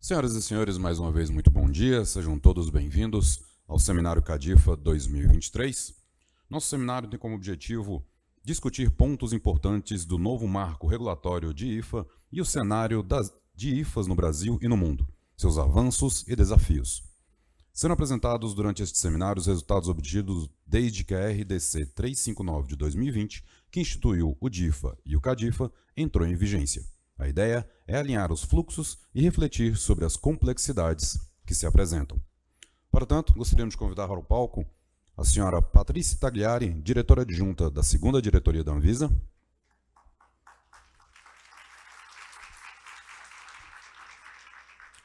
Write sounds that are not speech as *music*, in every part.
Senhoras e senhores, mais uma vez, muito bom dia. Sejam todos bem-vindos ao Seminário Cadifa 2023. Nosso seminário tem como objetivo discutir pontos importantes do novo marco regulatório de IFA e o cenário das, de IFAs no Brasil e no mundo, seus avanços e desafios. Serão apresentados durante este seminário os resultados obtidos desde que a RDC 359 de 2020, que instituiu o DIFA e o CADIFA, entrou em vigência. A ideia é é alinhar os fluxos e refletir sobre as complexidades que se apresentam. Portanto, gostaríamos de convidar ao palco a senhora Patrícia Tagliari, diretora adjunta da segunda diretoria da Anvisa.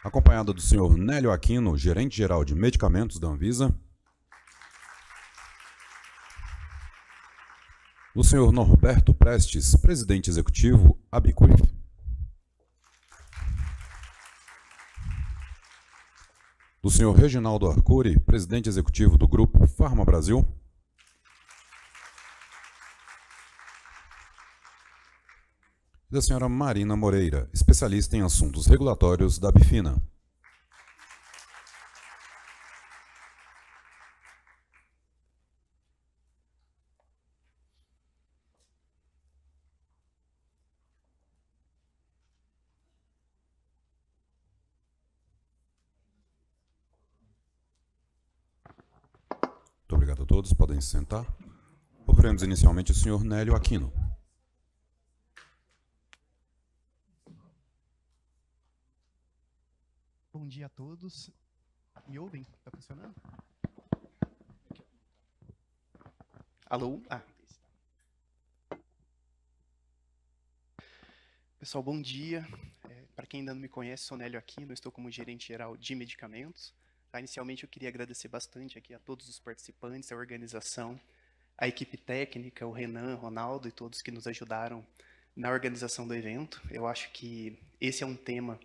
Acompanhada do senhor Nélio Aquino, gerente geral de medicamentos da Anvisa. Do senhor Norberto Prestes, presidente executivo Abicuf. do senhor Reginaldo Arcuri, presidente executivo do Grupo Farma Brasil. Da senhora Marina Moreira, especialista em assuntos regulatórios da Bifina. podem se sentar. Ouviremos inicialmente o senhor Nélio Aquino. Bom dia a todos. Me ouvem? Está funcionando? Alô? Ah. Pessoal, bom dia. É, Para quem ainda não me conhece, sou Nélio Aquino, estou como gerente geral de medicamentos. Tá? Inicialmente eu queria agradecer bastante aqui a todos os participantes, a organização, a equipe técnica, o Renan, Ronaldo e todos que nos ajudaram na organização do evento. Eu acho que esse é um tema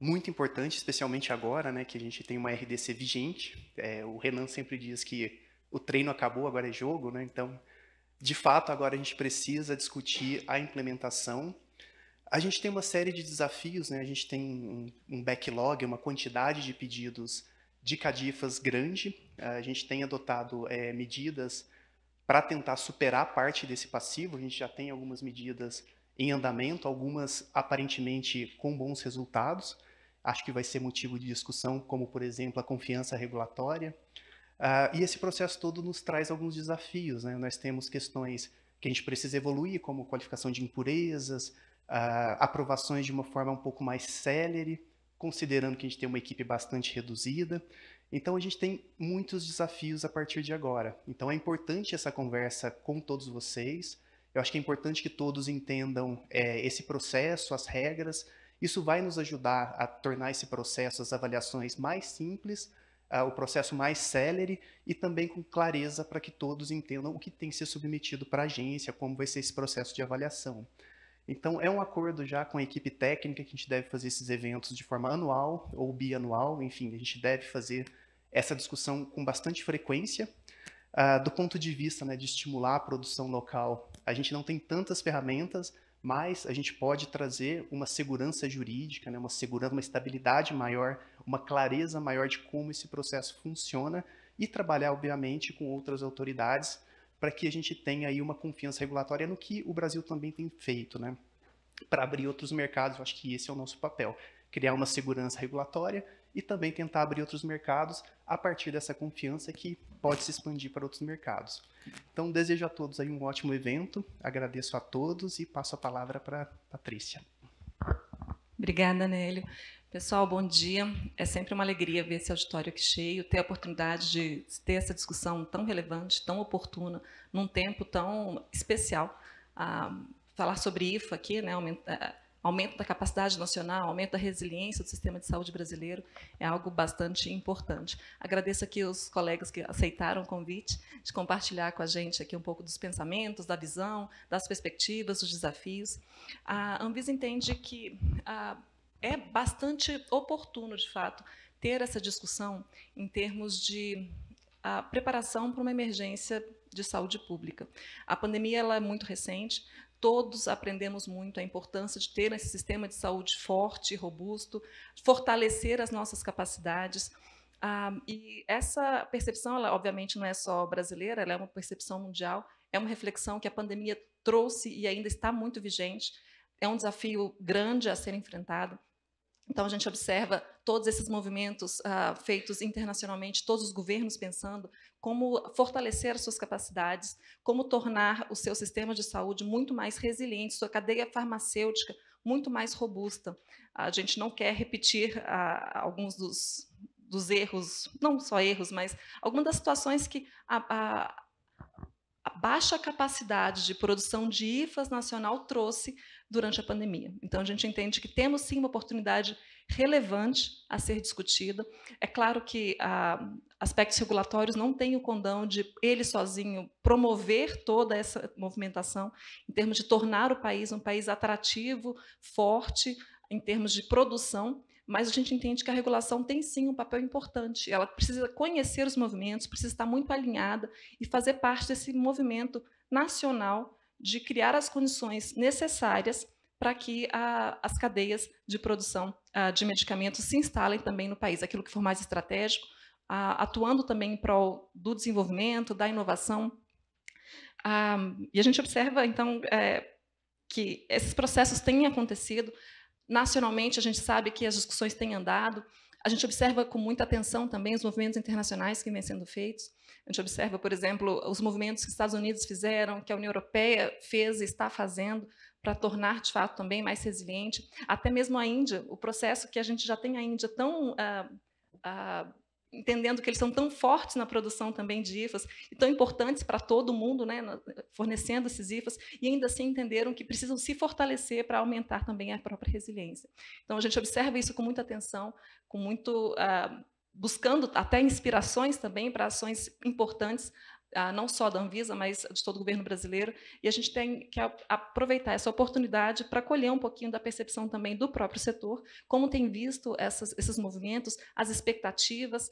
muito importante, especialmente agora, né, que a gente tem uma RDC vigente. É, o Renan sempre diz que o treino acabou, agora é jogo, né? Então, de fato, agora a gente precisa discutir a implementação. A gente tem uma série de desafios, né? A gente tem um, um backlog, uma quantidade de pedidos de Cadifas grande. A gente tem adotado é, medidas para tentar superar parte desse passivo. A gente já tem algumas medidas em andamento, algumas aparentemente com bons resultados. Acho que vai ser motivo de discussão, como por exemplo a confiança regulatória. Uh, e esse processo todo nos traz alguns desafios. Né? Nós temos questões que a gente precisa evoluir, como qualificação de impurezas, uh, aprovações de uma forma um pouco mais célere considerando que a gente tem uma equipe bastante reduzida. Então a gente tem muitos desafios a partir de agora. Então é importante essa conversa com todos vocês. Eu acho que é importante que todos entendam é, esse processo, as regras. Isso vai nos ajudar a tornar esse processo, as avaliações mais simples, uh, o processo mais célere e também com clareza para que todos entendam o que tem que ser submetido para a agência, como vai ser esse processo de avaliação. Então, é um acordo já com a equipe técnica que a gente deve fazer esses eventos de forma anual ou bianual, enfim, a gente deve fazer essa discussão com bastante frequência. Uh, do ponto de vista né, de estimular a produção local, a gente não tem tantas ferramentas, mas a gente pode trazer uma segurança jurídica, né, uma segurança, uma estabilidade maior, uma clareza maior de como esse processo funciona e trabalhar, obviamente, com outras autoridades para que a gente tenha aí uma confiança regulatória no que o Brasil também tem feito, né? Para abrir outros mercados, eu acho que esse é o nosso papel, criar uma segurança regulatória e também tentar abrir outros mercados a partir dessa confiança que pode se expandir para outros mercados. Então, desejo a todos aí um ótimo evento, agradeço a todos e passo a palavra para Patrícia. Obrigada, Nélio. Pessoal, bom dia. É sempre uma alegria ver esse auditório aqui cheio, ter a oportunidade de ter essa discussão tão relevante, tão oportuna, num tempo tão especial. Ah, falar sobre IFA aqui, né, aumenta, eh, aumento da capacidade nacional, aumento da resiliência do sistema de saúde brasileiro, é algo bastante importante. Agradeço aqui os colegas que aceitaram o convite de compartilhar com a gente aqui um pouco dos pensamentos, da visão, das perspectivas, dos desafios. A Anvisa entende que... Ah, é bastante oportuno, de fato, ter essa discussão em termos de a preparação para uma emergência de saúde pública. A pandemia ela é muito recente, todos aprendemos muito a importância de ter esse sistema de saúde forte e robusto, fortalecer as nossas capacidades. Ah, e essa percepção, ela obviamente não é só brasileira, ela é uma percepção mundial, é uma reflexão que a pandemia trouxe e ainda está muito vigente é um desafio grande a ser enfrentado. Então, a gente observa todos esses movimentos ah, feitos internacionalmente, todos os governos pensando como fortalecer as suas capacidades, como tornar o seu sistema de saúde muito mais resiliente, sua cadeia farmacêutica muito mais robusta. A gente não quer repetir ah, alguns dos, dos, erros, não só erros, mas algumas das situações que a, a, a baixa capacidade de produção de IFAS nacional trouxe durante a pandemia. Então, a gente entende que temos sim uma oportunidade relevante a ser discutida. É claro que ah, aspectos regulatórios não têm o condão de ele sozinho promover toda essa movimentação, em termos de tornar o país um país atrativo, forte, em termos de produção, mas a gente entende que a regulação tem sim um papel importante. Ela precisa conhecer os movimentos, precisa estar muito alinhada e fazer parte desse movimento nacional de criar as condições necessárias para que a, as cadeias de produção a, ah, de medicamentos se instalem também no país, aquilo que for mais estratégico, a, atuando também em prol do desenvolvimento, da inovação. Ah, e a gente observa, então, é, que esses processos têm acontecido. Nacionalmente, a gente sabe que as discussões têm andado, a gente observa com muita atenção também os movimentos internacionais que vêm sendo feitos. A gente observa, por exemplo, os movimentos que os Estados Unidos fizeram, que a União Europeia fez e está fazendo para tornar, de fato, também mais resiliente. Até mesmo a Índia, o processo que a gente já tem a Índia tão... Uh, uh, entendendo que eles são tão fortes na produção também de IFAs e tão importantes para todo mundo, né, fornecendo esses IFAs, e ainda assim entenderam que precisam se fortalecer para aumentar também a própria resiliência. Então, a gente observa isso com muita atenção, com muito... Uh, buscando até inspirações também para ações importantes não só da Anvisa, mas de todo o governo brasileiro, e a gente tem que aproveitar essa oportunidade para colher um pouquinho da percepção também do próprio setor, como tem visto essas, esses movimentos, as expectativas,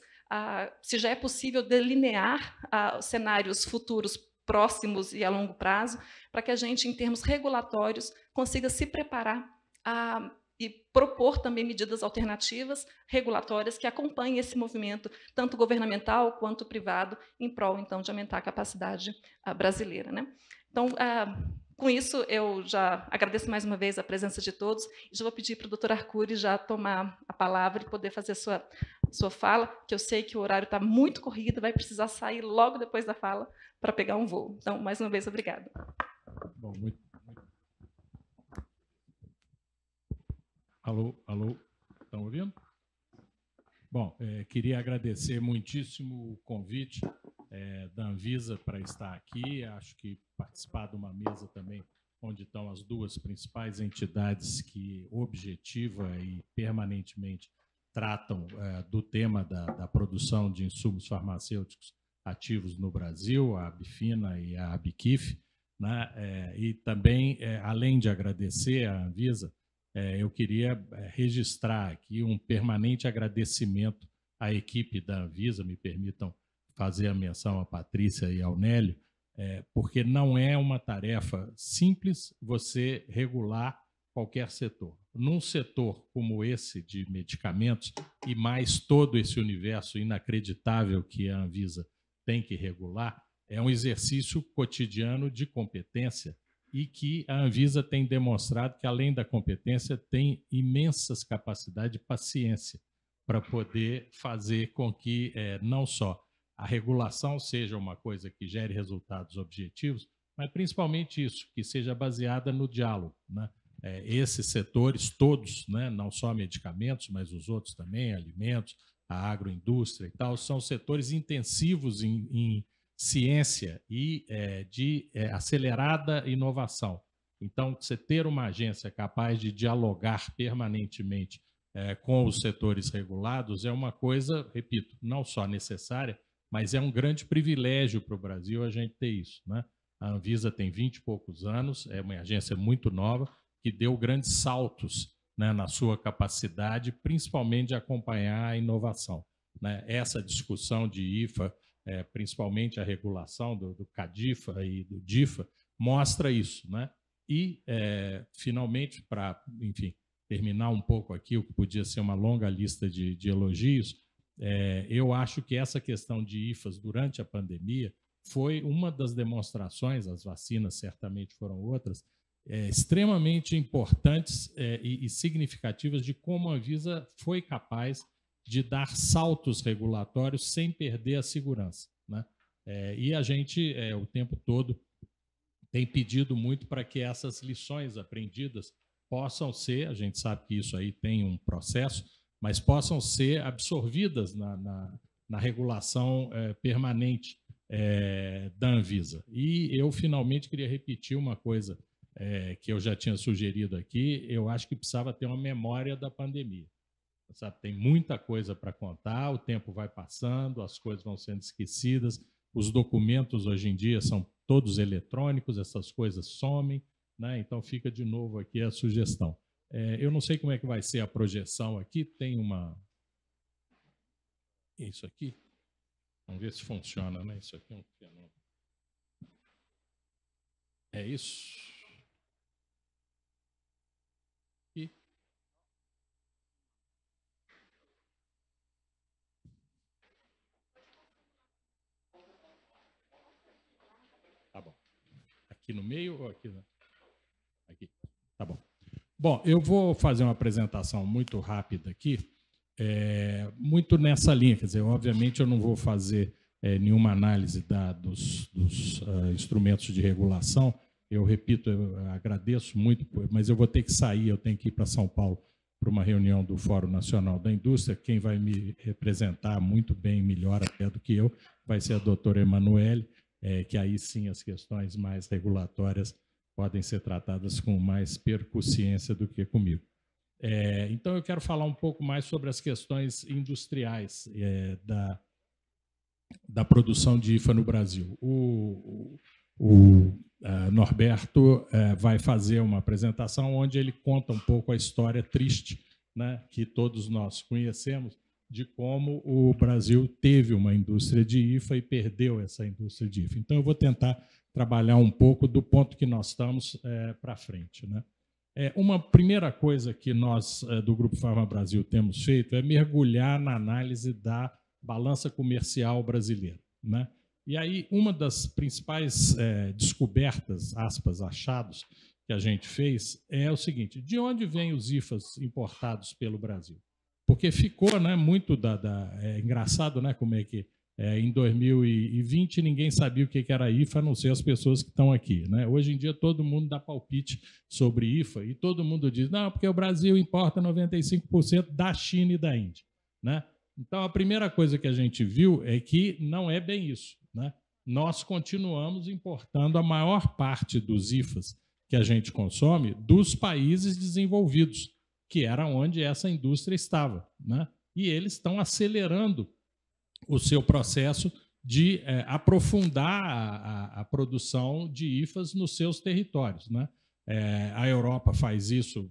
se já é possível delinear cenários futuros próximos e a longo prazo, para que a gente, em termos regulatórios, consiga se preparar a e propor também medidas alternativas regulatórias que acompanhem esse movimento, tanto governamental quanto privado, em prol, então, de aumentar a capacidade uh, brasileira. Né? Então, uh, com isso, eu já agradeço mais uma vez a presença de todos e já vou pedir para o doutor Arcuri já tomar a palavra e poder fazer a sua, sua fala, que eu sei que o horário está muito corrido, vai precisar sair logo depois da fala para pegar um voo. Então, mais uma vez, obrigada. Bom, muito Alô, alô, estão ouvindo? Bom, é, queria agradecer muitíssimo o convite é, da Anvisa para estar aqui. Acho que participar de uma mesa também onde estão as duas principais entidades que objetiva e permanentemente tratam é, do tema da, da, produção de insumos farmacêuticos ativos no Brasil, a Abfina e a Abquif, né? e também, além de agradecer à Anvisa, é, eu queria é, registrar aqui um permanente agradecimento à equipe da Anvisa, me permitam fazer a menção à Patrícia e ao Nélio, é, porque não é uma tarefa simples você regular qualquer setor. Num setor como esse de medicamentos e mais todo esse universo inacreditável que a Anvisa tem que regular, é um exercício cotidiano de competência e que a Anvisa tem demonstrado que, além da competência, tem imensas capacidades de paciência para poder fazer com que é, não só a regulação seja uma coisa que gere resultados objetivos, mas principalmente isso, que seja baseada no diálogo. Né? É, esses setores todos, né, não só medicamentos, mas os outros também, alimentos, a agroindústria e tal, são setores intensivos em, em ciência e é, de é, acelerada inovação. Então, você ter uma agência capaz de dialogar permanentemente é, com os setores regulados é uma coisa, repito, não só necessária, mas é um grande privilégio para o Brasil a gente ter isso. Né? A Anvisa tem 20 e poucos anos, é uma agência muito nova, que deu grandes saltos né, na sua capacidade, principalmente de acompanhar a inovação. Né? Essa discussão de IFA é, principalmente a regulação do, do, CADIFA e do DIFA, mostra isso. Né? E, é, finalmente, para, enfim, terminar um pouco aqui, o que podia ser uma longa lista de, de elogios, é, eu acho que essa questão de IFAs durante a pandemia foi uma das demonstrações, as vacinas certamente foram outras, é, extremamente importantes é, e, e, significativas de como a Visa foi capaz de dar saltos regulatórios sem perder a segurança. Né? É, e a gente, é, o tempo todo, tem pedido muito para que essas lições aprendidas possam ser, a gente sabe que isso aí tem um processo, mas possam ser absorvidas na, na, na regulação é, permanente é, da Anvisa. E eu finalmente queria repetir uma coisa é, que eu já tinha sugerido aqui, eu acho que precisava ter uma memória da pandemia sabe? Tem muita coisa para contar, o tempo vai passando, as coisas vão sendo esquecidas, os documentos hoje em dia são todos eletrônicos, essas coisas somem, né? Então fica de novo aqui a sugestão. É, eu não sei como é que vai ser a projeção aqui, tem uma. Isso aqui. Vamos ver se funciona, né? Isso aqui é um fenômeno. É isso. Aqui no meio ou aqui? Aqui. Tá bom. Bom, eu vou fazer uma apresentação muito rápida aqui, é, muito nessa linha. Quer dizer, obviamente eu não vou fazer é, nenhuma análise da, dos, dos uh, instrumentos de regulação. Eu repito, eu agradeço muito, mas eu vou ter que sair, eu tenho que ir para São Paulo para uma reunião do Fórum Nacional da Indústria. Quem vai me representar muito bem, melhor até do que eu, vai ser a doutora Emanuele é, que aí sim as questões mais regulatórias podem ser tratadas com mais percussiência do que comigo. É, então, eu quero falar um pouco mais sobre as questões industriais é, da, da produção de IFA no Brasil. O, o Norberto é, vai fazer uma apresentação onde ele conta um pouco a história triste né, que todos nós conhecemos de como o Brasil teve uma indústria de IFA e perdeu essa indústria de IFA. Então, eu vou tentar trabalhar um pouco do ponto que nós estamos é, eh, para frente. Né? É, uma primeira coisa que nós, é, do Grupo Farma Brasil, temos feito é mergulhar na análise da balança comercial brasileira. Né? E aí, uma das principais eh, descobertas, aspas, achados, que a gente fez é o seguinte: de onde vêm os IFAs importados pelo Brasil? porque ficou né, muito da, da é, engraçado né, como é que é, em 2020 ninguém sabia o que era IFA, a não ser as pessoas que estão aqui. Né? Hoje em dia todo mundo dá palpite sobre IFA e todo mundo diz, não, porque o Brasil importa 95% da China e da Índia. Né? Então a primeira coisa que a gente viu é que não é bem isso. Né? Nós continuamos importando a maior parte dos IFAs que a gente consome dos países desenvolvidos que era onde essa indústria estava. Né? E eles estão acelerando o seu processo de é, aprofundar a, a, a, produção de IFAs nos seus territórios. Né? É, a Europa faz isso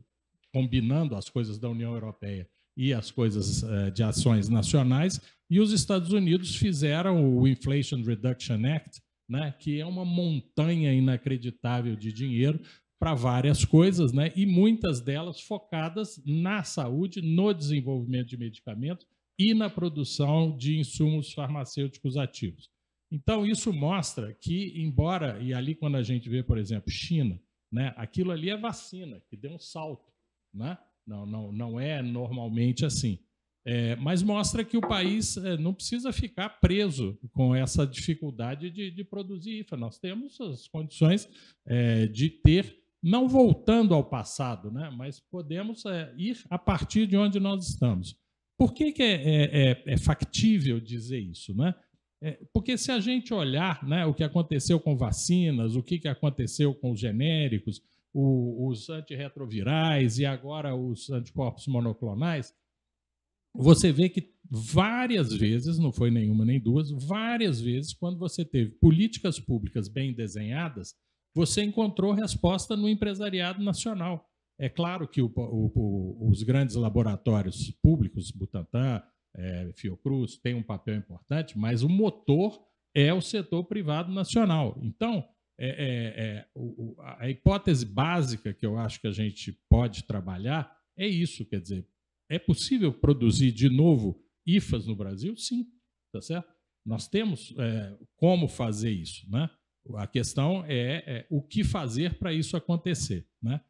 combinando as coisas da União Europeia e as coisas é, de ações nacionais, e os Estados Unidos fizeram o Inflation Reduction Act, né, que é uma montanha inacreditável de dinheiro para várias coisas, né? E muitas delas focadas na saúde, no desenvolvimento de medicamentos e na produção de insumos farmacêuticos ativos. Então, isso mostra que, embora, e ali quando a gente vê, por exemplo, China, né, aquilo ali é vacina, que deu um salto. Né? Não, não, não é normalmente assim. É, mas mostra que o país é, não precisa ficar preso com essa dificuldade de, de produzir IFA. Nós temos as condições é, de ter não voltando ao passado, né? mas podemos é, ir a partir de onde nós estamos. Por que, que é, é, é, é factível dizer isso? Né? É, porque se a gente olhar né, o que aconteceu com vacinas, o que, que aconteceu com os genéricos, o, os antirretrovirais e agora os anticorpos monoclonais, você vê que várias vezes, não foi nenhuma nem duas, várias vezes, quando você teve políticas públicas bem desenhadas, você encontrou resposta no empresariado nacional. É claro que o, o, os grandes laboratórios públicos, Butantan, é, Fiocruz, têm um papel importante, mas o motor é o setor privado nacional. Então, é, é, é o, a hipótese básica que eu acho que a gente pode trabalhar é isso, quer dizer, é possível produzir de novo IFAs no Brasil? Sim, tá certo? Nós temos é, como fazer isso, né? A questão é, é o que fazer para isso acontecer. Né?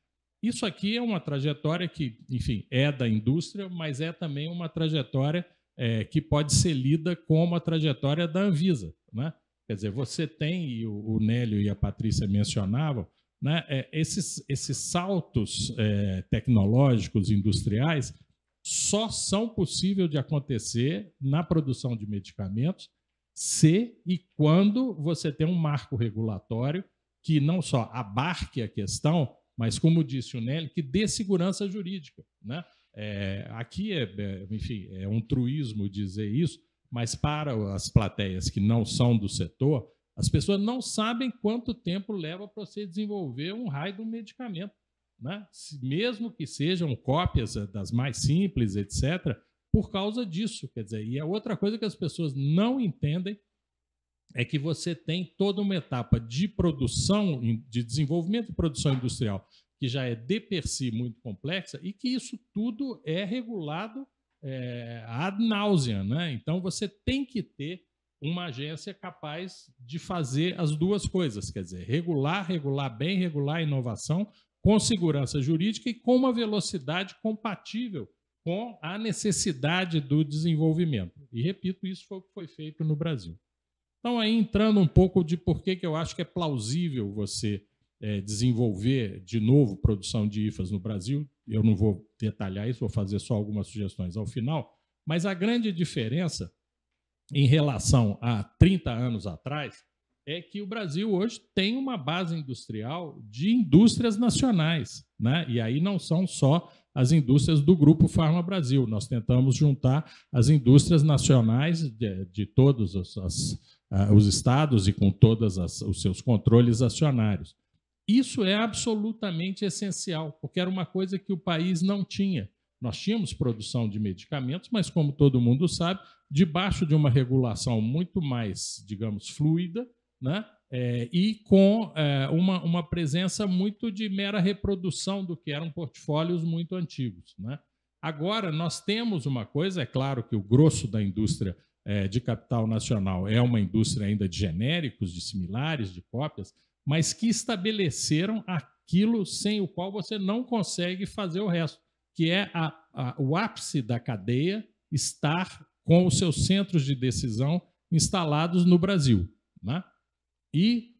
Isso aqui é uma trajetória que, enfim, é da indústria, mas é também uma trajetória é, que pode ser lida como a trajetória da Anvisa. Né? Quer dizer, você tem, e o, o Nélio e a Patrícia mencionavam, né, é, esses, esses saltos é, tecnológicos, industriais, só são possíveis de acontecer na produção de medicamentos se e quando você tem um marco regulatório que não só abarque a questão, mas, como disse o Nelly, que dê segurança jurídica. Né? É, aqui é, é, enfim, é um truísmo dizer isso, mas para as plateias que não são do setor, as pessoas não sabem quanto tempo leva para você desenvolver um raio de um medicamento. Né? Mesmo que sejam cópias é, das mais simples, etc., por causa disso. Quer dizer, e a outra coisa que as pessoas não entendem é que você tem toda uma etapa de produção, de desenvolvimento e produção industrial, que já é de per si muito complexa, e que isso tudo é regulado é, ad nauseam. Né? Então, você tem que ter uma agência capaz de fazer as duas coisas, quer dizer, regular, regular bem, regular a inovação com segurança jurídica e com uma velocidade compatível com a necessidade do desenvolvimento. E repito, isso foi o que foi feito no Brasil. Então, aí entrando um pouco de por que, eu acho que é plausível você é, desenvolver de novo produção de IFAs no Brasil, eu não vou detalhar isso, vou fazer só algumas sugestões ao final, mas a grande diferença em relação a 30 anos atrás é que o Brasil hoje tem uma base industrial de indústrias nacionais, né? e aí não são só as indústrias do Grupo Farma Brasil. Nós tentamos juntar as indústrias nacionais de, de todos os, as, ah, os, estados e com todos os seus controles acionários. Isso é absolutamente essencial, porque era uma coisa que o país não tinha. Nós tínhamos produção de medicamentos, mas, como todo mundo sabe, debaixo de uma regulação muito mais, digamos, fluida, né? É, e com é, uma, uma presença muito de mera reprodução do que eram portfólios muito antigos. Né? Agora, nós temos uma coisa, é claro que o grosso da indústria é, de capital nacional é uma indústria ainda de genéricos, de similares, de cópias, mas que estabeleceram aquilo sem o qual você não consegue fazer o resto, que é a, a, o ápice da cadeia estar com os seus centros de decisão instalados no Brasil. Né? E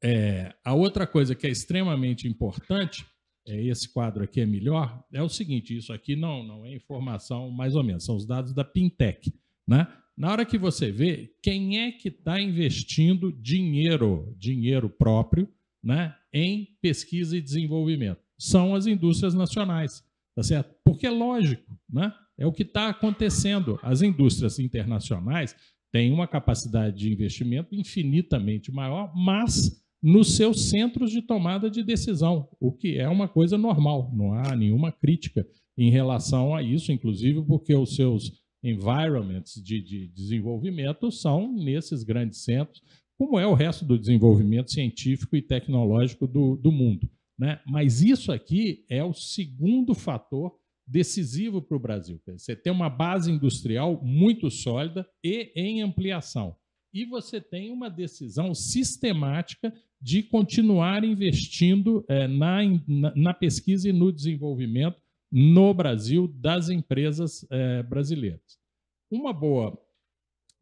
é, a outra coisa que é extremamente importante, é, esse quadro aqui é melhor, é o seguinte: isso aqui não, não é informação mais ou menos, são os dados da Pintec. Né? Na hora que você vê quem é que está investindo dinheiro, dinheiro próprio, né, em pesquisa e desenvolvimento, são as indústrias nacionais, tá certo? Porque é lógico, né? É o que está acontecendo. As indústrias internacionais tem uma capacidade de investimento infinitamente maior, mas nos seus centros de tomada de decisão, o que é uma coisa normal, não há nenhuma crítica em relação a isso, inclusive porque os seus environments de, de desenvolvimento são nesses grandes centros, como é o resto do desenvolvimento científico e tecnológico do, do mundo. Né? Mas isso aqui é o segundo fator decisivo para o Brasil. Você tem uma base industrial muito sólida e em ampliação. E você tem uma decisão sistemática de continuar investindo é, na, na, pesquisa e no desenvolvimento no Brasil das empresas é, brasileiras. Uma boa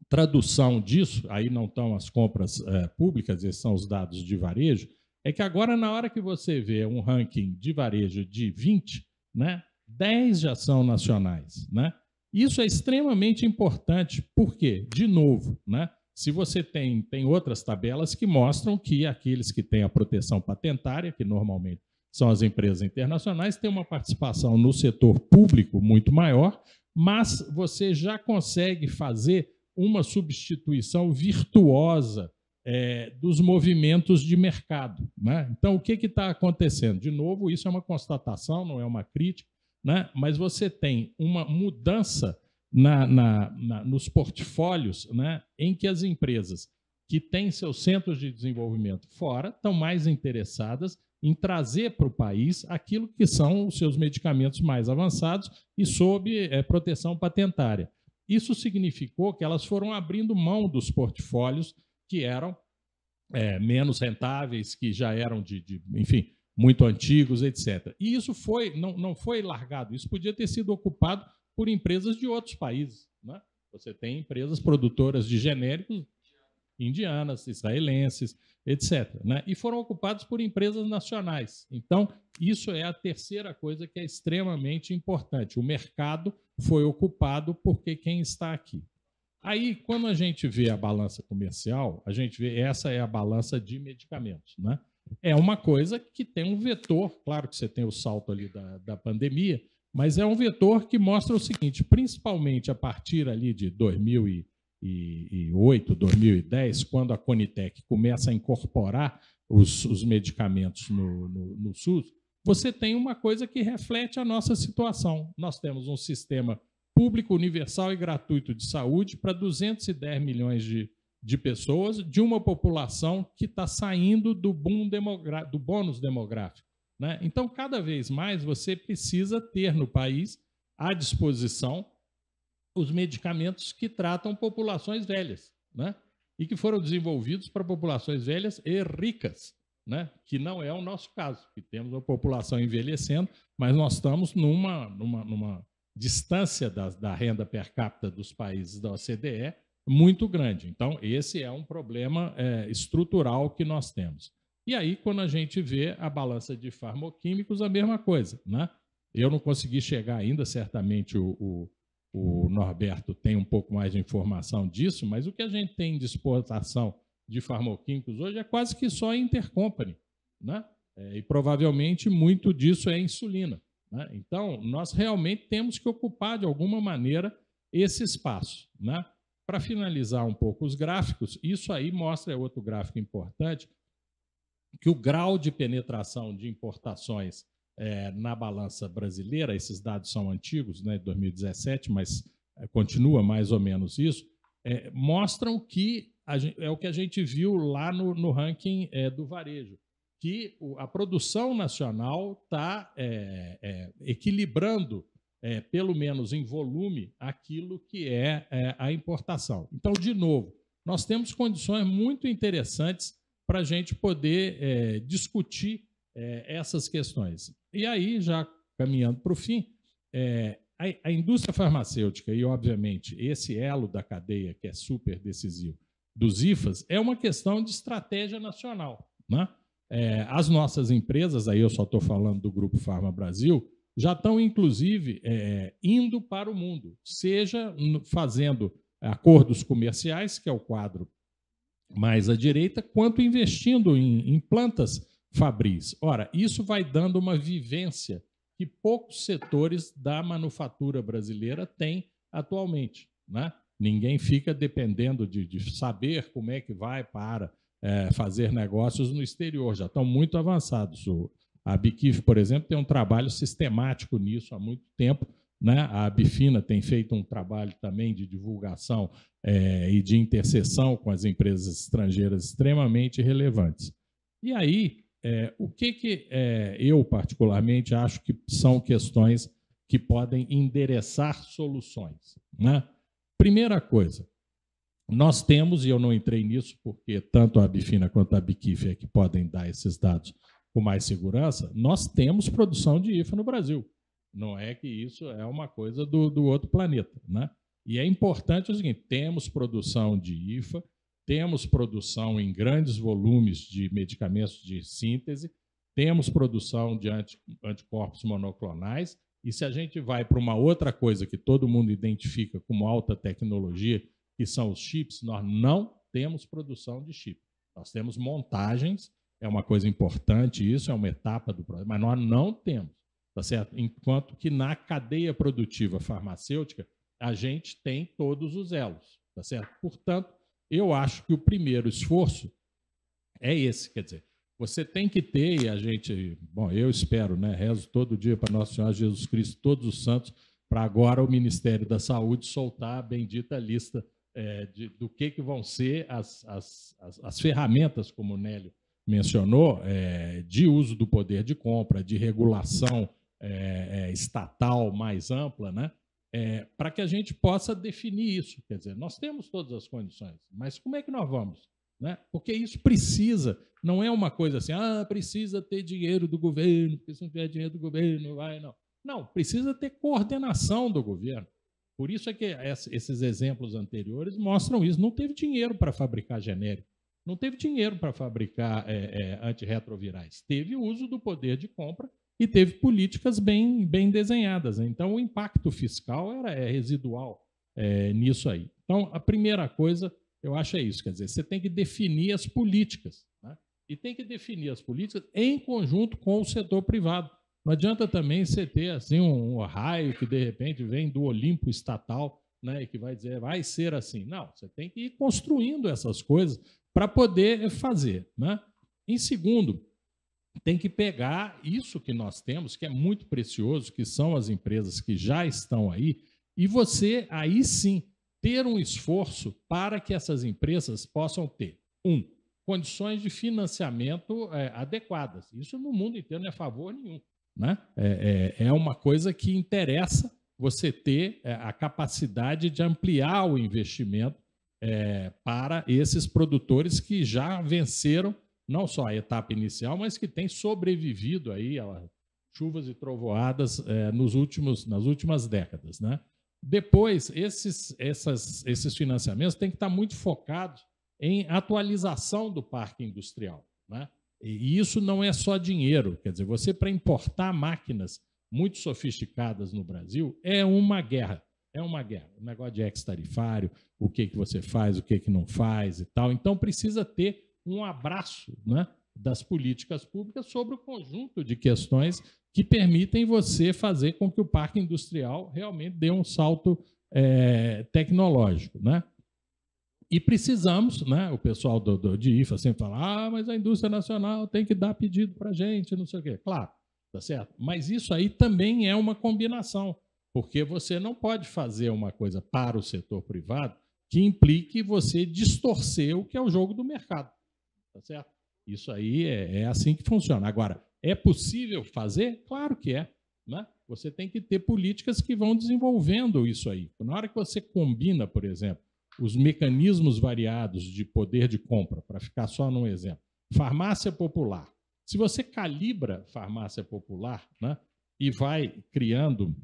tradução disso, aí não estão as compras é, públicas, esses são os dados de varejo, é que agora, na hora que você vê um ranking de varejo de 20, né, 10 já são nacionais, né? Isso é extremamente importante, porque, de novo, né? Se você tem, tem outras tabelas que mostram que aqueles que têm a proteção patentária, que normalmente são as empresas internacionais, têm uma participação no setor público muito maior, mas você já consegue fazer uma substituição virtuosa é, dos movimentos de mercado. Né? Então, o que está acontecendo? De novo, isso é uma constatação, não é uma crítica né? mas você tem uma mudança na, na, na, nos portfólios né? em que as empresas que têm seus centros de desenvolvimento fora estão mais interessadas em trazer para o país aquilo que são os seus medicamentos mais avançados e sob é, proteção patentária. Isso significou que elas foram abrindo mão dos portfólios que eram é, menos rentáveis, que já eram de, de enfim, muito antigos, etc. E isso foi não, não foi largado, isso podia ter sido ocupado por empresas de outros países. Né? Você tem empresas produtoras de genéricos indianas, israelenses, etc. Né? E foram ocupados por empresas nacionais. Então, isso é a terceira coisa que é extremamente importante. O mercado foi ocupado porque quem está aqui. Aí, quando a gente vê a balança comercial, a gente vê essa é a balança de medicamentos, né? é uma coisa que tem um vetor, claro que você tem o salto ali da, da pandemia, mas é um vetor que mostra o seguinte, principalmente a partir ali de 2008, 2010, quando a Conitec começa a incorporar os, os medicamentos no, no, no SUS, você tem uma coisa que reflete a nossa situação. Nós temos um sistema público, universal e gratuito de saúde para 210 milhões de de pessoas de uma população que está saindo do boom do bônus demográfico. Né? Então, cada vez mais você precisa ter no país à disposição os medicamentos que tratam populações velhas, né? e que foram desenvolvidos para populações velhas e ricas, né? que não é o nosso caso, que temos uma população envelhecendo, mas nós estamos numa, numa, numa distância da, da renda per capita dos países da OCDE muito grande. Então, esse é um problema é, estrutural que nós temos. E aí, quando a gente vê a balança de farmoquímicos, a mesma coisa. Né? Eu não consegui chegar ainda, certamente o, o, o Norberto tem um pouco mais de informação disso, mas o que a gente tem de exportação de farmoquímicos hoje é quase que só intercompany. Né? É, e provavelmente muito disso é insulina. Né? Então, nós realmente temos que ocupar, de alguma maneira, esse espaço. Né? Para finalizar um pouco os gráficos, isso aí mostra, é outro gráfico importante, que o grau de penetração de importações é, na balança brasileira, esses dados são antigos, né, de 2017, mas é, continua mais ou menos isso, é, mostram que gente, é o que a gente viu lá no, no ranking é, do varejo, que o, a produção nacional está é, é, equilibrando é, pelo menos em volume, aquilo que é, é a importação. Então, de novo, nós temos condições muito interessantes para a gente poder é, discutir é, essas questões. E aí, já caminhando para o fim, é, a, a indústria farmacêutica e, obviamente, esse elo da cadeia que é super decisivo dos IFAs é uma questão de estratégia nacional. Né? É, as nossas empresas, aí eu só estou falando do Grupo Farma Brasil, já estão, inclusive, é, indo para o mundo, seja fazendo acordos comerciais, que é o quadro mais à direita, quanto investindo em, em plantas fabris. Ora, isso vai dando uma vivência que poucos setores da manufatura brasileira têm atualmente. Né? Ninguém fica dependendo de, de saber como é que vai para é, fazer negócios no exterior, já estão muito avançados. O, a Biquif, por exemplo, tem um trabalho sistemático nisso há muito tempo. Né? A Bifina tem feito um trabalho também de divulgação é, e de interseção com as empresas estrangeiras extremamente relevantes. E aí, é, o que, que é, eu, particularmente, acho que são questões que podem endereçar soluções? Né? Primeira coisa, nós temos, e eu não entrei nisso porque tanto a Bifina quanto a Biquif é que podem dar esses dados com mais segurança, nós temos produção de IFA no Brasil. Não é que isso é uma coisa do, do outro planeta. Né? E é importante o seguinte: temos produção de IFA, temos produção em grandes volumes de medicamentos de síntese, temos produção de anticorpos monoclonais, e se a gente vai para uma outra coisa que todo mundo identifica como alta tecnologia, que são os chips, nós não temos produção de chip. Nós temos montagens é uma coisa importante, isso é uma etapa do processo, mas nós não temos, tá certo? Enquanto que na cadeia produtiva farmacêutica, a gente tem todos os elos, tá certo? Portanto, eu acho que o primeiro esforço é esse, quer dizer, você tem que ter, e a gente, bom, eu espero, né? Rezo todo dia para Nosso Senhor Jesus Cristo, todos os santos, para agora o Ministério da Saúde soltar a bendita lista é, de, do que, que vão ser as, as, as, as ferramentas, como o Nélio mencionou, é, de uso do poder de compra, de regulação é, é estatal mais ampla, né? É, para que a gente possa definir isso. Quer dizer, nós temos todas as condições, mas como é que nós vamos? Né? Porque isso precisa, não é uma coisa assim, ah, precisa ter dinheiro do governo, porque se não tiver dinheiro do governo, vai, não. Não, precisa ter coordenação do governo. Por isso é que esses exemplos anteriores mostram isso. Não teve dinheiro para fabricar genérico não teve dinheiro para fabricar é, é, antirretrovirais. Teve o uso do poder de compra e teve políticas bem, bem desenhadas. Né? Então, o impacto fiscal era é, residual é, nisso aí. Então, a primeira coisa, eu acho, é isso: quer dizer, você tem que definir as políticas. Né? E tem que definir as políticas em conjunto com o setor privado. Não adianta também você ter assim, um, um raio que, de repente, vem do Olimpo estatal né, que vai dizer vai ser assim. Não, você tem que ir construindo essas coisas para poder fazer. Né? Em segundo, tem que pegar isso que nós temos, que é muito precioso, que são as empresas que já estão aí, e você aí sim ter um esforço para que essas empresas possam ter, um, condições de financiamento é, adequadas. Isso no mundo inteiro não é favor nenhum. Né? É, é, é uma coisa que interessa você ter é, a capacidade de ampliar o investimento é, para esses produtores que já venceram não só a etapa inicial, mas que têm sobrevivido aí a chuvas e trovoadas é, nos últimos, nas últimas décadas. Né? Depois, esses, essas, esses financiamentos têm que estar muito focados em atualização do parque industrial. Né? E isso não é só dinheiro, quer dizer, você para importar máquinas muito sofisticadas no Brasil é uma guerra. É uma guerra. O negócio de ex-tarifário, o que, que você faz, o que, que não faz e tal. Então, precisa ter um abraço né, das políticas públicas sobre o conjunto de questões que permitem você fazer com que o parque industrial realmente dê um salto é, tecnológico. Né? E precisamos, né, o pessoal do, do, de IFA sempre fala, ah, mas a indústria nacional tem que dar pedido para a gente, não sei o quê. Claro, tá certo? Mas isso aí também é uma combinação. Porque você não pode fazer uma coisa para o setor privado que implique você distorcer o que é o jogo do mercado. Tá certo? Isso aí é, é assim que funciona. Agora, é possível fazer? Claro que é. Né? Você tem que ter políticas que vão desenvolvendo isso aí. Na hora que você combina, por exemplo, os mecanismos variados de poder de compra, para ficar só num exemplo, farmácia popular. Se você calibra farmácia popular né, e vai criando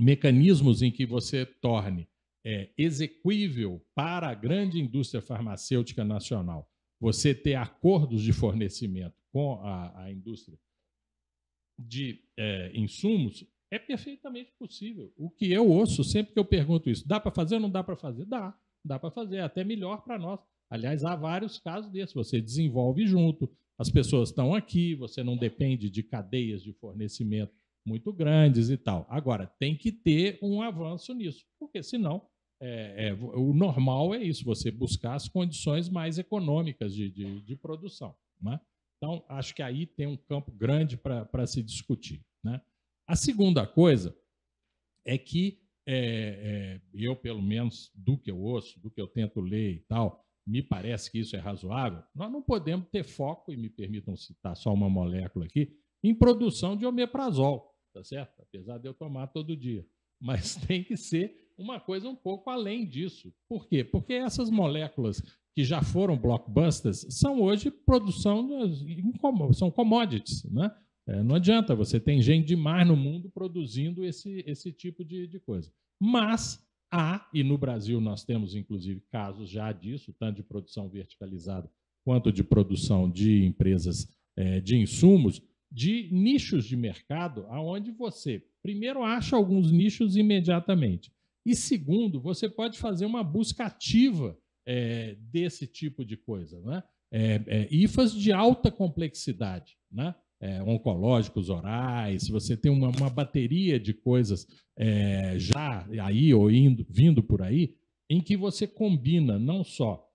mecanismos em que você torne é, exequível para a grande indústria farmacêutica nacional você ter acordos de fornecimento com a, a indústria de é, insumos é perfeitamente possível. O que eu ouço sempre que eu pergunto isso, dá para fazer ou não dá para fazer? Dá, dá para fazer, é até melhor para nós. Aliás, há vários casos desses, você desenvolve junto, as pessoas estão aqui, você não depende de cadeias de fornecimento muito grandes e tal. Agora, tem que ter um avanço nisso, porque senão é, é, o normal é isso, você buscar as condições mais econômicas de, de, de produção. Né? Então, acho que aí tem um campo grande para se discutir. Né? A segunda coisa é que é, é, eu, pelo menos, do que eu ouço, do que eu tento ler e tal, me parece que isso é razoável. Nós não podemos ter foco, e me permitam citar só uma molécula aqui, em produção de omeprazol, tá certo? Apesar de eu tomar todo dia. *laughs* Mas tem que ser uma coisa um pouco além disso. Por quê? Porque essas moléculas que já foram blockbusters são hoje produção, são commodities, né? É, não adianta, você tem gente demais no mundo produzindo esse, esse tipo de, de coisa. Mas há, e no Brasil nós temos inclusive casos já disso, tanto de produção verticalizada quanto de produção de empresas é, de insumos, de nichos de mercado, aonde você, primeiro, acha alguns nichos imediatamente. E segundo, você pode fazer uma busca ativa é, desse tipo de coisa, né? É, é, IFAs de alta complexidade, né? É, oncológicos orais, você tem uma, uma bateria de coisas é, já aí ou indo, vindo por aí, em que você combina não só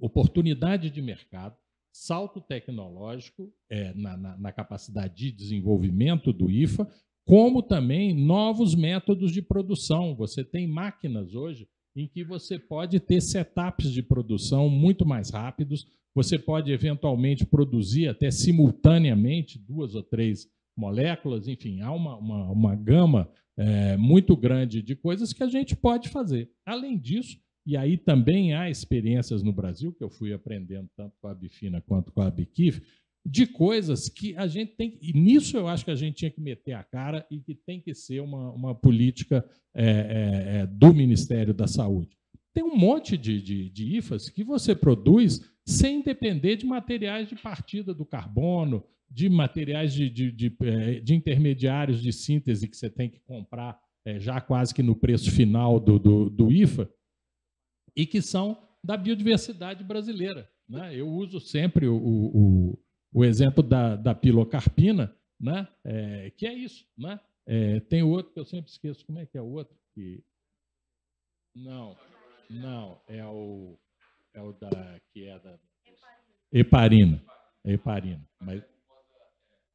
oportunidade de mercado, salto tecnológico é, na, na, na capacidade de desenvolvimento do IFA, como também novos métodos de produção. Você tem máquinas hoje em que você pode ter setups de produção muito mais rápidos, você pode eventualmente produzir até simultaneamente duas ou três moléculas, enfim, há uma, uma, uma gama é, muito grande de coisas que a gente pode fazer. Além disso, e aí também há experiências no Brasil, que eu fui aprendendo tanto com a Bifina quanto com a Bikif, de coisas que a gente tem. E nisso eu acho que a gente tinha que meter a cara e que tem que ser uma, uma política é, é, é, do Ministério da Saúde. Tem um monte de, de, de IFAs que você produz sem depender de materiais de partida do carbono, de materiais de, de, de, é, de intermediários de síntese que você tem que comprar é, já quase que no preço final do, do, do IFA e que são da biodiversidade brasileira. Né? Eu uso sempre o, o, o exemplo da, da pilocarpina, né? É, que é isso. Né? É, tem outro que eu sempre esqueço, como é que é o outro? Que... Não, não, é o, é o da, que é da... Heparina. Heparina. Mas,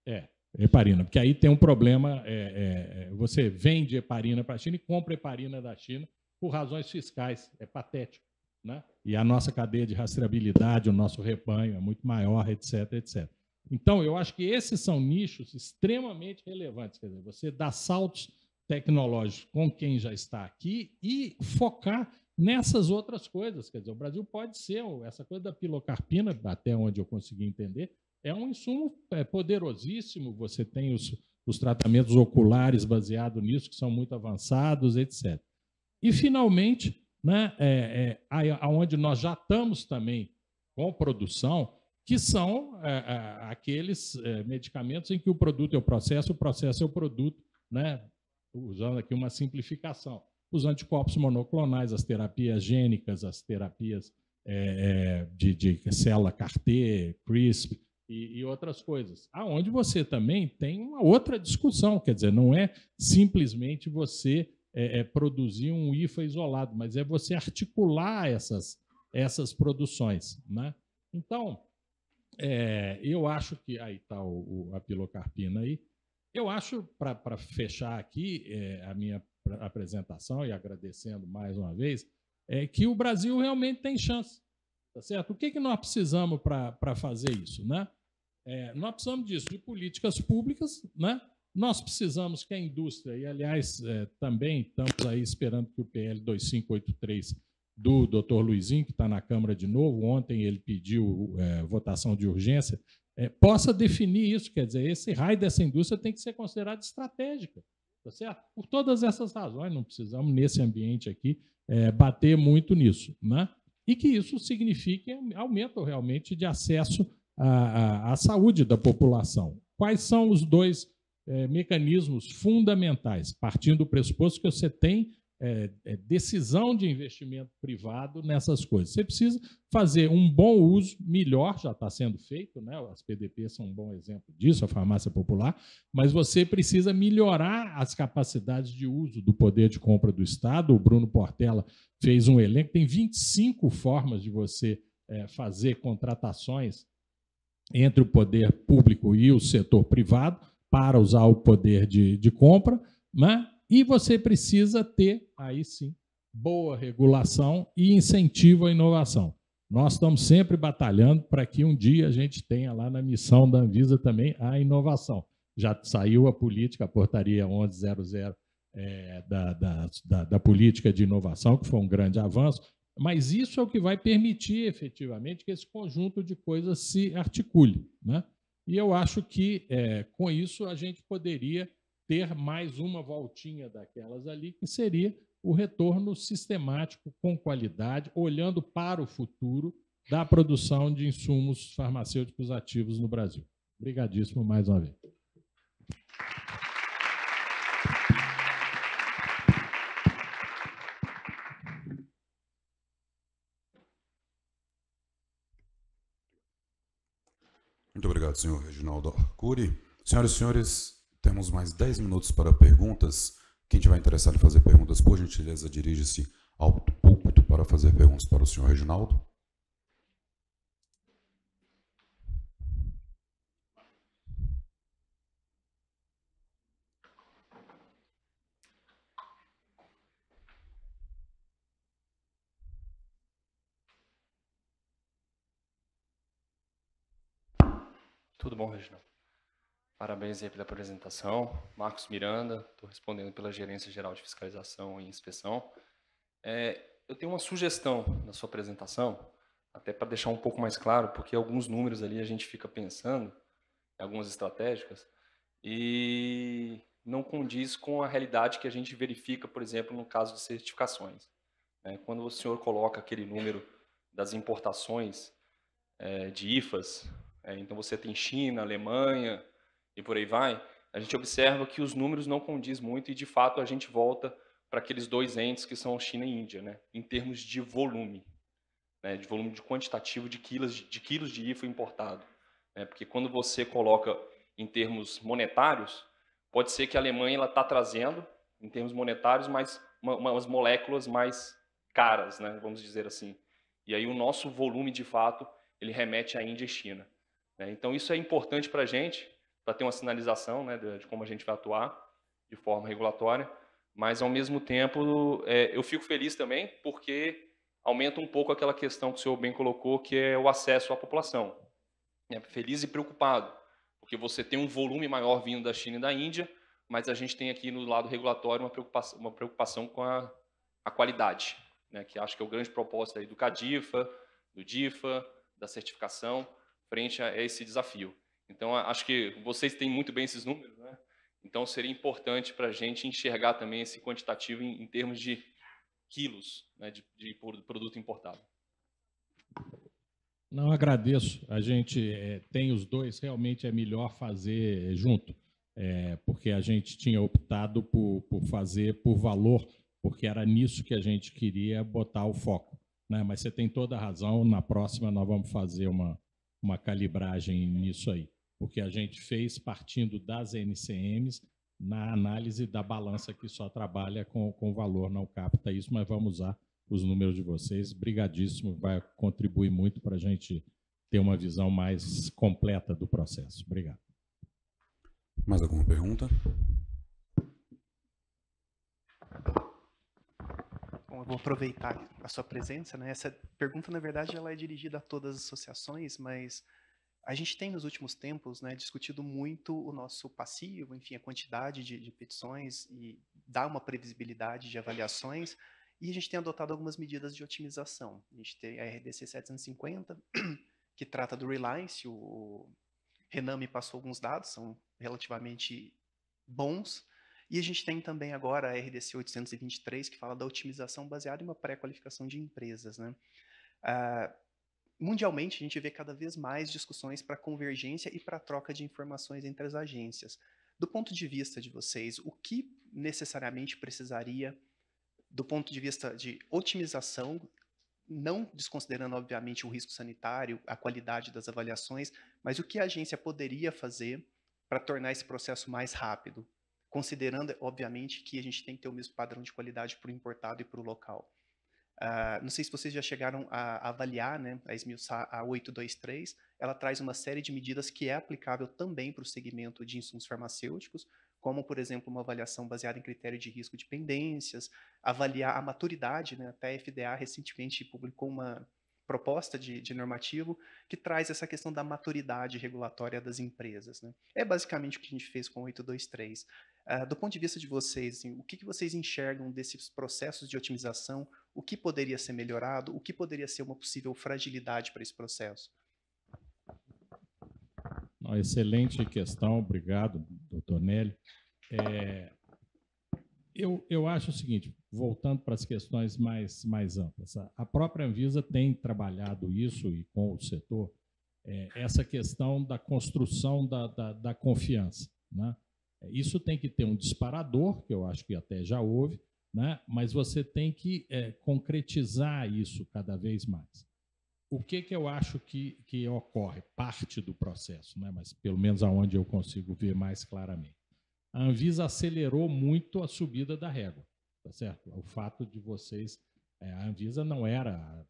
é, heparina, porque aí tem um problema, é, é, é você vende heparina para a China e compra heparina da China, por razões fiscais. É patético. Né? E a nossa cadeia de rastreabilidade, o nosso rebanho é muito maior, etc, etc. Então, eu acho que esses são nichos extremamente relevantes. Quer dizer, você dá saltos tecnológicos com quem já está aqui e focar nessas outras coisas. Quer dizer, o Brasil pode ser, essa coisa da pilocarpina, até onde eu consegui entender, é um insumo é poderosíssimo. Você tem os, os tratamentos oculares baseados nisso, que são muito avançados, etc. E, finalmente, né, é, é, aonde nós já estamos também com produção, que são é, é aqueles é, medicamentos em que o produto é o processo, o processo é o produto, né, usando aqui uma simplificação. Os anticorpos monoclonais, as terapias gênicas, as terapias é, de, de célula CAR-T, CRISP, e, outras coisas. Aonde você também tem uma outra discussão, quer dizer, não é simplesmente você é, é, produzir um IFA isolado, mas é você articular essas, essas produções. Né? Então, é, eu acho que. Aí está a pilocarpina aí. Eu acho, para fechar aqui é, a minha apresentação e agradecendo mais uma vez, é que o Brasil realmente tem chance. Tá certo? O que, que nós precisamos para fazer isso? Né? É, nós precisamos disso, de políticas públicas, né? Nós precisamos que a indústria, e aliás, é, também estamos aí esperando que o PL 2583 do doutor Luizinho, que está na Câmara de novo, ontem ele pediu é, votação de urgência, é, possa definir isso. Quer dizer, esse raio dessa indústria tem que ser considerado estratégica. Tá certo? Por todas essas razões, não precisamos, nesse ambiente aqui, é, bater muito nisso. Né? E que isso signifique aumento realmente de acesso à, à, à saúde da população. Quais são os dois é, mecanismos fundamentais, partindo do pressuposto que você tem é, é, decisão de investimento privado nessas coisas. Você precisa fazer um bom uso, melhor, já está sendo feito, né? as PDPs são um bom exemplo disso, a farmácia popular, mas você precisa melhorar as capacidades de uso do poder de compra do Estado. O Bruno Portela fez um elenco, tem 25 formas de você é, fazer contratações entre o poder público e o setor privado para usar o poder de, de compra, né? e você precisa ter, aí sim, boa regulação e incentivo à inovação. Nós estamos sempre batalhando para que um dia a gente tenha lá na missão da Anvisa também a inovação. Já saiu a política, a portaria 1100 é, da, da, da, da política de inovação, que foi um grande avanço, mas isso é o que vai permitir efetivamente que esse conjunto de coisas se articule. Né? E eu acho que é, com isso a gente poderia ter mais uma voltinha daquelas ali, que seria o retorno sistemático com qualidade, olhando para o futuro da produção de insumos farmacêuticos ativos no Brasil. Obrigadíssimo mais uma vez. Obrigado, senhor Reginaldo Arcuri. Senhoras e senhores, temos mais 10 minutos para perguntas. Quem tiver interessado em fazer perguntas, por gentileza, dirige-se ao púlpito para fazer perguntas para o senhor Reginaldo. Tudo bom, Reginaldo? Parabéns aí pela apresentação. Marcos Miranda, estou respondendo pela Gerência Geral de Fiscalização e Inspeção. É, eu tenho uma sugestão na sua apresentação, até para deixar um pouco mais claro, porque alguns números ali a gente fica pensando, algumas estratégicas, e não condiz com a realidade que a gente verifica, por exemplo, no caso de certificações. É, quando o senhor coloca aquele número das importações é, de IFAs é, então você tem China, Alemanha e por aí vai. A gente observa que os números não condiz muito e de fato a gente volta para aqueles dois entes que são China e Índia, né? Em termos de volume, né? De volume de quantitativo de quilos de quilos de IFA importado, né? Porque quando você coloca em termos monetários, pode ser que a Alemanha ela está trazendo em termos monetários mais uma, umas moléculas mais caras, né? Vamos dizer assim. E aí o nosso volume de fato ele remete à Índia e China. Né? Então, isso é importante para a gente, para ter uma sinalização né, de, de, como a gente vai atuar de forma regulatória, mas, ao mesmo tempo, é, eu fico feliz também, porque aumenta um pouco aquela questão que o senhor bem colocou, que é o acesso à população. É feliz e preocupado, porque você tem um volume maior vindo da China e da Índia, mas a gente tem aqui no lado regulatório uma preocupação, uma preocupação com a, a qualidade, né, que acho que é o grande propósito aí do CADIFA, do DIFA, da certificação, frente a esse desafio. Então, acho que vocês têm muito bem esses números, né? Então, seria importante para a gente enxergar também esse quantitativo em, em termos de quilos né, de, de, produto importado. Não, agradeço. A gente é, tem os dois, realmente é melhor fazer junto, é, porque a gente tinha optado por, por fazer por valor, porque era nisso que a gente queria botar o foco. Né? Mas você tem toda a razão, na próxima nós vamos fazer uma, uma calibragem nisso aí. porque a gente fez partindo das NCMs na análise da balança que só trabalha com, valor, não capta isso, mas vamos usar os números de vocês. Brigadíssimo, vai contribuir muito para a gente ter uma visão mais completa do processo. Obrigado. Mais alguma pergunta? eu vou aproveitar a sua presença. Né? Essa pergunta, na verdade, ela é dirigida a todas as associações, mas a gente tem nos últimos tempos né, discutido muito o nosso passivo, enfim, a quantidade de, de petições e dá uma previsibilidade de avaliações. E a gente tem adotado algumas medidas de otimização. A gente tem a RDC 750, *clears throat* que trata do Reliance. O Renan me passou alguns dados, são relativamente bons. E a gente tem também agora a RDC 823, que fala da otimização baseada em uma pré-qualificação de empresas. Né? Uh, mundialmente, a gente vê cada vez mais discussões para convergência e para troca de informações entre as agências. Do ponto de vista de vocês, o que necessariamente precisaria, do ponto de vista de otimização, não desconsiderando, obviamente, o risco sanitário, a qualidade das avaliações, mas o que a agência poderia fazer para tornar esse processo mais rápido? considerando, obviamente, que a gente tem que ter o mesmo padrão de qualidade para o importado e para o local. Uh, não sei se vocês já chegaram a, a avaliar né, a esmiuçar a 823, ela traz uma série de medidas que é aplicável também para o segmento de insumos farmacêuticos, como, por exemplo, uma avaliação baseada em critério de risco de pendências, avaliar a maturidade, né? até a FDA recentemente publicou uma proposta de, de, normativo que traz essa questão da maturidade regulatória das empresas. Né? É basicamente o que a gente fez com o 823. Ah, do ponto de vista de vocês, assim, o que, vocês enxergam desses processos de otimização? O que poderia ser melhorado? O que poderia ser uma possível fragilidade para esse processo? excelente questão, obrigado, doutor Nelly. É, eu, eu acho o seguinte, voltando para as questões mais, mais amplas, a própria Anvisa tem trabalhado isso e com o setor, é, essa questão da construção da, da, da confiança. Né? Isso tem que ter um disparador, que eu acho que até já houve, né? mas você tem que é, concretizar isso cada vez mais. O que, que eu acho que, que ocorre? Parte do processo, né? mas pelo menos aonde eu consigo ver mais claramente. A Anvisa acelerou muito a subida da régua, tá certo? O fato de vocês. É, a Anvisa não era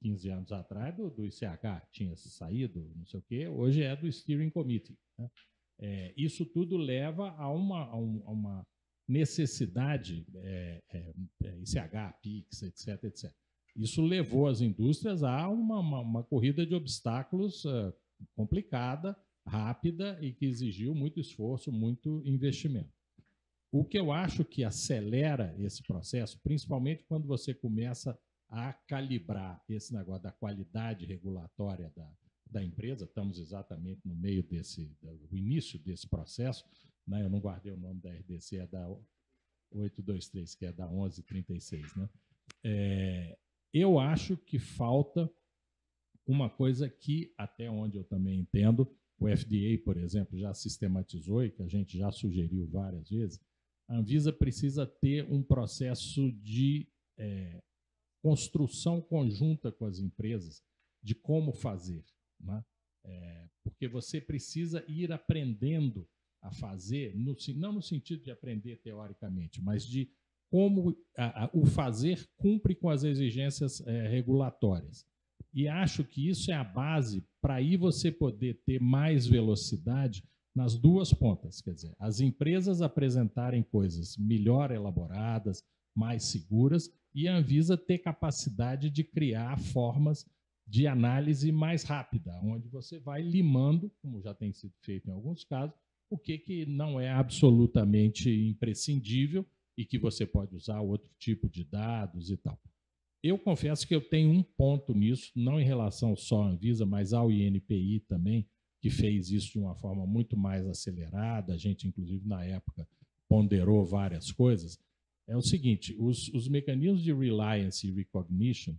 15 anos atrás do, do ICH, tinha saído, não sei o quê, hoje é do Steering Committee. Né? É, isso tudo leva a uma, a um, a uma necessidade, é, é, é ICH, PIX, etc, etc. Isso levou as indústrias a uma, uma, uma corrida de obstáculos ah, complicada, rápida e que exigiu muito esforço, muito investimento. O que eu acho que acelera esse processo, principalmente quando você começa a calibrar esse negócio da qualidade regulatória da, da empresa, estamos exatamente no meio desse, no início desse processo, né? eu não guardei o nome da RDC, é da 823, que é da 1136. Né? É, eu acho que falta uma coisa que, até onde eu também entendo, o FDA, por exemplo, já sistematizou e que a gente já sugeriu várias vezes, a Anvisa precisa ter um processo de é, construção conjunta com as empresas de como fazer. Né? É, porque você precisa ir aprendendo a fazer, no, não no sentido de aprender teoricamente, mas de como a, a, o fazer cumpre com as exigências é, regulatórias. E acho que isso é a base para aí você poder ter mais velocidade nas duas pontas, quer dizer, as empresas apresentarem coisas melhor elaboradas, mais seguras, e a Anvisa ter capacidade de criar formas de análise mais rápida, onde você vai limando, como já tem sido feito em alguns casos, o que, que não é absolutamente imprescindível e que você pode usar outro tipo de dados e tal. Eu confesso que eu tenho um ponto nisso, não em relação só à Anvisa, mas ao INPI também, que fez isso de uma forma muito mais acelerada. A gente, inclusive, na época, ponderou várias coisas. É o seguinte: os, os mecanismos de reliance e recognition,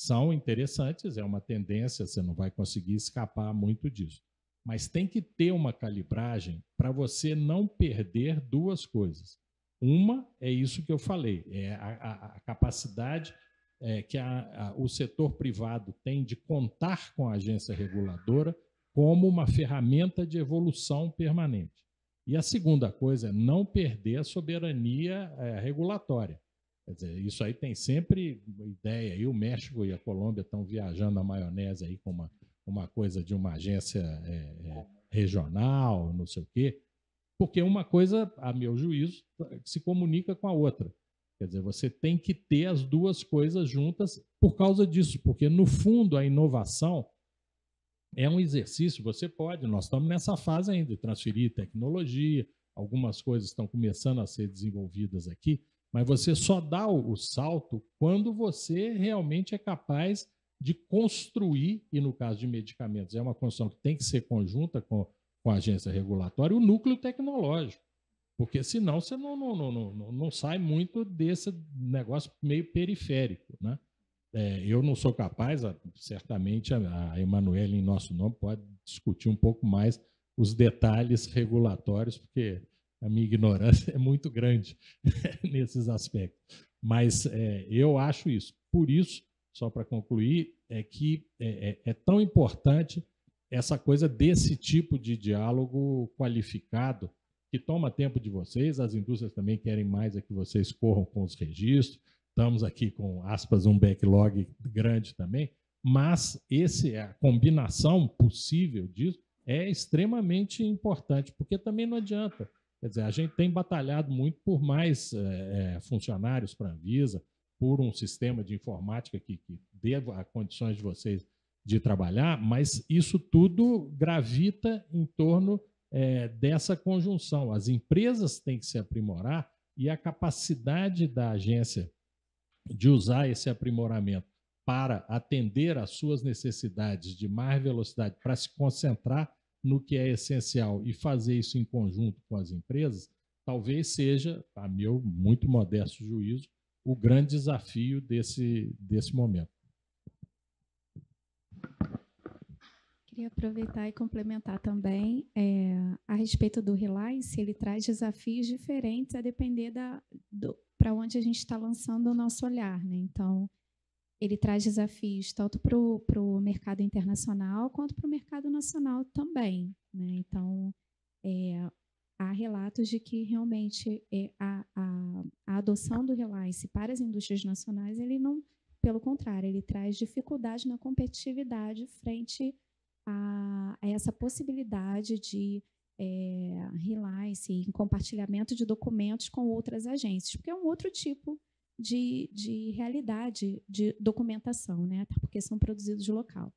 são interessantes, é uma tendência, você não vai conseguir escapar muito disso. Mas tem que ter uma calibragem para você não perder duas coisas. Uma é isso que eu falei, é a, a, a capacidade é, que a, o setor privado tem de contar com a agência reguladora como uma ferramenta de evolução permanente. E a segunda coisa é não perder a soberania é, regulatória. Quer dizer, isso aí tem sempre ideia. E o México e a Colômbia estão viajando a maionese aí com uma, uma coisa de uma agência é, é, regional, não sei o quê. Porque uma coisa, a meu juízo, se comunica com a outra. Quer dizer, você tem que ter as duas coisas juntas por causa disso, porque no fundo a inovação é um exercício. Você pode, nós estamos nessa fase ainda de transferir tecnologia, algumas coisas estão começando a ser desenvolvidas aqui, mas você só dá o, o salto quando você realmente é capaz de construir, e no caso de medicamentos, é uma construção que tem que ser conjunta com, com a agência regulatória, o núcleo tecnológico. Porque senão você não, não, não, não, não sai muito desse negócio meio periférico. Né? É, eu não sou capaz, certamente a, a Emanuele, em nosso nome, pode discutir um pouco mais os detalhes regulatórios, porque a minha ignorância *laughs* é muito grande *laughs* nesses aspectos. Mas é, eu acho isso. Por isso, só para concluir, é que é, é, é, tão importante essa coisa desse tipo de diálogo qualificado, que toma tempo de vocês, as indústrias também querem mais é que vocês corram com os registros, estamos aqui com, aspas, um backlog grande também, mas esse, a combinação possível disso é extremamente importante, porque também não adianta Quer dizer, a gente tem batalhado muito por mais é, funcionários para a Anvisa, por um sistema de informática que, que dê a condições de vocês de trabalhar, mas isso tudo gravita em torno é, dessa conjunção. As empresas têm que se aprimorar e a capacidade da agência de usar esse aprimoramento para atender às suas necessidades de mais velocidade, para se concentrar no que é essencial e fazer isso em conjunto com as empresas, talvez seja, a meu muito modesto juízo, o grande desafio desse, desse momento. Queria aproveitar e complementar também é, a respeito do Reliance, ele traz desafios diferentes a depender da para onde a gente está lançando o nosso olhar. Né? Então, ele traz desafios tanto para o mercado internacional quanto para o mercado nacional também. Né? Então, é, há relatos de que realmente é, a, a, a, adoção do reliance para as indústrias nacionais, ele não, pelo contrário, ele traz dificuldade na competitividade frente a, a essa possibilidade de é, reliance em compartilhamento de documentos com outras agências, porque é um outro tipo de, de realidade, de documentação, né? Até tá, porque são produzidos de local.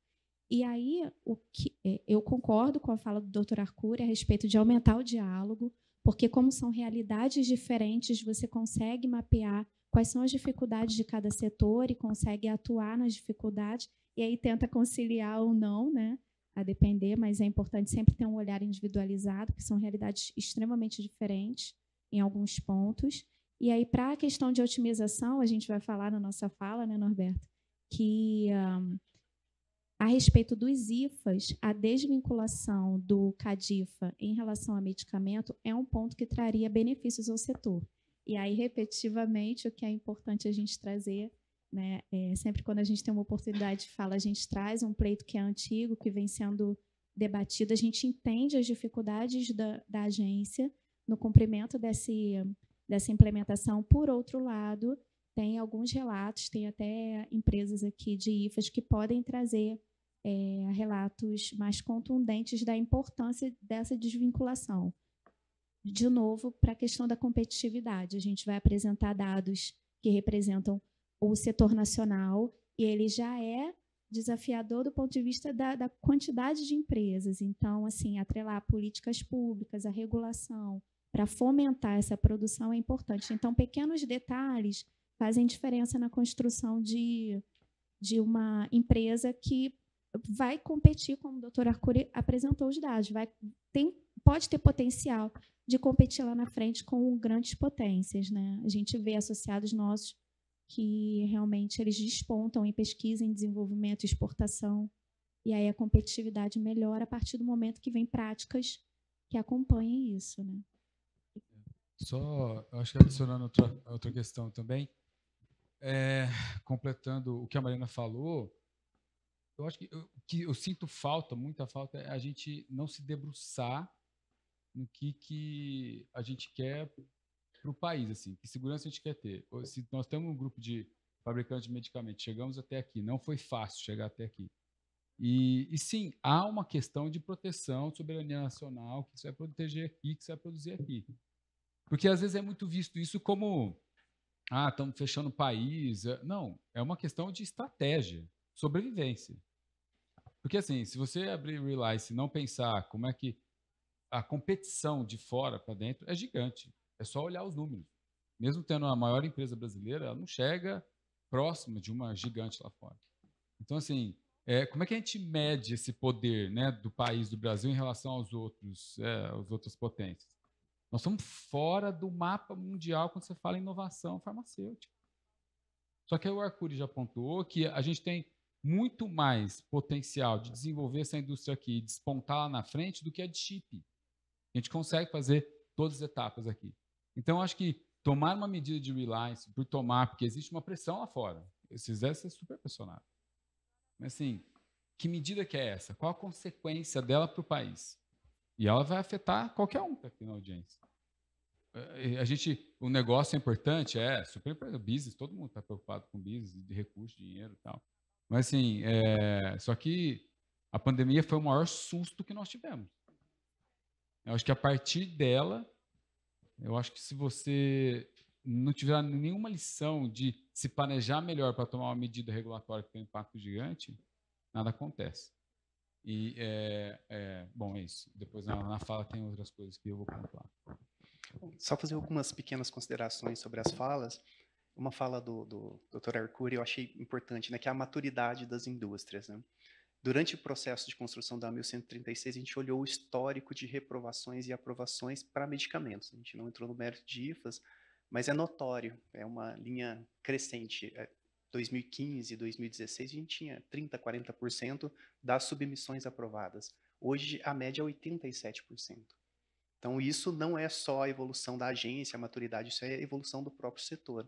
E aí, o que, é, eu concordo com a fala do Dr. Arcuri a respeito de aumentar o diálogo, porque, como são realidades diferentes, você consegue mapear quais são as dificuldades de cada setor e consegue atuar nas dificuldades, e aí tenta conciliar ou não, né? a depender, mas é importante sempre ter um olhar individualizado, porque são realidades extremamente diferentes em alguns pontos. E aí, para a questão de otimização, a gente vai falar na nossa fala, né, Norberto, que um, a respeito dos IFAs, a desvinculação do CADIFA em relação a medicamento é um ponto que traria benefícios ao setor. E aí, repetitivamente, o que é importante a gente trazer né? É, sempre quando a gente tem uma oportunidade de fala, a gente traz um pleito que é antigo, que vem sendo debatido, a gente entende as dificuldades da, da agência no cumprimento desse dessa implementação. Por outro lado, tem alguns relatos, tem até empresas aqui de IFAs que podem trazer é, relatos mais contundentes da importância dessa desvinculação. De novo, para a questão da competitividade, a gente vai apresentar dados que representam o setor nacional e ele já é desafiador do ponto de vista da, da quantidade de empresas. Então, assim, atrelar políticas públicas, a regulação, para fomentar essa produção é importante. Então, pequenos detalhes fazem diferença na construção de, de uma empresa que vai competir, como o doutor Arcuri apresentou os dados, vai, tem, pode ter potencial de competir lá na frente com grandes potências. Né? A gente vê associados nossos que realmente eles despontam em pesquisa, em desenvolvimento, exportação, e aí a competitividade melhora a partir do momento que vem práticas que acompanhem isso. Né? Só, acho que adicionando outra, outra questão também, é, completando o que a Marina falou, eu acho que eu, que eu sinto falta, muita falta, é a gente não se debruçar no que, que a gente quer para o país, assim, que segurança a gente quer ter. Se nós temos um grupo de fabricantes de medicamentos, chegamos até aqui, não foi fácil chegar até aqui. E, e sim, há uma questão de proteção, de soberania nacional, que você vai proteger aqui, que você vai produzir aqui. Porque às vezes é muito visto isso como ah, estamos fechando o país. É, não, é uma questão de estratégia, sobrevivência. Porque assim, se você abrir Realize e não pensar como é que a competição de fora para dentro é gigante. É só olhar os números. Mesmo tendo a maior empresa brasileira, ela não chega próxima de uma gigante lá fora. Então, assim, é, como é que a gente mede esse poder né, do país, do Brasil, em relação aos outros, é, às outras potências? Nós estamos fora do mapa mundial quando você fala em inovação farmacêutica. Só que aí o Arcuri já apontou que a gente tem muito mais potencial de desenvolver essa indústria aqui e despontar lá na frente do que a de chip. A gente consegue fazer todas as etapas aqui. Então, acho que tomar uma medida de reliance por tomar, porque existe uma pressão lá fora. Se fizer, você é super pressionado. Mas, assim, que medida que é essa? Qual a consequência dela para o país? E ela vai afetar qualquer um que está aqui na audiência. É, a gente, o negócio é importante, é, super business, todo mundo está preocupado com business, de recurso, dinheiro e tal. Mas assim, é, só que a pandemia foi o maior susto que nós tivemos. Eu acho que a partir dela, eu acho que se você não tiver nenhuma lição de se planejar melhor para tomar uma medida regulatória que tem um impacto gigante, nada acontece. E, é, é, bom, é isso. Depois na, na, fala tem outras coisas que eu vou contar. Só fazer algumas pequenas considerações sobre as falas. Uma fala do, do Dr. Arcuri eu achei importante, né, que é a maturidade das indústrias. Né? Durante o processo de construção da 1136, a gente olhou o histórico de reprovações e aprovações para medicamentos. A gente não entrou no mérito de IFAS, mas é notório, é uma linha crescente. É, 2015, 2016, a gente tinha 30%, 40% das submissões aprovadas. Hoje, a média é 87%. Então, isso não é só a evolução da agência, a maturidade, isso é a evolução do próprio setor.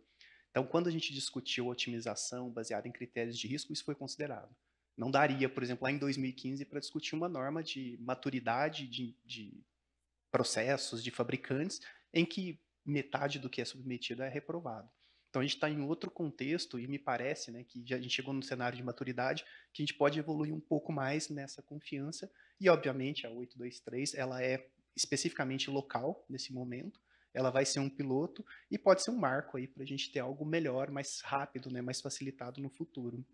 Então, quando a gente discutiu otimização baseada em critérios de risco, isso foi considerado. Não daria, por exemplo, lá em 2015 para discutir uma norma de maturidade de, de processos, de fabricantes, em que metade do que é submetido é reprovado. Então a gente está em outro contexto e me parece né, que já, a gente chegou num cenário de maturidade que a gente pode evoluir um pouco mais nessa confiança. E obviamente a 823 ela é especificamente local nesse momento. Ela vai ser um piloto e pode ser um marco aí para a gente ter algo melhor, mais rápido, né, mais facilitado no futuro.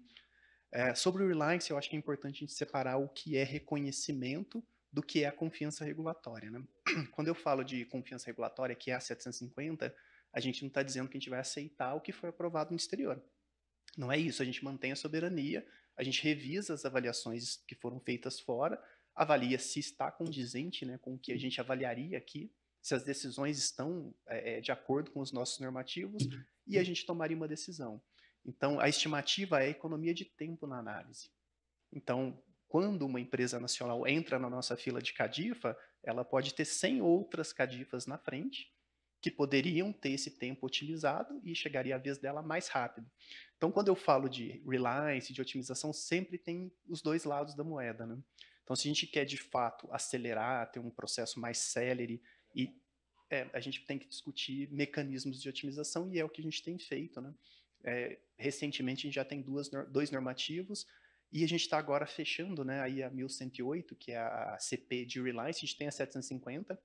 É, sobre o Reliance, eu acho que é importante a gente separar o que é reconhecimento do que é a confiança regulatória. Né? *clears throat* Quando eu falo de confiança regulatória, que é a 750, a gente não está dizendo que a gente vai aceitar o que foi aprovado no exterior. Não é isso. A gente mantém a soberania, a gente revisa as avaliações que foram feitas fora, avalia se está condizente né, com o que a gente avaliaria aqui, se as decisões estão é, é de acordo com os nossos normativos, uhum. e a gente tomaria uma decisão. Então, a estimativa é a economia de tempo na análise. Então, quando uma empresa nacional entra na nossa fila de CADIFA, ela pode ter 100 outras CADIFAs na frente, que poderiam ter esse tempo otimizado e chegaria a vez dela mais rápido. Então, quando eu falo de reliance, de otimização, sempre tem os dois lados da moeda. Né? Então, se a gente quer de fato acelerar, ter um processo mais celere, e é, a gente tem que discutir mecanismos de otimização e é o que a gente tem feito, né? É, recentemente a gente já tem duas, dois normativos e a gente está agora fechando, né? Aí a 1108, que é a CP de Reliance, a gente tem a 750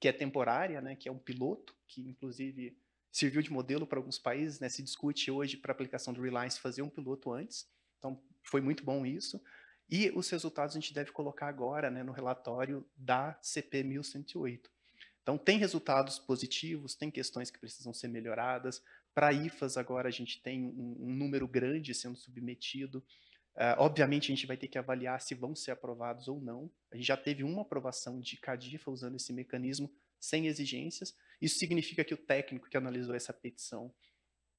que é temporária, né, que é um piloto, que inclusive serviu de modelo para alguns países, né, se discute hoje para a aplicação do Reliance fazer um piloto antes, então foi muito bom isso, e os resultados a gente deve colocar agora né, no relatório da CP 1108. Então, tem resultados positivos, tem questões que precisam ser melhoradas. Para IFAS, agora a gente tem um, um número grande sendo submetido. Uh, obviamente, a gente vai ter que avaliar se vão ser aprovados ou não. A gente já teve uma aprovação de CADIFA usando esse mecanismo sem exigências. Isso significa que o técnico que analisou essa petição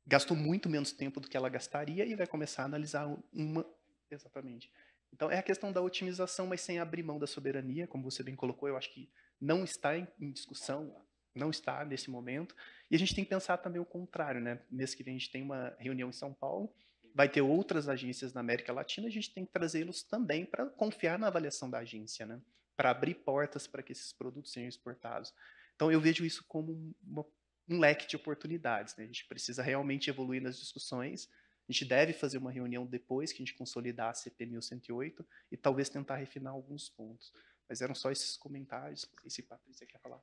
gastou muito menos tempo do que ela gastaria e vai começar a analisar uma. Exatamente. Então, é a questão da otimização, mas sem abrir mão da soberania, como você bem colocou, eu acho que não está em discussão, não está nesse momento. E a gente tem que pensar também o contrário, né? Mês que vem a gente tem uma reunião em São Paulo vai ter outras agências na América Latina, a gente tem que trazê-los também para confiar na avaliação da agência, né? para abrir portas para que esses produtos sejam exportados. Então, eu vejo isso como uma, um leque de oportunidades. Né? A gente precisa realmente evoluir nas discussões. A gente deve fazer uma reunião depois que a gente consolidar a CP 1108 e talvez tentar refinar alguns pontos. Mas eram só esses comentários. E se Patrícia quer falar.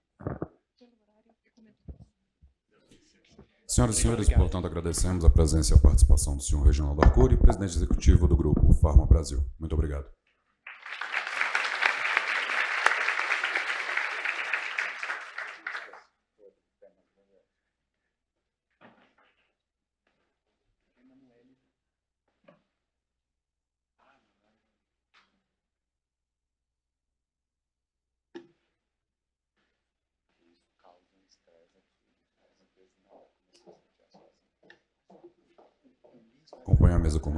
Senhoras e senhores, portanto, agradecemos a presença e a participação do senhor Reginaldo Arcuri, presidente executivo do Grupo Farma Brasil. Muito obrigado.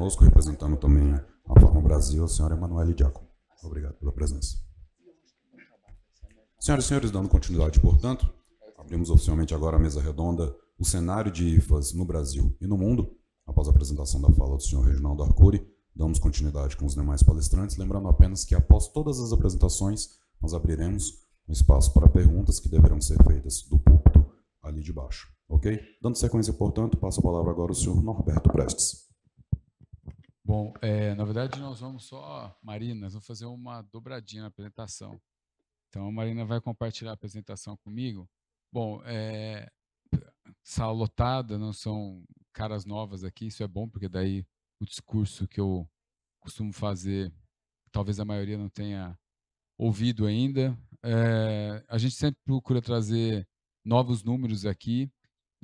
conosco, representando também a Forma Brasil, a senhora Emanuele Diácono. Obrigado pela presença. Senhoras e senhores, dando continuidade, portanto, abrimos oficialmente agora a mesa redonda o cenário de IFAs no Brasil e no mundo. Após a apresentação da fala do senhor Reginaldo Arcuri, damos continuidade com os demais palestrantes, lembrando apenas que após todas as apresentações, nós abriremos um espaço para perguntas que deverão ser feitas do púlpito ali de baixo, ok? Dando sequência, portanto, passo a palavra agora ao senhor Norberto Prestes. Bom, é, na verdade nós vamos só, Marina, nós vamos fazer uma dobradinha na apresentação. Então a Marina vai compartilhar a apresentação comigo. Bom, é, sala lotada, não são caras novas aqui, isso é bom, porque daí o discurso que eu costumo fazer, talvez a maioria não tenha ouvido ainda. É, a gente sempre procura trazer novos números aqui,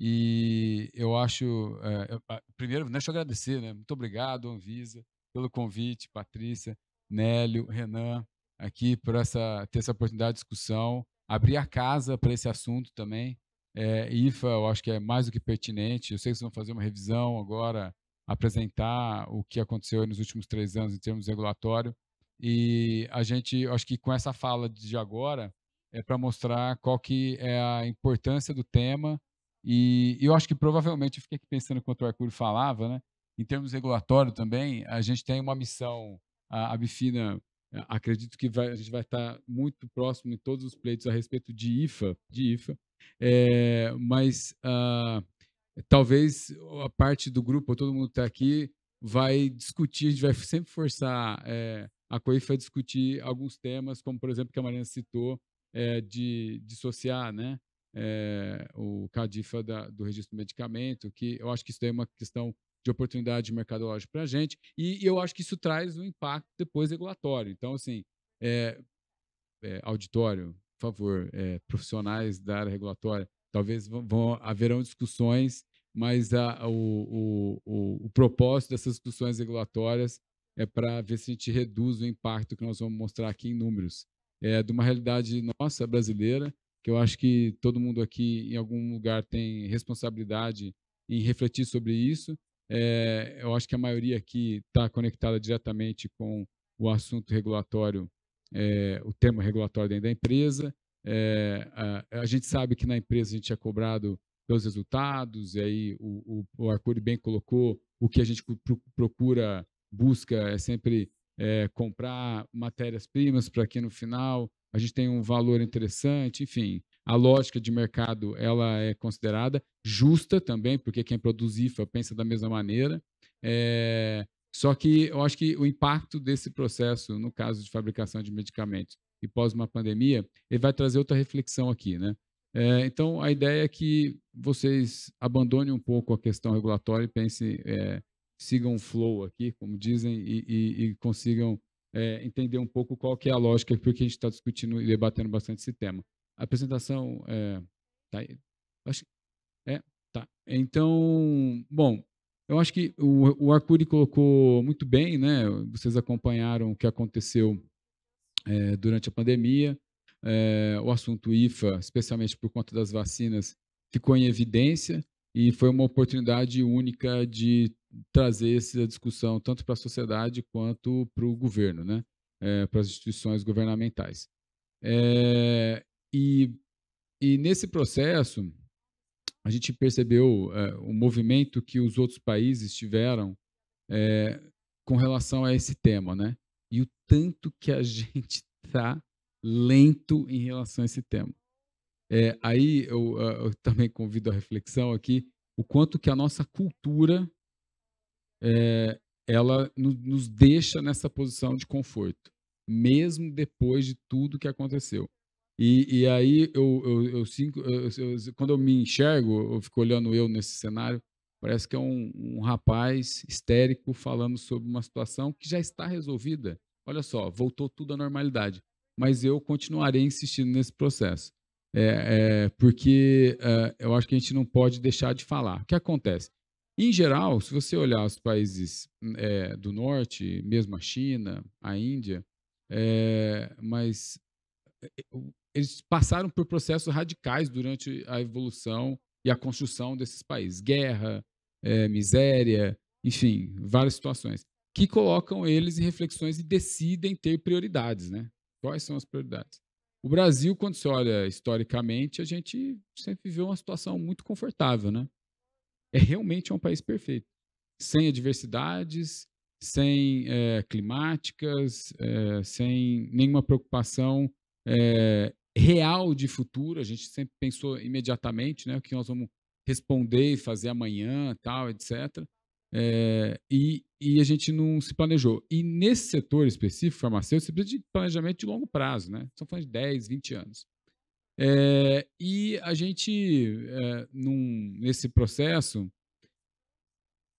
e eu acho, é, primeiro, né, deixa eu agradecer, né? Muito obrigado, Anvisa, pelo convite, Patrícia, Nélio, Renan, aqui por essa, ter essa oportunidade de discussão, abrir a casa para esse assunto também. É, IFA, eu acho que é mais do que pertinente. Eu sei que vocês vão fazer uma revisão agora, apresentar o que aconteceu nos últimos três anos em termos regulatório. E a gente, acho que com essa fala de agora, é para mostrar qual que é a importância do tema e eu acho que provavelmente, eu fiquei aqui pensando enquanto o Arcuri falava, né? em termos regulatórios também, a gente tem uma missão, a, a Bifina, eh, acredito que vai, a gente vai estar muito próximo em todos os pleitos a respeito de IFA, de IFA é, eh, mas uh, talvez a parte do grupo, todo mundo está aqui, vai discutir, a gente vai sempre forçar é, a COIFA a discutir alguns temas, como por exemplo que a Mariana citou, é, de dissociar né, é, o CADIFA da, do registro do medicamento, que eu acho que isso daí é uma questão de oportunidade de mercadológica para a gente, e eu acho que isso traz um impacto depois regulatório. Então, assim, é, é, auditório, por favor, profissionais da área regulatória, talvez vão haverão discussões, mas a, o, o, o, o propósito dessas discussões regulatórias é para ver se a gente reduz o impacto que nós vamos mostrar aqui em números. É de uma realidade nossa brasileira que eu acho que todo mundo aqui em algum lugar tem responsabilidade em refletir sobre isso. É, eu acho que a maioria aqui está conectada diretamente com o assunto regulatório, é, o tema regulatório dentro da empresa. É, a, a, gente sabe que na empresa a gente é cobrado pelos resultados, e aí o, o, o Arcuri bem colocou o que a gente procura, busca é sempre comprar matérias-primas para que no final a gente tem um valor interessante, enfim. A lógica de mercado ela é considerada justa também, porque quem produz IFA pensa da mesma maneira. É... Só que eu acho que o impacto desse processo, no caso de fabricação de medicamentos e pós uma pandemia, ele vai trazer outra reflexão aqui, né? É, então, a ideia é que vocês abandonem um pouco a questão regulatória e pensem, é, sigam o flow aqui, como dizem, e, e, e consigam é, entender um pouco qual que é a lógica, porque a gente está discutindo e debatendo bastante esse tema. A apresentação é, tá aí? Acho é, tá. Então, bom, eu acho que o, o Arcuri colocou muito bem, né? Vocês acompanharam o que aconteceu é, durante a pandemia. É, o assunto IFA, especialmente por conta das vacinas, ficou em evidência e foi uma oportunidade única de trazer essa discussão tanto para a sociedade quanto para o governo, né? É, para as instituições governamentais. É, e, e nesse processo, a gente percebeu é, o movimento que os outros países tiveram com relação a esse tema, né? E o tanto que a *laughs* gente está lento em relação a esse tema. aí eu, eu também convido a reflexão aqui, o quanto que a nossa cultura é, ela no, nos deixa nessa posição de conforto, mesmo depois de tudo que aconteceu. E, e aí, eu, eu, eu, eu, quando eu me enxergo, eu fico olhando eu nesse cenário, parece que é um, um rapaz histérico falando sobre uma situação que já está resolvida. Olha só, voltou tudo à normalidade. Mas eu continuarei insistindo nesse processo. É, é, porque é, eu acho que a gente não pode deixar de falar. O que acontece? Em geral, se você olhar os países é, do norte, mesmo a China, a Índia, é, mas eh, eles passaram por processos radicais durante a evolução e a construção desses países. Guerra, é, miséria, enfim, várias situações. Que colocam eles em reflexões e decidem ter prioridades, né? Quais são as prioridades? O Brasil, quando se olha historicamente, a gente sempre viveu uma situação muito confortável, né? é realmente é um país perfeito, sem adversidades, sem é, climáticas, é, sem nenhuma preocupação é, real de futuro. A gente sempre pensou imediatamente, né, o que nós vamos responder e fazer amanhã, tal, etc. E, e, a gente não se planejou. E nesse setor específico, farmacêutico, você precisa de planejamento de longo prazo, né? Estamos falando de 10, 20 anos. É, e a gente, é, num, nesse processo,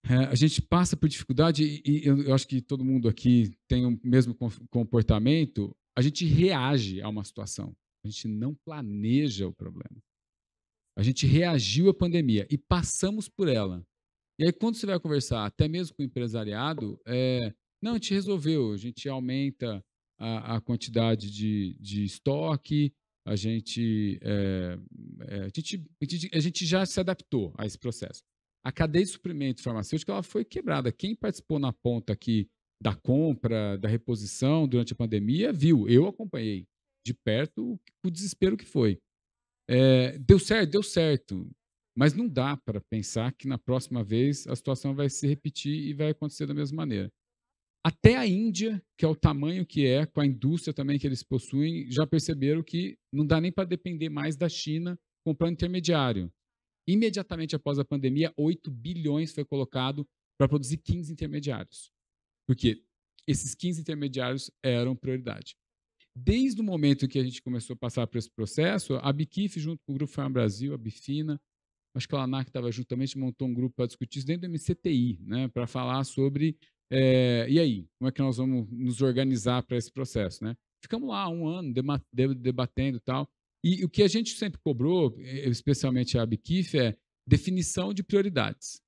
é, a gente passa por dificuldade, e, e eu, acho que todo mundo aqui tem o mesmo comportamento, a gente reage a uma situação, a gente não planeja o problema. A gente reagiu à pandemia e passamos por ela. E aí, quando você vai conversar, até mesmo com o empresariado, é, não, a gente resolveu, a gente aumenta a, a quantidade de, de estoque, a gente, é, a, gente, a, gente, já se adaptou a esse processo. A cadeia de suprimento farmacêutico ela foi quebrada. Quem participou na ponta aqui da compra, da reposição durante a pandemia, viu. Eu acompanhei de perto o, o desespero que foi. É, deu certo, deu certo. Mas não dá para pensar que na próxima vez a situação vai se repetir e vai acontecer da mesma maneira. Até a Índia, que é o tamanho que é, com a indústria também que eles possuem, já perceberam que não dá nem para depender mais da China comprando intermediário. Imediatamente após a pandemia, 8 bilhões foi colocado para produzir 15 intermediários. Porque esses 15 intermediários eram prioridade. Desde o momento que a gente começou a passar por esse processo, a Biquif, junto com o Grupo Farm Brasil, a Bifina, acho que a Lanark estava juntamente, montou um grupo para discutir isso dentro do MCTI, né, para falar sobre é, e aí, como é que nós vamos nos organizar para esse processo, né? Ficamos lá um ano debatendo tal. E o que a gente sempre cobrou, especialmente a Abkif, é definição de prioridades.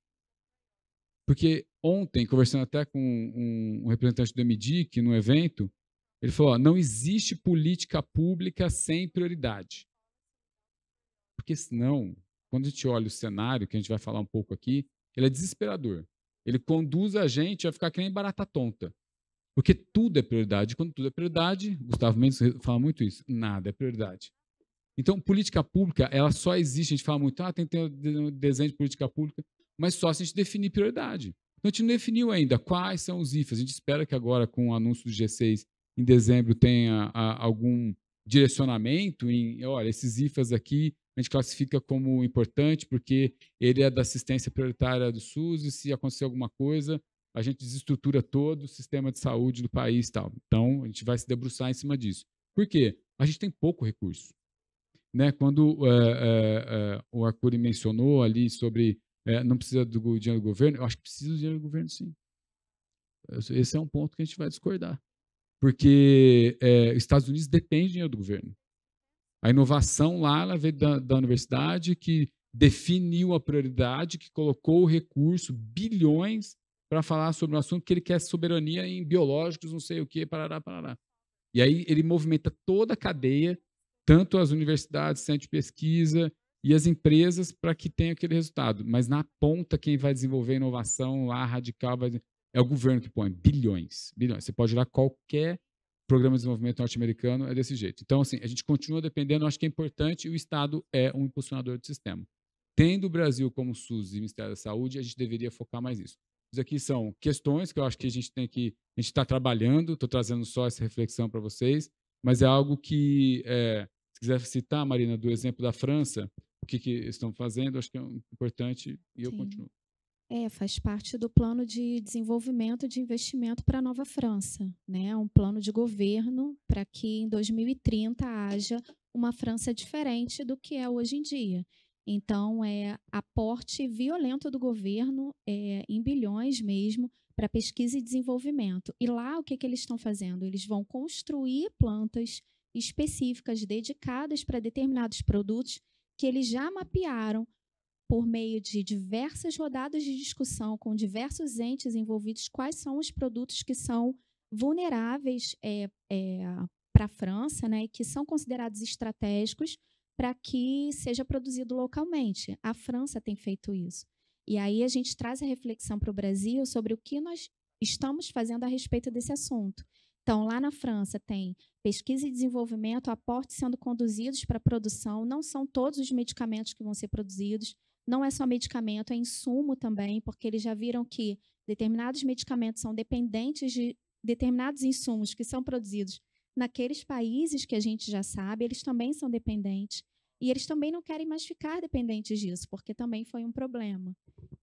Porque ontem, conversando até com um, representante do MDIC no evento, ele falou: ó, não existe política pública sem prioridade. Porque senão, quando a gente olha o cenário, que a gente vai falar um pouco aqui, ele é desesperador. Ele conduz a gente a ficar que nem barata tonta. Porque tudo é prioridade. Quando tudo é prioridade, Gustavo Mendes fala muito isso, nada é prioridade. Então, política pública, ela só existe, a gente fala muito, ah, tem que ter um desenho de política pública, mas só se a gente definir prioridade. Então, a gente não definiu ainda quais são os IFAs. A gente espera que agora, com o anúncio do G6 em dezembro, tenha a, ah, algum direcionamento em, olha, esses IFAs aqui a gente classifica como importante porque ele é da assistência prioritária do SUS e se acontecer alguma coisa, a gente desestrutura todo o sistema de saúde do país tal. Então, a gente vai se debruçar em cima disso. Por quê? A gente tem pouco recurso. Né? Quando é, é, o Arcuri mencionou ali sobre é, não precisa do dinheiro do governo, eu acho que precisa do dinheiro do governo, sim. Esse é um ponto que a gente vai discordar. Porque os Estados Unidos depende do dinheiro do governo. A inovação lá ela veio da, da universidade que definiu a prioridade, que colocou o recurso, bilhões, para falar sobre um assunto que ele quer soberania em biológicos, não sei o que, parará, parará. E aí ele movimenta toda a cadeia, tanto as universidades, centro de pesquisa e as empresas, para que tenha aquele resultado. Mas na ponta, quem vai desenvolver inovação lá radical vai... é o governo que põe bilhões, bilhões. Você pode olhar qualquer programa de desenvolvimento norte-americano é desse jeito. Então, assim, a gente continua dependendo, acho que é importante, e o Estado é um impulsionador do sistema. Tendo o Brasil como SUS e Ministério da Saúde, a gente deveria focar mais nisso. Isso aqui são questões que eu acho que a gente tem que. A gente está trabalhando, estou trazendo só essa reflexão para vocês, mas é algo que, é, se quiser citar, Marina, do exemplo da França, o que, que estão fazendo, acho que é importante, e eu continuo. É, faz parte do plano de desenvolvimento de investimento para a Nova França, né? É um plano de governo para que em 2030 haja uma França diferente do que é hoje em dia. Então, é aporte violento do governo, é, em bilhões mesmo, para pesquisa e desenvolvimento. E lá, o que, que eles estão fazendo? Eles vão construir plantas específicas dedicadas para determinados produtos que eles já mapearam por meio de diversas rodadas de discussão com diversos entes envolvidos, quais são os produtos que são vulneráveis é, é, para a França né, e que são considerados estratégicos para que seja produzido localmente. A França tem feito isso. E aí a gente traz a reflexão para o Brasil sobre o que nós estamos fazendo a respeito desse assunto. Então, lá na França tem pesquisa e desenvolvimento, aportes sendo conduzidos para a produção, não são todos os medicamentos que vão ser produzidos, não é só medicamento, é insumo também, porque eles já viram que determinados medicamentos são dependentes de determinados insumos que são produzidos naqueles países que a gente já sabe, eles também são dependentes. E eles também não querem mais ficar dependentes disso, porque também foi um problema.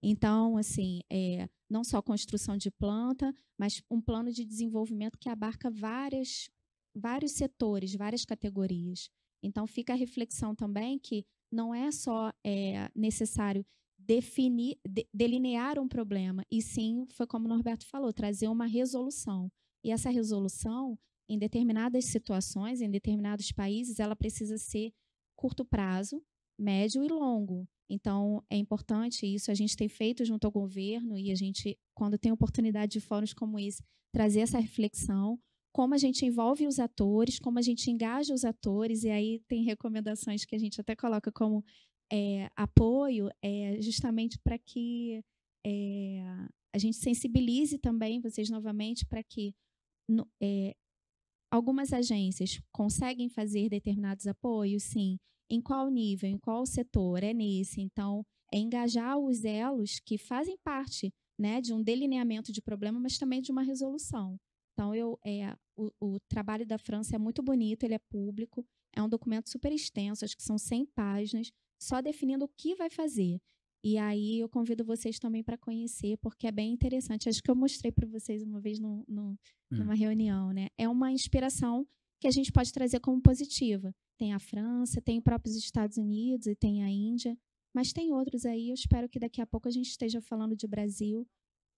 Então, assim, é, não só construção de planta, mas um plano de desenvolvimento que abarca várias, vários setores, várias categorias. Então, fica a reflexão também que não é só é, necessário definir, de, delinear um problema, e sim, foi como o Norberto falou, trazer uma resolução. E essa resolução, em determinadas situações, em determinados países, ela precisa ser curto prazo, médio e longo. Então, é importante isso, a gente tem feito junto ao governo e a gente, quando tem oportunidade de fóruns como esse, trazer essa reflexão, como a gente envolve os atores, como a gente engaja os atores, e aí tem recomendações que a gente até coloca como é, apoio, é, justamente para que é, a gente sensibilize também vocês novamente para que no, algumas agências conseguem fazer determinados apoios, sim. Em qual nível, em qual setor? É nesse. Então, é engajar os elos que fazem parte né, de um delineamento de problema, mas também de uma resolução. Então, eu, é, o, o, trabalho da França é muito bonito, ele é público, é um documento super extenso, acho que são 100 páginas, só definindo o que vai fazer. E aí eu convido vocês também para conhecer, porque é bem interessante. Acho que eu mostrei para vocês uma vez no, no, é. numa reunião, né? É uma inspiração que a gente pode trazer como positiva. Tem a França, tem os próprios Estados Unidos e tem a Índia, mas tem outros aí. Eu espero que daqui a pouco a gente esteja falando de Brasil.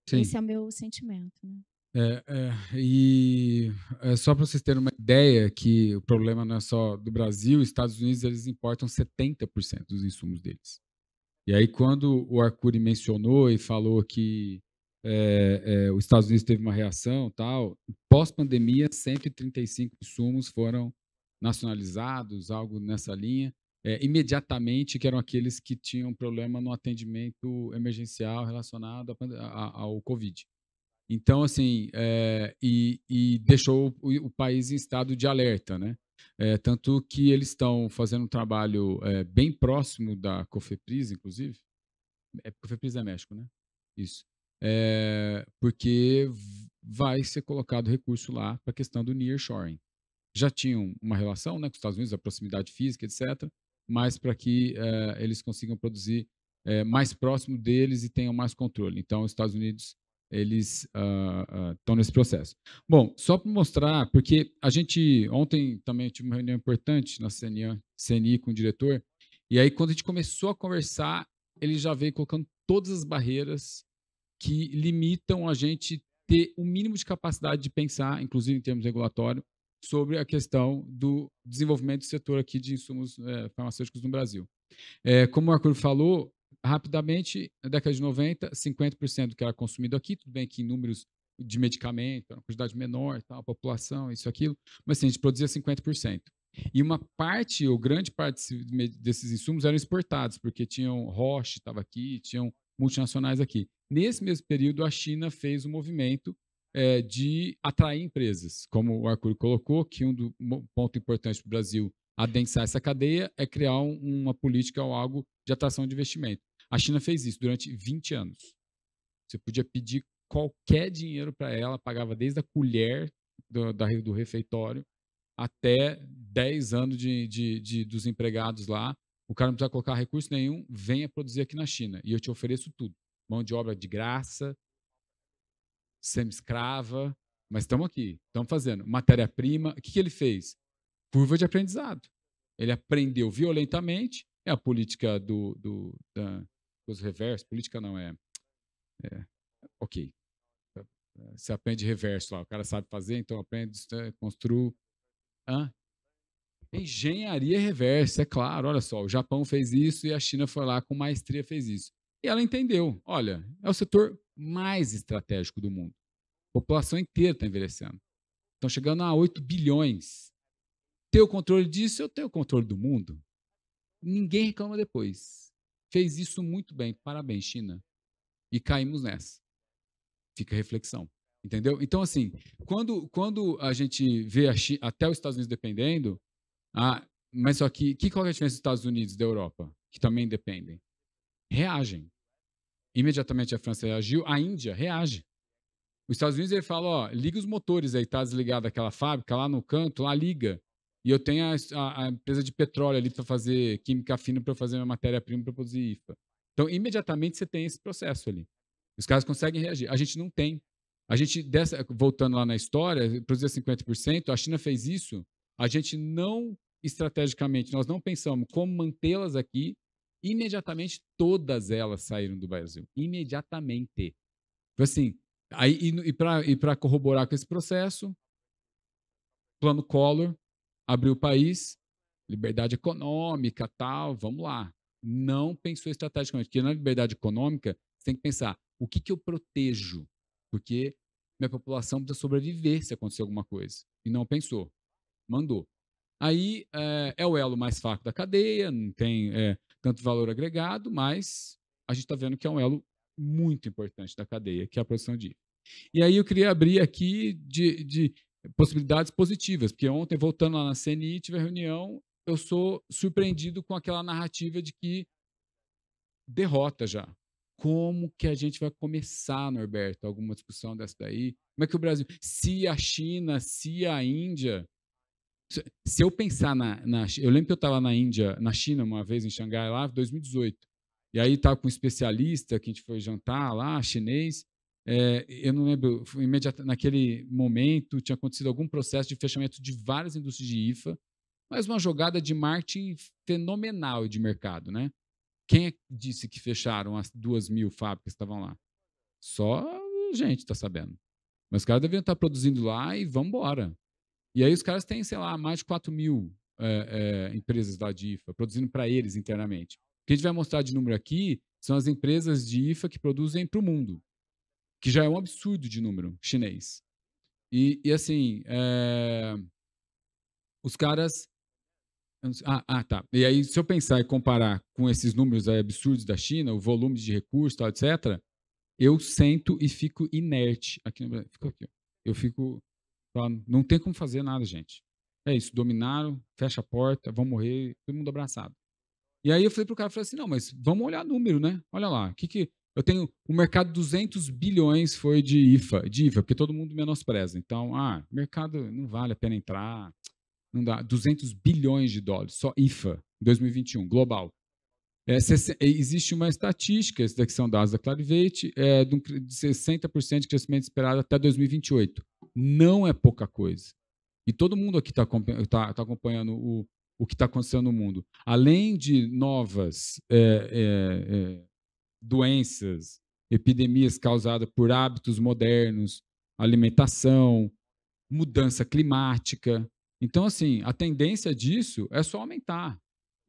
Sim. Esse é o meu sentimento. Né? É, é, e é só para vocês terem uma ideia que o problema não é só do Brasil, Estados Unidos eles importam 70% dos insumos deles. E aí quando o Arcuri mencionou e falou que é, os Estados Unidos teve uma reação tal, pós-pandemia 135 insumos foram nacionalizados, algo nessa linha, imediatamente que eram aqueles que tinham problema no atendimento emergencial relacionado a, a, ao Covid. Então, assim, é, e, e, deixou o, o, país em estado de alerta, né? É, tanto que eles estão fazendo um trabalho é, bem próximo da Cofepris, inclusive. É, Cofepris é México, né? Isso. porque vai ser colocado recurso lá para a questão do nearshoring. Já tinham uma relação né, com os Estados Unidos, a proximidade física, etc., mas para que eles consigam produzir mais próximo deles e tenham mais controle. Então, os Estados Unidos eles estão ah, ah, uh, uh, nesse processo. Bom, só para mostrar, porque a gente ontem também tive uma reunião importante na CNI, CNI com o diretor, e aí quando a gente começou a conversar, ele já veio colocando todas as barreiras que limitam a gente ter o mínimo de capacidade de pensar, inclusive em termos regulatórios, sobre a questão do desenvolvimento do setor aqui de insumos é, farmacêuticos no Brasil. É, como o Arcuro falou, rapidamente, na década de 90, 50% do que era consumido aqui, tudo bem que em números de medicamento, uma quantidade menor, tal, a população, isso, aquilo, mas assim, a gente produzia 50%. E uma parte, ou grande parte desses insumos eram exportados, porque tinham Roche, estava aqui, tinham multinacionais aqui. Nesse mesmo período, a China fez um movimento é, de atrair empresas, como o Arcuri colocou, que um, do, um ponto importante para o Brasil adensar essa cadeia é criar um, uma política ou algo de atração de investimento. A China fez isso durante 20 anos. Você podia pedir qualquer dinheiro para ela, pagava desde a colher do, da, do refeitório até 10 anos de, de, de, dos empregados lá. O cara não precisa colocar recurso nenhum, venha produzir aqui na China e eu te ofereço tudo. Mão de obra de graça, semi-escrava, mas estamos aqui, estamos fazendo. Matéria-prima, o que, que ele fez? Curva de aprendizado. Ele aprendeu violentamente, é a política do, do da, dos reversos, política não é, é ok, você aprende reverso lá, o cara sabe fazer, então aprende, né, construa, Hã? Engenharia reversa, é claro, olha só, o Japão fez isso e a China foi lá com maestria fez isso. E ela entendeu, olha, é o setor mais estratégico do mundo. A população inteira está envelhecendo. Estão chegando a 8 bilhões. Ter o controle disso, eu tenho o controle do mundo ninguém reclama depois. Fez isso muito bem, parabéns, China. E caímos nessa. Fica reflexão. Entendeu? Então, assim, quando, quando a gente vê a China, até os Estados Unidos dependendo, a, ah, mas só que, que qual é a diferença dos Estados Unidos e da Europa, que também dependem? Reagem. Imediatamente a França reagiu, a Índia reage. Os Estados Unidos ele fala, ó, liga os motores aí, tá desligada aquela fábrica lá no canto, lá liga. E eu tenho a, a, a empresa de petróleo ali para fazer química fina, para fazer minha matéria-prima, para produzir IFA. Então, imediatamente você tem esse processo ali. Os caras conseguem reagir. A gente não tem. A gente, dessa, voltando lá na história, produzir 50%, a China fez isso, a gente não, estrategicamente, nós não pensamos como mantê-las aqui, imediatamente todas elas saíram do Brasil. Imediatamente. Foi então, assim, aí, e, e para corroborar com esse processo, plano Collor, Abriu o país, liberdade econômica, tal, vamos lá. Não pensou estrategicamente, porque na liberdade econômica você tem que pensar o que, que eu protejo, porque minha população precisa sobreviver se acontecer alguma coisa. E não pensou, mandou. Aí é, é o elo mais fraco da cadeia, não tem é, tanto valor agregado, mas a gente está vendo que é um elo muito importante da cadeia, que é a produção de. E aí eu queria abrir aqui de, de possibilidades positivas, porque ontem, voltando lá na CNI, tive a reunião, eu sou surpreendido com aquela narrativa de que derrota já. Como que a gente vai começar, Norberto, alguma discussão dessa daí? Como é que o Brasil. Se a China, se a Índia. Se eu pensar na. na eu lembro que eu estava na Índia, na China, uma vez, em Xangai, lá, 2018. E aí estava com um especialista que a gente foi jantar lá, chinês. É, eu não lembro, imediato, naquele momento tinha acontecido algum processo de fechamento de várias indústrias de IFA, mas uma jogada de marketing fenomenal de mercado, né? Quem é disse que fecharam as duas mil fábricas que estavam lá? Só a gente está sabendo. Mas os caras deviam estar produzindo lá e vamos embora. E aí os caras têm, sei lá, mais de 4 mil é, é, empresas lá de IFA, produzindo para eles internamente. O que a gente vai mostrar de número aqui são as empresas de IFA que produzem para o mundo que já é um absurdo de número chinês. E, e assim, é... os caras. Ah, ah, tá. E aí, se eu pensar e comparar com esses números eh, absurdos da China, o volume de recursos, tal, etc., eu sento e fico inerte aqui no Brasil. Fico aqui, Eu fico. Não tem como fazer nada, gente. É isso, dominaram, fecha a porta, vão morrer, todo mundo abraçado. E aí eu falei pro cara, falei assim, não, mas vamos olhar número, né? Olha lá, que que eu tenho o mercado 200 bilhões foi de IFA, de IFA, porque todo mundo menospreza. Então, ah, mercado não vale a pena entrar, não dá 200 bilhões de dólares só IFA 2021 global. É, é, existe uma estatística, essa daqui são dados da Clarivate, é, de, 60% de crescimento esperado até 2028. Não é pouca coisa. E todo mundo aqui está tá, tá acompanhando o, o que está acontecendo no mundo. Além de novas é, é, é doenças, epidemias causadas por hábitos modernos, alimentação, mudança climática. Então, assim, a tendência disso é só aumentar.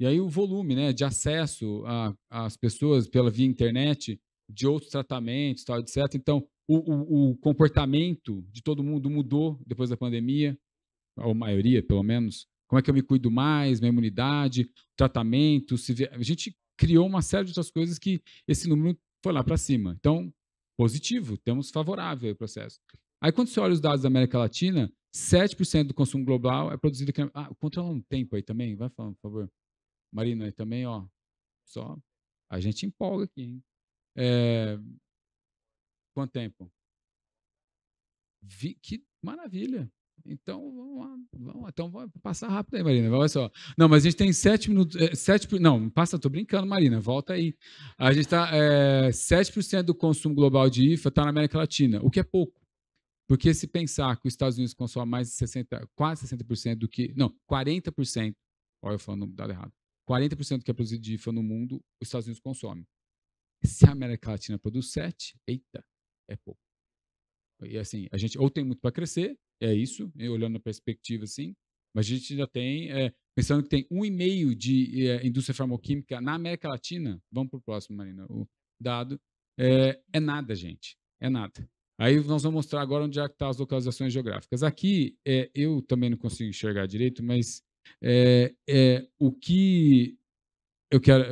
E aí o volume né, de acesso às pessoas pela via internet, de outros tratamentos, tal, etc. Então, o, o, o, comportamento de todo mundo mudou depois da pandemia, ou maioria, pelo menos. Como é que eu me cuido mais, minha imunidade, tratamento, se... a gente criou uma série de outras coisas que esse número foi lá para cima. Então, positivo, temos favorável o processo. Aí, quando você olha os dados da América Latina, 7% do consumo global é produzido aqui. Ah, controla é um tempo aí também, vai falando, por favor. Marina, aí também, ó. Só. A gente empolga aqui, hein? É... Quanto tempo? Vi... Que maravilha! Então, vamos lá. Vamos lá. Então, vamos passar rápido aí, Marina. Olha só. Não, mas a gente tem sete minutos. É, sete, não, passa, tô brincando, Marina. Volta aí. A gente está. É, 7% do consumo global de IFA está na América Latina, o que é pouco. Porque se pensar que os Estados Unidos consomem mais de 60, quase 60% do que. Não, 40%. Olha, eu falando dado errado. 40% do que é produzido de IFA no mundo, os Estados Unidos consomem. Se a América Latina produz 7, eita, é pouco. E assim, a gente ou tem muito para crescer, é isso, né, olhando a perspectiva assim, mas a gente ainda tem, é, pensando que tem um e meio de é, indústria farmacêutica na América Latina, vamos para o próximo, Marina, o dado, é, é, nada, gente, é nada. Aí nós vamos mostrar agora onde é estão tá as localizações geográficas. Aqui, eu também não consigo enxergar direito, mas o que eu quero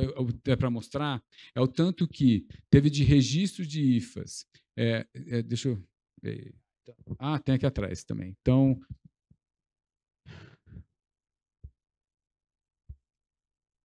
é para mostrar é o tanto que teve de registro de IFAs. deixa eu ah, tem aqui atrás também. Então.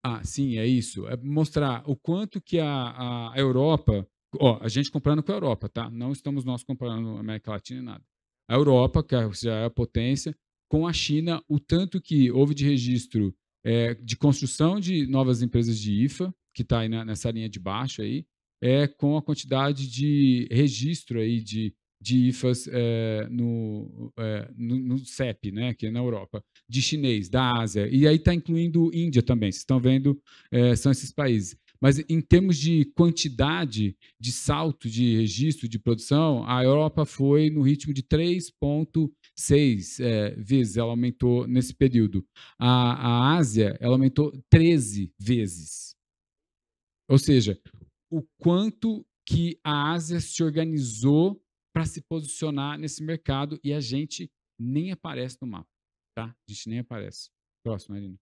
Ah, sim, é isso. É mostrar o quanto que a, a Europa. Ó, a gente comprando com a Europa, tá? Não estamos nós comprando a América Latina e nada. A Europa, que é, já é a potência, com a China, o tanto que houve de registro é, de construção de novas empresas de IFA, que está aí nessa linha de baixo aí, é com a quantidade de registro aí de de IFAs é, eh, no, é, no, no, CEP, né, é na Europa, de chinês, da Ásia, e aí está incluindo Índia também, vocês estão vendo, é, são esses países. Mas em termos de quantidade de salto de registro de produção, a Europa foi no ritmo de 3,6 é, vezes, ela aumentou nesse período. A, a Ásia, ela aumentou 13 vezes. Ou seja, o quanto que a Ásia se organizou para se posicionar nesse mercado e a gente nem aparece no mapa, tá? A gente nem aparece. Próximo, Marina.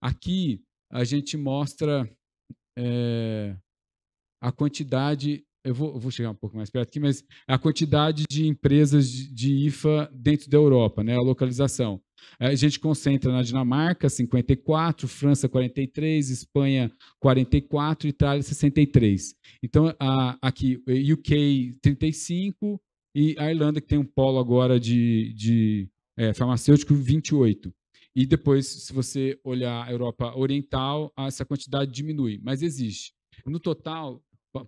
Aqui a gente mostra é, a quantidade. Eu vou, eu vou, chegar um pouco mais perto aqui, mas a quantidade de empresas de, de IFA dentro da Europa, né? A localização. A gente concentra na Dinamarca, 54, França, 43, Espanha, 44, Itália, 63. Então, a, aqui, UK, 35, e a Irlanda, que tem um polo agora de, de é, farmacêutico, 28. E depois, se você olhar a Europa Oriental, essa quantidade diminui, mas existe. No total,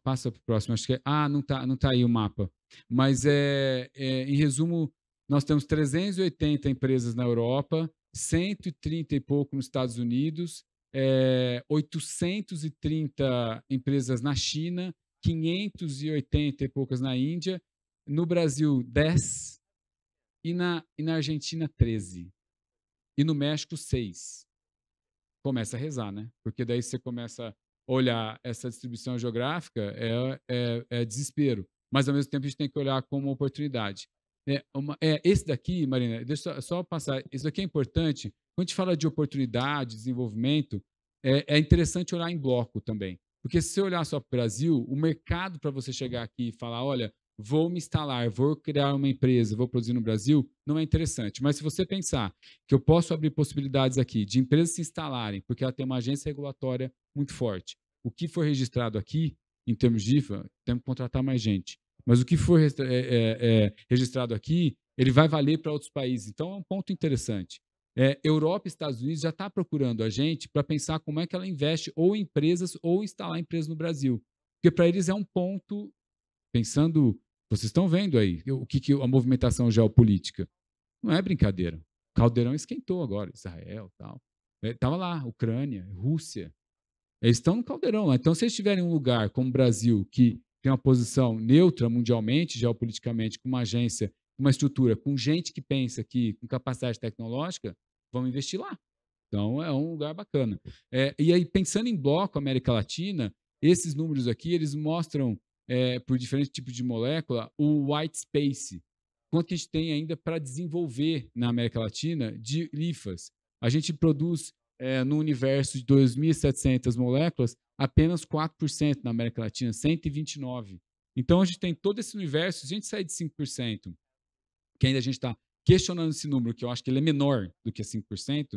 passa para o próximo, acho que é, ah, não está não tá aí o mapa, mas é, é, em resumo, nós temos 380 empresas na Europa, 130 e pouco nos Estados Unidos, é, 830 empresas na China, 580 e poucas na Índia no Brasil 10 e na, e na Argentina 13 e no México 6. Começa a rezar, né? Porque daí você começa a olhar essa distribuição geográfica, é, é, é desespero. Mas ao mesmo tempo a gente tem que olhar como oportunidade. É, uma, é, esse daqui, Marina, deixa eu só passar. Isso daqui é importante. Quando a gente fala de oportunidade, desenvolvimento, é, é interessante olhar em bloco também. Porque se você olhar só para o Brasil, o mercado para você chegar aqui e falar, olha, vou me instalar, vou criar uma empresa, vou produzir no Brasil, não é interessante. Mas se você pensar que eu posso abrir possibilidades aqui de empresas se instalarem, porque ela tem uma agência regulatória muito forte, o que for registrado aqui, em termos de IFA, temos que contratar mais gente. Mas o que for é, é, é, registrado aqui, ele vai valer para outros países. Então, é um ponto interessante. É, Europa e Estados Unidos já está procurando a gente para pensar como é que ela investe ou em empresas ou instalar empresas no Brasil. Porque para eles é um ponto, pensando vocês estão vendo aí o que, que a movimentação geopolítica. Não é brincadeira. O caldeirão esquentou agora, Israel tal. Estava é, lá, Ucrânia, Rússia. Eles estão no caldeirão lá. Então, se eles tiverem um lugar como o Brasil, que tem uma posição neutra mundialmente, geopoliticamente, com uma agência, uma estrutura, com gente que pensa aqui, com capacidade tecnológica, vamos investir lá. Então, é um lugar bacana. É, e aí, pensando em bloco América Latina, esses números aqui, eles mostram é, por diferentes tipos de molécula, o white space. Quanto a gente tem ainda para desenvolver na América Latina de lifas? A gente produz é, no universo de 2.700 moléculas, apenas 4% na América Latina, 129. Então, a gente tem todo esse universo, se a gente sair de 5%, que ainda a gente está questionando esse número, que eu acho que ele é menor do que 5%,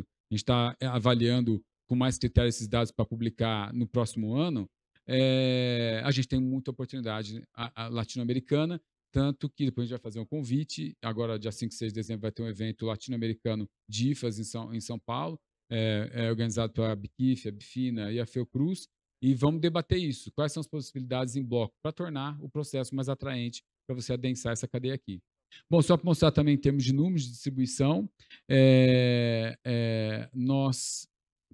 a gente está é, avaliando com mais critério esses dados para publicar no próximo ano, é, a gente tem muita oportunidade latino-americana, tanto que depois a gente vai fazer um convite. Agora, dia 5 e 6 de dezembro, vai ter um evento latino-americano de IFAS em São, em São Paulo, é, é organizado pela BIQIF, a Bifina e a Feocruz, E vamos debater isso. Quais são as possibilidades em bloco para tornar o processo mais atraente para você adensar essa cadeia aqui? Bom, só para mostrar também em termos de números de distribuição, é, é, nós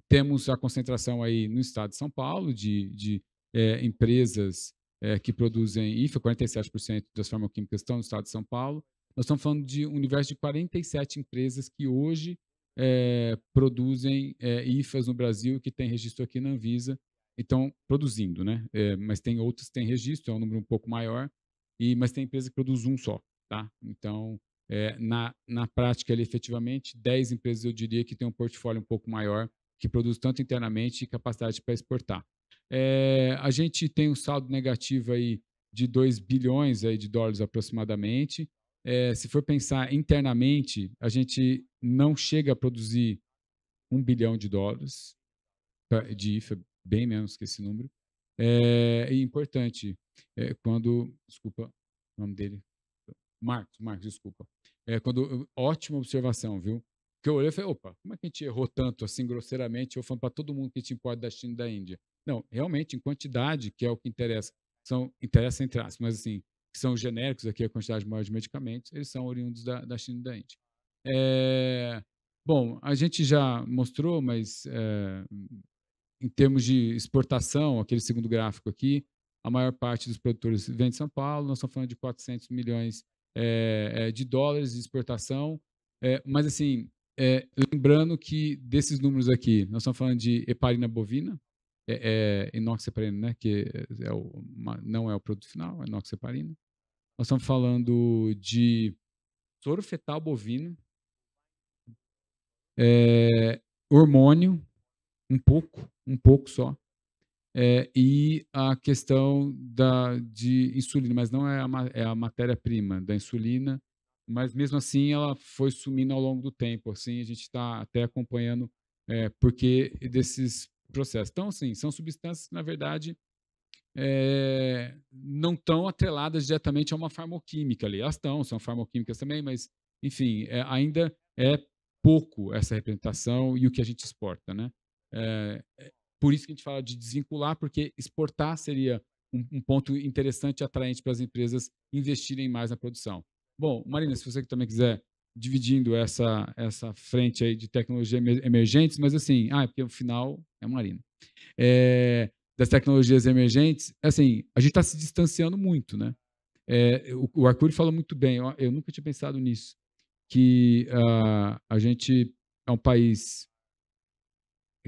temos a concentração aí no estado de São Paulo de, de é, empresas é, que produzem IFA, 47% das farmacêuticas estão no estado de São Paulo. Nós estamos falando de um universo de 47 empresas que hoje é, produzem IFAs no Brasil que tem registro aqui na Anvisa então produzindo, né? É, mas tem outras que têm registro, é um número um pouco maior, e mas tem empresa que produz um só, tá? Então, é, na, na prática, ali efetivamente, 10 empresas eu diria que tem um portfólio um pouco maior, que produz tanto internamente e capacidade para exportar. É, a gente tem um saldo negativo aí de 2 bilhões aí de dólares aproximadamente. É, se for pensar internamente, a gente não chega a produzir 1 bilhão de dólares tá, de IFA, bem menos que esse número. É, importante, é, quando, desculpa o nome dele, Marcos, Marcos, desculpa. É, quando, ótima observação, viu? Porque eu olhei e falei, opa, como é que a gente errou tanto assim grosseiramente? Eu falando para todo mundo que a gente importa da China e da Índia. Não, realmente, em quantidade, que é o que interessa, são, interessa entre aspas, mas assim, que são genéricos aqui, a quantidade maior de medicamentos, eles são oriundos da, da China e da Índia. É, bom, a gente já mostrou, mas é, em termos de exportação, aquele segundo gráfico aqui, a maior parte dos produtores vem de São Paulo, nós estamos falando de 400 milhões é, de dólares de exportação, mas assim, lembrando que desses números aqui, nós estamos falando de heparina bovina, é, é inoxaparina, né? que é o, não é o produto final, é inoxaparina. Nós estamos falando de soro fetal bovino, é, hormônio, um pouco, um pouco só, é, e a questão da, de insulina, mas não é a, é a matéria-prima da insulina, mas mesmo assim ela foi sumindo ao longo do tempo, assim, a gente está até acompanhando é, porque desses processo. Então, assim, são substâncias que, na verdade, é, não estão atreladas diretamente a uma farmoquímica ali. Elas estão, são farmoquímicas também, mas, enfim, é, ainda é pouco essa representação e o que a gente exporta, né? Eh, é, por isso que a gente fala de desvincular, porque exportar seria um, um ponto interessante e atraente para as empresas investirem mais na produção. Bom, Marina, se você também quiser dividindo essa, essa frente aí de tecnologia emergentes, mas assim, ah, é porque o final é a Marina. É, das tecnologias emergentes, assim, a gente está se distanciando muito, né? É, o, o Arcuri fala muito bem, eu, eu, nunca tinha pensado nisso, que uh, a gente é um país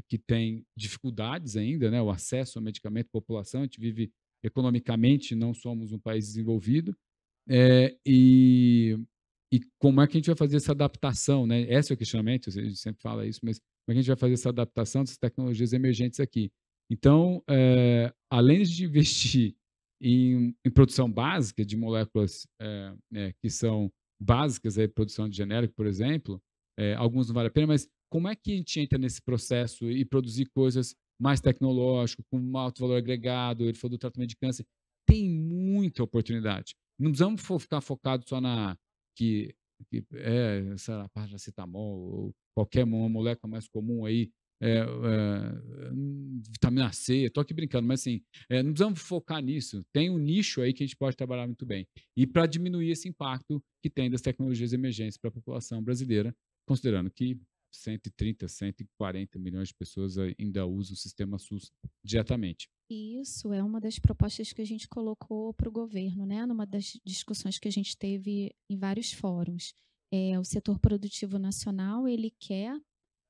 que tem dificuldades ainda, né? O acesso ao medicamento, população, a gente vive economicamente, não somos um país desenvolvido, é, e e como é que a gente vai fazer essa adaptação, né? Esse é o questionamento, a gente sempre fala isso, mas como é que a gente vai fazer essa adaptação dessas tecnologias emergentes aqui? Então, é, além de *laughs* investir em, em, produção básica de moléculas é, que são básicas, aí, produção de genérico, por exemplo, eh, alguns não vale a pena, mas como é que a gente entra nesse processo e produzir coisas mais tecnológicas, com um alto valor agregado, ele falou do tratamento de câncer, tem muita oportunidade. Não precisamos ficar focados só na que, que é, sei lá, paracetamol, ou qualquer uma molécula mais comum aí, é, é, hum, vitamina C, estou aqui brincando, mas assim, é, não precisamos focar nisso. Tem um nicho aí que a gente pode trabalhar muito bem. E para diminuir esse impacto que tem das tecnologias emergentes para a população brasileira, considerando que 130, 140 milhões de pessoas ainda usam o sistema SUS diretamente. isso é uma das propostas que a gente colocou para o governo, né? Numa das discussões que a gente teve em vários fóruns. É, o setor produtivo nacional ele quer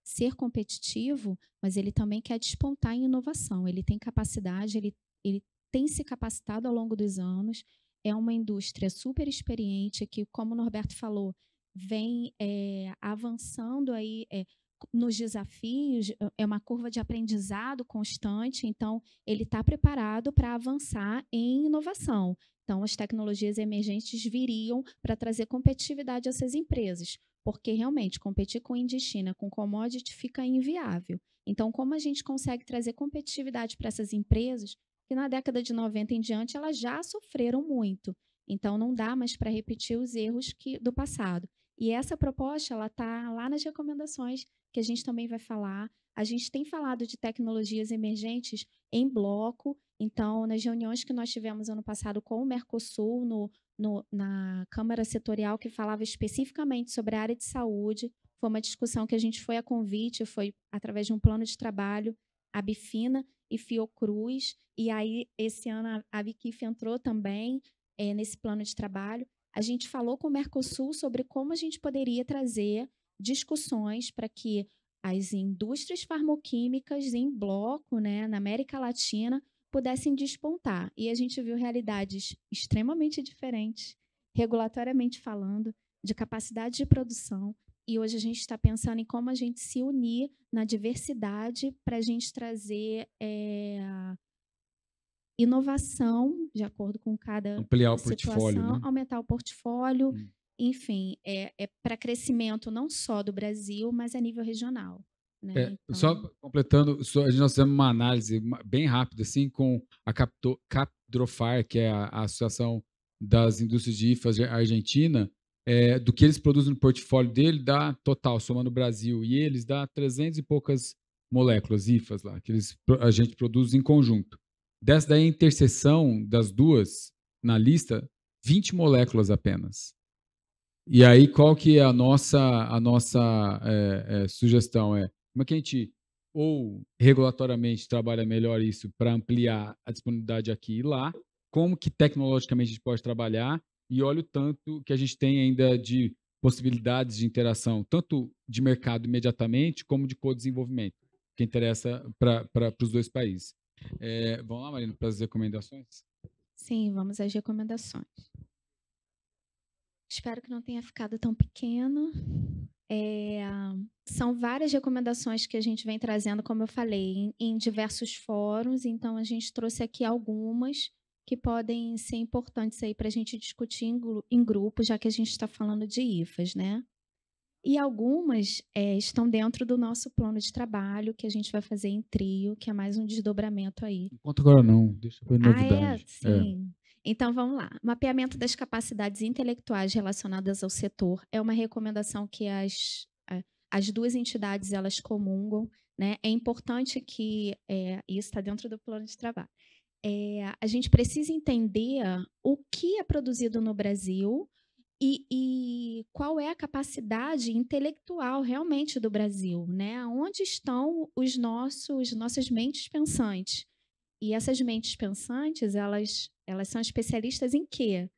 ser competitivo, mas ele também quer despontar em inovação. Ele tem capacidade, ele, ele tem se capacitado ao longo dos anos. É uma indústria super experiente que, como o Norberto falou, vem é, avançando aí é, nos desafios, é uma curva de aprendizado constante, então ele está preparado para avançar em inovação. Então, as tecnologias emergentes viriam para trazer competitividade a essas empresas, porque realmente competir com indistina, com commodity, fica inviável. Então, como a gente consegue trazer competitividade para essas empresas que na década de 90 em diante elas já sofreram muito? Então, não dá mais para repetir os erros que, do passado. E essa proposta, ela está lá nas recomendações, que a gente também vai falar. A gente tem falado de tecnologias emergentes em bloco, então, nas reuniões que nós tivemos ano passado com o Mercosul, no, no, na Câmara Setorial, que falava especificamente sobre a área de saúde, foi uma discussão que a gente foi a convite, foi através de um plano de trabalho, a Bifina e Fiocruz, e aí esse ano a Bikif entrou também é, nesse plano de trabalho a gente falou com o Mercosul sobre como a gente poderia trazer discussões para que as indústrias farmoquímicas em bloco, né, na América Latina, pudessem despontar. E a gente viu realidades extremamente diferentes, regulatoriamente falando, de capacidade de produção. E hoje a gente está pensando em como a gente se unir na diversidade para a gente trazer é, inovação, de acordo com cada Ampliar situação, o portfólio, né? aumentar o portfólio, hum. enfim, é, é para crescimento não só do Brasil, mas a nível regional. Né? É, então... Só completando, só, nós fizemos uma análise bem rápida assim com a Capto, Capdrofar, que é a, a Associação das Indústrias de IFAS Argentina, é, do que eles produzem no portfólio dele, dá total, somando o Brasil e eles, dá 300 e poucas moléculas IFAS lá, que eles, a gente produz em conjunto. Dessa da interseção das duas na lista, 20 moléculas apenas. E aí, qual que é a nossa, a nossa é, é, sugestão? É como é que a gente ou regulatoriamente trabalha melhor isso para ampliar a disponibilidade aqui e lá, como que tecnologicamente a gente pode trabalhar e olha o tanto que a gente tem ainda de possibilidades de interação, tanto de mercado imediatamente como de co-desenvolvimento, que interessa para os dois países. É, vamos lá, Marina, para as recomendações? Sim, vamos às recomendações. Espero que não tenha ficado tão pequeno. É, são várias recomendações que a gente vem trazendo, como eu falei, em, em diversos fóruns, então a gente trouxe aqui algumas que podem ser importantes aí para a gente discutir em, em grupo, já que a gente está falando de IFAs, né? E algumas é, estão dentro do nosso plano de trabalho, que a gente vai fazer em trio, que é mais um desdobramento aí. Enquanto agora não, deixa eu ver novidade. Ah, é? é. Sim. É. Então vamos lá. Mapeamento das capacidades intelectuais relacionadas ao setor é uma recomendação que as, as duas entidades elas comungam. Né? É importante que é, isso está dentro do plano de trabalho. É, a gente precisa entender o que é produzido no Brasil, e, e, qual é a capacidade intelectual realmente do Brasil, né? Onde estão os nossos nossas mentes pensantes? E essas mentes pensantes, elas elas são especialistas em quê?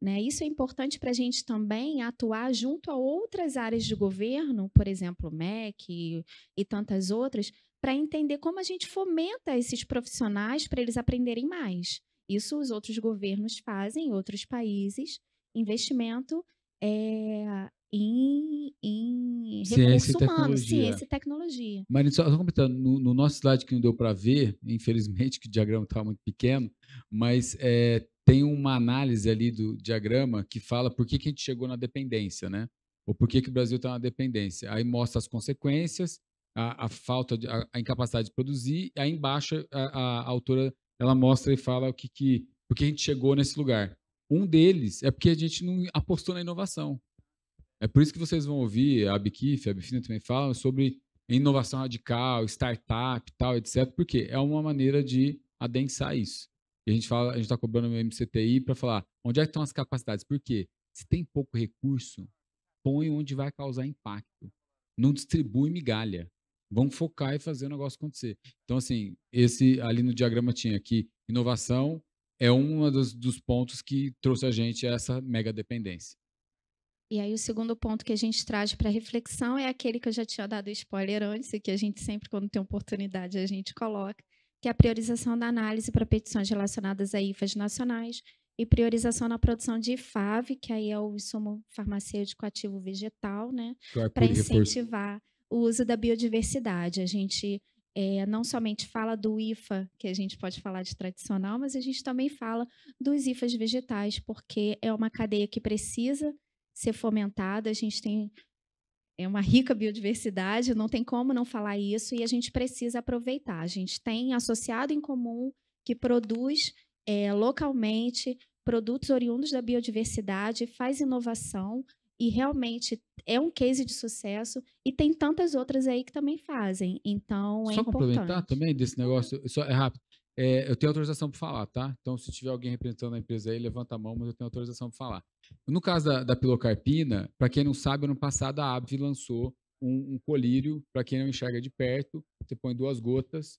Né? Isso é importante para a gente também atuar junto a outras áreas de governo, por exemplo, o MEC e, e tantas outras, para entender como a gente fomenta esses profissionais para eles aprenderem mais. Isso os outros governos fazem, outros países, investimento é, em, em ciência recurso humano, ciência e tecnologia. Mas só, só completando, no, no, nosso slide que não deu para ver, *laughs* infelizmente que o diagrama estava tá muito pequeno, mas é, tem uma análise ali do diagrama que fala por que, que a gente chegou na dependência, né? Ou por que, que o Brasil está na dependência. Aí mostra as consequências, a, a falta, de, a, a, incapacidade de produzir, aí embaixo a, a, autora ela mostra e fala o que, que por que a gente chegou nesse lugar. Um deles é porque a gente não apostou na inovação. É por isso que vocês vão ouvir a Abkif, a Abfina também falam sobre inovação radical, startup, tal, etc. Porque é uma maneira de adensar isso. E a gente fala, a gente está cobrando o MCTI para falar onde é que estão as capacidades. Por quê? Se tem pouco recurso, põe onde vai causar impacto. Não distribui migalha. Vamos focar e fazer o negócio acontecer. Então, assim, esse ali no diagrama tinha aqui inovação, é um dos, dos pontos que trouxe a gente a essa mega dependência. E aí o segundo ponto que a gente traz para reflexão é aquele que eu já tinha dado spoiler antes e que a gente sempre quando tem oportunidade a gente coloca, que é a priorização da análise para petições relacionadas a IFAs nacionais e priorização na produção de IFAV, que aí é o insumo farmacêutico ativo vegetal, né, é para incentivar o uso da biodiversidade. A gente é, não somente fala do IFA, que a gente pode falar de tradicional, mas a gente também fala dos IFAs vegetais, porque é uma cadeia que precisa ser fomentada, a gente tem é uma rica biodiversidade, não tem como não falar isso, e a gente precisa aproveitar. A gente tem associado em comum que produz é, localmente produtos oriundos da biodiversidade, faz inovação, e realmente é um case de sucesso e tem tantas outras aí que também fazem. Então só é só complementar também desse negócio, só é rápido. É, eu tenho autorização para falar, tá? Então, se tiver alguém representando a empresa aí, levanta a mão, mas eu tenho autorização para falar. No caso da, da pilocarpina, para quem não sabe, ano passado a ABV lançou um, um colírio para quem não enxerga de perto. Você põe duas gotas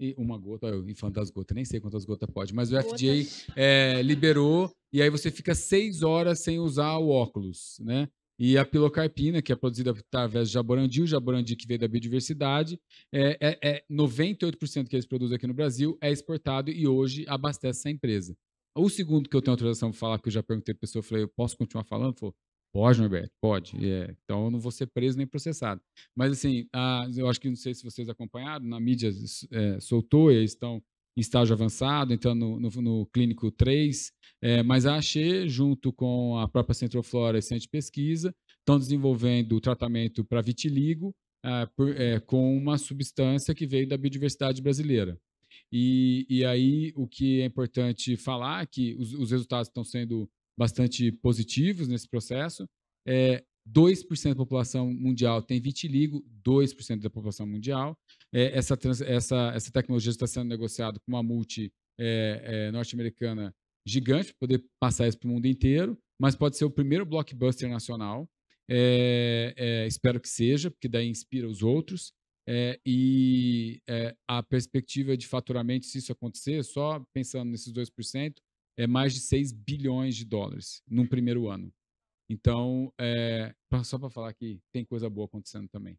e uma gota, eu infanto das gotas, nem sei quantas gotas pode, mas o FDA é, liberou e aí você fica seis horas sem usar o óculos, né? E a pilocarpina, que é produzida através de jaborandi, o jaborandi que veio da biodiversidade, é, é, é 98% que eles produzem aqui no Brasil é exportado e hoje abastece essa empresa. O segundo que eu tenho autorização para falar, que eu já perguntei para a pessoa, eu falei, eu posso continuar falando? Falou, Pode, Norberto, pode. É. Então eu não vou ser preso nem processado. Mas assim, a, eu acho que não sei se vocês acompanharam, na mídia é, soltou, eles estão em estágio avançado, então no, no, clínico 3, é, mas a AXE, junto com a própria Centroflora e Centro de Pesquisa, estão desenvolvendo o tratamento para vitiligo é, por, é, com uma substância que veio da biodiversidade brasileira. E, e aí o que é importante falar é que os, os resultados estão sendo bastante positivos nesse processo. É, 2% da população mundial tem vitiligo, 2% da população mundial. É, essa, trans, essa, essa tecnologia está sendo negociada com uma multi é, é, norte-americana gigante, para poder passar isso para o mundo inteiro, mas pode ser o primeiro blockbuster nacional. É, é, espero que seja, porque daí inspira os outros. É, e a perspectiva de faturamento, se isso acontecer, só pensando nesses 2%, é mais de 6 bilhões de dólares num primeiro ano. Então, é, só para falar que tem coisa boa acontecendo também.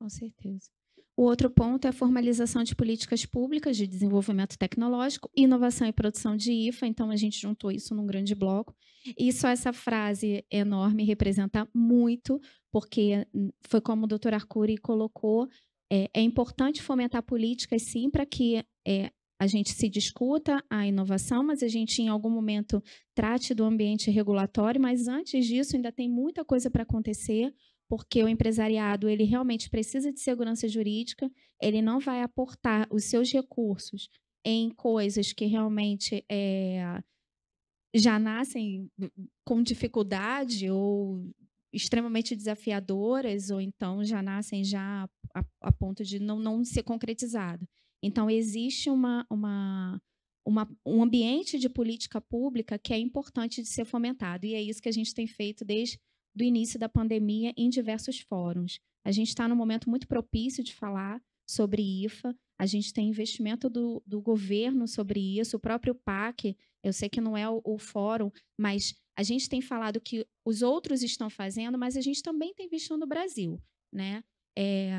Com certeza. O outro ponto é a formalização de políticas públicas de desenvolvimento tecnológico, inovação e produção de IFA. Então, a gente juntou isso num grande bloco. E só essa frase enorme representa muito, porque foi como o doutor Arcuri colocou: é, é importante fomentar políticas, sim, para que é, a gente se discuta a inovação, mas a gente em algum momento trate do ambiente regulatório, mas antes disso ainda tem muita coisa para acontecer, porque o empresariado ele realmente precisa de segurança jurídica, ele não vai aportar os seus recursos em coisas que realmente é, já nascem com dificuldade ou extremamente desafiadoras, ou então já nascem já a, a ponto de não, não ser concretizado. Então, existe uma, uma, uma, um ambiente de política pública que é importante de ser fomentado, e é isso que a gente tem feito desde o início da pandemia em diversos fóruns. A gente está num momento muito propício de falar sobre IFA, a gente tem investimento do, do governo sobre isso, o próprio PAC, eu sei que não é o, o, fórum, mas a gente tem falado que os outros estão fazendo, mas a gente também tem visto no Brasil. Né? É,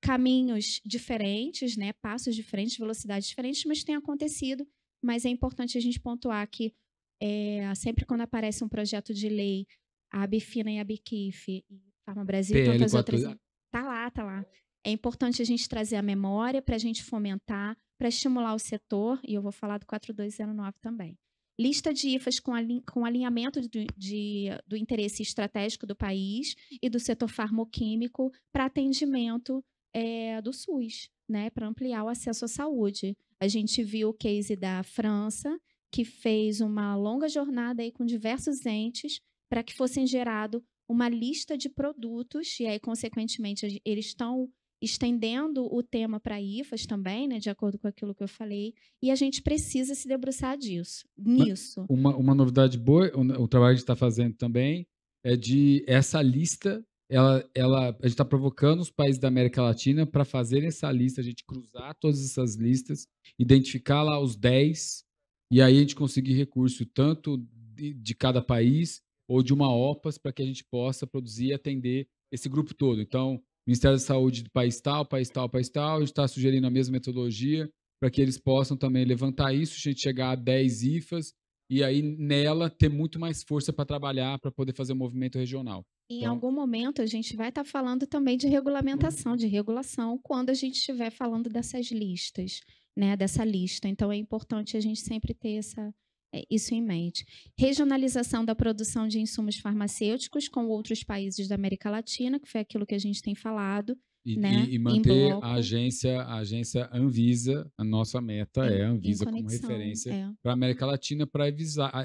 caminhos diferentes, né, passos diferentes, velocidades diferentes, mas tem acontecido. Mas é importante a gente pontuar que é, sempre quando aparece um projeto de lei, a Abifina e a Abquif, Farma Brasil e tantas outras. Tá lá, tá lá. É importante a gente trazer a memória para a gente fomentar, para estimular o setor, e eu vou falar do 4209 também. Lista de IFAs com, com alinhamento de, do interesse estratégico do país e do setor farmoquímico para atendimento é, do SUS, né, para ampliar o acesso à saúde. A gente viu o case da França, que fez uma longa jornada aí com diversos entes para que fossem gerado uma lista de produtos, e aí, consequentemente, eles estão estendendo o tema para IFAS também, né, de acordo com aquilo que eu falei, e a gente precisa se debruçar disso, nisso. Uma, uma novidade boa, o, o trabalho que a gente está fazendo também, é de essa lista ela, ela, a gente está provocando os países da América Latina para fazer essa lista, a gente cruzar todas essas listas, identificar lá os 10, e aí a gente conseguir recurso tanto de, de cada país ou de uma OPAS para que a gente possa produzir e atender esse grupo todo. Então, Ministério da Saúde do país tal, país tal, país tal, a gente está sugerindo a mesma metodologia para que eles possam também levantar isso, a gente chegar a 10 IFAs, e aí nela ter muito mais força para trabalhar, para poder fazer o um movimento regional. Em então, algum momento a gente vai estar tá falando também de regulamentação, de regulação, quando a gente estiver falando dessas listas, né, dessa lista. Então é importante a gente sempre ter essa, é, isso em mente. Regionalização da produção de insumos farmacêuticos com outros países da América Latina, que foi aquilo que a gente tem falado. E, né? e, manter a agência, a agência Anvisa, a nossa meta é, é a Anvisa como referência é. para a América Latina para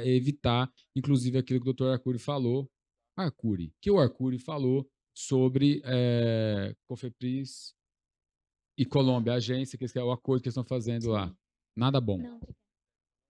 evitar, inclusive, aquilo que o doutor Arcuri falou, Arcuri, que o Arcuri falou sobre é, Cofepris e Colômbia, a agência, que é o acordo que eles estão fazendo lá. Nada bom.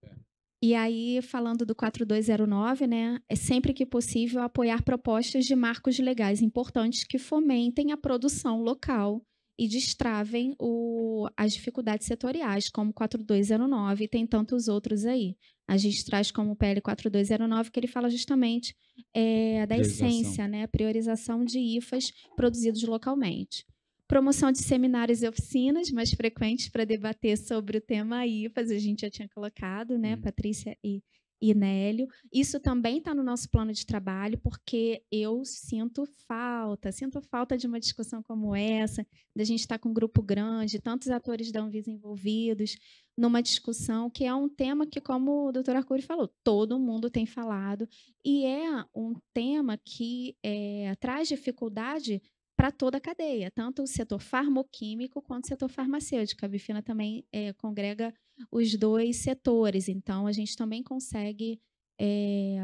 É. E aí, falando do 4209, né, é sempre que possível apoiar propostas de marcos legais importantes que fomentem a produção local e destravem o, as dificuldades setoriais, como 4209 e tem tantos outros aí. A gente traz como o PL 4209, que ele fala justamente é, da essência, né? priorização de IFAs produzidos localmente. Promoção de seminários e oficinas mais frequentes para debater sobre o tema IFAs, a gente já tinha colocado, né, hum. Patrícia e e Nélio. Isso também está no nosso plano de trabalho, porque eu sinto falta, sinto falta de uma discussão como essa, da gente estar tá com um grupo grande, tantos atores da Anvisa envolvidos, numa discussão que é um tema que, como o doutor Arcuri falou, todo mundo tem falado, e é um tema que é, traz dificuldade para toda a cadeia, tanto o setor farmoquímico quanto o setor farmacêutico. A Bifina também é, congrega os dois setores. Então, a gente também consegue. É,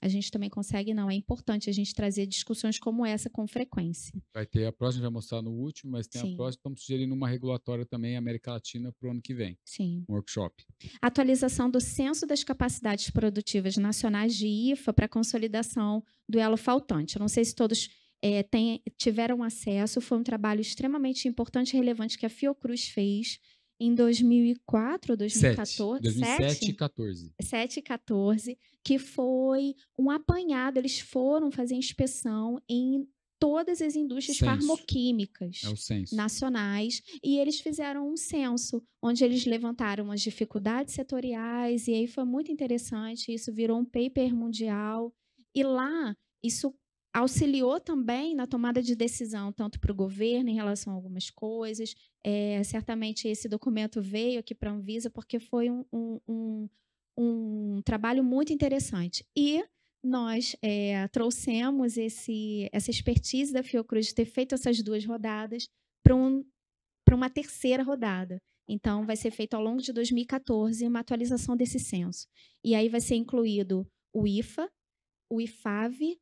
a gente também consegue, não, é importante a gente trazer discussões como essa com frequência. Vai ter a próxima, vai mostrar no último, mas tem Sim. a próxima, estamos sugerindo uma regulatória também América Latina para o ano que vem. Sim. Um workshop. Atualização do Censo das Capacidades Produtivas Nacionais de IFA para consolidação do elo faltante. Eu não sei se todos é, eh, tem, tiveram acesso, foi um trabalho extremamente importante e relevante que a Fiocruz fez em 2004 ou 2014. 2007 e 14. 7 e 14, que foi um apanhado. Eles foram fazer inspeção em todas as indústrias censo. farmoquímicas é nacionais e eles fizeram um censo onde eles levantaram as dificuldades setoriais e aí foi muito interessante isso virou um paper mundial e lá isso auxiliou também na tomada de decisão, tanto para o governo em relação a algumas coisas. É, certamente esse documento veio aqui para a Anvisa, porque foi um, um, um, um, trabalho muito interessante. E nós é, trouxemos esse, essa expertise da Fiocruz de ter feito essas duas rodadas para um, uma terceira rodada. Então, vai ser feito ao longo de 2014 uma atualização desse censo. E aí vai ser incluído o IFA, o IFAV,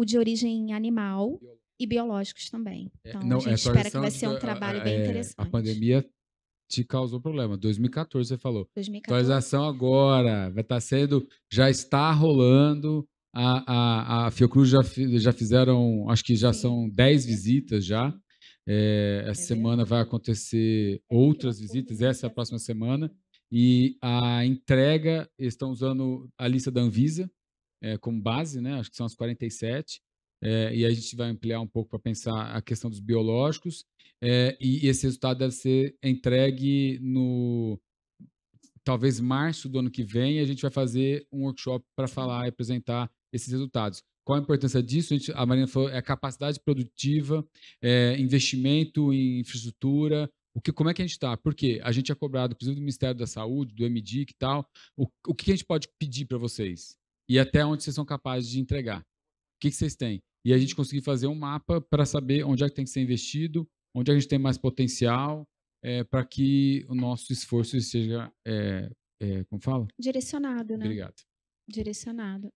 o de origem animal e biológicos também. É, então, Não, a é gente espera que vai ser um trabalho a, bem é, interessante. A pandemia te causou problema. 2014 você falou. 2014. Atualização agora, vai estar tá sendo, já está rolando. A, a, a Fiocruz já, já fizeram, acho que já Sim. são 10 visitas já. É, essa é semana vai acontecer outras visitas, essa é a próxima semana. E a entrega, estão usando a lista da Anvisa, é, como base, né? Acho que são as 47. É, eh, e a gente vai ampliar um pouco para pensar a questão dos biológicos. É, e esse resultado deve ser entregue no talvez março do ano que vem. E a gente vai fazer um workshop para falar e apresentar esses resultados. Qual a importância disso? A, gente, a Marina falou, é a capacidade produtiva, é, investimento em infraestrutura, o que, como é que a gente está? Por quê? a gente é cobrado, inclusive do Ministério da Saúde, do MDIC e tal. O, o que a gente pode pedir para vocês? e até onde vocês são capazes de entregar. O que, que vocês têm? E a gente conseguir fazer um mapa para saber onde é que tem que ser investido, onde é a gente tem mais potencial, é, eh, para que o nosso esforço esteja, é, eh, é, eh, como fala? Direcionado, né? Obrigado. Direcionado.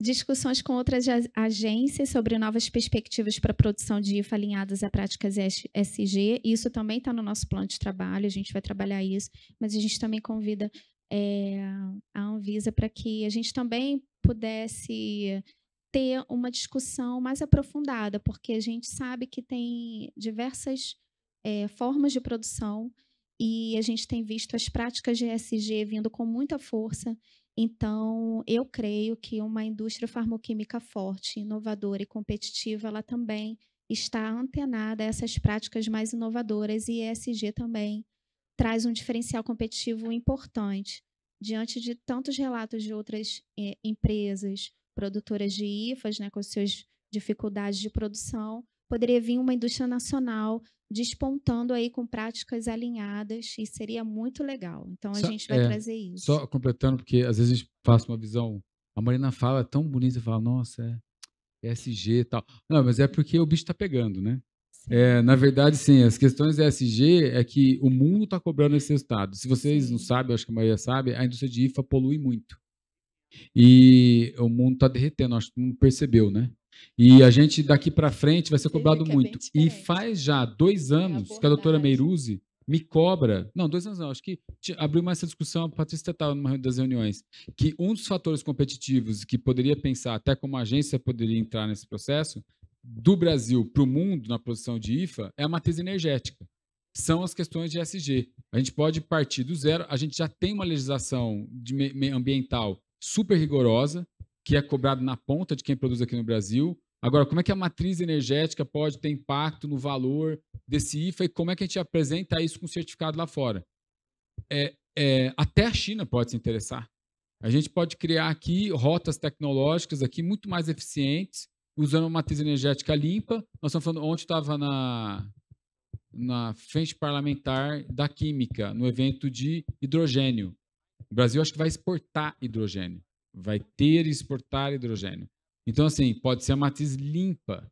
Discussões com outras agências sobre novas perspectivas para a produção de IFA alinhadas a práticas SG. Isso também está no nosso plano de trabalho, a gente vai trabalhar isso, mas a gente também convida é, a Anvisa para que a gente também pudesse ter uma discussão mais aprofundada, porque a gente sabe que tem diversas é, formas de produção e a gente tem visto as práticas de ESG vindo com muita força. Então, eu creio que uma indústria farmacêutica forte, inovadora e competitiva, ela também está antenada a essas práticas mais inovadoras e ESG também traz um diferencial competitivo importante diante de tantos relatos de outras eh, empresas produtoras de IFAs, né, com suas dificuldades de produção, poderia vir uma indústria nacional despontando aí com práticas alinhadas e seria muito legal. Então a só, gente vai é, trazer isso. Só completando, porque às vezes a gente passa uma visão, a Marina fala é tão bonita, fala, nossa, é SG e tal. Não, mas é porque o bicho está pegando, né? É, na verdade, sim. As questões ESG é que o mundo está cobrando esse resultado. Se vocês não sabem, acho que a maioria sabe, a indústria de IFA polui muito. E o mundo está derretendo, acho que não percebeu, né? E a gente, daqui para frente, vai ser cobrado é muito. E faz já dois é anos que a doutora Meiruzi me cobra. Não, dois anos não. Acho que abriu mais essa discussão a Patrícia estava numa das reuniões. Que um dos fatores competitivos que poderia pensar, até como agência poderia entrar nesse processo, do Brasil para o mundo na produção de IFA é a matriz energética. São as questões de SG. A gente pode partir do zero. A gente já tem uma legislação ambiental super rigorosa, que é cobrada na ponta de quem produz aqui no Brasil. Agora, como é que a matriz energética pode ter impacto no valor desse IFA e como é que a gente apresenta isso com certificado lá fora? É, é, até a China pode se interessar. A gente pode criar aqui rotas tecnológicas aqui muito mais eficientes usando uma matriz energética limpa. Nós estamos falando, ontem estava na, na frente parlamentar da Química, no evento de hidrogênio. O Brasil acho que vai exportar hidrogênio, vai ter e exportar hidrogênio. Então, assim, pode ser a matriz limpa.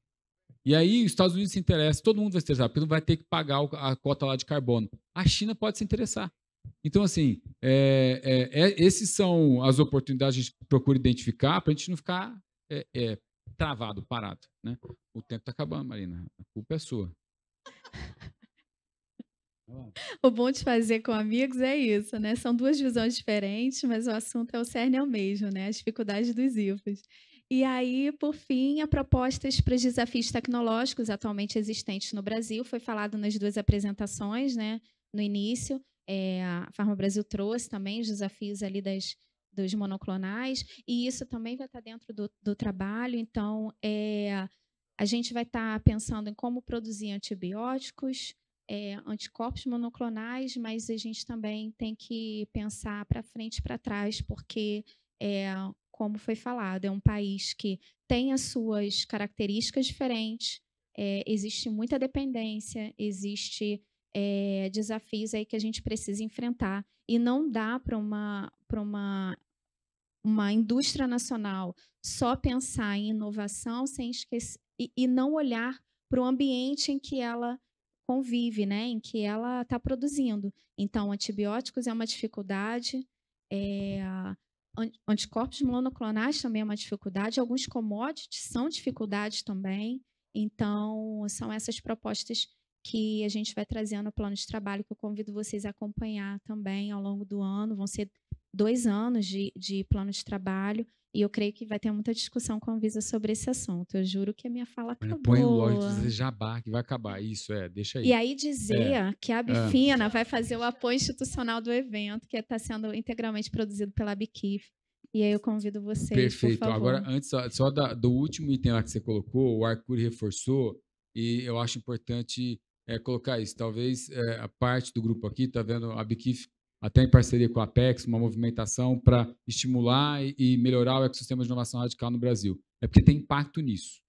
E aí os Estados Unidos se interessam, todo mundo vai se interessar, porque não vai ter que pagar a cota lá de carbono. A China pode se interessar. Então, assim, é, é, é, esses são as oportunidades que a gente procura identificar para a gente não ficar é, é, travado, parado, né? O tempo está acabando, Marina. A culpa é sua. O bom de fazer com amigos é isso, né? São duas visões diferentes, mas o assunto é o cerne é o mesmo, né? As dificuldades dos IFAs. E aí, por fim, a propostas para os desafios tecnológicos atualmente existentes no Brasil foi falado nas duas apresentações, né? No início, é, a Farma Brasil trouxe também os desafios ali das dos monoclonais, e isso também vai estar dentro do, do trabalho. Então, é, a gente vai estar pensando em como produzir antibióticos, é, anticorpos monoclonais, mas a gente também tem que pensar para frente e para trás, porque, é, como foi falado, é um país que tem as suas características diferentes, é, existe muita dependência, existe é, desafios aí que a gente precisa enfrentar e não dá para uma para uma uma indústria nacional só pensar em inovação sem esquecer e, e não olhar para o ambiente em que ela convive, né, em que ela está produzindo. Então, antibióticos é uma dificuldade, é, anticorpos monoclonais também é uma dificuldade, alguns commodities são dificuldades também. Então, são essas propostas que a gente vai trazendo no plano de trabalho que eu convido vocês a acompanhar também ao longo do ano. Vão ser dois anos de, de plano de trabalho e eu creio que vai ter muita discussão com a visa sobre esse assunto. Eu juro que a minha fala acabou. Põe lógico, jabá, que vai acabar. Isso, é, deixa aí. E aí dizia é. que a ah. Bifina vai fazer o apoio institucional do evento, que está sendo integralmente produzido pela Abkif. E aí eu convido vocês, Perfeito. por favor. Agora, antes só, só da, do último item lá que você colocou, o Arcuri reforçou, e eu acho importante é, colocar isso. Talvez é, a parte do grupo aqui, está vendo, a Abkif até em parceria com a Apex, uma movimentação para estimular e melhorar o ecossistema de inovação radical no Brasil. É porque tem impacto nisso.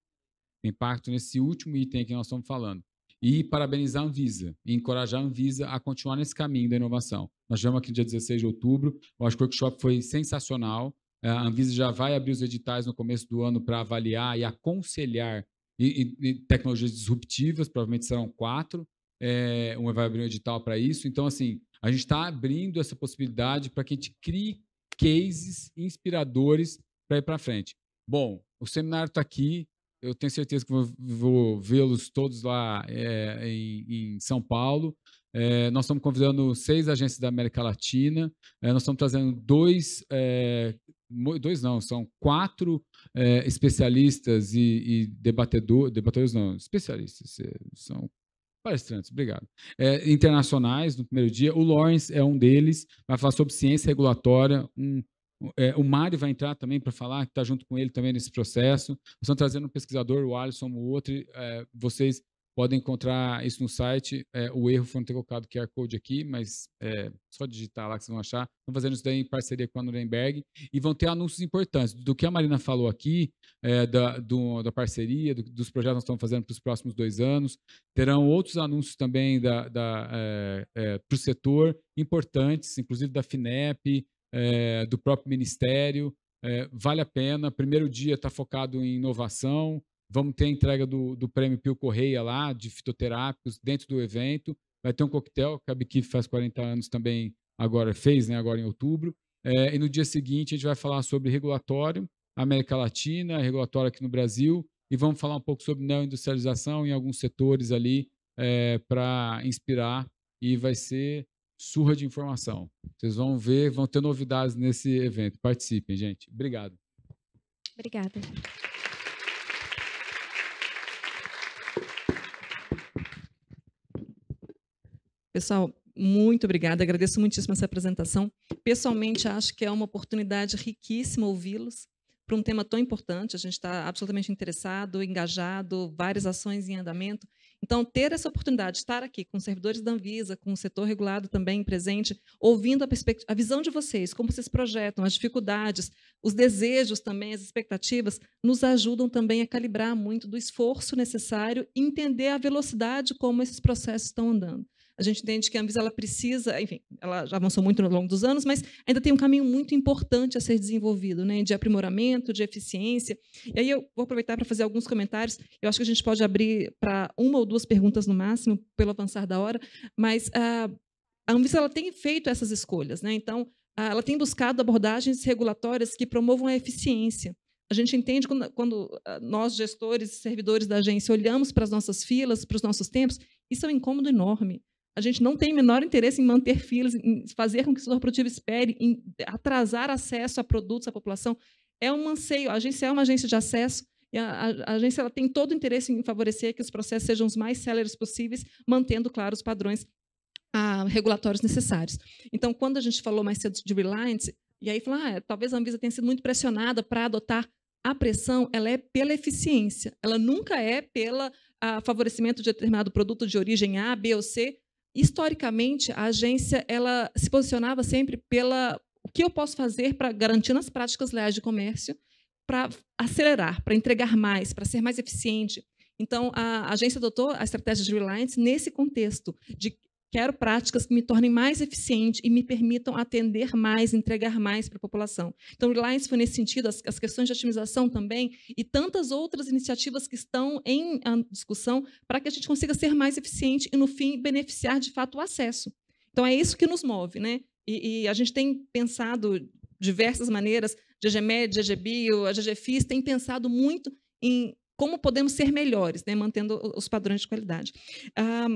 Tem impacto nesse último item que nós estamos falando. E parabenizar a Anvisa, e encorajar a Anvisa a continuar nesse caminho da inovação. Nós tivemos aqui no dia 16 de outubro, eu acho que o workshop foi sensacional. É, a Anvisa já vai abrir os editais no começo do ano para avaliar e aconselhar e, e, e tecnologias disruptivas, provavelmente serão quatro. É, um vai abrir um edital para isso. Então, assim, a gente está abrindo essa possibilidade para que a gente crie cases inspiradores para ir para frente. Bom, o seminário está aqui. Eu tenho certeza que vou, vou vê-los todos lá é, em, em, São Paulo. É, nós estamos convidando seis agências da América Latina. É, nós estamos trazendo dois, dois não, são quatro especialistas e, e debatedor, debatedores não, especialistas. São palestrantes, obrigado. É, internacionais no primeiro dia. O Lawrence é um deles, vai falar sobre ciência regulatória. Um, é, o Mário vai entrar também para falar, que está junto com ele também nesse processo. Vocês estão trazendo um pesquisador, o Alisson, o outro. É, vocês Podem encontrar isso no site. É, o erro foi não ter colocado QR Code aqui, mas é só digitar lá que vocês vão achar. Estão fazendo isso daí em parceria com a Nuremberg. E vão ter anúncios importantes. Do que a Marina falou aqui, é, da, do, da parceria, do, dos projetos que nós estamos fazendo para os próximos dois anos. Terão outros anúncios também da, da, é, é para o setor, importantes, inclusive da FINEP, é, do próprio Ministério. É, vale a pena. Primeiro dia está focado em inovação. Vamos ter a entrega do, do prêmio Pio Correia lá, de fitoterápicos, dentro do evento. Vai ter um coquetel, que a Biquif faz 40 anos também, agora fez, né, agora em outubro. É, e no dia seguinte a gente vai falar sobre regulatório, América Latina, regulatório aqui no Brasil, e vamos falar um pouco sobre neoindustrialização em alguns setores ali é, eh, para inspirar. E vai ser surra de informação. Vocês vão ver, vão ter novidades nesse evento. Participem, gente. Obrigado. Obrigada. Pessoal, muito obrigada, agradeço muitíssimo essa apresentação. Pessoalmente, acho que é uma oportunidade riquíssima ouvi-los para um tema tão importante. A gente está absolutamente interessado, engajado, várias ações em andamento. Então, ter essa oportunidade de estar aqui com servidores da Anvisa, com o setor regulado também presente, ouvindo a, a visão de vocês, como vocês projetam, as dificuldades, os desejos também, as expectativas, nos ajudam também a calibrar muito do esforço necessário e entender a velocidade como esses processos estão andando. A gente entende que a Anvisa ela precisa, enfim, ela já avançou muito ao longo dos anos, mas ainda tem um caminho muito importante a ser desenvolvido, né, de aprimoramento, de eficiência. E aí eu vou aproveitar para fazer alguns comentários. Eu acho que a gente pode abrir para uma ou duas perguntas no máximo, pelo avançar da hora, mas a, ah, a Anvisa ela tem feito essas escolhas, né? Então, ah, ela tem buscado abordagens regulatórias que promovam a eficiência. A gente entende quando, quando, ah, nós, gestores, e servidores da agência, olhamos para as nossas filas, para os nossos tempos, isso é um incômodo enorme. A gente não tem menor interesse em manter filas, em fazer com que o setor produtivo espere, em atrasar acesso a produtos à população. É um anseio. A agência é uma agência de acesso. E a, a, a agência ela tem todo o interesse em favorecer que os processos sejam os mais céleres possíveis, mantendo, claros os padrões a, ah, regulatórios necessários. Então, quando a gente falou mais cedo de Reliance, e aí falou, ah, é, talvez a Anvisa tenha sido muito pressionada para adotar a pressão ela é pela eficiência, ela nunca é pelo ah, favorecimento de determinado produto de origem A, B ou C, Historicamente, a agência ela se posicionava sempre pela o que eu posso fazer para garantir nas práticas leais de comércio, para acelerar, para entregar mais, para ser mais eficiente. Então, a agência adotou a estratégia de Reliance nesse contexto de Quero práticas que me tornem mais eficiente e me permitam atender mais, entregar mais para a população. Então, Reliance foi nesse sentido, as, as, questões de otimização também, e tantas outras iniciativas que estão em ah, discussão para que a gente consiga ser mais eficiente e, no fim, beneficiar de fato o acesso. Então, é isso que nos move, né? E, e a gente tem pensado diversas maneiras, GGMED, GGBio, a GGFIS, tem pensado muito em como podemos ser melhores, né? mantendo os padrões de qualidade. Ah,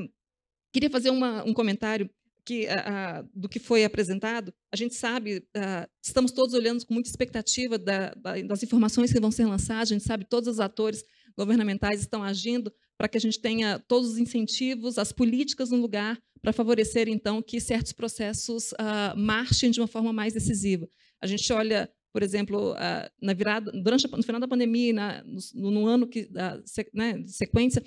Queria fazer uma, um comentário que, uh, do que foi apresentado. A gente sabe, uh, estamos todos olhando com muita expectativa da, da, das informações que vão ser lançadas, a gente sabe todos os atores governamentais estão agindo para que a gente tenha todos os incentivos, as políticas no lugar para favorecer, então, que certos processos uh, marchem de uma forma mais decisiva. A gente olha por exemplo, na virada, durante no final da pandemia, na, no, no, ano que da né, sequência,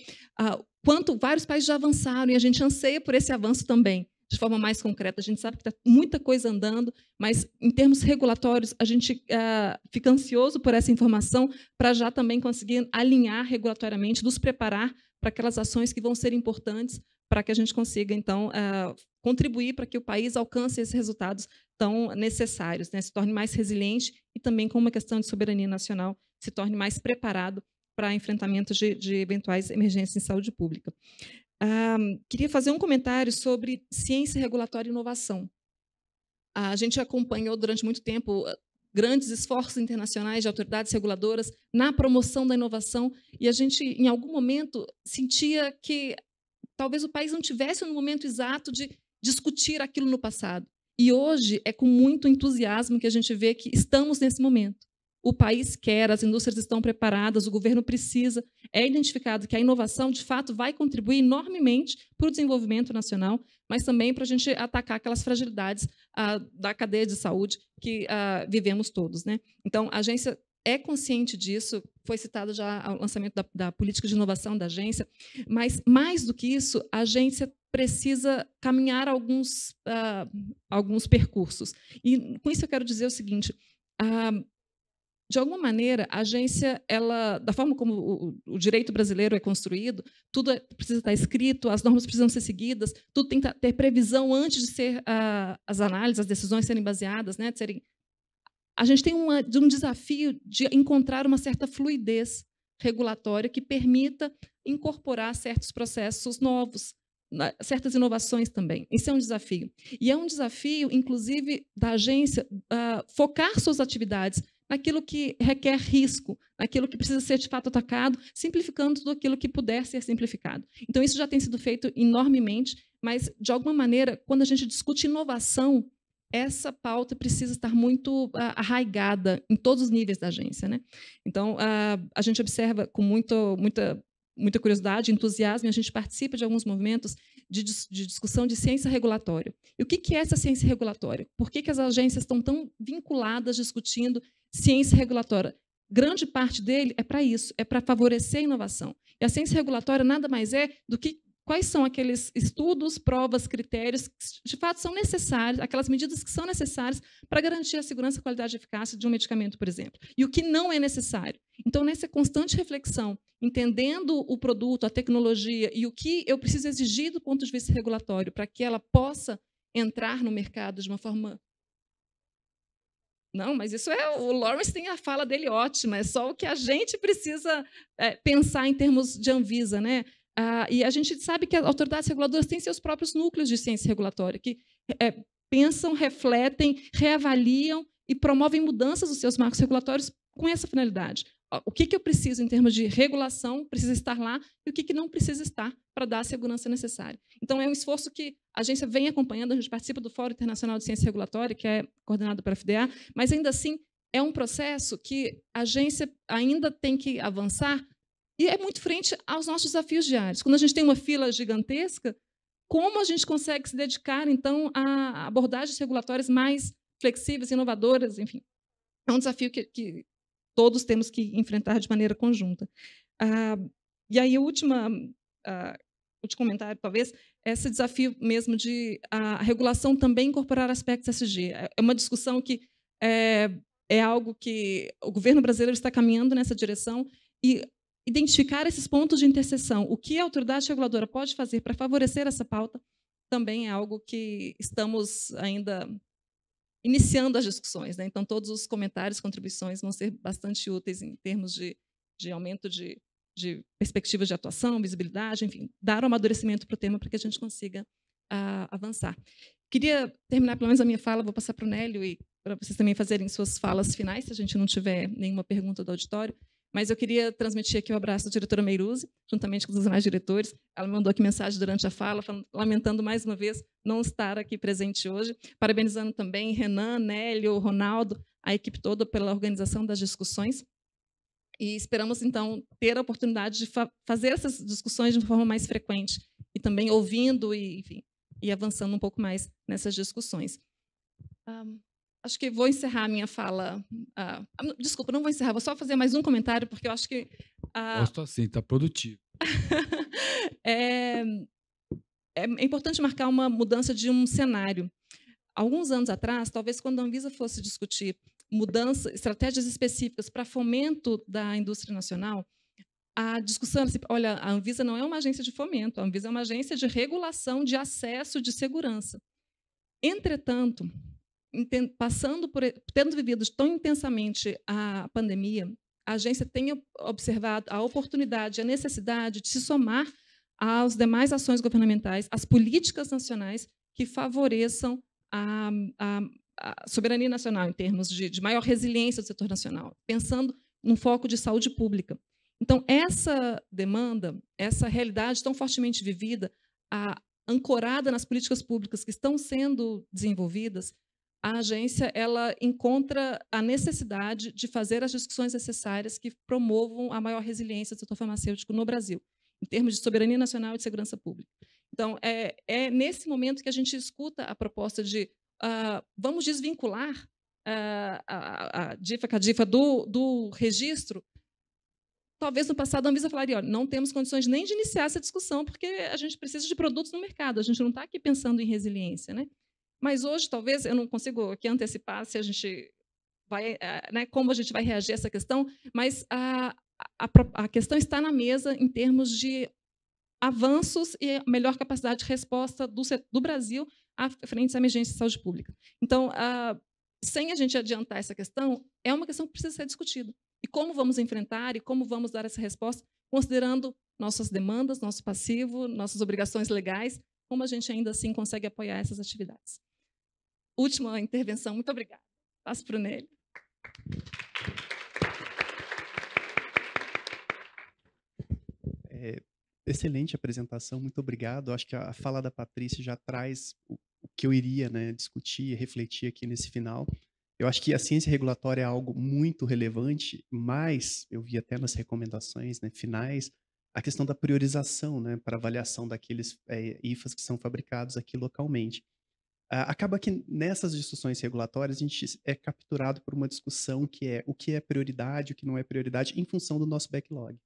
quanto vários países já avançaram e a gente anseia por esse avanço também, de forma mais concreta. A gente sabe que está muita coisa andando, mas em termos regulatórios a gente uh, fica ansioso por essa informação para já também conseguir alinhar regulatoriamente, nos preparar para aquelas ações que vão ser importantes para que a gente consiga, então, uh, contribuir para que o país alcance esses resultados tão necessários, né? se torne mais resiliente e também, com uma questão de soberania nacional, se torne mais preparado para enfrentamento de, de eventuais emergências em saúde pública. Uh, queria fazer um comentário sobre ciência regulatória e inovação. A gente acompanhou durante muito tempo eh, grandes esforços internacionais de autoridades reguladoras na promoção da inovação e a gente, em algum momento, sentia que talvez o país não tivesse no momento exato de discutir aquilo no passado. E hoje é com muito entusiasmo que a gente vê que estamos nesse momento. O país quer, as indústrias estão preparadas, o governo precisa. É identificado que a inovação, de fato, vai contribuir enormemente para o desenvolvimento nacional, mas também para a gente atacar aquelas fragilidades ah, da cadeia de saúde que ah, vivemos todos. Né? Então, a agência é consciente disso, foi citado já o lançamento da, da, política de inovação da agência, mas mais do que isso, a agência precisa caminhar alguns, uh, alguns percursos. E com isso eu quero dizer o seguinte: uh, de alguma maneira, a agência, ela, da forma como o, o direito brasileiro é construído, tudo é, precisa estar escrito, as normas precisam ser seguidas, tudo tem que tá, ter previsão antes de ser uh, as análises, as decisões serem baseadas, né, de serem a gente tem uma, um desafio de encontrar uma certa fluidez regulatória que permita incorporar certos processos novos, né, certas inovações também. Isso é um desafio. E é um desafio, inclusive, da agência uh, focar suas atividades naquilo que requer risco, naquilo que precisa ser de fato atacado, simplificando tudo aquilo que puder ser simplificado. Então, isso já tem sido feito enormemente, mas, de alguma maneira, quando a gente discute inovação, essa pauta precisa estar muito ah, arraigada em todos os níveis da agência. Né? Então, ah, a gente observa com muito, muita, muita curiosidade, entusiasmo, e a gente participa de alguns movimentos de, de discussão de ciência regulatória. E o que, que é essa ciência regulatória? Por que, que as agências estão tão vinculadas discutindo ciência regulatória? Grande parte dele é para isso, é para favorecer a inovação. E a ciência regulatória nada mais é do que quais são aqueles estudos, provas, critérios que, de fato, são necessários, aquelas medidas que são necessárias para garantir a segurança, qualidade e eficácia de um medicamento, por exemplo, e o que não é necessário. Então, nessa constante reflexão, entendendo o produto, a tecnologia e o que eu preciso exigir do ponto de vista regulatório para que ela possa entrar no mercado de uma forma não, mas isso é. O Lawrence tem a fala dele ótima, é só o que a gente precisa é, pensar em termos de Anvisa, né? Ah, e a gente sabe que as autoridades reguladoras têm seus próprios núcleos de ciência regulatória, que é, pensam, refletem, reavaliam e promovem mudanças nos seus marcos regulatórios com essa finalidade. O que, que eu preciso em termos de regulação precisa estar lá e o que, que não precisa estar para dar a segurança necessária. Então, é um esforço que a agência vem acompanhando, a gente participa do Fórum Internacional de Ciência Regulatória, que é coordenado pela FDA, mas ainda assim é um processo que a agência ainda tem que avançar e é muito frente aos nossos desafios diários. Quando a gente tem uma fila gigantesca, como a gente consegue se dedicar, então, a abordagens regulatórias mais flexíveis, inovadoras, enfim. É um desafio que, que todos temos que enfrentar de maneira conjunta. Ah, e aí, o última, ah, último comentário, talvez, é esse desafio mesmo de ah, a regulação também incorporar aspectos SG. É uma discussão que é, é algo que o governo brasileiro está caminhando nessa direção e identificar esses pontos de interseção. O que a autoridade reguladora pode fazer para favorecer essa pauta também é algo que estamos ainda iniciando as discussões. Né? Então, todos os comentários, contribuições vão ser bastante úteis em termos de, de aumento de, de perspectivas de atuação, visibilidade, enfim, dar o um amadurecimento para o tema para que a gente consiga uh, avançar. Queria terminar pelo menos a minha fala, vou passar para o Nélio e para vocês também fazerem suas falas finais, se a gente não tiver nenhuma pergunta do auditório. Mas eu queria transmitir aqui o um abraço da diretora Meiruzi, juntamente com os demais diretores. Ela me mandou aqui mensagem durante a fala, lamentando mais uma vez não estar aqui presente hoje. Parabenizando também Renan, Nélio, Ronaldo, a equipe toda pela organização das discussões. E esperamos, então, ter a oportunidade de fa fazer essas discussões de uma forma mais frequente e também ouvindo e, enfim, e avançando um pouco mais nessas discussões. Um, acho que vou encerrar a minha fala. Ah, ah, desculpa, não vou encerrar, vou só fazer mais um comentário, porque eu acho que. Gosto ah, assim, está produtivo. *laughs* é, é, importante marcar uma mudança de um cenário. Alguns anos atrás, talvez quando a Anvisa fosse discutir mudança, estratégias específicas para fomento da indústria nacional, a discussão, assim, olha, a Anvisa não é uma agência de fomento, a Anvisa é uma agência de regulação de acesso de segurança. Entretanto, passando por, tendo vivido tão intensamente a pandemia, a agência tem observado a oportunidade, a necessidade de se somar às demais ações governamentais, às políticas nacionais que favoreçam a, a, a soberania nacional em termos de, de, maior resiliência do setor nacional, pensando num foco de saúde pública. Então, essa demanda, essa realidade tão fortemente vivida, a, ancorada nas políticas públicas que estão sendo desenvolvidas, a agência ela encontra a necessidade de fazer as discussões necessárias que promovam a maior resiliência do setor farmacêutico no Brasil, em termos de soberania nacional e de segurança pública. Então, é, é nesse momento que a gente escuta a proposta de uh, vamos desvincular uh, a, a, DIFA, a DIFA do, do registro talvez no passado a Anvisa falaria, olha, não temos condições nem de iniciar essa discussão, porque a gente precisa de produtos no mercado, a gente não está aqui pensando em resiliência. Né? Mas hoje, talvez, eu não consigo aqui antecipar se a gente vai, eh, né, como a gente vai reagir a essa questão, mas a, a, a questão está na mesa em termos de avanços e melhor capacidade de resposta do, do Brasil à frente à emergência de saúde pública. Então, a, ah, sem a gente adiantar essa questão, é uma questão que precisa ser discutida. E como vamos enfrentar e como vamos dar essa resposta, considerando nossas demandas, nosso passivo, nossas obrigações legais, como a gente ainda assim consegue apoiar essas atividades última intervenção. Muito obrigada. Passo para o Nele. É, excelente apresentação, muito obrigado. Acho que a fala da Patrícia já traz o, o que eu iria né, discutir e refletir aqui nesse final. Eu acho que a ciência regulatória é algo muito relevante, mas eu vi até nas recomendações né, finais a questão da priorização né, para avaliação daqueles é, IFAs que são fabricados aqui localmente. Ah, acaba que nessas discussões regulatórias a gente é capturado por uma discussão que é o que é prioridade, o que não é prioridade, em função do nosso backlog.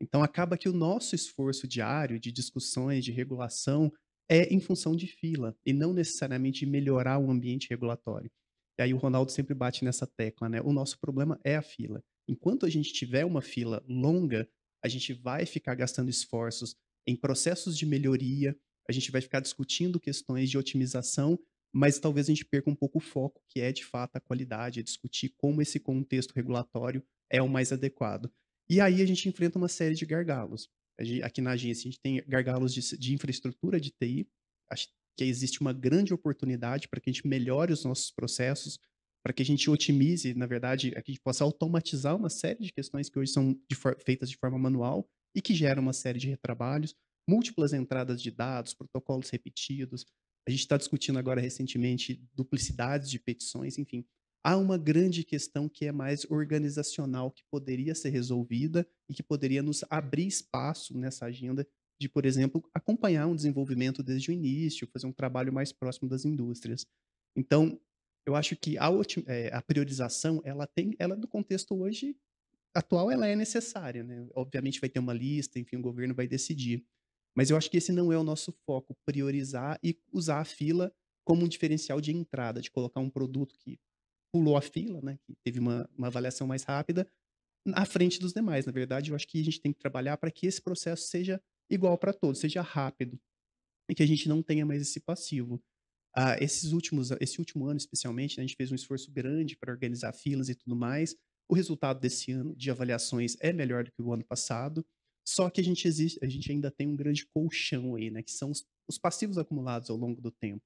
Então acaba que o nosso esforço diário de discussões, de regulação, é em função de fila e não necessariamente de melhorar o ambiente regulatório. E aí o Ronaldo sempre bate nessa tecla, né? O nosso problema é a fila. Enquanto a gente tiver uma fila longa, a gente vai ficar gastando esforços em processos de melhoria, a gente vai ficar discutindo questões de otimização, mas talvez a gente perca um pouco o foco, que é de fato a qualidade, é discutir como esse contexto regulatório é o mais adequado. E aí a gente enfrenta uma série de gargalos. Aqui na agência, a gente tem gargalos de, de infraestrutura de TI, acho que existe uma grande oportunidade para que a gente melhore os nossos processos, para que a gente otimize, na verdade, a gente possa automatizar uma série de questões que hoje são de feitas de forma manual e que geram uma série de retrabalhos múltiplas entradas de dados, protocolos repetidos. A gente está discutindo agora recentemente duplicidades de petições, enfim. Há uma grande questão que é mais organizacional, que poderia ser resolvida e que poderia nos abrir espaço nessa agenda de, por exemplo, acompanhar um desenvolvimento desde o início, fazer um trabalho mais próximo das indústrias. Então, eu acho que a, é, a priorização, ela tem, ela no contexto hoje atual, ela é necessária, né? Obviamente vai ter uma lista, enfim, o governo vai decidir. Mas eu acho que esse não é o nosso foco, priorizar e usar a fila como um diferencial de entrada, de colocar um produto que pulou a fila, né, que teve uma, uma avaliação mais rápida, à frente dos demais. Na verdade, eu acho que a gente tem que trabalhar para que esse processo seja igual para todos, seja rápido e que a gente não tenha mais esse passivo. Ah, esses últimos, esse último ano especialmente, né, a gente fez um esforço grande para organizar filas e tudo mais. O resultado desse ano de avaliações é melhor do que o ano passado. Só que a gente, existe, a gente ainda tem um grande colchão aí, né? Que são os, os passivos acumulados ao longo do tempo.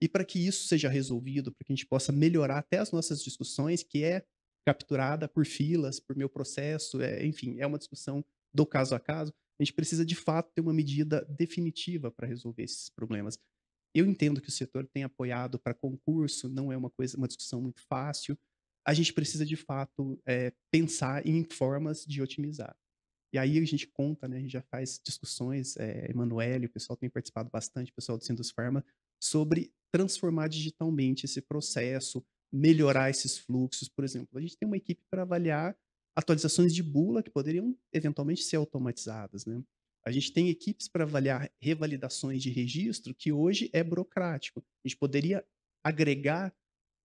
E para que isso seja resolvido, para que a gente possa melhorar até as nossas discussões, que é capturada por filas, por meu processo, é, enfim, é uma discussão do caso a caso. A gente precisa, de fato, ter uma medida definitiva para resolver esses problemas. Eu entendo que o setor tem apoiado para concurso, não é uma coisa, uma discussão muito fácil. A gente precisa, de fato, é, pensar em formas de otimizar. E aí a gente conta, né, a gente já faz discussões, é, Emanuele, o pessoal tem participado bastante, o pessoal do Sindus Pharma, sobre transformar digitalmente esse processo, melhorar esses fluxos, por exemplo. A gente tem uma equipe para avaliar atualizações de bula que poderiam eventualmente ser automatizadas, né? A gente tem equipes para avaliar revalidações de registro que hoje é burocrático. A gente poderia agregar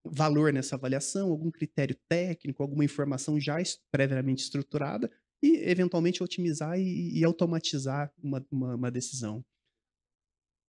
valor nessa avaliação, algum critério técnico, alguma informação já previamente estruturada e eventualmente otimizar e, e automatizar uma, uma, uma, decisão.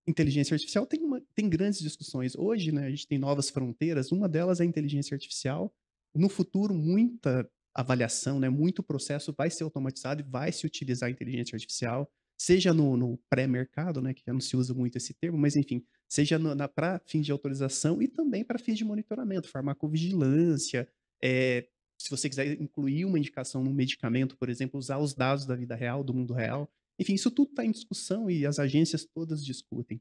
Inteligência artificial tem, uma, tem grandes discussões. Hoje, né, a gente tem novas fronteiras, uma delas é a inteligência artificial. No futuro, muita avaliação, né, muito processo vai ser automatizado e vai se utilizar a inteligência artificial, seja no, no pré-mercado, né, que já não se usa muito esse termo, mas enfim, seja para fins de autorização e também para fins de monitoramento, farmacovigilância, é, se você quiser incluir uma indicação no medicamento, por exemplo, usar os dados da vida real, do mundo real. Enfim, isso tudo está em discussão e as agências todas discutem.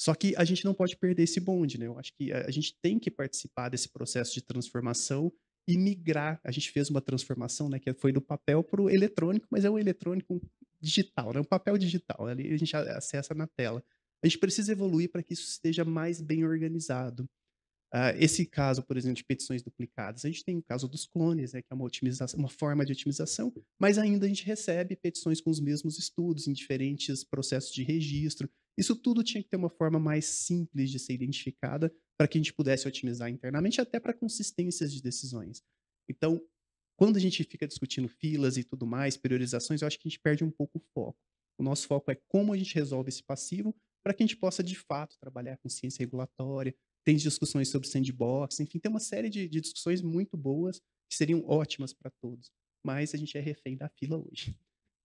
Só que a gente não pode perder esse bonde, né? Eu acho que a gente tem que participar desse processo de transformação e migrar. A gente fez uma transformação, né, que foi do papel para o eletrônico, mas é um eletrônico digital, né? Um papel digital. Ali a gente acessa na tela. A gente precisa evoluir para que isso esteja mais bem organizado. Uh, esse caso, por exemplo, de petições duplicadas, a gente tem o caso dos clones, né, que é uma otimização, uma forma de otimização, mas ainda a gente recebe petições com os mesmos estudos em diferentes processos de registro. Isso tudo tinha que ter uma forma mais simples de ser identificada para que a gente pudesse otimizar internamente, até para consistências de decisões. Então, quando a gente fica discutindo filas e tudo mais, priorizações, eu acho que a gente perde um pouco o foco. O nosso foco é como a gente resolve esse passivo para que a gente possa, de fato, trabalhar com ciência regulatória, tem discussões sobre sandbox, enfim, tem uma série de, de discussões muito boas que seriam ótimas para todos. Mas a gente é refém da fila hoje.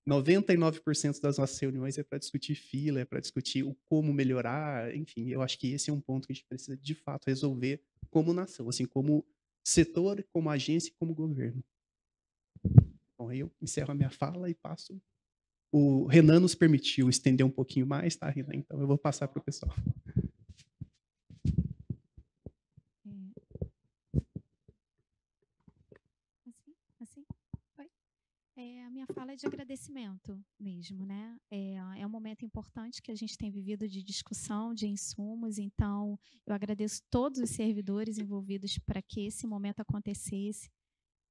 99% *laughs* das nossas reuniões é para discutir fila, é para discutir o como melhorar, enfim, eu acho que esse é um ponto que a gente precisa de fato resolver como nação, assim, como setor, como agência e como governo. Bom, eu encerro a minha fala e passo. O Renan nos permitiu estender um pouquinho mais, tá, Renan? Então eu vou passar para o pessoal. é, a minha fala é de agradecimento mesmo, né? É, é um momento importante que a gente tem vivido de discussão, de insumos, então eu agradeço todos os servidores envolvidos para que esse momento acontecesse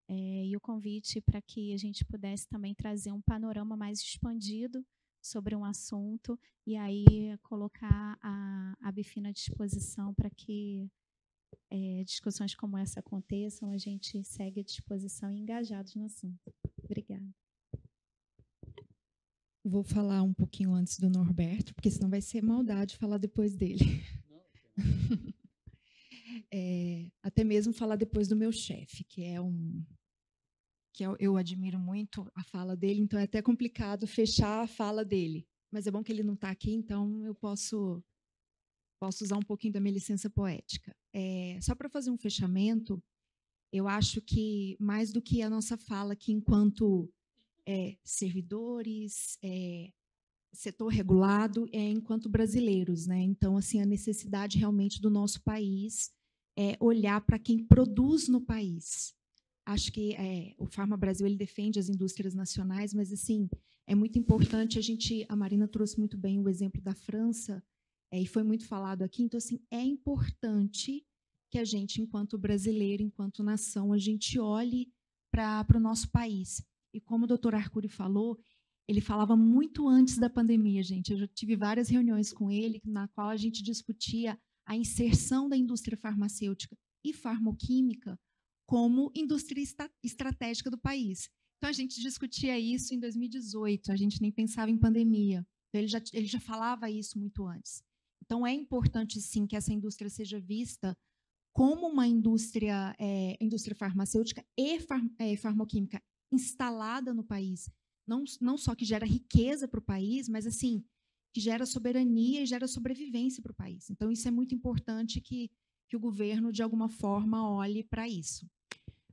é, e o convite para que a gente pudesse também trazer um panorama mais expandido sobre um assunto e aí colocar a, a Bifina à disposição para que é, discussões como essa aconteçam, a gente segue à disposição e engajados no assunto. Obrigada. Vou falar um pouquinho antes do Norberto, porque senão vai ser maldade falar depois dele. *laughs* é, até mesmo falar depois do meu chefe, que é um que eu, eu admiro muito a fala dele, então é até complicado fechar a fala dele. Mas é bom que ele não está aqui, então eu posso posso usar um pouquinho da minha licença poética. É, só para fazer um fechamento, eu acho que mais do que a nossa fala que enquanto é, servidores, é, setor regulado, é enquanto brasileiros, né? Então, assim, a necessidade realmente do nosso país é olhar para quem produz no país. Acho que é, o Farma Brasil ele defende as indústrias nacionais, mas assim é muito importante a gente. A Marina trouxe muito bem o exemplo da França é, e foi muito falado aqui, então, assim, é importante que a gente, enquanto brasileiro, enquanto nação, a gente olhe para o nosso país. E como o doutor Arcuri falou, ele falava muito antes da pandemia, gente. Eu já tive várias reuniões com ele, na qual a gente discutia a inserção da indústria farmacêutica e farmoquímica como indústria estratégica do país. Então, a gente discutia isso em 2018, a gente nem pensava em pandemia. Então, ele já, ele já falava isso muito antes. Então, é importante, sim, que essa indústria seja vista como uma indústria, é, indústria farmacêutica e far, é, farmoquímica instalada no país, não, não só que gera riqueza para o país, mas assim que gera soberania e gera sobrevivência para o país. Então, isso é muito importante que, que o governo, de alguma forma, olhe para isso.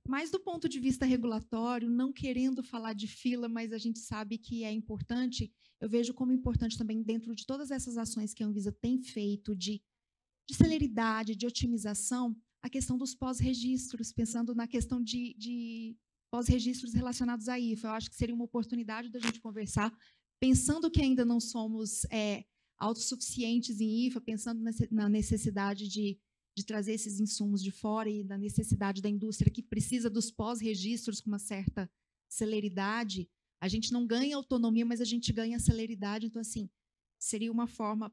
Mas do ponto de vista regulatório, não querendo falar de fila, mas a gente sabe que é importante, eu vejo como importante também dentro de todas essas ações que a Anvisa tem feito de, de celeridade, de otimização, a questão dos pós-registros, pensando na questão de, de pós-registros relacionados à IFA. Eu acho que seria uma oportunidade da gente conversar, pensando que ainda não somos é, autossuficientes em IFA, pensando na necessidade de de trazer esses insumos de fora e da necessidade da indústria que precisa dos pós-registros com uma certa celeridade, a gente não ganha autonomia, mas a gente ganha celeridade. Então, assim, seria uma forma,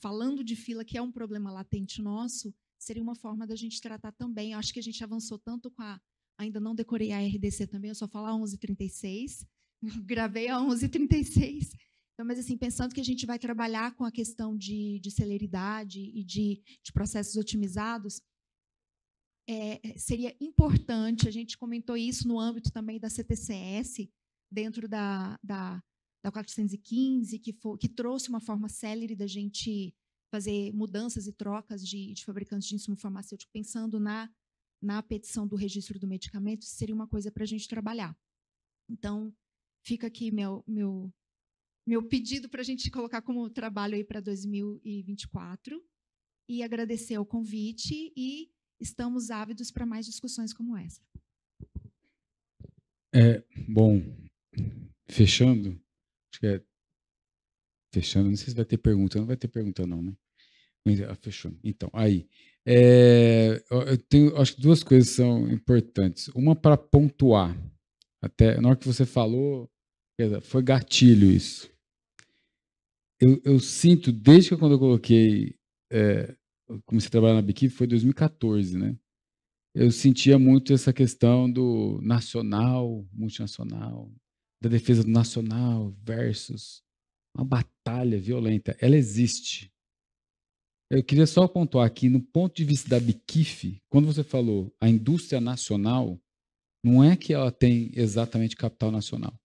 falando de fila, que é um problema latente nosso, seria uma forma da gente tratar também. Eu acho que a gente avançou tanto com a. Ainda não decorei a RDC também, eu só falo a 11h36, *laughs* gravei a 11h36 então, mas assim, pensando que a gente vai trabalhar com a questão de, de celeridade e de, de processos otimizados, é, é seria importante, a gente comentou isso no âmbito também da CTCS, dentro da, da, da 415, que, for, que trouxe uma forma célere da gente fazer mudanças e trocas de, de fabricantes de insumo farmacêutico, pensando na, na petição do registro do medicamento, seria uma coisa para a gente trabalhar. Então, fica aqui meu, meu, meu pedido para a gente colocar como trabalho aí para 2024 e agradecer o convite e estamos ávidos para mais discussões como essa. É, bom, fechando, acho que é, fechando, não sei se vai ter pergunta, não vai ter pergunta não, né? Mas, ah, fechou. Então, aí, é, eu tenho, acho que duas coisas são importantes. Uma para pontuar, até na hora que você falou, foi gatilho isso eu, eu sinto, desde que quando eu coloquei, é, comecei a trabalhar na Biquíni, foi 2014, né? Eu sentia muito essa questão do nacional, multinacional, da defesa do nacional versus uma batalha violenta. Ela existe. Eu queria só pontuar aqui, no ponto de vista da Biquif, quando você falou a indústria nacional, não é que ela tem exatamente capital nacional.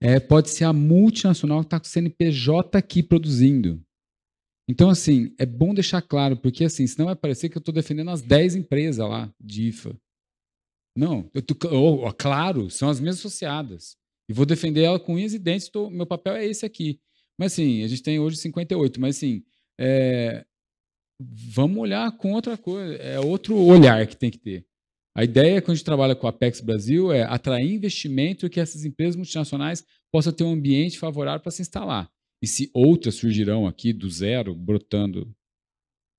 É, pode ser a multinacional que está com o CNPJ aqui produzindo. Então, assim, é bom deixar claro, porque assim, senão vai parecer que eu estou defendendo as 10 empresas lá de IFA. Não, eu tô, claro, são as minhas associadas. E vou defender ela com unhas e dentes, tô, meu papel é esse aqui. Mas assim, a gente tem hoje 58, mas assim, é, vamos olhar com outra coisa, é outro olhar que tem que ter. A ideia quando a gente trabalha com a Apex Brasil é atrair investimento e que essas empresas multinacionais possam ter um ambiente favorável para se instalar. E se outras surgirão aqui do zero, brotando,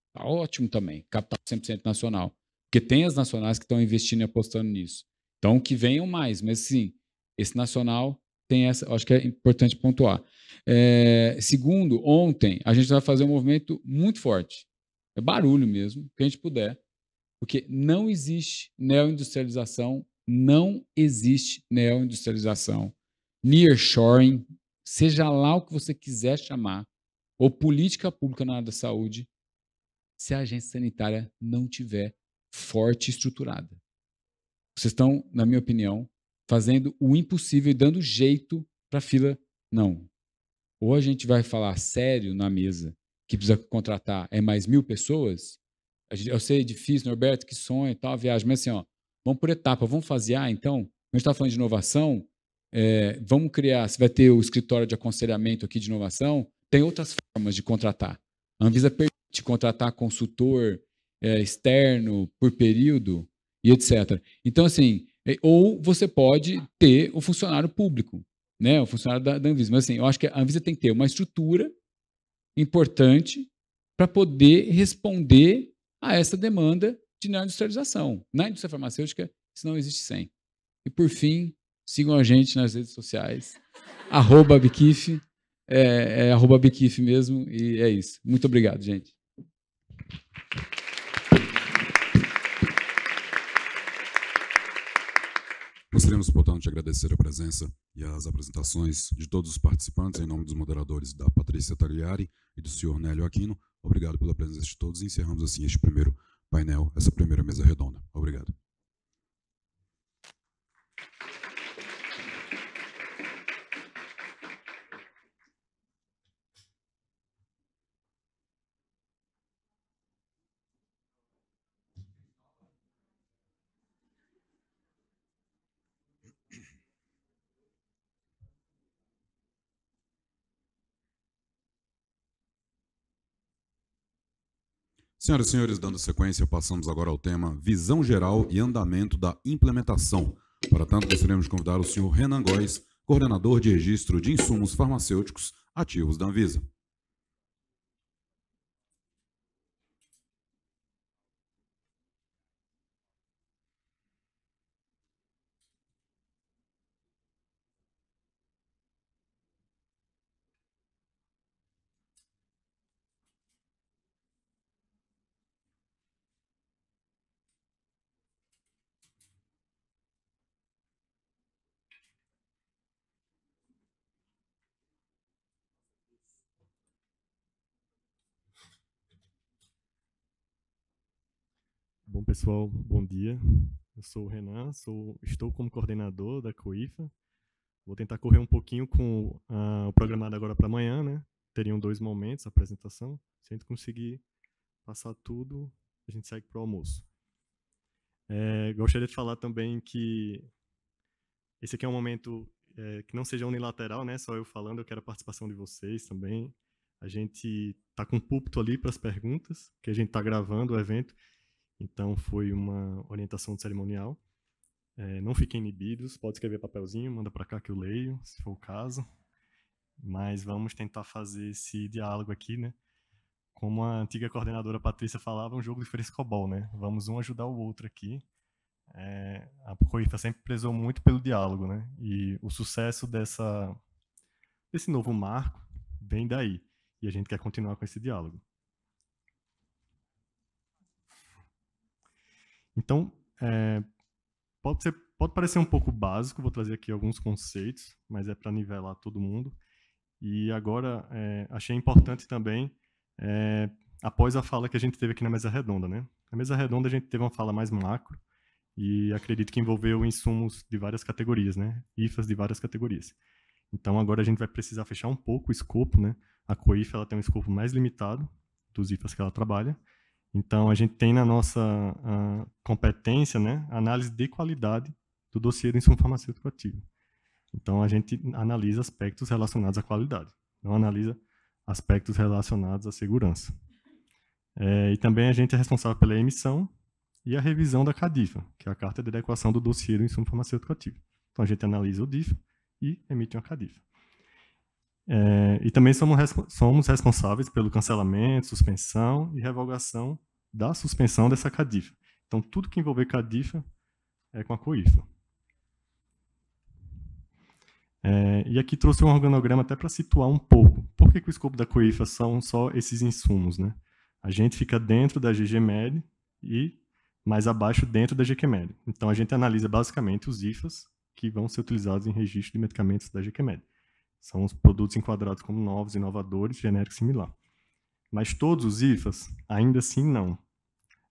está ótimo também. Capital 100% nacional. Porque tem as nacionais que estão investindo e apostando nisso. Então, que venham mais. Mas, sim, esse nacional tem essa. Acho que é importante pontuar. É, segundo, ontem a gente vai fazer um movimento muito forte. É barulho mesmo, que a gente puder porque não existe neoindustrialização, não existe neoindustrialização. Nearshoring, seja lá o que você quiser chamar, ou política pública na área da saúde, se a agência sanitária não tiver forte e estruturada. Vocês estão, na minha opinião, fazendo o impossível e dando jeito para a fila. Não. Ou a gente vai falar sério na mesa que precisa contratar é mais mil pessoas, eu sei, é difícil, Norberto, né, que sonho e tal, a viagem. Mas assim, ó, vamos por etapa, vamos fazer ah, então. A gente está falando de inovação, é, vamos criar, se vai ter o escritório de aconselhamento aqui de inovação, tem outras formas de contratar. A Anvisa permite contratar consultor é, externo por período e etc. Então, assim, é, ou você pode ter o funcionário público, né, o funcionário da, da Anvisa. Mas, assim, eu acho que a Anvisa tem que ter uma estrutura importante para poder responder a essa demanda de neoindustrialização. Na né? indústria farmacêutica, isso não existe sem. E por fim, sigam a gente nas redes sociais, *laughs* arroba Biquif, é, é arroba Biquif mesmo, e é isso. Muito obrigado, gente. Gostaríamos, portanto, de agradecer a presença e as apresentações de todos os participantes, em nome dos moderadores da Patrícia Tagliari e do senhor Nélio Aquino. Obrigado pela presença de todos e encerramos assim este primeiro painel, essa primeira mesa redonda. Obrigado. Senhoras e senhores, dando sequência, passamos agora ao tema Visão Geral e Andamento da Implementação. Para tanto, gostaríamos de convidar o senhor Renan Góes, coordenador de registro de insumos farmacêuticos ativos da Anvisa. pessoal, bom dia. Eu sou o Renan, sou, estou como coordenador da COIFA. Vou tentar correr um pouquinho com ah, o programado agora para amanhã, né? Teriam dois momentos a apresentação. Se a gente conseguir passar tudo, a gente segue para o almoço. É, gostaria de falar também que esse aqui é um momento é, que não seja unilateral, né? Só eu falando, eu quero a participação de vocês também. A gente está com o púlpito ali para as perguntas, que a gente está gravando o evento. Então foi uma orientação de cerimonial. É, não fiquem inibidos, pode escrever papelzinho, manda para cá que eu leio, se for o caso. Mas vamos tentar fazer esse diálogo aqui, né? Como a antiga coordenadora Patrícia falava, um jogo de frescobol, né? Vamos um ajudar o outro aqui. É, a Coifa sempre prezou muito pelo diálogo, né? E o sucesso dessa, desse novo marco vem daí. E a gente quer continuar com esse diálogo. Então, é, pode, ser, pode parecer um pouco básico, vou trazer aqui alguns conceitos, mas é para nivelar todo mundo. E agora, é, achei importante também, é, após a fala que a gente teve aqui na mesa redonda, né? Na mesa redonda a gente teve uma fala mais macro, e acredito que envolveu insumos de várias categorias, né? IFAs de várias categorias. Então agora a gente vai precisar fechar um pouco o escopo, né? A coifa ela tem um escopo mais limitado dos IFAs que ela trabalha, então, a gente tem na nossa ah, competência né, análise de qualidade do dossiê do insumo farmacêutico ativo. Então, a gente analisa aspectos relacionados à qualidade, não analisa aspectos relacionados à segurança. É, e também a gente é responsável pela emissão e a revisão da CADIFA, que é a Carta de Adequação do Dossiê do Insumo Farmacêutico Ativo. Então, a gente analisa o DIFA e emite uma CADIFA. É, e também somos, somos responsáveis pelo cancelamento, suspensão e revogação da suspensão dessa cadifa. Então, tudo que envolver cadifa é com a coifa. É, e aqui trouxe um organograma até para situar um pouco. Por que, que o escopo da coifa são só esses insumos? Né? A gente fica dentro da GGMED e mais abaixo dentro da GQMED. Então, a gente analisa basicamente os IFAs que vão ser utilizados em registro de medicamentos da GQMED. São os produtos enquadrados como novos, inovadores, genérico similar. Mas todos os IFAs? Ainda assim, não.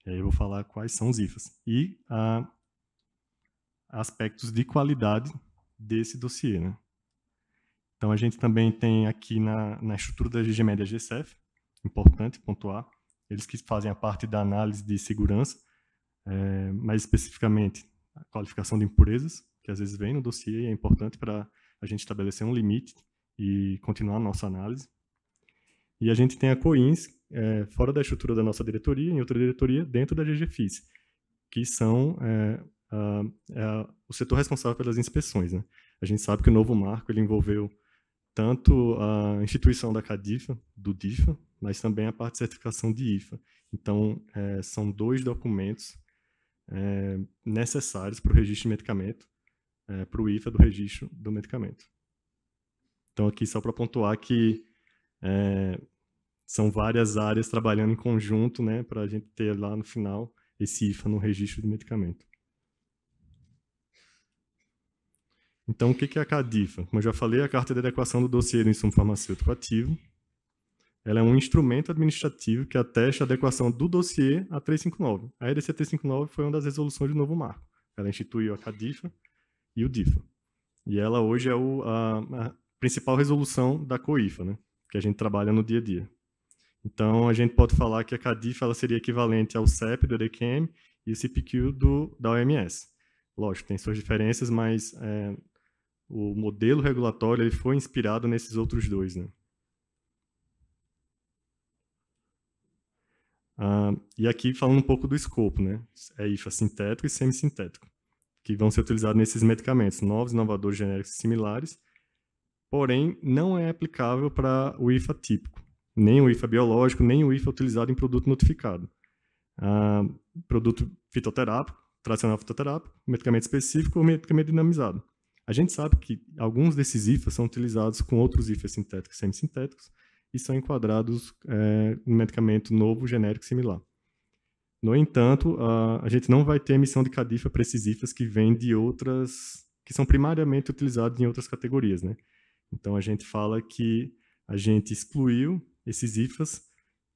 E aí eu vou falar quais são os IFAs. E ah, aspectos de qualidade desse dossiê. Né? Então, a gente também tem aqui na, na estrutura da GG Média GCF, importante pontuar, eles que fazem a parte da análise de segurança, é, mais especificamente a qualificação de impurezas, que às vezes vem no dossiê e é importante para a gente estabelecer um limite e continuar a nossa análise. E a gente tem a COINS, é, fora da estrutura da nossa diretoria, em outra diretoria, dentro da GGFIS, que são é, a, é a, o setor responsável pelas inspeções. Né? A gente sabe que o novo marco ele envolveu tanto a instituição da CADIFA, do DIFA, mas também a parte de certificação de IFA. Então, é, são dois documentos é, necessários para o registro de medicamento, é, para o IFA do registro do medicamento. Então, aqui só para pontuar que é, são várias áreas trabalhando em conjunto, né, para a gente ter lá no final esse IFA no registro de medicamento. Então, o que é a CADIFA? Como eu já falei, a Carta de Adequação do Dossiê do Insumo Farmacêutico Ativo. Ela é um instrumento administrativo que atesta a adequação do dossiê a 359. A EDC 359 foi uma das resoluções do novo marco. Ela instituiu a CADIFA e o DIFA. E ela hoje é o, a, a principal resolução da COIFA, né? que a gente trabalha no dia a dia. Então, a gente pode falar que a CADIF ela seria equivalente ao CEP do EDQM e o CPQ do, da OMS. Lógico, tem suas diferenças, mas é, o modelo regulatório ele foi inspirado nesses outros dois. Né? Ah, e aqui falando um pouco do escopo, né? é IFA sintético e semissintético, que vão ser utilizados nesses medicamentos novos, inovadores, genéricos e similares, porém não é aplicável para o IFA típico, nem o IFA biológico, nem o IFA utilizado em produto notificado. Ah, produto fitoterápico, tradicional fitoterápico, medicamento específico ou medicamento dinamizado. A gente sabe que alguns desses IFAs são utilizados com outros IFAs sintéticos e semissintéticos e são enquadrados é, no medicamento novo, genérico similar. No entanto, a, a gente não vai ter emissão de CADIFA para esses IFAs que vêm de outras, que são primariamente utilizados em outras categorias, né? Então a gente fala que a gente excluiu esses IFAs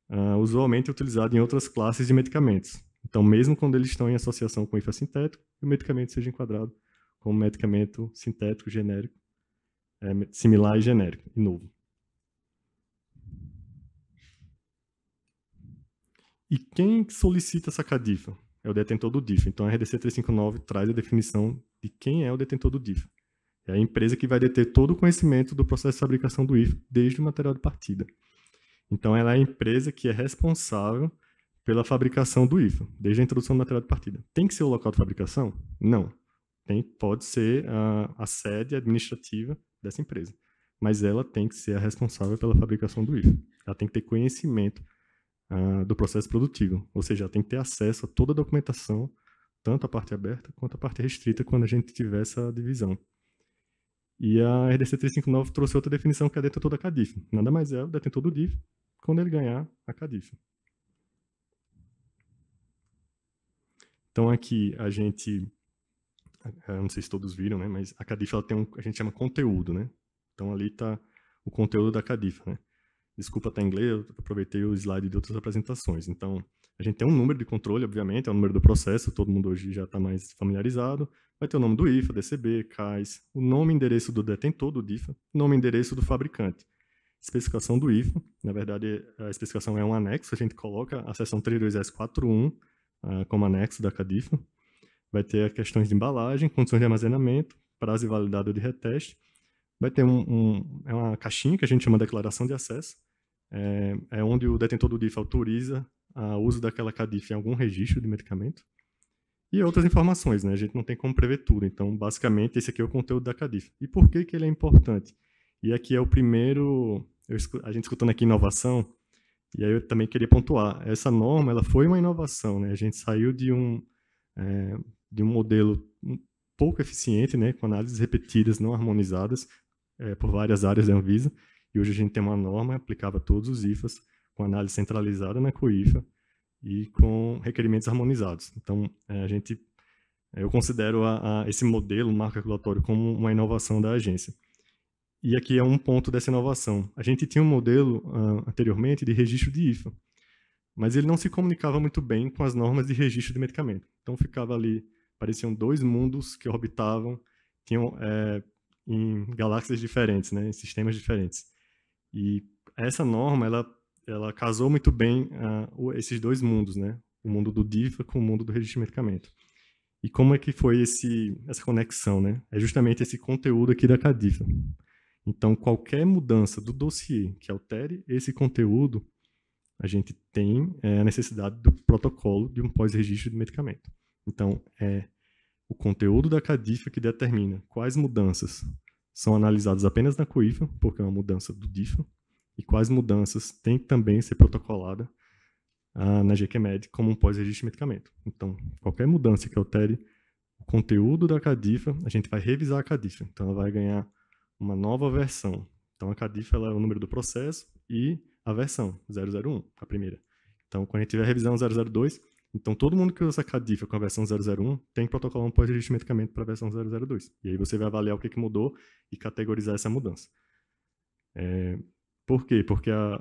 uh, ah, usualmente utilizados em outras classes de medicamentos. Então, mesmo quando eles estão em associação com IFA sintético, o medicamento seja enquadrado como medicamento sintético, genérico, é, similar e genérico, e novo. E quem solicita essa CADIFA? É o detentor do DIFA. Então, a RDC 359 traz a definição de quem é o detentor do DIFA. É a empresa que vai deter todo o conhecimento do processo de fabricação do IF desde o material de partida. Então, ela é a empresa que é responsável pela fabricação do IFA, desde a introdução do material de partida. Tem que ser o local de fabricação? Não. Tem, pode ser a, a sede administrativa dessa empresa, mas ela tem que ser a responsável pela fabricação do IFA. Ela tem que ter conhecimento uh, do processo produtivo, ou seja, ela tem que ter acesso a toda a documentação, tanto a parte aberta quanto a parte restrita, quando a gente tiver essa divisão. E a RDC 359 trouxe outra definição que é detentor da CADIF. Nada mais é o detentor do DIF quando ele ganhar a CADIF. Então aqui a gente, eh, não sei se todos viram, né, mas a CADIF ela tem um, a gente chama conteúdo, né? Então ali está o conteúdo da CADIF, né? Desculpa tá em inglês, eu aproveitei o slide de outras apresentações. Então, a gente tem um número de controle, obviamente, é o número do processo, todo mundo hoje já está mais familiarizado. Vai ter o nome do IFA, DCB, CAIS, o nome e endereço do detentor do DIFA, nome e endereço do fabricante. Especificação do IFA, na verdade, a especificação é um anexo, a gente coloca a seção 32S41 uh, ah, como anexo da CADIFA. Vai ter questões de embalagem, condições de armazenamento, prazo e validade de reteste. Vai ter um, um, é uma caixinha que a gente chama de declaração de acesso, é, é onde o detentor do DIFA autoriza o uso daquela CADIF em algum registro de medicamento e outras informações, né? A gente não tem como prever tudo. Então, basicamente, esse aqui é o conteúdo da CADIF. E por que, que ele é importante? E aqui é o primeiro, eu, a gente escutando aqui inovação, e aí eu também queria pontuar, essa norma ela foi uma inovação, né? A gente saiu de um, é, de um modelo pouco eficiente, né? Com análises repetidas, não harmonizadas, é, por várias áreas da Anvisa, e hoje a gente tem uma norma aplicável a todos os IFAs, com análise centralizada na né, COIFA e com requerimentos harmonizados. Então, é, a gente, eu considero a, a, esse modelo, o marco regulatório, como uma inovação da agência. E aqui é um ponto dessa inovação. A gente tinha um modelo uh, anteriormente de registro de IFA, mas ele não se comunicava muito bem com as normas de registro de medicamento. Então ficava ali, pareciam dois mundos que orbitavam, tinham é, em galáxias diferentes, né, em sistemas diferentes. E essa norma, ela ela casou muito bem uh, esses dois mundos, né? O mundo do DIFA com o mundo do registro de medicamento. E como é que foi esse, essa conexão, né? É justamente esse conteúdo aqui da CADIFA. Então, qualquer mudança do dossiê que altere esse conteúdo, a gente tem é, a necessidade do protocolo de um pós-registro de medicamento. Então, é o conteúdo da CADIFA que determina quais mudanças são analisadas apenas na COIFA, porque é uma mudança do DIFA, e quais mudanças tem que também ser protocolada ah, na GQMed como um pós-registro de medicamento. Então, qualquer mudança que altere o conteúdo da CADIFA, a gente vai revisar a CADIFA. Então, ela vai ganhar uma nova versão. Então, a CADIFA é o número do processo e a versão 001, a primeira. Então, quando a gente tiver a revisão 002, então todo mundo que usa a CADIFA com a versão 001 tem que protocolar um pós-registro de medicamento para a versão 002. E aí você vai avaliar o que, que mudou e categorizar essa mudança. É, por quê? Porque a,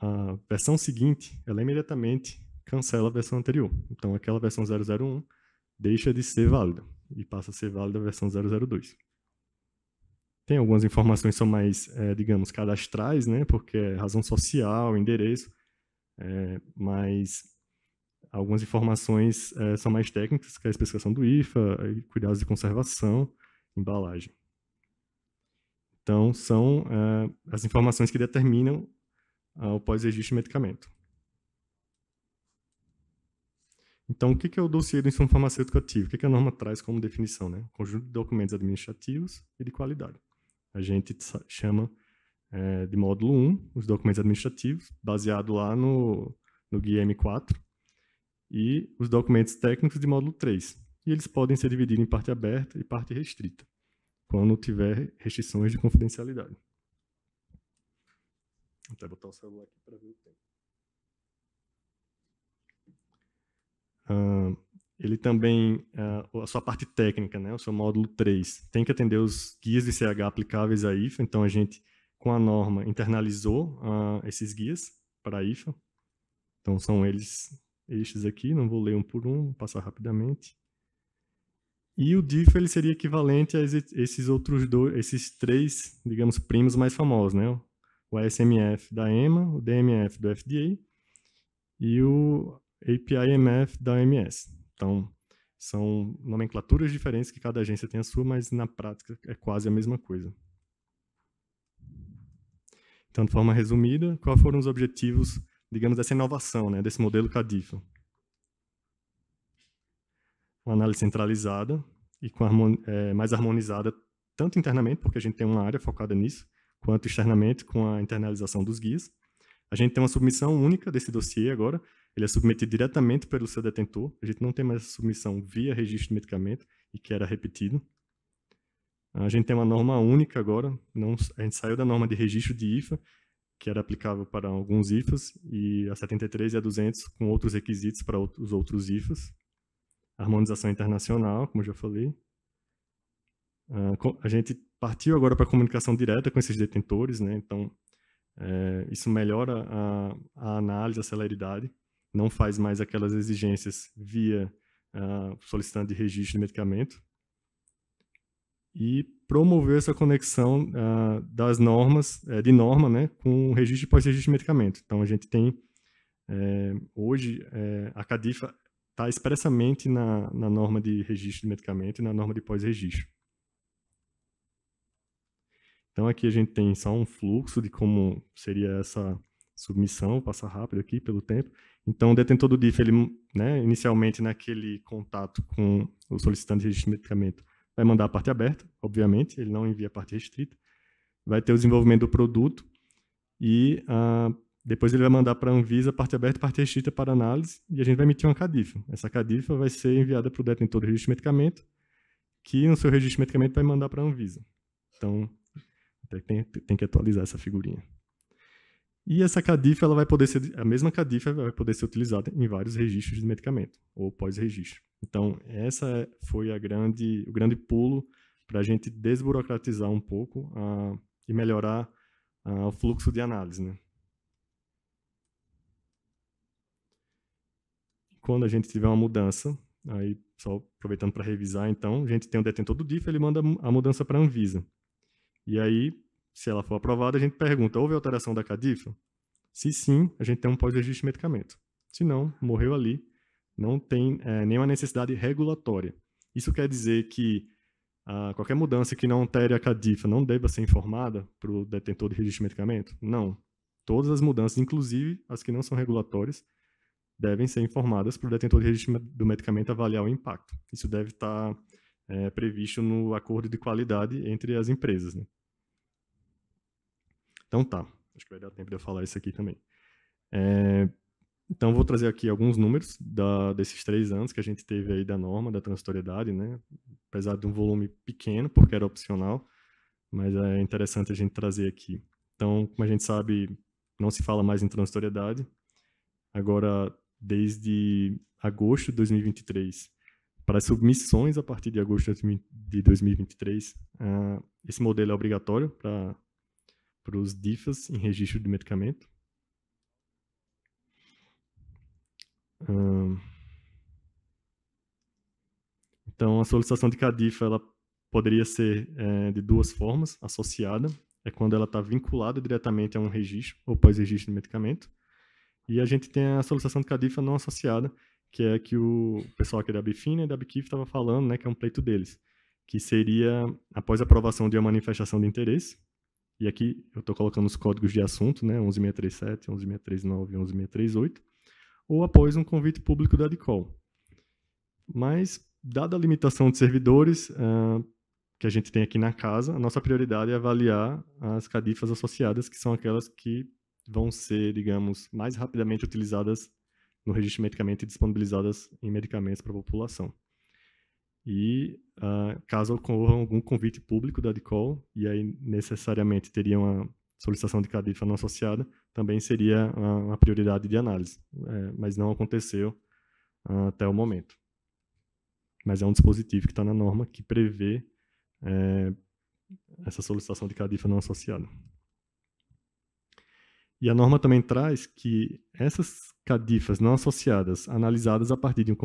a versão seguinte, ela imediatamente cancela a versão anterior. Então, aquela versão 001 deixa de ser válida e passa a ser válida a versão 002. Tem algumas informações que são mais, é, digamos, cadastrais, né? Porque é razão social, endereço, é, mas algumas informações é, são mais técnicas, que é a especificação do IFA, cuidados de conservação, embalagem. Então, são é, as informações que determinam uh, o pós-registro de medicamento. Então, o que, é o dossiê do insumo farmacêutico ativo? O que, que a norma traz como definição? Né? Conjunto de documentos administrativos e de qualidade. A gente chama é, de módulo 1 os documentos administrativos, baseado lá no, no guia M4, e os documentos técnicos de módulo 3. E eles podem ser divididos em parte aberta e parte restrita quando tiver restrições de confidencialidade. Vou até botar o celular aqui para ver o tempo. Uh, ele também, uh, a sua parte técnica, né, o seu módulo 3, tem que atender os guias de CH aplicáveis à IFA, então a gente, com a norma, internalizou uh, esses guias para a IFA. Então são eles, estes aqui, não vou ler um por um, vou passar rapidamente. E o DIF ele seria equivalente a esses outros dois, esses três, digamos, primos mais famosos, né? O ASMF da EMA, o DMF do FDA e o APIMF da OMS. Então, são nomenclaturas diferentes que cada agência tem a sua, mas na prática é quase a mesma coisa. Então, de forma resumida, quais foram os objetivos, digamos, dessa inovação, né, desse modelo CADIFA? uma análise centralizada e com é, mais harmonizada tanto internamente, porque a gente tem uma área focada nisso, quanto externamente com a internalização dos guias. A gente tem uma submissão única desse dossiê agora, ele é submetido diretamente pelo seu detentor, a gente não tem mais submissão via registro de medicamento, e que era repetido. A gente tem uma norma única agora, não, a gente saiu da norma de registro de IFA, que era aplicável para alguns IFAs, e a 73 e a 200 com outros requisitos para os outros IFAs harmonização internacional, como já falei. Ah, a gente partiu agora para a comunicação direta com esses detentores, né? Então, é, isso melhora a, a, análise, a celeridade, não faz mais aquelas exigências via uh, solicitante de registro de medicamento e promover essa conexão ah, das normas, eh, de norma, né, com o registro e pós-registro de medicamento. Então, a gente tem, é, hoje, é, a CADIFA está expressamente na, na norma de registro de medicamento e na norma de pós-registro. Então aqui a gente tem só um fluxo de como seria essa submissão, passa rápido aqui pelo tempo. Então o detentor do DIF, ele, né, inicialmente naquele contato com o solicitante de registro de medicamento, vai mandar a parte aberta, obviamente, ele não envia a parte restrita. Vai ter o desenvolvimento do produto e a depois ele vai mandar para a Anvisa parte aberta e parte restrita para análise e a gente vai emitir uma cadifa. Essa cadifa vai ser enviada para o detentor do registro de medicamento, que no seu registro de medicamento vai mandar para a Anvisa. Então, tem, tem, que atualizar essa figurinha. E essa cadifa, ela vai poder ser a mesma cadifa vai poder ser utilizada em vários registros de medicamento ou pós-registro. Então, essa é, foi a grande o grande pulo para a gente desburocratizar um pouco ah, e melhorar ah, o fluxo de análise, né? quando a gente tiver uma mudança, aí só aproveitando para revisar, então, a gente tem um detentor do DIF, ele manda a mudança para a Anvisa. E aí, se ela for aprovada, a gente pergunta, houve alteração da CADIFA? Se sim, a gente tem um pós-registro de medicamento. Se não, morreu ali, não tem é, nenhuma necessidade regulatória. Isso quer dizer que ah, qualquer mudança que não altere a CADIFA não deva ser informada para o detentor de registro de medicamento? Não. Todas as mudanças, inclusive as que não são regulatórias, devem ser informadas para o detentor de registro do medicamento avaliar o impacto. Isso deve estar tá, é, previsto no acordo de qualidade entre as empresas. Né? Então tá, acho que vai dar tempo de eu falar isso aqui também. É, então vou trazer aqui alguns números da, desses três anos que a gente teve aí da norma, da transitoriedade, né? apesar de um volume pequeno, porque era opcional, mas é interessante a gente trazer aqui. Então, como a gente sabe, não se fala mais em transitoriedade. Agora, desde agosto de 2023 para submissões a partir de agosto de 2023. Uh, ah, esse modelo é obrigatório para os DIFAS em registro de medicamento. Uh, então, a solicitação de CADIFA ela poderia ser é, de duas formas: associada, é quando ela está vinculada diretamente a um registro ou pós-registro de medicamento, e a gente tem a solicitação de Cadifa não associada, que é que o pessoal aqui da Bifina e né, da Bikif estava falando, né, que é um pleito deles, que seria após a aprovação de uma manifestação de interesse, e aqui eu estou colocando os códigos de assunto, né, 11637, 11639 e 11638, ou após um convite público da DICOL. Mas, dada a limitação de servidores uh, que a gente tem aqui na casa, a nossa prioridade é avaliar as cadifas associadas, que são aquelas que vão ser, digamos, mais rapidamente utilizadas no registro de medicamento e disponibilizadas em medicamentos para a população. E uh, caso ocorra algum convite público da DICOL, e aí necessariamente teria uma solicitação de CADIF não associada, também seria uma prioridade de análise, é, mas não aconteceu uh, até o momento. Mas é um dispositivo que está na norma que prevê é, essa solicitação de CADIFA não associada. E a norma também traz que essas cadifas não associadas, analisadas a partir de um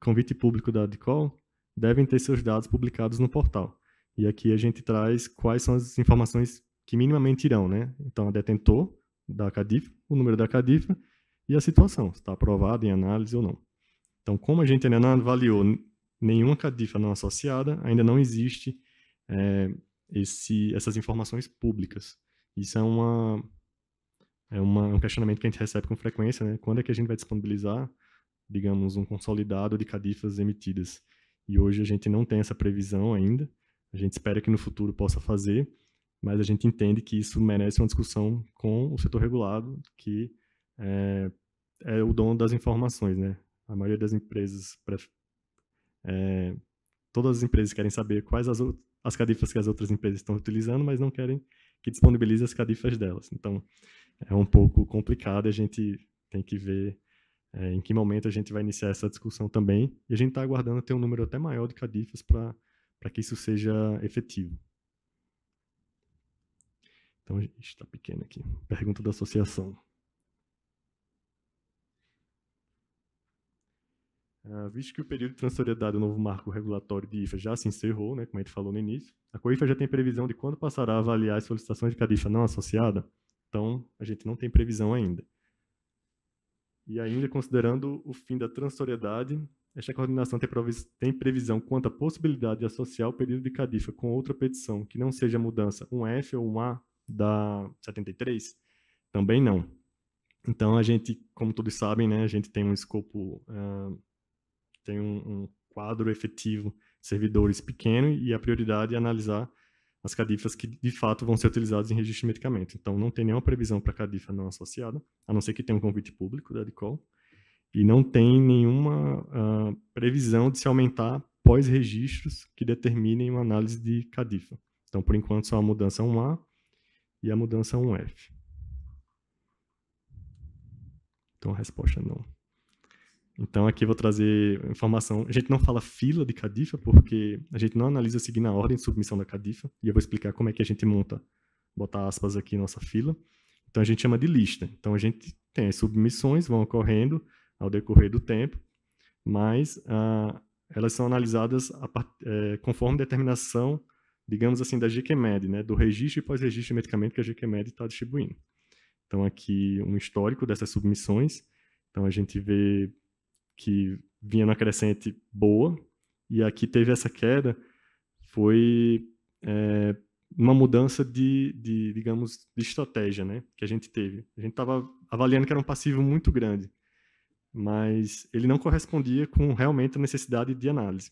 convite público da ADCOL, devem ter seus dados publicados no portal. E aqui a gente traz quais são as informações que minimamente irão, né? Então, a detentor da cadifa o número da cadifa e a situação, se está aprovada em análise ou não. Então, como a gente ainda não avaliou nenhuma CADIFA não associada, ainda não existe é, esse, essas informações públicas. Isso é uma, é uma, um questionamento que a gente recebe com frequência, né? Quando é que a gente vai disponibilizar, digamos, um consolidado de cadifas emitidas? E hoje a gente não tem essa previsão ainda. A gente espera que no futuro possa fazer, mas a gente entende que isso merece uma discussão com o setor regulado, que é, é o dono das informações, né? A maioria das empresas, é, todas as empresas querem saber quais as, as cadifas que as outras empresas estão utilizando, mas não querem que disponibilize as cadifas delas. Então, é um pouco complicado. A gente tem que ver é, em que momento a gente vai iniciar essa discussão também. E a gente está aguardando ter um número até maior de CADIFAS para que isso seja efetivo. Então, está pequeno aqui. Pergunta da associação. Uh, visto que o período de transitoriedade do novo marco regulatório de IFA já se encerrou, né, como a gente falou no início, a COIFA já tem previsão de quando passará a avaliar as solicitações de CADIFA não associada então, a gente não tem previsão ainda. E ainda considerando o fim da transitoriedade, esta coordenação tem previsão quanto à possibilidade de associar o período de Cadifa com outra petição que não seja mudança 1F ou 1A da 73? Também não. Então, a gente, como todos sabem, né, a gente tem um escopo, uh, tem um, um, quadro efetivo servidores pequeno e a prioridade é analisar as cadifas que de fato vão ser utilizadas em registro de medicamento. Então, não tem nenhuma previsão para cadifa não associada, a não ser que tenha um convite público da Dicol, e não tem nenhuma uh, previsão de se aumentar pós-registros que determinem uma análise de cadifa. Então, por enquanto, só a mudança 1A e a mudança 1F. Então, a resposta é não. Então aqui eu vou trazer informação. A gente não fala fila de Cadifa porque a gente não analisa seguir na ordem de submissão da Cadifa e eu vou explicar como é que a gente monta, botar aspas aqui nossa fila. Então a gente chama de lista. Então a gente tem as submissões vão ocorrendo ao decorrer do tempo, mas ah, elas são analisadas a, é, conforme determinação, digamos assim, da GQMed, né, do registro e pós-registro de medicamento que a GQMed está distribuindo. Então aqui um histórico dessas submissões. Então a gente vê que vinha na crescente boa, e aqui teve essa queda, foi é, uma mudança de, de, digamos, de estratégia né, que a gente teve. A gente estava avaliando que era um passivo muito grande, mas ele não correspondia com realmente a necessidade de análise.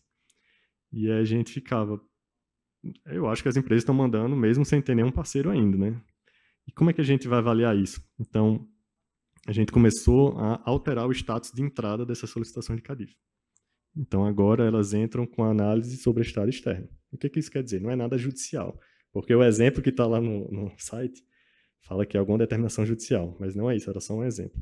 E a gente ficava, eu acho que as empresas estão mandando mesmo sem ter nenhum parceiro ainda, né? E como é que a gente vai avaliar isso? Então, a gente começou a alterar o status de entrada dessa solicitação de CADIF. Então, agora elas entram com análise sobre estado externo. O que, que isso quer dizer? Não é nada judicial, porque o exemplo que está lá no, no site fala que é alguma determinação judicial, mas não é isso, era só um exemplo.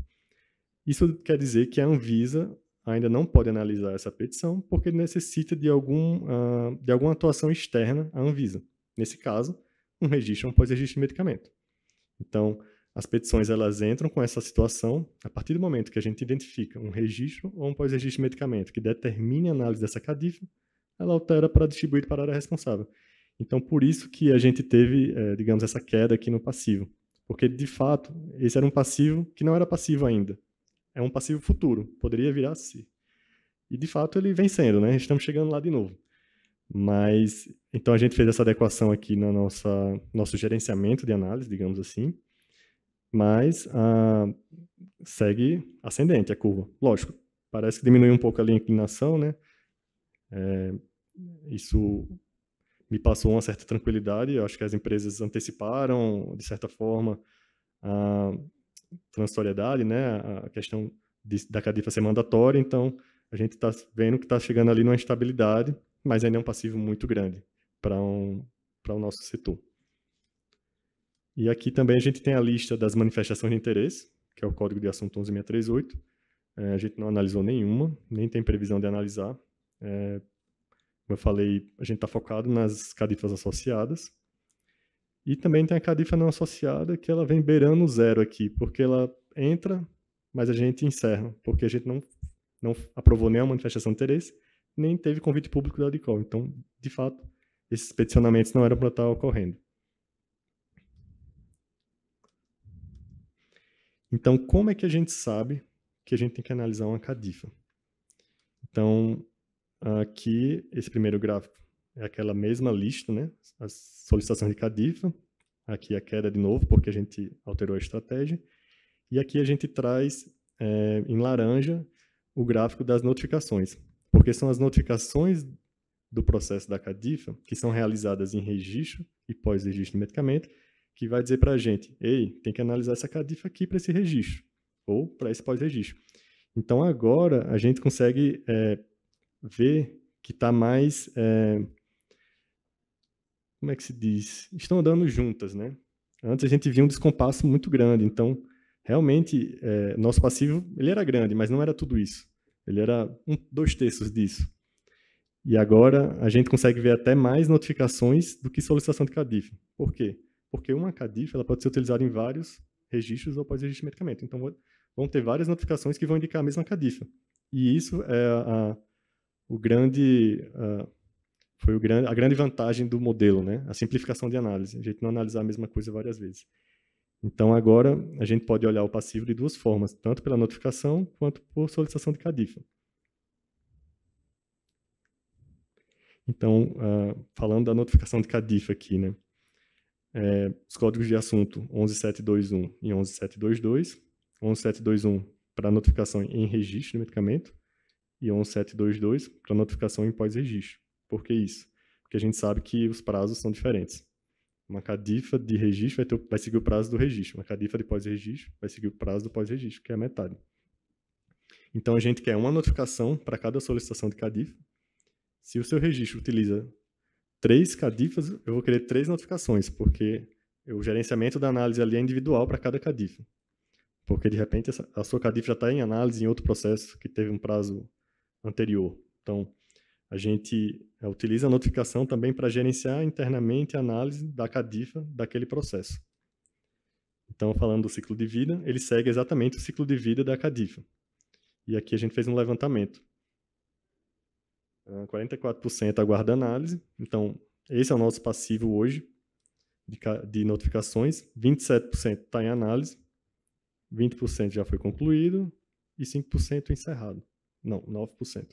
Isso quer dizer que a Anvisa ainda não pode analisar essa petição porque necessita de, algum, uh, de alguma atuação externa à Anvisa. Nesse caso, um registro um pós-registro de medicamento. Então, as petições elas entram com essa situação a partir do momento que a gente identifica um registro ou um pós-registro de medicamento que determine a análise dessa CADIF, ela altera para distribuir para a área responsável. Então, por isso que a gente teve, é, digamos, essa queda aqui no passivo. Porque, de fato, esse era um passivo que não era passivo ainda. É um passivo futuro, poderia virar a E, de fato, ele vem sendo, né? Estamos chegando lá de novo. Mas, então, a gente fez essa adequação aqui no nossa, nosso gerenciamento de análise, digamos assim, mas ah, segue ascendente a curva. Lógico, parece que diminui um pouco ali a inclinação, né? É, isso me passou uma certa tranquilidade. Eu acho que as empresas anteciparam, de certa forma, a transitoriedade, né? A questão de, da cadifa ser mandatória. Então, a gente está vendo que está chegando ali numa estabilidade, mas ainda é um passivo muito grande para um, o nosso setor. E aqui também a gente tem a lista das manifestações de interesse, que é o código de assunto 11638. É, a gente não analisou nenhuma, nem tem previsão de analisar. É, como eu falei, a gente está focado nas cadifas associadas. E também tem a cadifa não associada, que ela vem beirando zero aqui, porque ela entra, mas a gente encerra, porque a gente não, não aprovou nenhuma manifestação de interesse, nem teve convite público da DICOL. Então, de fato, esses peticionamentos não eram para estar tá ocorrendo. Então, como é que a gente sabe que a gente tem que analisar uma cadifa? Então, aqui, esse primeiro gráfico é aquela mesma lista, né? As solicitações de cadifa. Aqui a queda de novo, porque a gente alterou a estratégia. E aqui a gente traz, é, em laranja, o gráfico das notificações, porque são as notificações do processo da CADIFA, que são realizadas em registro e pós-registro de medicamento, que vai dizer para a gente, ei, tem que analisar essa cadif aqui para esse registro, ou para esse pós-registro. Então, agora, a gente consegue é, ver que está mais... É, como é que se diz? Estão andando juntas, né? Antes a gente via um descompasso muito grande, então, realmente, é, nosso passivo, ele era grande, mas não era tudo isso. Ele era um, dois terços disso. E agora a gente consegue ver até mais notificações do que solicitação de CADIF. Por quê? porque uma CADIF ela pode ser utilizada em vários registros ou pós-registro de medicamento. Então, vão ter várias notificações que vão indicar a mesma CADIF. E isso é a, o grande, a, foi o grande, a grande vantagem do modelo, né? a simplificação de análise, a gente não analisar a mesma coisa várias vezes. Então, agora, a gente pode olhar o passivo de duas formas, tanto pela notificação quanto por solicitação de CADIF. Então, uh, falando da notificação de CADIF aqui, né? é, os códigos de assunto 11721 e 11722, 11721 para notificação em registro de medicamento e 11722 para notificação em pós-registro. Por que isso? Porque a gente sabe que os prazos são diferentes. Uma cadifa de registro vai, ter, vai seguir o prazo do registro, uma cadifa de pós-registro vai seguir o prazo do pós-registro, que é a metade. Então a gente quer uma notificação para cada solicitação de cadifa Se o seu registro utiliza três cadifas, eu vou querer três notificações, porque o gerenciamento da análise ali é individual para cada cadifa Porque, de repente, a sua cadifa já está em análise em outro processo que teve um prazo anterior. Então, a gente eh, utiliza a notificação também para gerenciar internamente a análise da cadifa daquele processo. Então, falando do ciclo de vida, ele segue exatamente o ciclo de vida da cadifa. E aqui a gente fez um levantamento. 44% é, aguarda análise. Então, esse é o nosso passivo hoje de, de notificações. 27% está em análise, 20% já foi concluído e 5% encerrado. Não, 9%.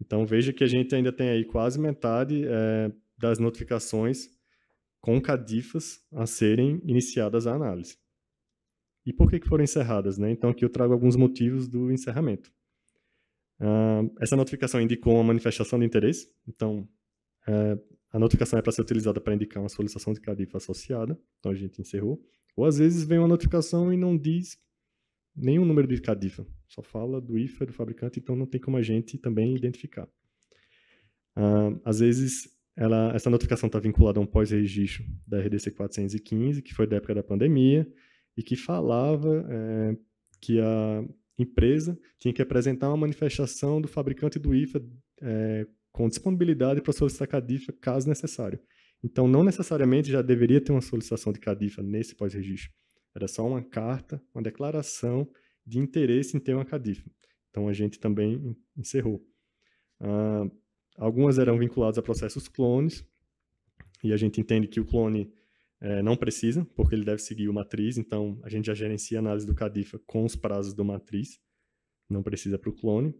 Então, veja que a gente ainda tem aí quase metade é, das notificações com CADIFAS a serem iniciadas a análise. E por que, que foram encerradas? Né? Então, aqui eu trago alguns motivos do encerramento. Ah, essa notificação indicou uma manifestação de interesse, então uh, a notificação é para ser utilizada para indicar uma solicitação de cadifa associada, então a gente encerrou. Ou às vezes vem uma notificação e não diz nenhum número de CADIFA, só fala do IFA, do fabricante, então não tem como a gente também identificar. Uh, às vezes ela, essa notificação está vinculada a um pós-registro da RDC 415, que foi da época da pandemia, e que falava é, que a empresa tinha que apresentar uma manifestação do fabricante do IFA é, com disponibilidade para solicitar CADIFA caso necessário. Então, não necessariamente já deveria ter uma solicitação de CADIFA nesse pós-registro. Era só uma carta, uma declaração de interesse em ter uma CADIFA. Então, a gente também encerrou. Ah, algumas eram vinculadas a processos clones, e a gente entende que o clone é, não precisa, porque ele deve seguir o matriz, então a gente já gerencia a análise do Cadifa com os prazos do matriz, não precisa para o clone.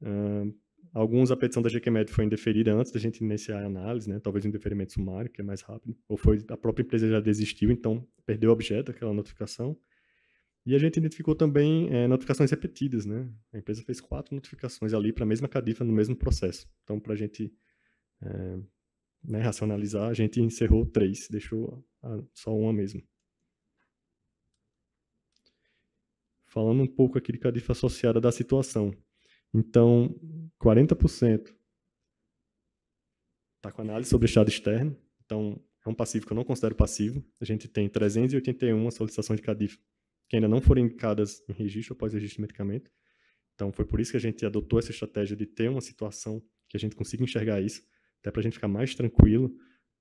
Uh, alguns, a petição da GQMed foi indeferida antes da gente iniciar a análise, né? talvez um deferimento sumário, que é mais rápido, ou foi a própria empresa já desistiu, então perdeu o objeto, aquela notificação. E a gente identificou também é, notificações repetidas, né? A empresa fez quatro notificações ali para a mesma Cadifa no mesmo processo. Então, para a gente é, né, racionalizar, a gente encerrou três, deixou só uma mesmo. Falando um pouco aqui de cadifa associada da situação. Então, 40% está com análise sobre estado externo. Então, é um passivo que eu não considero passivo. A gente tem 381 solicitações de CADIF que ainda não foram indicadas em registro ou pós-registro de medicamento. Então, foi por isso que a gente adotou essa estratégia de ter uma situação que a gente consiga enxergar isso até para a gente ficar mais tranquilo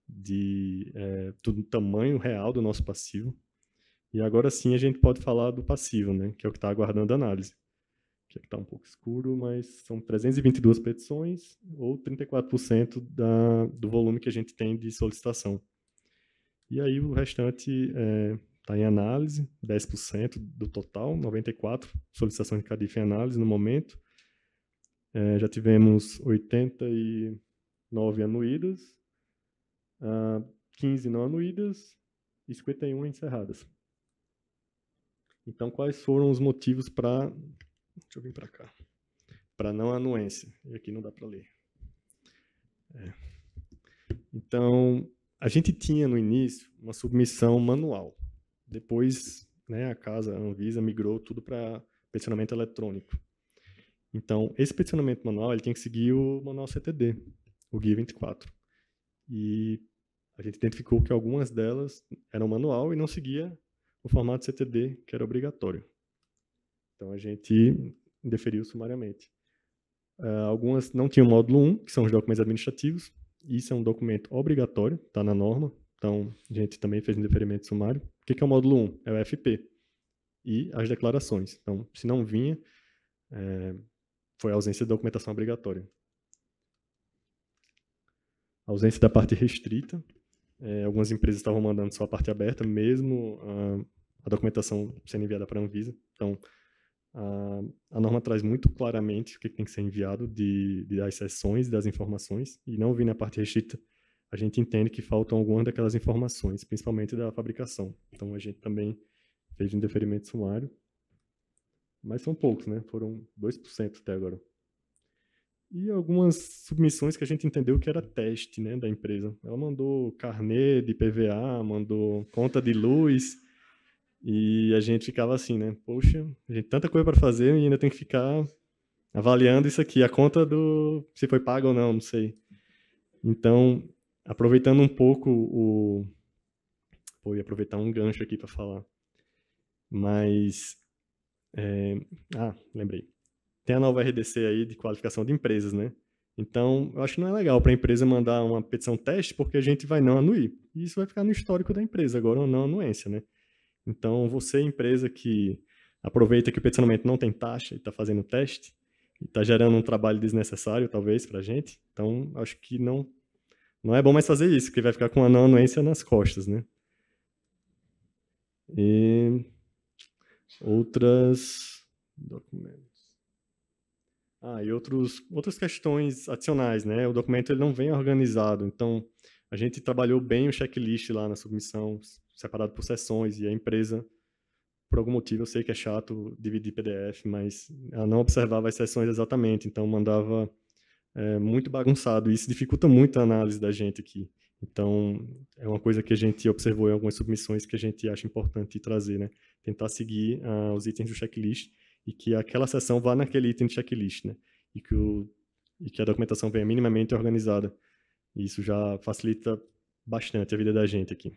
de, é, do tamanho real do nosso passivo. E agora sim a gente pode falar do passivo, né, que é o que está aguardando a análise. Que é está um pouco escuro, mas são 322 petições, ou 34% da, do volume que a gente tem de solicitação. E aí o restante está eh, é, em análise, 10% do total, 94 solicitações de CADIF em análise no momento. É, já tivemos 80 e 9 anuídas, uh, ah, 15 não anuídas e 51 encerradas. Então, quais foram os motivos para. Deixa eu vir para cá. Para não anuência. E aqui não dá para ler. É. Então, a gente tinha no início uma submissão manual. Depois, né, a casa, a Anvisa, migrou tudo para peticionamento eletrônico. Então, esse peticionamento manual ele tem que seguir o manual CTD, o Guia 24. E a gente identificou que algumas delas eram manual e não seguia o formato CTD, que era obrigatório. Então a gente deferiu sumariamente. Uh, algumas não tinham módulo 1, que são os documentos administrativos. Isso é um documento obrigatório, está na norma. Então, a gente também fez um deferimento sumário. O que, que é o módulo 1? É o FP. E as declarações. Então, se não vinha, é, foi a ausência de documentação obrigatória ausência da parte restrita. É, algumas empresas estavam mandando só a parte aberta, mesmo a, a documentação sendo enviada para a Anvisa. Então, a, a, norma traz muito claramente o que tem que ser enviado de, de das sessões, das informações, e não vindo a parte restrita, a gente entende que faltam algumas daquelas informações, principalmente da fabricação. Então, a gente também fez um deferimento sumário, mas são poucos, né? Foram 2% até agora e algumas submissões que a gente entendeu que era teste né, da empresa. Ela mandou carnê de PVA, mandou conta de luz, e a gente ficava assim, né? Poxa, a gente tanta coisa para fazer e ainda tem que ficar avaliando isso aqui, a conta do se foi paga ou não, não sei. Então, aproveitando um pouco o Pô, ia aproveitar um gancho aqui para falar. Mas é... ah, lembrei tem a nova RDC aí de qualificação de empresas, né? Então, eu acho que não é legal para a empresa mandar uma petição teste porque a gente vai não anuir. E isso vai ficar no histórico da empresa, agora uma não anuência, né? Então, você, empresa que aproveita que o peticionamento não tem taxa e está fazendo teste, e está gerando um trabalho desnecessário, talvez, para a gente. Então, acho que não, não é bom mais fazer isso, porque vai ficar com a não anuência nas costas, né? E outras documentos. Ah, e outros, outras questões adicionais, né? O documento ele não vem organizado, então a gente trabalhou bem o checklist lá na submissão, separado por sessões. e a empresa, por algum motivo, eu sei que é chato dividir PDF, mas ela não observava as sessões exatamente, então mandava é, muito bagunçado, e isso dificulta muito a análise da gente aqui. Então, é uma coisa que a gente observou em algumas submissões que a gente acha importante trazer, né? Tentar seguir uh, os itens do checklist e que aquela sessão vá naquele item de checklist, né? E que, o, e que a documentação venha minimamente organizada. E isso já facilita bastante a vida da gente aqui.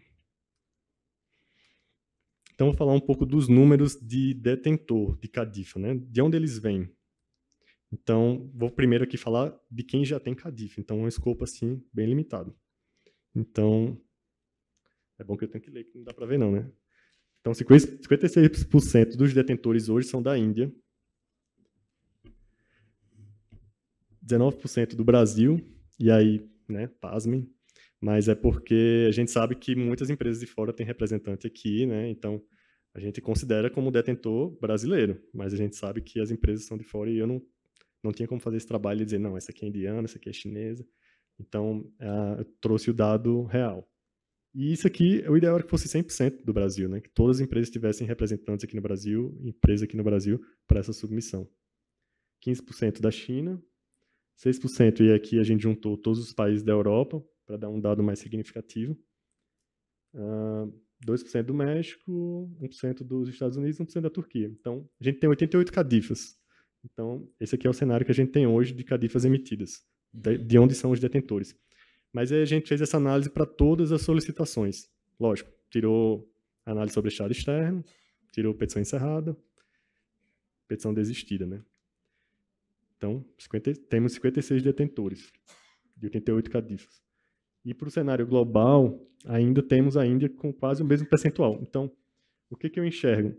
Então, vou falar um pouco dos números de detentor de CADIF, né? De onde eles vêm. Então, vou primeiro aqui falar de quem já tem CADIF. Então, um escopo, assim, bem limitado. Então, é bom que eu tenho que ler, que não dá para ver não, né? Então, 56% dos detentores hoje são da Índia, 19% do Brasil, e aí, né, pasmem, mas é porque a gente sabe que muitas empresas de fora têm representante aqui, né, então a gente considera como detentor brasileiro, mas a gente sabe que as empresas são de fora e eu não, não tinha como fazer esse trabalho e dizer, não, essa aqui é indiana, essa aqui é chinesa. Então, uh, eu trouxe o dado real. E isso aqui, o ideal era que fosse 100% do Brasil, né? Que todas as empresas tivessem representantes aqui no Brasil, empresa aqui no Brasil, para essa submissão. 15% da China, 6%, e aqui a gente juntou todos os países da Europa, para dar um dado mais significativo. Uh, ah, 2% do México, 1% dos Estados Unidos, 1% da Turquia. Então, a gente tem 88 cadifas. Então, esse aqui é o cenário que a gente tem hoje de cadifas emitidas, de, de onde são os detentores. Mas a gente fez essa análise para todas as solicitações. Lógico, tirou análise sobre estado externo, tirou petição encerrada, petição desistida, né? Então, 50, temos 56 detentores de 88 cadifas E para o cenário global, ainda temos a Índia com quase o mesmo percentual. Então, o que, que eu enxergo?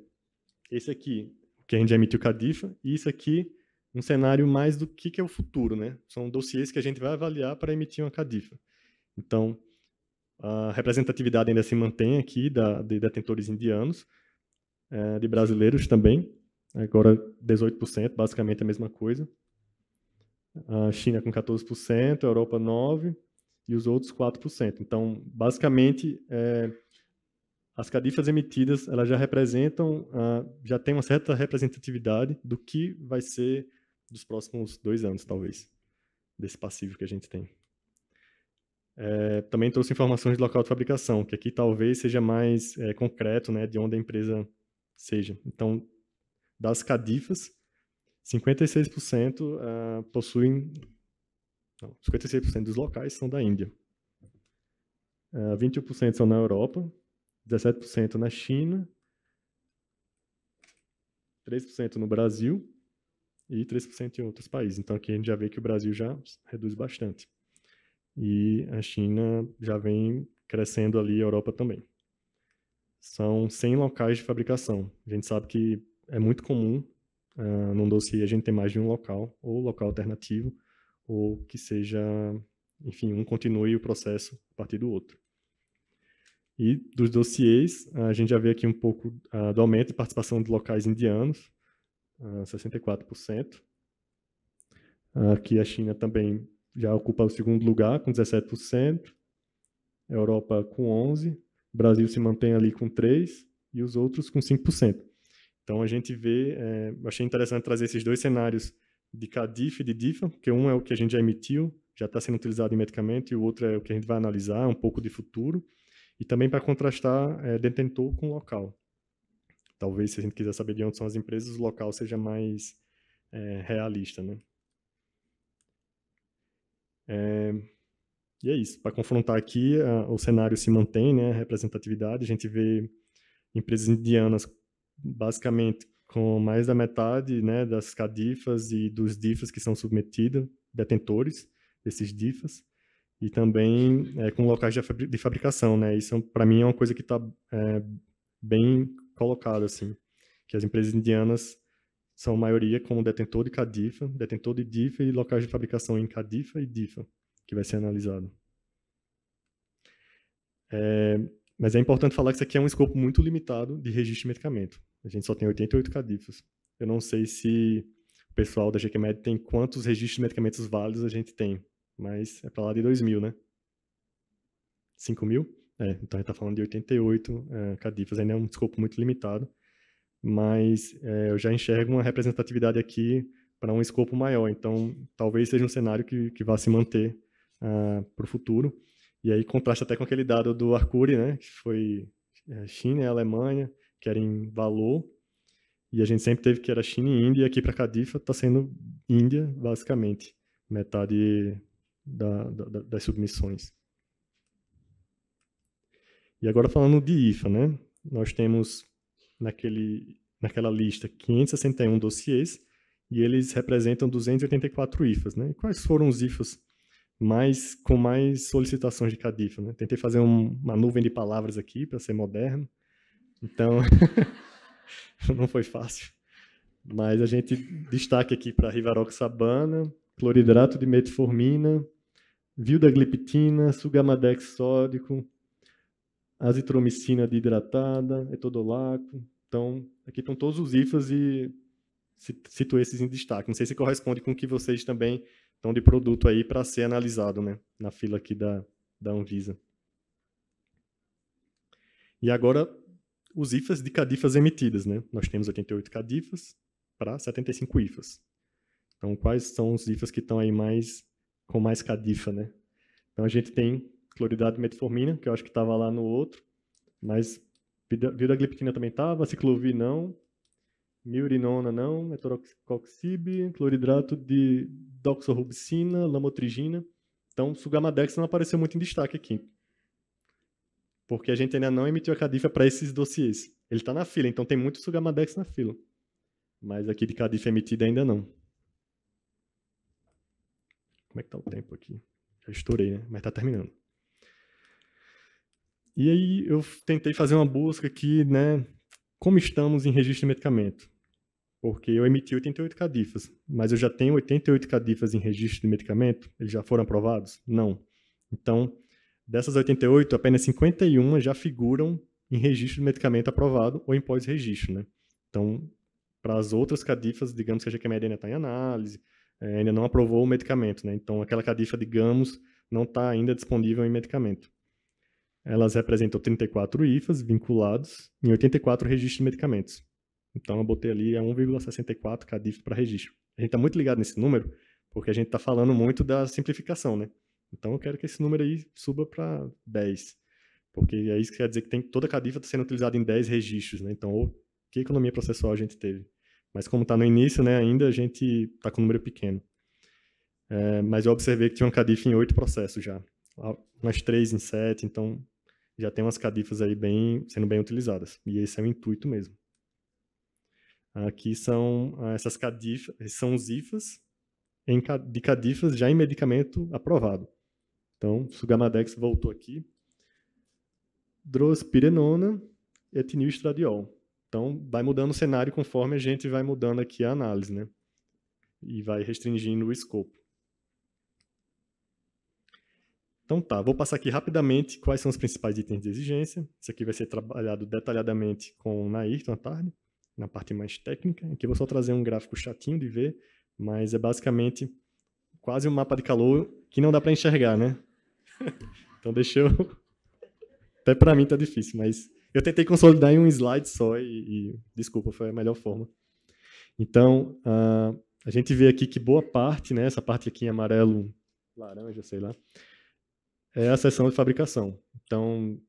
Esse aqui, que a gente emitiu CADIFA, e isso aqui um cenário mais do que, que é o futuro, né? São dossiês que a gente vai avaliar para emitir uma CADIFA. Então, a representatividade ainda se mantém aqui da, de detentores indianos, é, de brasileiros também, agora 18%, basicamente a mesma coisa. A China com 14%, a Europa 9% e os outros 4%. Então, basicamente, é, as cadifas emitidas elas já representam, uh, já tem uma certa representatividade do que vai ser dos próximos dois anos, talvez, desse passivo que a gente tem. É, também trouxe informações de local de fabricação, que aqui talvez seja mais é, concreto, né, de onde a empresa seja. Então, das cadifas, 56% uh, ah, possuem. Não, 56% dos locais são da Índia. Uh, ah, 21% são na Europa, 17% na China, 3% no Brasil e 3% em outros países. Então aqui a gente já vê que o Brasil já reduz bastante. E a China já vem crescendo ali, a Europa também. São 100 locais de fabricação. A gente sabe que é muito comum uh, num dossiê a gente ter mais de um local, ou local alternativo, ou que seja, enfim, um continue o processo a partir do outro. E dos dossiês, a gente já vê aqui um pouco uh, do aumento de participação de locais indianos, 64%. Ah, ah, aqui a China também já ocupa o segundo lugar, com 17%. Europa com 11%. Brasil se mantém ali com 3% e os outros com 5%. Então a gente vê, é, achei interessante trazer esses dois cenários de CADIF e de DIFA, porque um é o que a gente já emitiu, já está sendo utilizado em medicamento, e o outro é o que a gente vai analisar, um pouco de futuro, e também para contrastar é, detentor com local talvez se a gente quiser saber de onde são as empresas, o local seja mais é, realista, né? É, e é isso. Para confrontar aqui, a, o cenário se mantém, né? A representatividade, a gente vê empresas indianas basicamente com mais da metade, né, das cadifas e dos difas que são submetidos detentores desses difas, e também é, com locais de, fabricação, né? Isso para mim é uma coisa que está é, bem colocado, assim, que as empresas indianas são a maioria como detentor de CADIFA, detentor de DIFA e locais de fabricação em CADIFA e DIFA, que vai ser analisado. É, mas é importante falar que isso aqui é um escopo muito limitado de registro de medicamento. A gente só tem 88 CADIFAs. Eu não sei se o pessoal da GQMed tem quantos registros de medicamentos válidos a gente tem, mas é para lá de 2 mil, né? 5 mil? É, então a gente está falando de 88 é, cadifas, ainda é um escopo muito limitado, mas é, eu já enxergo uma representatividade aqui para um escopo maior, então talvez seja um cenário que, que vá se manter uh, ah, para o futuro. E aí contrasta até com aquele dado do Arcuri, né, que foi é, China e Alemanha, que era em valor, e a gente sempre teve que era China e Índia, e aqui para Cadifa está sendo Índia, basicamente, metade da, da, das submissões. E agora falando de IFA, né? Nós temos naquele, naquela lista 561 dossiês e eles representam 284 IFAs, né? quais foram os IFAs mais com mais solicitações de cada IFA, né? Tentei fazer um, uma nuvem de palavras aqui para ser moderno. Então, *laughs* não foi fácil. Mas a gente destaca aqui para rivaroxabana, cloridrato de metformina, vildagliptina, sugamadex sódico, azitromicina hidratada, etodolaco. Então, aqui estão todos os IFAs e cito esses em destaque. Não sei se corresponde com o que vocês também estão de produto aí para ser analisado, né? Na fila aqui da, da Anvisa. E agora, os IFAs de CADIFAS emitidas, né? Nós temos 88 CADIFAS para 75 IFAs. Então, quais são os IFAs que estão aí mais com mais CADIFA, né? Então, a gente tem cloridrato de metformina, que eu acho que estava lá no outro, mas vidagliptina também estava, ciclovir não, miurinona não, metocoxib, cloridrato de doxorubicina, lamotrigina. Então, sugamadex não apareceu muito em destaque aqui. Porque a gente ainda não emitiu a cadifa para esses dossiês. Ele está na fila, então tem muito sugamadex na fila. Mas aqui de cadifa emitida ainda não. Como é que está o tempo aqui? Já estourei, né? Mas está terminando. E aí eu tentei fazer uma busca aqui, né? Como estamos em registro de medicamento? Porque eu emiti 88 cadifas, mas eu já tenho 88 cadifas em registro de medicamento? Eles já foram aprovados? Não. Então, dessas 88, apenas 51 já figuram em registro de medicamento aprovado ou em pós-registro, né? Então, para as outras cadifas, digamos que a GQMED ainda está em análise, eh, ainda não aprovou o medicamento, né? Então, aquela cadifa, digamos, não está ainda disponível em medicamento elas representam 34 IFAs vinculados em 84 registros de medicamentos. Então eu botei ali 1,64 cada IFA para registro. A gente está muito ligado nesse número porque a gente está falando muito da simplificação, né? Então eu quero que esse número aí suba para 10, porque é isso que quer dizer que tem, toda cada IFA está sendo utilizada em 10 registros, né? Então, ou, que economia processual a gente teve? Mas como está no início, né, ainda a gente está com um número pequeno. É, mas eu observei que tinha um CADIF em oito processos já. Umas três em sete, então já tem umas cadifas aí bem, sendo bem utilizadas. E esse é o intuito mesmo. Aqui são ah, essas cadifas, são os IFAs em, de cadifas já em medicamento aprovado. Então, Sugamadex voltou aqui. Drospirenona, etinilestradiol Então, vai mudando o cenário conforme a gente vai mudando aqui a análise, né? E vai restringindo o escopo. Então tá, vou passar aqui rapidamente quais são os principais itens de exigência. Isso aqui vai ser trabalhado detalhadamente com o Nairton à tarde, na parte mais técnica. Aqui vou só trazer um gráfico chatinho de ver, mas é basicamente quase um mapa de calor que não dá para enxergar, né? *laughs* então deixa eu... *laughs* Até para mim tá difícil, mas eu tentei consolidar em um slide só e, e desculpa, foi a melhor forma. Então, uh, a gente vê aqui que boa parte, né, essa parte aqui em amarelo, laranja, sei lá, é a seção de fabricação. Então,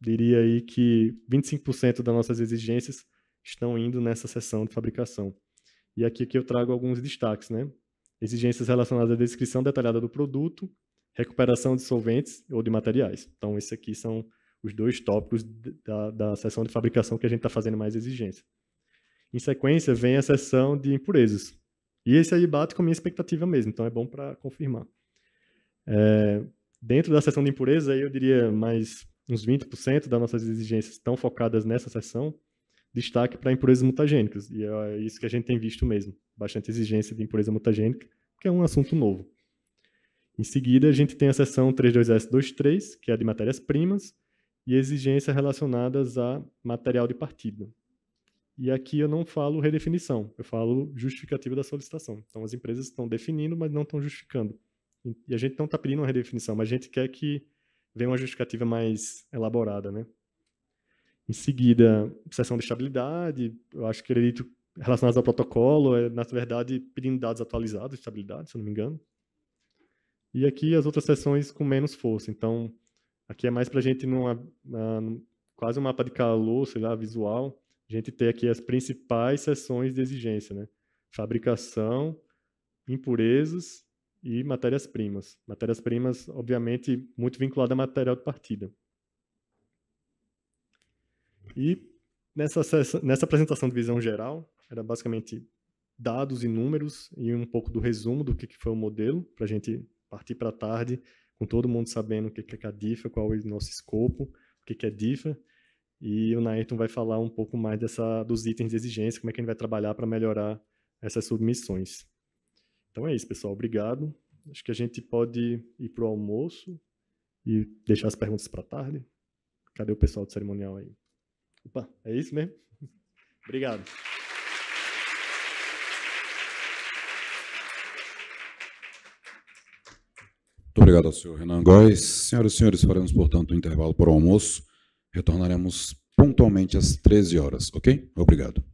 diria aí que 25% das nossas exigências estão indo nessa seção de fabricação. E aqui que eu trago alguns destaques, né? Exigências relacionadas à descrição detalhada do produto, recuperação de solventes ou de materiais. Então, esses aqui são os dois tópicos da, da seção de fabricação que a gente está fazendo mais exigência. Em sequência, vem a seção de impurezas. E esse aí bate com a minha expectativa mesmo, então é bom para confirmar. É, Dentro da seção de impureza, eu diria mais uns 20% das nossas exigências estão focadas nessa seção. Destaque para impurezas mutagênicas, e é, é isso que a gente tem visto mesmo, bastante exigência de impureza mutagênica, que é um assunto novo. Em seguida, a gente tem a seção 32S23, que é de matérias-primas, e exigências relacionadas a material de partida. E aqui eu não falo redefinição, eu falo justificativa da solicitação. Então, as empresas estão definindo, mas não estão justificando. E a gente não está pedindo uma redefinição, mas a gente quer que venha uma justificativa mais elaborada, né? Em seguida, sessão de estabilidade, eu acho que acredito relacionado ao protocolo, é, na verdade, pedindo dados atualizados de estabilidade, se eu não me engano. E aqui as outras sessões com menos força. Então, aqui é mais para a gente, numa, ah, quase um mapa de calor, sei lá, visual, a gente ter aqui as principais sessões de exigência, né? Fabricação, impurezas, e matérias-primas. Matérias-primas, obviamente, muito vinculada a material de partida. E nessa, nessa apresentação de visão geral, era basicamente dados e números e um pouco do resumo do que, que foi o modelo, para a gente partir para a tarde, com todo mundo sabendo o que, que é a DIFA, qual é o nosso escopo, o que, que é DIFA. E o Nairton vai falar um pouco mais dessa, dos itens de exigência, como é que a gente vai trabalhar para melhorar essas submissões. Então é isso, pessoal. Obrigado. Acho que a gente pode ir para o almoço e deixar as perguntas para tarde. Cadê o pessoal do cerimonial aí? Opa, é isso mesmo? *laughs* Obrigado. Muito obrigado ao senhor Renan Góes. Senhoras e senhores, faremos, portanto, um intervalo para o almoço. Retornaremos pontualmente às 13 horas, ok? Obrigado.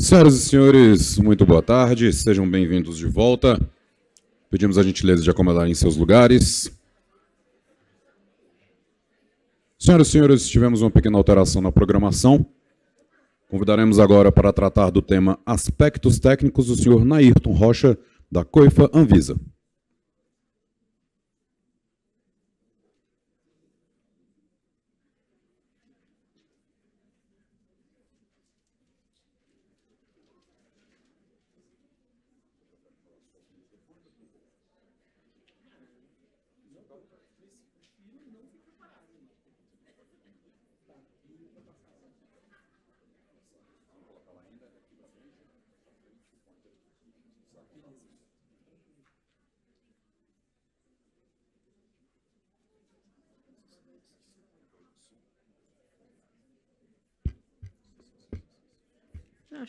Senhoras e senhores, muito boa tarde, sejam bem-vindos de volta. Pedimos a gentileza de acomodar em seus lugares. Senhoras e senhores, tivemos uma pequena alteração na programação. Convidaremos agora para tratar do tema Aspectos Técnicos o senhor Nairton Rocha, da Coifa Anvisa.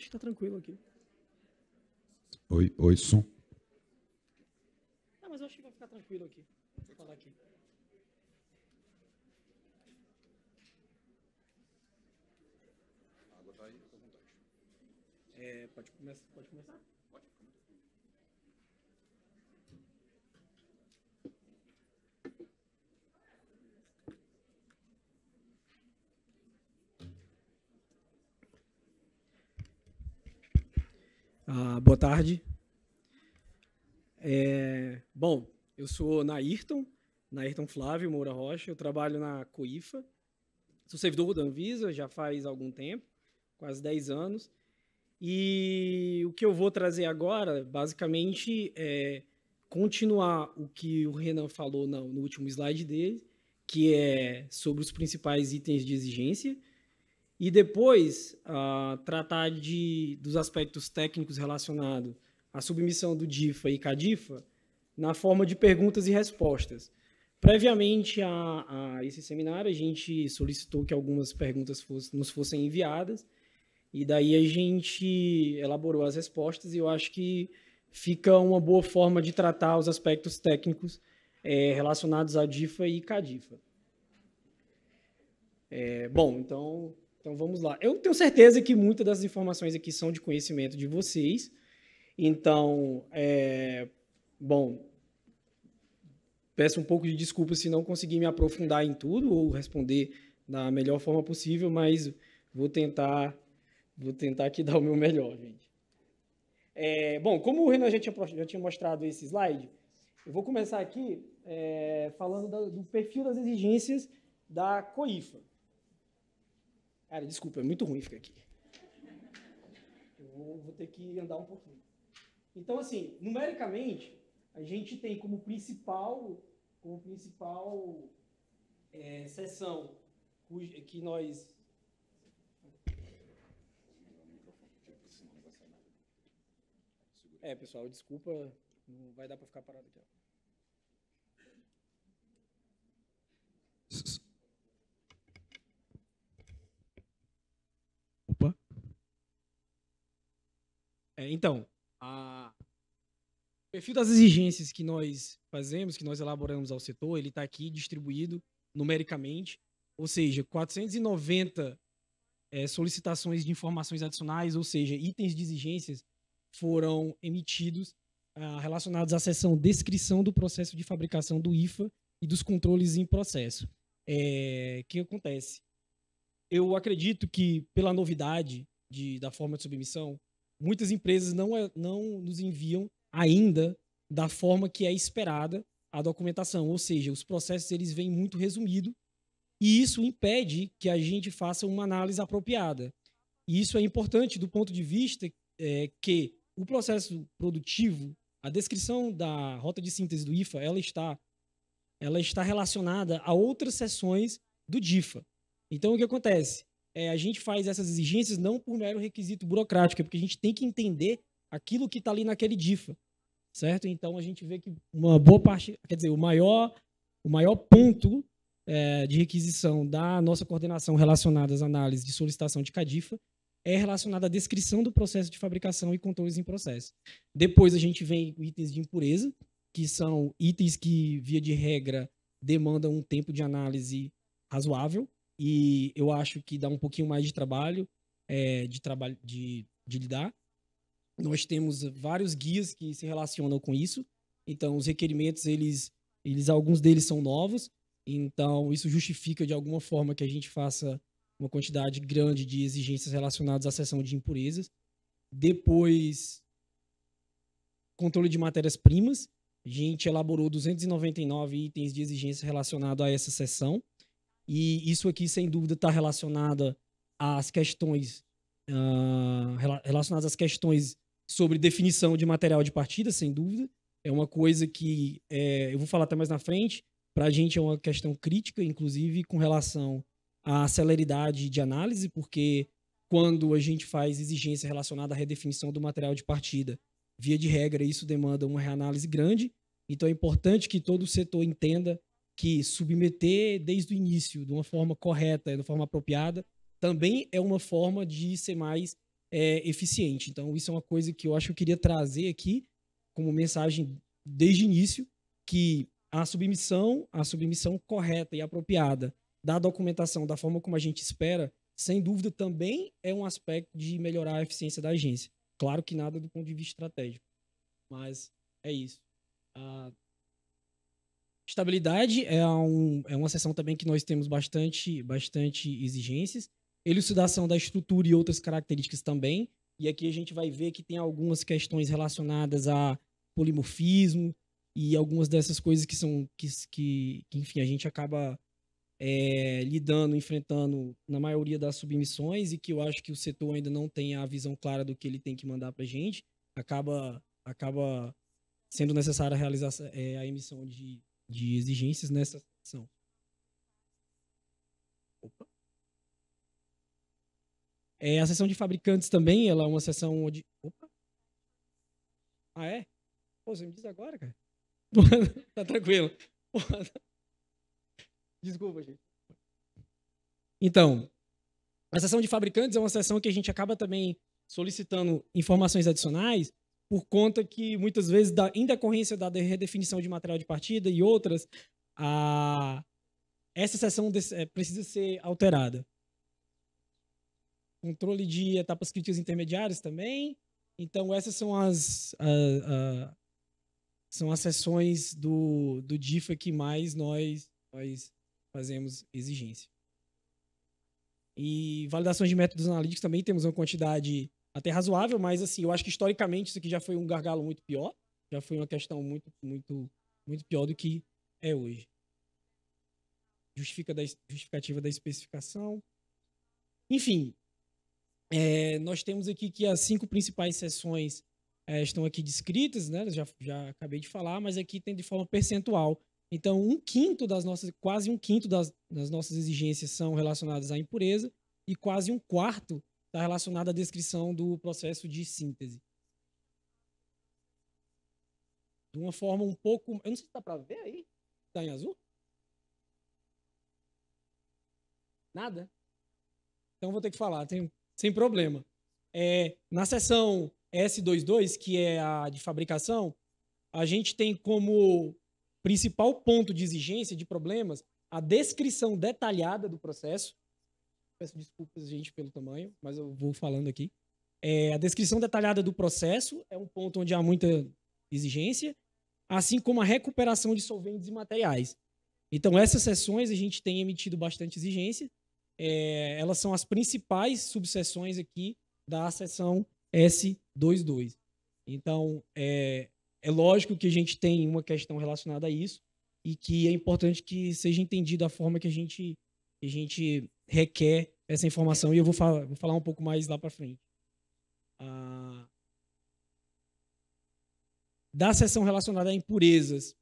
acho que tá tranquilo aqui. Oi, oi, som. Não, mas eu acho que vai ficar tranquilo aqui. Vou falar aqui. A água tá aí, fica à vontade. É, pode, começar, pode começar? Ah, boa tarde. É, bom, eu sou Nairton, Nairton Flávio Moura Rocha, eu trabalho na COIFA, sou servidor da Anvisa já faz algum tempo, quase 10 anos, e o que eu vou trazer agora, basicamente, é continuar o que o Renan falou no, no último slide dele, que é sobre os principais itens de exigência, e depois, uh, tratar de, dos aspectos técnicos relacionados à submissão do DIFA e CADIFA na forma de perguntas e respostas. Previamente a, a esse seminário, a gente solicitou que algumas perguntas fosse, nos fossem enviadas, e daí a gente elaborou as respostas, e eu acho que fica uma boa forma de tratar os aspectos técnicos é, relacionados à DIFA e CADIFA. É, eh, bom, então então vamos lá. Eu tenho certeza que muitas das informações aqui são de conhecimento de vocês. Então, é, bom, peço um pouco de desculpa se não conseguir me aprofundar em tudo ou responder da melhor forma possível, mas vou tentar, vou tentar aqui *laughs* dar o meu melhor, gente. É, bom, como o Renan já tinha, já tinha mostrado esse slide, eu vou começar aqui é, falando do perfil das exigências da COIFA. Cara, desculpa, é muito ruim ficar aqui. Eu vou, vou ter que andar um pouquinho. Então, assim, numericamente, a gente tem como principal, como principal é, que nós É, pessoal, desculpa, não vai dar para ficar parado aqui. Ó. É, então, a... o perfil das exigências que nós fazemos, que nós elaboramos ao setor, ele está aqui distribuído numericamente, ou seja, 490 é, solicitações de informações adicionais, ou seja, itens de exigências foram emitidos ah, relacionados à seção descrição do processo de fabricação do IFA e dos controles em processo. É, que acontece? Eu acredito que pela novidade de, da forma de submissão, muitas empresas não, é, não nos enviam ainda da forma que é esperada a documentação, ou seja, os processos eles vêm muito resumido e isso impede que a gente faça uma análise apropriada. E isso é importante do ponto de vista é, que o processo produtivo, a descrição da rota de síntese do IFA, ela está, ela está relacionada a outras seções do DIFA. Então, o que acontece? é, a gente faz essas exigências não por mero requisito burocrático, é porque a gente tem que entender aquilo que está ali naquele DIFA, certo? Então a gente vê que uma boa parte, quer dizer, o maior, o maior ponto é, de requisição da nossa coordenação relacionada às análises de solicitação de CADIFA é relacionada à descrição do processo de fabricação e controles em processo. Depois a gente vem com itens de impureza, que são itens que, via de regra, demandam um tempo de análise razoável, e eu acho que dá um pouquinho mais de trabalho, é, de, trabalho de, de lidar. Nós temos vários guias que se relacionam com isso, então os requerimentos, eles, eles alguns deles são novos, então isso justifica de alguma forma que a gente faça uma quantidade grande de exigências relacionadas à seção de impurezas. Depois, controle de matérias-primas. A gente elaborou 299 itens de exigência relacionado a essa seção. E isso aqui, sem dúvida, está relacionada às questões uh, relacionadas às questões sobre definição de material de partida, sem dúvida. É uma coisa que é, eu vou falar até mais na frente. Para a gente é uma questão crítica, inclusive, com relação à celeridade de análise, porque quando a gente faz exigência relacionada à redefinição do material de partida, via de regra, isso demanda uma reanálise grande. Então é importante que todo o setor entenda que submeter desde o início, de uma forma correta, de uma forma apropriada, também é uma forma de ser mais é, eficiente. Então, isso é uma coisa que eu acho que eu queria trazer aqui como mensagem desde o início, que a submissão, a submissão correta e apropriada da documentação, da forma como a gente espera, sem dúvida também é um aspecto de melhorar a eficiência da agência. Claro que nada do ponto de vista estratégico, mas é isso. Ah, Estabilidade é, um, é uma seção também que nós temos bastante, bastante exigências. Elucidação da estrutura e outras características também. E aqui a gente vai ver que tem algumas questões relacionadas a polimorfismo e algumas dessas coisas que são que, que, que enfim, a gente acaba é, lidando, enfrentando na maioria das submissões e que eu acho que o setor ainda não tem a visão clara do que ele tem que mandar para a gente, acaba, acaba sendo necessária a, é, a emissão de de exigências nessa ação. Opa. É, a sessão de fabricantes também, ela é uma sessão onde. Opa! Ah, é? Pô, você me diz agora, cara? *laughs* tá tranquilo. *laughs* Desculpa, gente. Então, a sessão de fabricantes é uma sessão que a gente acaba também solicitando informações adicionais por conta que muitas vezes, da, em decorrência da redefinição de material de partida e outras, a, essa sessão de, é, precisa ser alterada. Controle de etapas críticas intermediárias também. Então, essas são as, a, a, são as sessões do, do DIFA que mais nós, nós fazemos exigência. E validações de métodos analíticos também temos uma quantidade até razoável, mas assim, eu acho que historicamente isso aqui já foi um gargalo muito pior, já foi uma questão muito, muito, muito pior do que é hoje. Justifica da, justificativa da especificação. Enfim, é, nós temos aqui que as cinco principais seções é, estão aqui descritas, né? Já, já acabei de falar, mas aqui tem de forma percentual. Então, um quinto das nossas, quase um quinto das, das nossas exigências são relacionadas à impureza e quase um quarto está relacionada à descrição do processo de síntese. De uma forma um pouco. Eu não sei se está para ver aí. Está em azul? Nada? Então vou ter que falar, tem, sem problema. É, na seção S22, que é a de fabricação, a gente tem como principal ponto de exigência de problemas a descrição detalhada do processo Peço desculpas, gente, pelo tamanho, mas eu vou falando aqui. É, a descrição detalhada do processo é um ponto onde há muita exigência, assim como a recuperação de solventes e materiais. Então, essas sessões a gente tem emitido bastante exigência. É, elas são as principais subseções aqui da seção S22. Então, é, é lógico que a gente tem uma questão relacionada a isso e que é importante que seja entendida a forma que a gente, que a gente requer essa informação e eu vou falar, vou falar um pouco mais lá para frente. Ah, da seção relacionada a impurezas,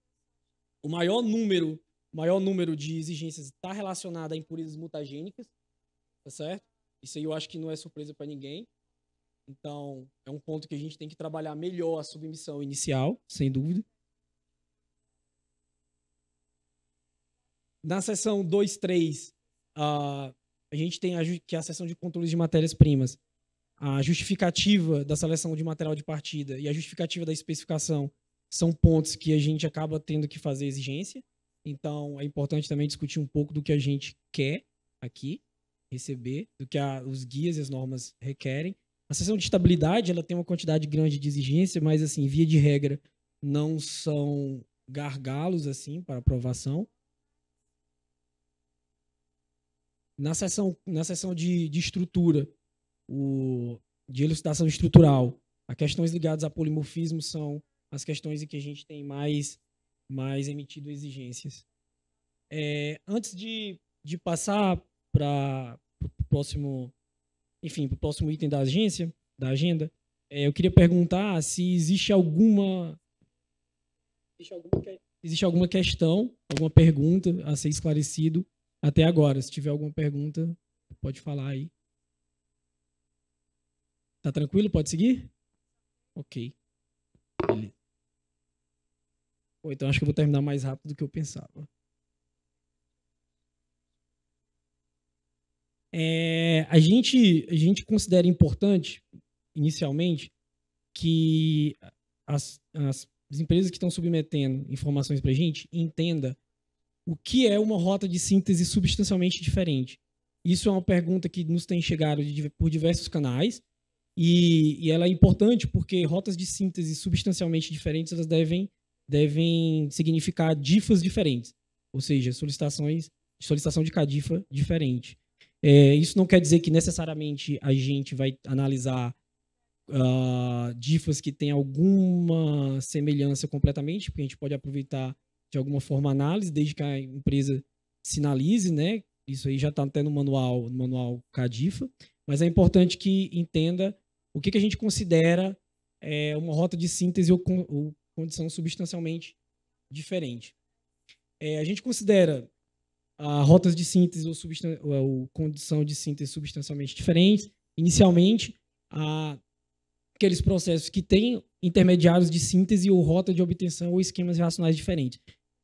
o maior número, o maior número de exigências está relacionado a impurezas mutagênicas, tá certo? Isso aí eu acho que não é surpresa para ninguém. Então, é um ponto que a gente tem que trabalhar melhor a submissão inicial, sem dúvida. Na seção 2.3, ah, a gente tem a, que é a seção de controles de matérias-primas, a justificativa da seleção de material de partida e a justificativa da especificação são pontos que a gente acaba tendo que fazer exigência. Então, é importante também discutir um pouco do que a gente quer aqui receber, do que a, os guias e as normas requerem. A seção de estabilidade, ela tem uma quantidade grande de exigência, mas assim, via de regra, não são gargalos assim para aprovação. na sessão, na sessão de, de estrutura, o, de elucidação estrutural, as questões ligadas a polimorfismo são as questões em que a gente tem mais, mais emitido exigências. É, antes de, de passar para o próximo, enfim, para o próximo item da agência, da agenda, é, eu queria perguntar se existe alguma, existe alguma existe alguma questão, alguma pergunta a ser esclarecido até agora. Se tiver alguma pergunta, pode falar aí. Tá tranquilo? Pode seguir? Ok. Bom, então acho que eu vou terminar mais rápido do que eu pensava. É, a, gente, a gente considera importante, inicialmente, que as, as empresas que estão submetendo informações para a gente entenda o que é uma rota de síntese substancialmente diferente? Isso é uma pergunta que nos tem chegado de, por diversos canais e, e, ela é importante porque rotas de síntese substancialmente diferentes elas devem, devem significar difas diferentes, ou seja, solicitações solicitação de cadifa diferente. É, isso não quer dizer que necessariamente a gente vai analisar uh, difas que têm alguma semelhança completamente, porque a gente pode aproveitar de alguma forma análise, desde que a empresa sinalize, né? Isso aí já está até no manual, no manual CADIFA, mas é importante que entenda o que, que a gente considera é, uma rota de síntese ou, con ou condição substancialmente diferente. É, a gente considera a rotas de síntese ou, ou condição de síntese substancialmente diferentes. Inicialmente, a, aqueles processos que têm intermediários de síntese ou rota de obtenção ou esquemas racionais diferentes.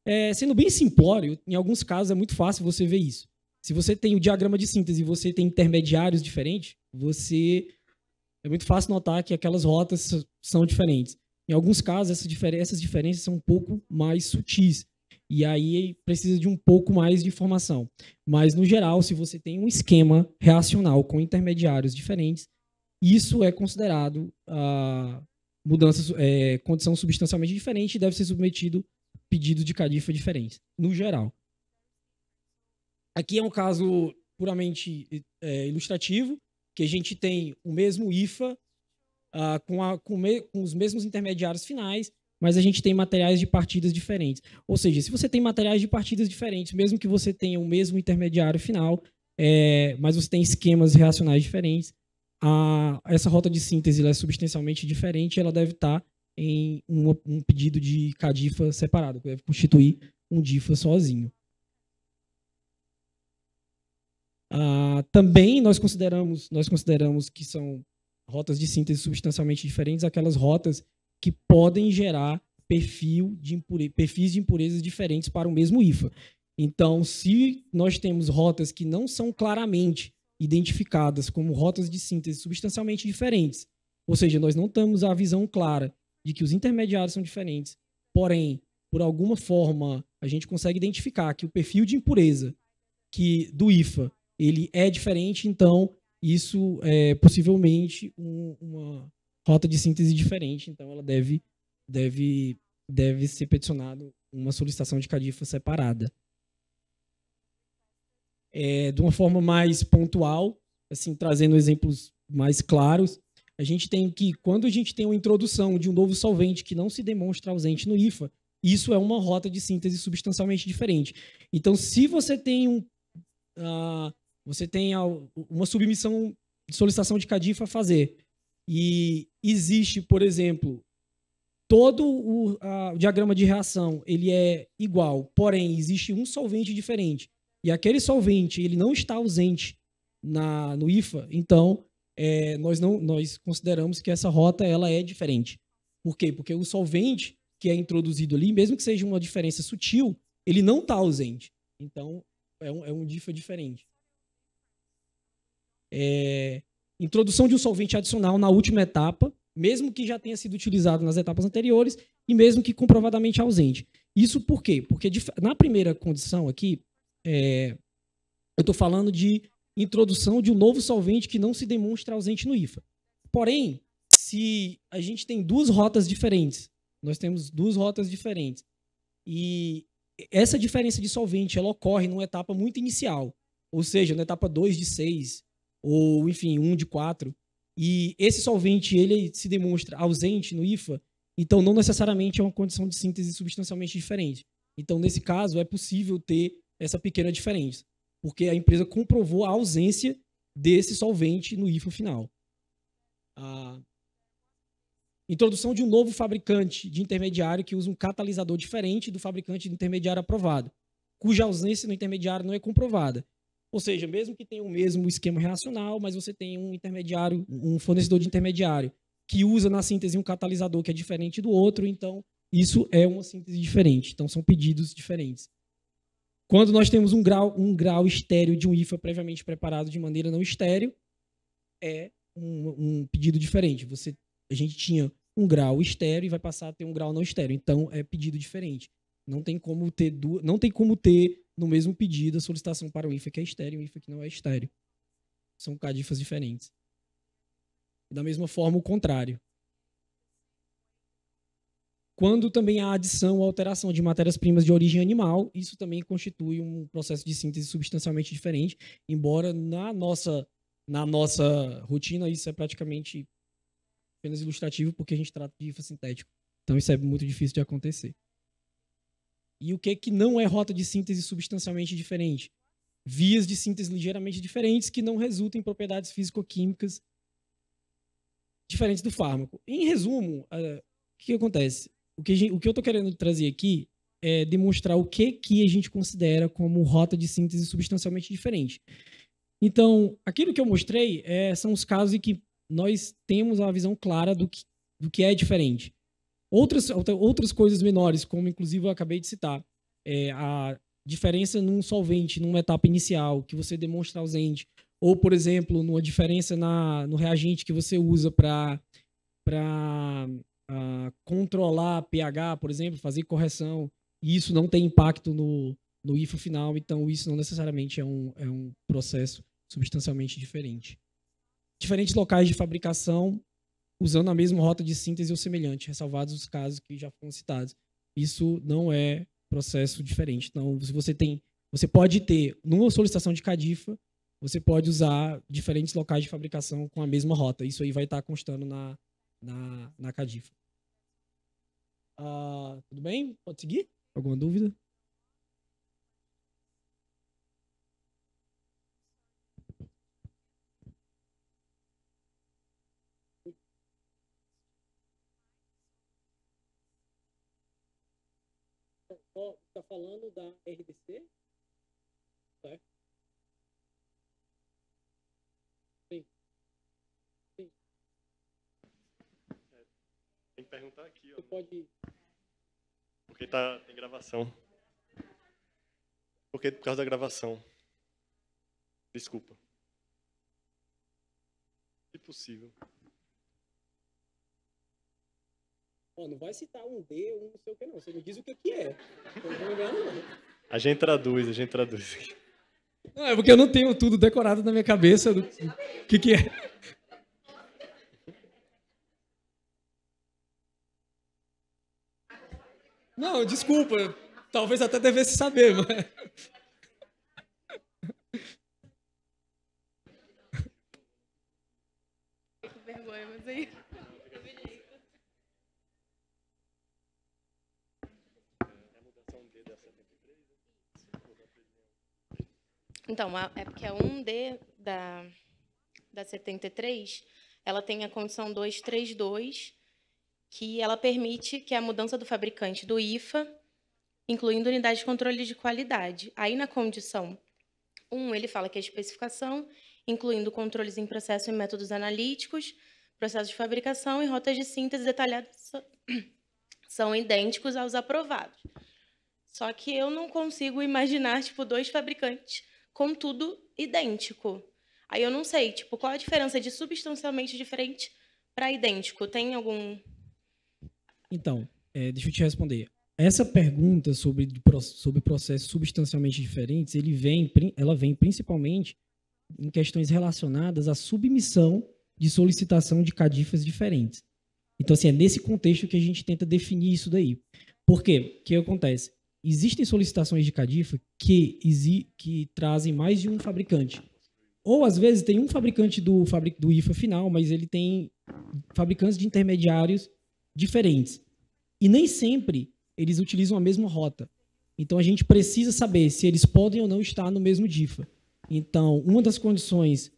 É, sendo bem simplório, em alguns casos é muito fácil você ver isso. Se você tem o diagrama de síntese e você tem intermediários diferentes, você é muito fácil notar que aquelas rotas são diferentes. Em alguns casos, essas, difer essas diferenças são um pouco mais sutis. E aí precisa de um pouco mais de informação. Mas, no geral, se você tem um esquema reacional com intermediários diferentes, isso é considerado a ah, mudança, é, condição substancialmente diferente e deve ser submetido pedido de califa diferentes, no geral. Aqui é um caso puramente é, ilustrativo, que a gente tem o mesmo IFA uh, ah, com, a, com, me, com os mesmos intermediários finais, mas a gente tem materiais de partidas diferentes. Ou seja, se você tem materiais de partidas diferentes, mesmo que você tenha o mesmo intermediário final, é, mas você tem esquemas reacionais diferentes, a, essa rota de síntese é substancialmente diferente, ela deve estar tá em um, um pedido de CADIFA separado, que deve constituir um DIFA sozinho. Ah, também nós consideramos, nós consideramos que são rotas de síntese substancialmente diferentes aquelas rotas que podem gerar perfil de impure, perfis de impurezas diferentes para o mesmo IFA. Então, se nós temos rotas que não são claramente identificadas como rotas de síntese substancialmente diferentes, ou seja, nós não temos a visão clara de que os intermediários são diferentes. Porém, por alguma forma, a gente consegue identificar que o perfil de impureza que do IFA ele é diferente, então isso é possivelmente um, uma rota de síntese diferente, então ela deve deve deve ser peticionada uma solicitação de CADIFA separada. É, de uma forma mais pontual, assim trazendo exemplos mais claros, a gente tem que, quando a gente tem uma introdução de um novo solvente que não se demonstra ausente no IFA, isso é uma rota de síntese substancialmente diferente. Então, se você tem um, uh, você tem uma submissão de solicitação de CADIFA a fazer e existe, por exemplo, todo o, a, o, diagrama de reação ele é igual, porém existe um solvente diferente e aquele solvente ele não está ausente na no IFA, então é, nós não nós consideramos que essa rota ela é diferente. Por quê? Porque o solvente que é introduzido ali, mesmo que seja uma diferença sutil, ele não está ausente. Então, é um, é um DIFA diferente. É, introdução de um solvente adicional na última etapa, mesmo que já tenha sido utilizado nas etapas anteriores e mesmo que comprovadamente ausente. Isso por quê? Porque na primeira condição aqui, é, eu estou falando de introdução de um novo solvente que não se demonstra ausente no IFA. Porém, se a gente tem duas rotas diferentes, nós temos duas rotas diferentes, e essa diferença de solvente ela ocorre numa etapa muito inicial, ou seja, na etapa 2 de 6, ou enfim, 1 um de 4, e esse solvente ele se demonstra ausente no IFA, então não necessariamente é uma condição de síntese substancialmente diferente. Então, nesse caso, é possível ter essa pequena diferença porque a empresa comprovou a ausência desse solvente no ifo final. A introdução de um novo fabricante de intermediário que usa um catalisador diferente do fabricante de intermediário aprovado, cuja ausência no intermediário não é comprovada. Ou seja, mesmo que tenha o mesmo esquema reacional, mas você tem um intermediário, um fornecedor de intermediário que usa na síntese um catalisador que é diferente do outro, então isso é uma síntese diferente. Então são pedidos diferentes. Quando nós temos um grau, um grau estéreo de um IFA previamente preparado de maneira não estéreo, é um, um pedido diferente. Você, a gente tinha um grau estéreo e vai passar a ter um grau não estéreo. Então é pedido diferente. Não tem como ter duas, não tem como ter no mesmo pedido a solicitação para o IFA que é estéreo e o IFA que não é estéreo. São cadifas diferentes. Da mesma forma o contrário. Quando também há adição ou alteração de matérias-primas de origem animal, isso também constitui um processo de síntese substancialmente diferente, embora na nossa, na nossa rotina isso é praticamente apenas ilustrativo, porque a gente trata de sintético. Então isso é muito difícil de acontecer. E o que, que não é rota de síntese substancialmente diferente? Vias de síntese ligeiramente diferentes que não resultam em propriedades físico-químicas diferentes do fármaco. Em resumo, eh, o que acontece? O que, gente, o que eu estou querendo trazer aqui é demonstrar o que, que a gente considera como rota de síntese substancialmente diferente. Então, aquilo que eu mostrei é, são os casos em que nós temos a visão clara do que, do que é diferente. Outras, outras coisas menores, como inclusive eu acabei de citar, é a diferença num solvente, numa etapa inicial, que você demonstra ausente, ou, por exemplo, numa diferença na, no reagente que você usa para controlar pH, por exemplo, fazer correção, e isso não tem impacto no, no IFO final, então isso não necessariamente é um, é um processo substancialmente diferente. Diferentes locais de fabricação usando a mesma rota de síntese ou semelhante, ressalvados os casos que já foram citados. Isso não é processo diferente. Então, se você tem, você pode ter numa solicitação de CADIFA, você pode usar diferentes locais de fabricação com a mesma rota. Isso aí vai estar constando na na, na Cadifa. Uh, tudo bem? Pode seguir? Alguma dúvida? Está falando da RDC? perguntar aqui, ó. Pode. Porque tá, tem gravação. Porque por causa da gravação. Desculpa. Se possível. não vai citar um D, um não sei o que não. Você me diz o que, que é. A gente traduz, a gente traduz. Não, é porque eu não tenho tudo decorado na minha cabeça do que, que é. Não, desculpa, talvez até devesse saber, mas. Com vergonha, mas aí. Então, é porque a 1D da, da 73, ela tem a condição 232, que ela permite que a mudança do fabricante do IFA, incluindo unidade de controle de qualidade. Aí na condição 1, um, ele fala que a é especificação, incluindo controles em processo e métodos analíticos, processos de fabricação e rotas de síntese detalhadas *coughs* são idênticos aos aprovados. Só que eu não consigo imaginar tipo dois fabricantes com tudo idêntico. Aí eu não sei, tipo, qual a diferença de substancialmente diferente para idêntico? Tem algum então, é, deixa eu te responder. Essa pergunta sobre, sobre processos substancialmente diferentes, ele vem, ela vem principalmente em questões relacionadas à submissão de solicitação de cadifas diferentes. Então, assim, é nesse contexto que a gente tenta definir isso daí. Por quê? O que acontece? Existem solicitações de cadifa que, que trazem mais de um fabricante. Ou, às vezes, tem um fabricante do, do IFA final, mas ele tem fabricantes de intermediários diferentes. E nem sempre eles utilizam a mesma rota. Então a gente precisa saber se eles podem ou não estar no mesmo DIFA. Então, uma das condições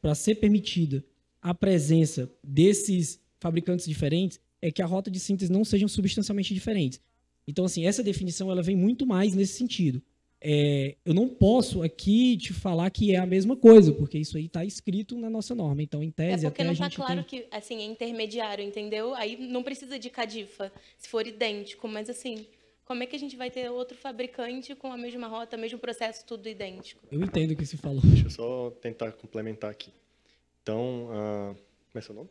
para ser permitida a presença desses fabricantes diferentes é que a rota de síntese não sejam substancialmente diferentes. Então, assim, essa definição ela vem muito mais nesse sentido. É, eu não posso aqui te falar que é a mesma coisa, porque isso aí está escrito na nossa norma. Então, em tese, é porque até não está claro tem... que assim é intermediário, entendeu? Aí não precisa de cadifa, se for idêntico, mas assim, como é que a gente vai ter outro fabricante com a mesma rota, mesmo processo, tudo idêntico? Eu entendo o que você falou. Deixa eu só tentar complementar aqui. Então, a... como é seu nome?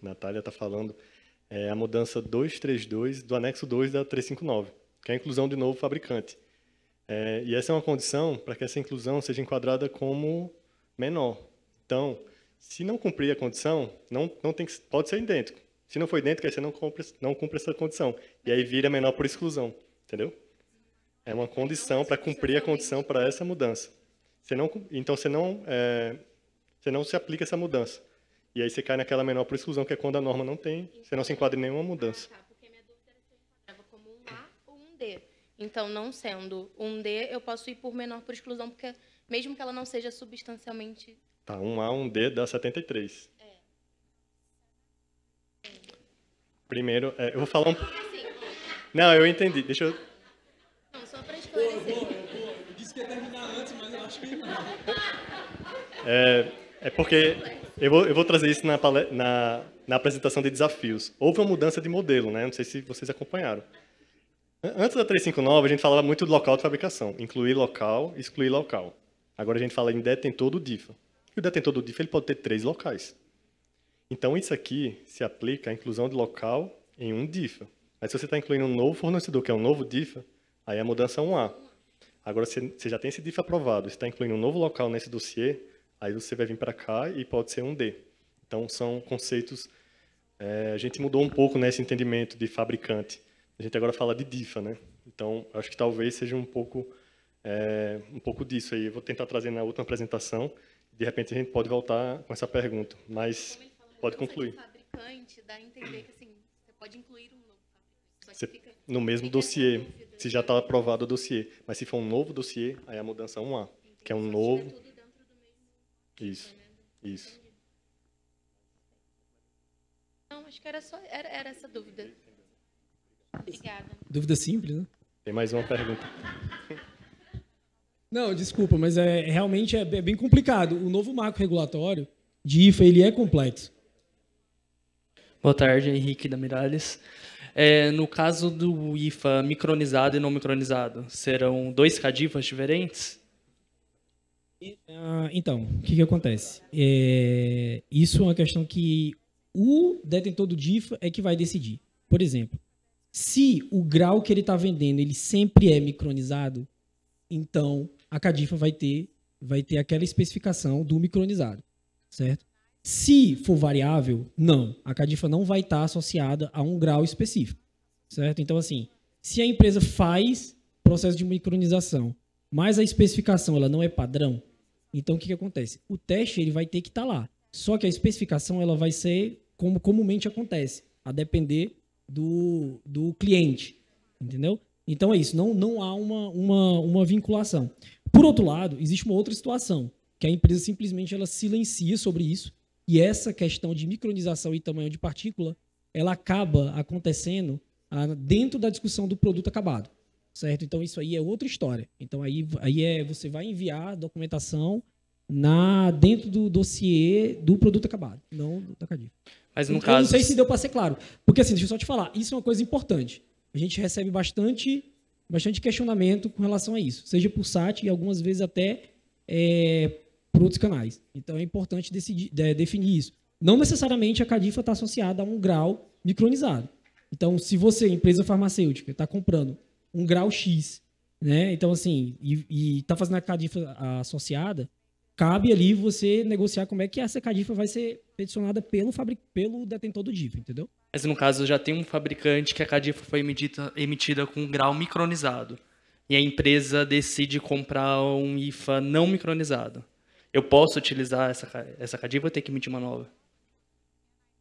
Natália está *laughs* falando é, a mudança 232 do anexo 2 da 359, que é a inclusão de novo fabricante. É, e essa é uma condição para que essa inclusão seja enquadrada como menor. Então, se não cumprir a condição, não, não tem que, pode ser idêntico. Se não for idêntico, aí você não cumpre, não cumpre essa condição. E aí vira menor por exclusão, entendeu? É uma condição para cumprir a condição para essa mudança. Você não, então, você não, é, você não se aplica essa mudança. E aí você cai naquela menor por exclusão, que é quando a norma não tem, você não se enquadra em nenhuma mudança. Ah, tá, porque minha dúvida era se enquadrava como um A ou um D. Então, não sendo um D, eu posso ir por menor por exclusão, porque mesmo que ela não seja substancialmente. Tá, um A, um D dá 73. É. Primeiro, é, eu vou falar um. Não, eu entendi. Deixa eu. Não, só para esclarecer. eu, Disse que ia terminar antes, mas eu acho que É, é porque eu vou, eu vou trazer isso na, na, na apresentação de desafios. Houve uma mudança de modelo, né? Não sei se vocês acompanharam. Antes da 359, a gente falava muito do local de fabricação, incluir local, excluir local. Agora a gente fala em detentor do DIFA. E o detentor do DIFA ele pode ter três locais. Então isso aqui se aplica à inclusão de local em um DIFA. Mas se você está incluindo um novo fornecedor, que é um novo DIFA, aí a mudança é 1A. Agora se você já tem esse DIFA aprovado, você está incluindo um novo local nesse dossiê, aí você vai vir para cá e pode ser um D. Então são conceitos. É, a gente mudou um pouco nesse entendimento de fabricante a gente agora fala de DIFA, né? Então, acho que talvez seja um pouco é, um pouco disso aí. Eu vou tentar trazer na última apresentação. De repente a gente pode voltar com essa pergunta, mas então, pode é concluir. Fabricante dá a entender que assim, você pode incluir um novo fabricante. no mesmo dossiê, se né? já está aprovado o dossiê, mas se for um novo dossiê, aí a mudança 1A, é Entendi. que é um novo. Tudo dentro do mesmo... Isso, né? isso. Não, acho que era só era, era essa dúvida. Obrigada. Dúvida simples, né? Tem mais uma pergunta. Não, desculpa, mas é, é realmente é, é bem complicado. O novo marco regulatório de IFA, ele é complexo. Boa tarde, Henrique da Miralles. É, no caso do IFA micronizado e não micronizado, serão dois CADIFAs diferentes? Ah, então, o que, que acontece? É, isso é uma questão que o detentor do DIFA é que vai decidir. Por exemplo, se o grau que ele está vendendo ele sempre é micronizado, então a Cadifa vai ter vai ter aquela especificação do micronizado, certo? Se for variável, não, a Cadifa não vai estar tá associada a um grau específico, certo? Então assim, se a empresa faz processo de micronização, mas a especificação ela não é padrão, então o que, que acontece? O teste ele vai ter que estar tá lá. Só que a especificação ela vai ser como comumente acontece, a depender do, do cliente, entendeu? Então é isso, não, não há uma, uma, uma vinculação. Por outro lado, existe uma outra situação, que a empresa simplesmente ela silencia sobre isso, e essa questão de micronização e tamanho de partícula, ela acaba acontecendo ah, dentro da discussão do produto acabado, certo? Então isso aí é outra história. Então aí, aí é você vai enviar documentação na dentro do dossiê do produto acabado, não da Cadif. Mas no eu caso. não sei se deu para ser claro. Porque assim, deixa eu só te falar, isso é uma coisa importante. A gente recebe bastante, bastante questionamento com relação a isso, seja por SAT e algumas vezes até é, por outros canais. Então é importante decidir, de, definir isso. Não necessariamente a Cadifa está associada a um grau micronizado. Então, se você, empresa farmacêutica, está comprando um grau X, né? Então, assim, e está fazendo a Cadifa associada, cabe ali você negociar como é que essa cadifa vai ser peticionada pelo, fabric... pelo detentor do DIF, entendeu? Mas no caso já tem um fabricante que a cadifa foi emitida, emitida com um grau micronizado e a empresa decide comprar um IFA não micronizado. Eu posso utilizar essa, essa cadifa ou ter que emitir uma nova?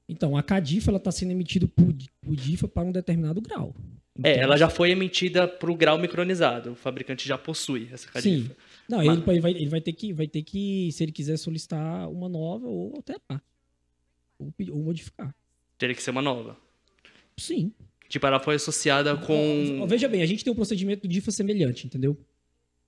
Então, a cadifa está sendo emitida por, por DIFA para um determinado grau. Então, é, ela já foi emitida para o grau micronizado. O fabricante já possui essa cadifa. Sim. Não, Mas... ele, vai, ele vai ter que, vai ter que, se ele quiser solicitar uma nova ou alterar. Ou, ou modificar. Teria que ser uma nova. Sim. Tipo, ela foi associada com. Veja bem, a gente tem um procedimento de DIFa semelhante, entendeu?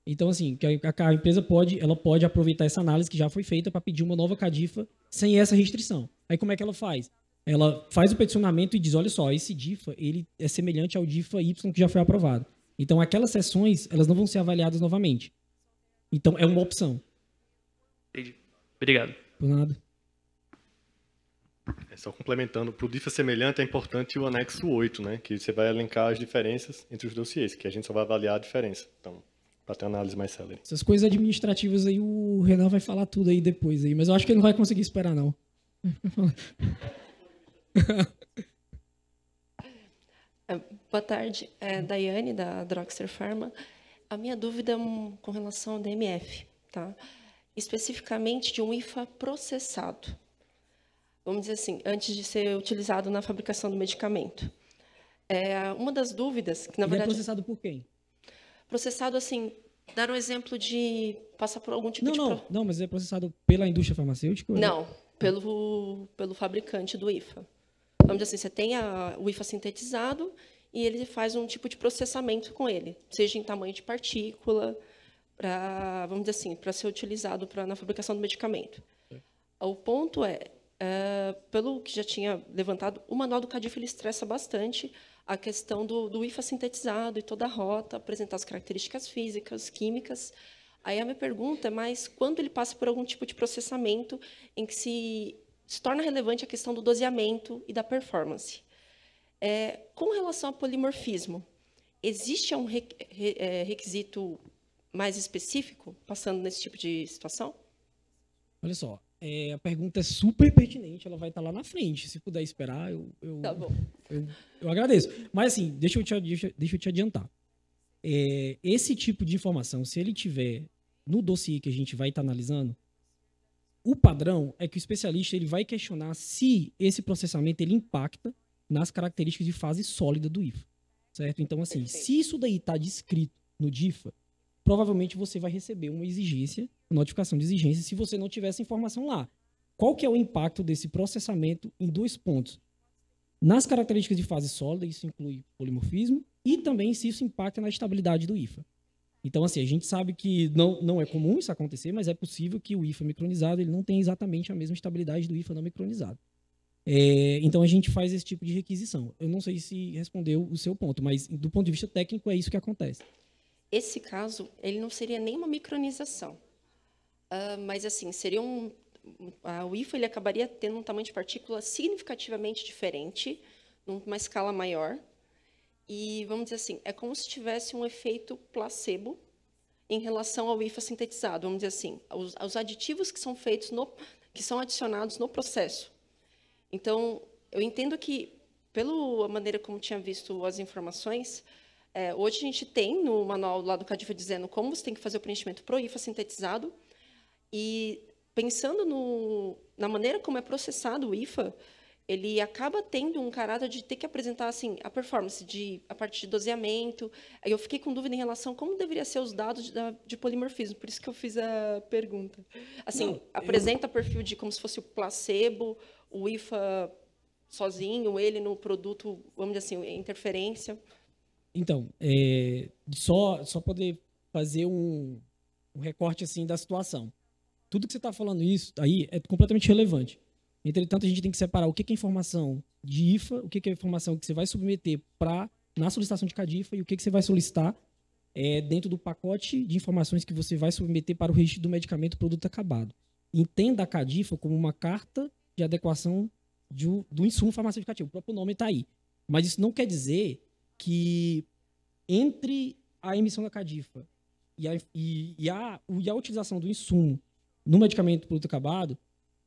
Então, assim, a, a, empresa pode, ela pode aproveitar essa análise que já foi feita para pedir uma nova CADIFA sem essa restrição. Aí como é que ela faz? Ela faz o peticionamento e diz, olha só, esse DIFA, ele é semelhante ao DIFA Y que já foi aprovado. Então, aquelas sessões, elas não vão ser avaliadas novamente. Então é uma opção. Entendi. Obrigado. Por nada. É só complementando, para o DIFA semelhante é importante o anexo 8, né, que você vai elencar as diferenças entre os dossiês, que a gente só vai avaliar a diferença. Então, para ter análise mais célere. Essas coisas administrativas aí, o Renan vai falar tudo aí depois, aí, mas eu acho que ele não vai conseguir esperar, não. *laughs* Boa tarde, é Daiane, da Droxer Pharma. A minha dúvida é um, com relação ao DMF, tá? especificamente de um IFA processado. Vamos dizer assim, antes de ser utilizado na fabricação do medicamento. É, uma das dúvidas, que na Ele é verdade. É processado por quem? Processado, assim, dar um exemplo de passar por algum tipo não, de. Não, pro... não, mas é processado pela indústria farmacêutica? É não, pelo, pelo fabricante do IFA. Vamos dizer assim, você tem a, o IFA sintetizado e ele faz um tipo de processamento com ele, seja em tamanho de partícula, para, vamos dizer assim, para ser utilizado para na fabricação do medicamento. O ponto é, é, pelo que já tinha levantado, o manual do Cadif ele estressa bastante a questão do, do IFA sintetizado e toda a rota, apresentar as características físicas, químicas. Aí a minha pergunta é mais quando ele passa por algum tipo de processamento em que se, se torna relevante a questão do doseamento e da performance. É, com relação ao polimorfismo, existe um é, requisito mais específico passando nesse tipo de situação? Olha só, é, a pergunta é super pertinente, ela vai estar lá na frente. Se puder esperar, eu, eu, tá eu, eu agradeço. Mas assim, deixa eu te, deixa, deixa eu te adiantar. É, esse tipo de informação, se ele tiver no dossiê que a gente vai estar analisando, o padrão é que o especialista ele vai questionar se esse processamento ele impacta nas características de fase sólida do IFA, certo? Então, assim, Perfeito. se isso daí está descrito no DIFA, provavelmente você vai receber uma exigência, uma notificação de exigência, se você não tiver essa informação lá. Qual que é o impacto desse processamento em dois pontos? Nas características de fase sólida, isso inclui polimorfismo, e também se isso impacta na estabilidade do IFA. Então, assim, a gente sabe que não, não é comum isso acontecer, mas é possível que o IFA micronizado ele não tenha exatamente a mesma estabilidade do IFA não micronizado. É, então a gente faz esse tipo de requisição. Eu não sei se respondeu o seu ponto, mas do ponto de vista técnico é isso que acontece. Esse caso ele não seria nem uma micronização, uh, mas assim seria um a UIFA ele acabaria tendo um tamanho de partícula significativamente diferente, numa escala maior, e vamos dizer assim é como se tivesse um efeito placebo em relação ao IFA sintetizado, vamos dizer assim, os, os aditivos que são feitos no, que são adicionados no processo então, eu entendo que, pela maneira como tinha visto as informações, é, hoje a gente tem no manual lá do Cadifa dizendo como você tem que fazer o preenchimento pro IFA sintetizado. E pensando no, na maneira como é processado o IFA, ele acaba tendo um caráter de ter que apresentar assim a performance de a parte de doseamento. Eu fiquei com dúvida em relação a como deveria ser os dados de, de polimorfismo, por isso que eu fiz a pergunta. Assim, Não, apresenta eu... perfil de como se fosse o placebo, o IFA sozinho, ele no produto, vamos dizer assim, interferência. Então, é, só só poder fazer um, um recorte assim da situação. Tudo que você está falando isso aí é completamente relevante. Entretanto, a gente tem que separar o que é informação de IFA, o que é informação que você vai submeter para na solicitação de CADIFA e o que, que você vai solicitar é, dentro do pacote de informações que você vai submeter para o registro do medicamento produto acabado. Entenda a CADIFA como uma carta de adequação de, do insumo farmacêutico ativo. O próprio nome está aí. Mas isso não quer dizer que entre a emissão da CADIFA e a, e, e a, e a utilização do insumo no medicamento produto acabado,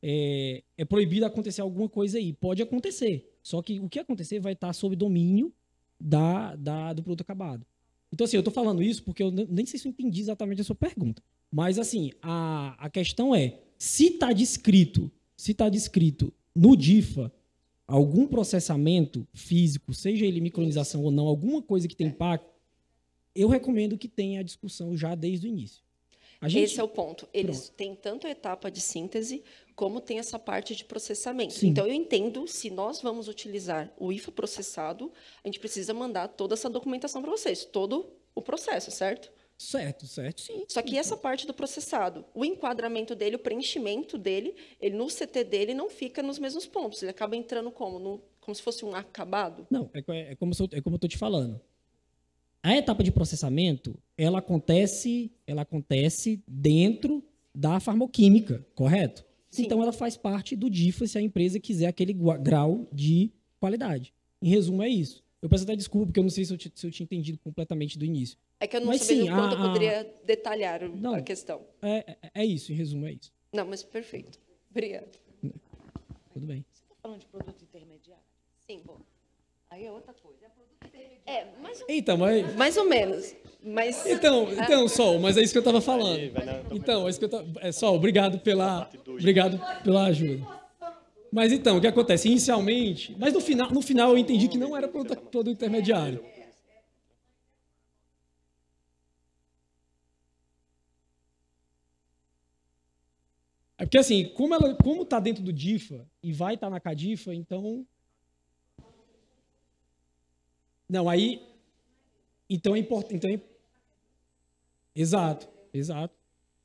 é, é proibido acontecer alguma coisa aí. Pode acontecer. Só que o que acontecer vai estar tá sob domínio da, da, do produto acabado. Então, assim, eu estou falando isso porque eu nem sei se eu entendi exatamente a sua pergunta. Mas, assim, a, a questão é, se está descrito, se está descrito no DIFA algum processamento físico, seja ele micronização ou não, alguma coisa que tem impacto, eu recomendo que tenha a discussão já desde o início. Gente... Esse é o ponto. Eles Pronto. têm tanto a etapa de síntese como tem essa parte de processamento. Sim. Então, eu entendo, se nós vamos utilizar o IFA processado, a gente precisa mandar toda essa documentação para vocês, todo o processo, certo? Certo, certo, sim. Só que essa parte do processado, o enquadramento dele, o preenchimento dele, ele no CT dele não fica nos mesmos pontos. Ele acaba entrando como? No, como se fosse um acabado? Não, é, é como, se, é como eu estou te falando. A etapa de processamento, ela acontece, ela acontece dentro da farmoquímica, correto? Sim. Então ela faz parte do DIFA se a empresa quiser aquele grau de qualidade. Em resumo, é isso. Eu peço até desculpa, porque eu não sei se eu, te, se eu tinha entendido completamente do início. É que eu não mas, sabia sim, a, eu poderia detalhar não, a questão. É, é, é isso, em resumo, é isso. Não, mas perfeito. Obrigada. Tudo bem. Você está falando de produto intermediário? Sim. Bom, aí é outra coisa. É é, mais ou, então, mas... mais ou menos. Mas... Então, então, Sol, mas é isso que eu estava falando. Né? Então, é isso que eu tava... é, Sol, obrigado pela, obrigado pela ajuda. Mas então, o que acontece? Inicialmente, mas no final, no final eu entendi que não era produto, todo intermediário. É porque assim, como ela, como está dentro do DIFA e vai estar tá na CADIFA, então não, aí. Então é importante. Então é... Exato, exato.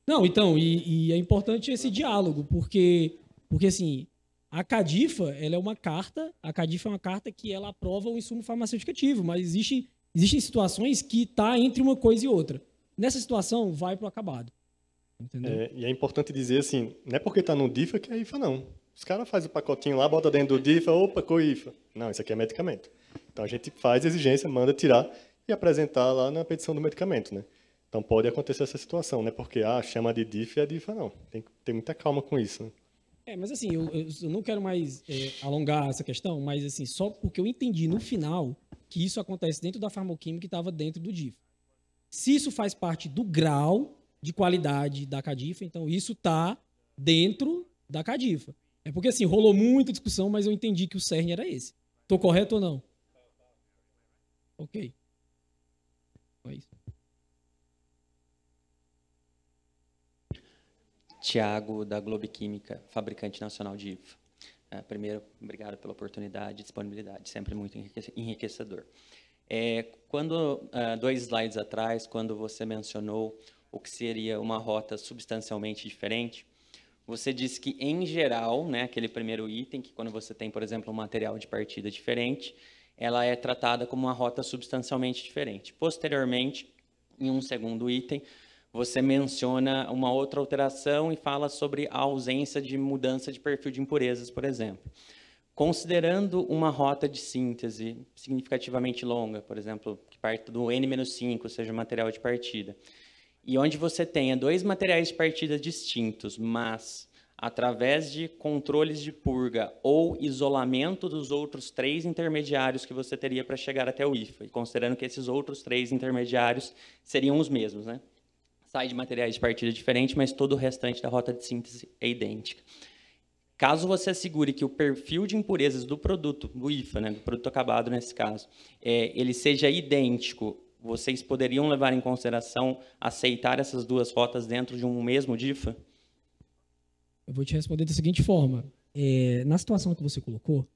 Não, então, e, e, é importante esse diálogo, porque, porque assim, a Cadifa, ela é uma carta, a Cadifa é uma carta que ela aprova o insumo farmacêutico ativo, mas existe, existem situações que está entre uma coisa e outra. Nessa situação, vai para o acabado. Entendeu? É, e é importante dizer assim, não é porque está no DIFA que é IFA, não. Os caras fazem o pacotinho lá, bota dentro do DIFA, opa, coifa. Não, isso aqui é medicamento. Então a gente faz exigência, manda tirar e apresentar lá na petição do medicamento, né? Então pode acontecer essa situação, né? Porque ah, chama de DIF e a DIFA ah, não. Tem que ter muita calma com isso, né? É, mas assim, eu, eu não quero mais é, alongar essa questão, mas assim, só porque eu entendi no final que isso acontece dentro da farmoquímica que estava dentro do DIF. Se isso faz parte do grau de qualidade da CADIFA, então isso está dentro da CADIFA. É porque assim, rolou muita discussão, mas eu entendi que o CERN era esse. Estou correto ou não? Ok. É isso. Tiago, da Globo Química, fabricante nacional de IFA. É, primeiro, obrigado pela oportunidade e disponibilidade, sempre muito enriquecedor. É, quando é, Dois slides atrás, quando você mencionou o que seria uma rota substancialmente diferente, você disse que, em geral, né, aquele primeiro item, que quando você tem, por exemplo, um material de partida diferente, ela é tratada como uma rota substancialmente diferente. Posteriormente, em um segundo item, você menciona uma outra alteração e fala sobre a ausência de mudança de perfil de impurezas, por exemplo. Considerando uma rota de síntese significativamente longa, por exemplo, que parte do N-5, seja o material de partida, e onde você tenha dois materiais de partida distintos, mas através de controles de purga ou isolamento dos outros três intermediários que você teria para chegar até o IFA, considerando que esses outros três intermediários seriam os mesmos, né? Sai de materiais de partida diferente, mas todo o restante da rota de síntese é idêntica. Caso você assegure que o perfil de impurezas do produto, do IFA, né, do produto acabado nesse caso, é, ele seja idêntico vocês poderiam levar em consideração aceitar essas duas rotas dentro de um mesmo DIFA? Eu vou te responder da seguinte forma: é, na situação que você colocou,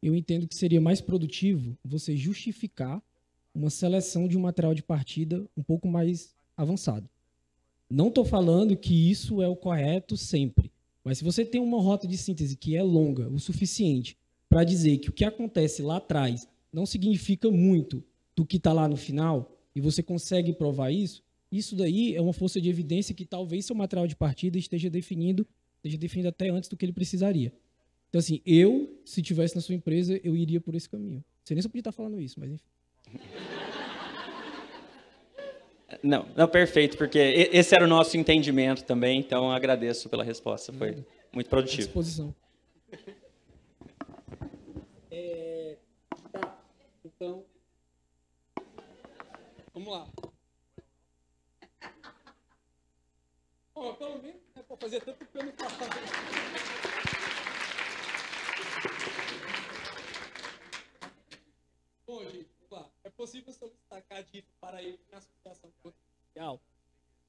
eu entendo que seria mais produtivo você justificar uma seleção de um material de partida um pouco mais avançado. Não estou falando que isso é o correto sempre, mas se você tem uma rota de síntese que é longa o suficiente para dizer que o que acontece lá atrás não significa muito do que está lá no final, e você consegue provar isso, isso daí é uma força de evidência que talvez seu material de partida esteja definindo, esteja definido até antes do que ele precisaria. Então, assim, eu, se tivesse na sua empresa, eu iria por esse caminho. Você nem só podia estar falando isso, mas enfim. Não, não, perfeito, porque esse era o nosso entendimento também, então agradeço pela resposta, foi muito produtivo. À disposição. É, tá, então, vamos lá. Bom, pelo menos é né, para fazer tanto pelo passado. Bom, gente, vamos lá. É possível solicitar CADIF para ele em associação com outro material?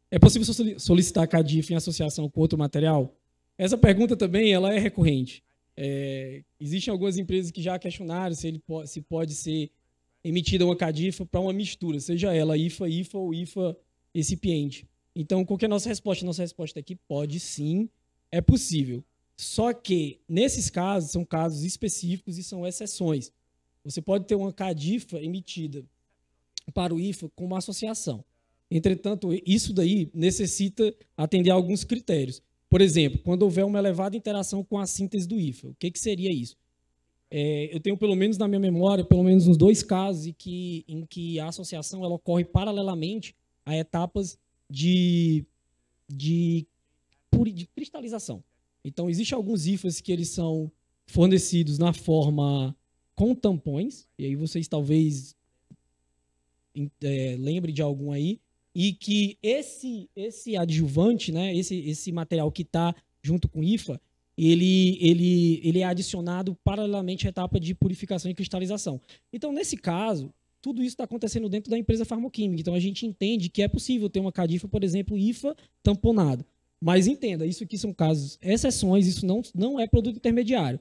É possível solicitar CADIF em associação com outro material? Essa pergunta também ela é recorrente. É, existem algumas empresas que já questionaram se, ele pode, se pode ser emitida uma CADIFA para uma mistura, seja ela IFA, IFA ou IFA recipiente. Então, qual que é a nossa resposta? Nossa resposta é que pode sim, é possível. Só que, nesses casos, são casos específicos e são exceções. Você pode ter uma CADIFA emitida para o IFA com uma associação. Entretanto, isso daí necessita atender a alguns critérios. Por exemplo, quando houver uma elevada interação com a síntese do IFA, o que, que seria isso? É, eu tenho, pelo menos na minha memória, pelo menos uns dois casos em que, em que a associação ela ocorre paralelamente a etapas de, de, de cristalização. Então, existem alguns IFAs que eles são fornecidos na forma com tampões, e aí vocês talvez é, lembrem de algum aí, e que esse esse adjuvante, né, esse, esse material que está junto com IFA, ele, ele, ele é adicionado paralelamente à etapa de purificação e cristalização. Então, nesse caso, tudo isso está acontecendo dentro da empresa farmacêutica. Então a gente entende que é possível ter uma cadifa, por exemplo, IFA tamponada. Mas entenda, isso aqui são casos exceções, isso não, não é produto intermediário.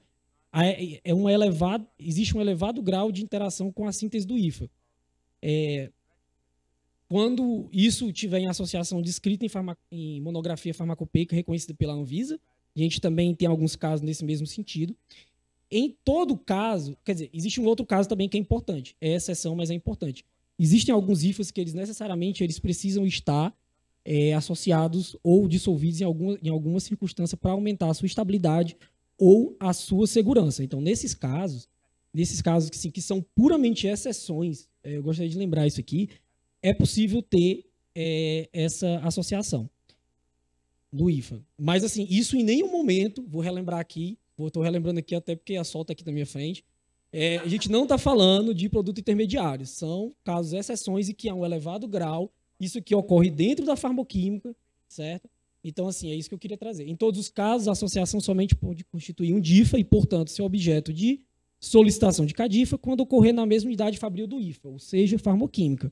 É, é um elevado, existe um elevado grau de interação com a síntese do IFA. É, quando isso tiver em associação descrita em, farma, em monografia farmacopeica reconhecida pela Anvisa, a gente também tem alguns casos nesse mesmo sentido. Em todo caso, quer dizer, existe um outro caso também que é importante, é exceção, mas é importante. Existem alguns IFAs que eles necessariamente eles precisam estar é, associados ou dissolvidos em alguma, em alguma circunstância para aumentar a sua estabilidade ou a sua segurança. Então, nesses casos, nesses casos que, sim, que são puramente exceções, é, eu gostaria de lembrar isso aqui, é possível ter é, essa associação do IFA. Mas, assim, isso em nenhum momento, vou relembrar aqui, Vou tô relembrando aqui até porque a Sol aqui na minha frente. É, a gente não está falando de produto intermediário, são casos exceções e que há um elevado grau, isso que ocorre dentro da farmoquímica, certo? Então, assim, é isso que eu queria trazer. Em todos os casos, a associação somente pode constituir um DIFA e, portanto, ser objeto de solicitação de CADIFA quando ocorrer na mesma idade fabril do IFA, ou seja, farmoquímica.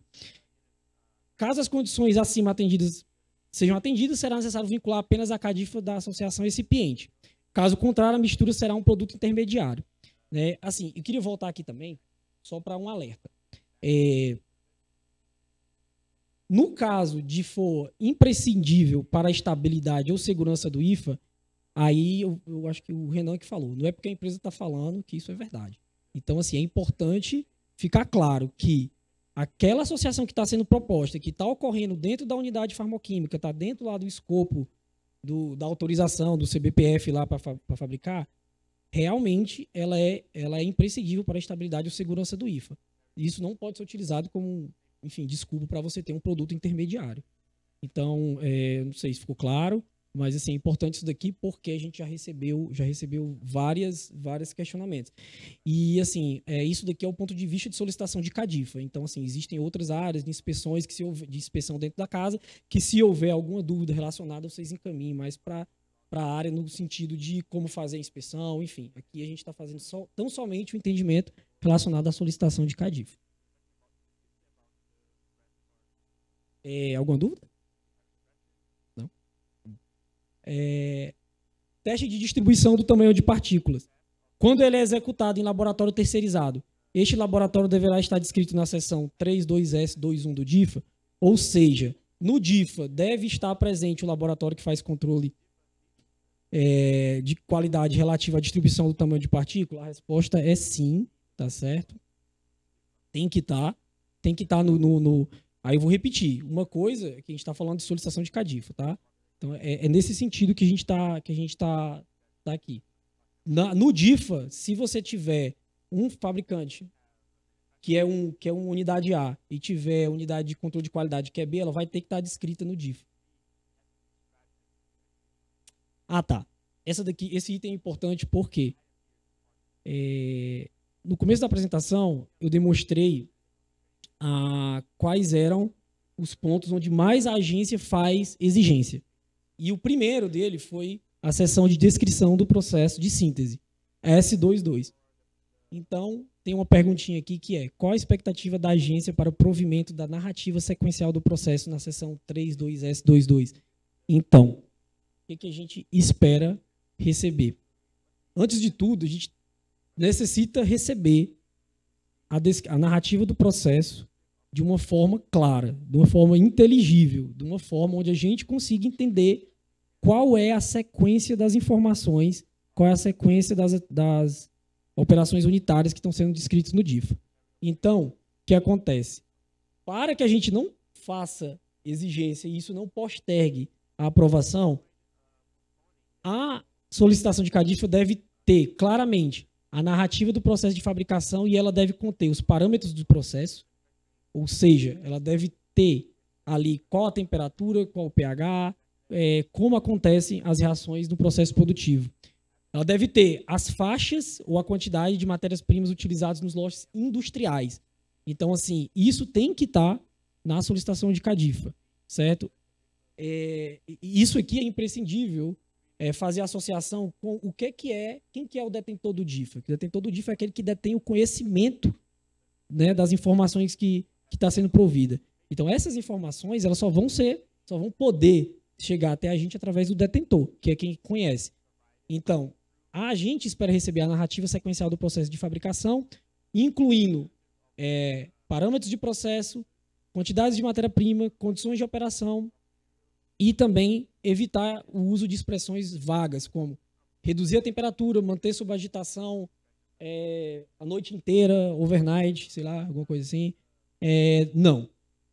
Caso as condições acima atendidas sejam atendidas, será necessário vincular apenas a CADIFA da associação recipiente. Caso contrário, a mistura será um produto intermediário. Né? Assim, eu queria voltar aqui também, só para um alerta. É... No caso de for imprescindível para a estabilidade ou segurança do IFA, aí eu, eu acho que o Renan que falou. Não é porque a empresa está falando que isso é verdade. Então, assim, é importante ficar claro que aquela associação que está sendo proposta, que está ocorrendo dentro da unidade farmoquímica, está dentro lá do escopo do, da autorização do CBPF lá para fa fabricar, realmente ela é, ela é imprescindível para a estabilidade ou segurança do IFA. E isso não pode ser utilizado como, enfim, desculpa para você ter um produto intermediário. Então, é, não sei se ficou claro. Mas assim, é importante isso daqui porque a gente já recebeu, já recebeu várias, várias questionamentos. E assim, é, isso daqui é o ponto de vista de solicitação de Cadifa. Então, assim, existem outras áreas de inspeções que se houver, de inspeção dentro da casa, que se houver alguma dúvida relacionada, vocês encaminhem mais para para a área no sentido de como fazer a inspeção, enfim. Aqui a gente está fazendo só, tão somente o entendimento relacionado à solicitação de Cadifa. É, alguma dúvida? É, teste de distribuição do tamanho de partículas. Quando ele é executado em laboratório terceirizado, este laboratório deverá estar descrito na seção 32S21 do DIFA, ou seja, no DIFA deve estar presente o laboratório que faz controle é, de qualidade relativa à distribuição do tamanho de partícula? A resposta é sim, tá certo? Tem que estar. Tá, tem que estar tá no, no, no, Aí eu vou repetir. Uma coisa é que a gente está falando de solicitação de CADIFA, tá? Então é, é nesse sentido que a gente está que a gente tá, tá aqui. Na, no DIFA, se você tiver um fabricante que é um que é uma unidade A e tiver unidade de controle de qualidade que é B, ela vai ter que estar tá descrita no DIFA. Ah, tá. Essa daqui, esse item é importante porque é, no começo da apresentação eu demonstrei ah, quais eram os pontos onde mais a agência faz exigência. E o primeiro dele foi a sessão de descrição do processo de síntese, S22. Então, tem uma perguntinha aqui que é: qual a expectativa da agência para o provimento da narrativa sequencial do processo na sessão 32S22? Então, o que, a gente espera receber? Antes de tudo, a gente necessita receber a, a narrativa do processo de uma forma clara, de uma forma inteligível, de uma forma onde a gente consiga entender qual é a sequência das informações, qual é a sequência das, das operações unitárias que estão sendo descritas no DIFA. Então, o que acontece? Para que a gente não faça exigência e isso não postergue a aprovação, a solicitação de CADIFA deve ter claramente a narrativa do processo de fabricação e ela deve conter os parâmetros do processo, ou seja, ela deve ter ali qual a temperatura, qual o pH, é, como acontecem as reações no processo produtivo. Ela deve ter as faixas ou a quantidade de matérias-primas utilizadas nos lotes industriais. Então, assim, isso tem que estar tá na solicitação de CADIFA, certo? É, isso aqui é imprescindível é, fazer associação com o que, é que é, quem que é o detentor do DIFA. O detentor do DIFA é aquele que detém o conhecimento né, das informações que que está sendo provida. Então essas informações elas só vão ser, só vão poder chegar até a gente através do detentor, que é quem conhece. Então, a gente espera receber a narrativa sequencial do processo de fabricação, incluindo é, parâmetros de processo, quantidades de matéria-prima, condições de operação e também evitar o uso de expressões vagas, como reduzir a temperatura, manter sob agitação é, a noite inteira, overnight, sei lá, alguma coisa assim. É, não.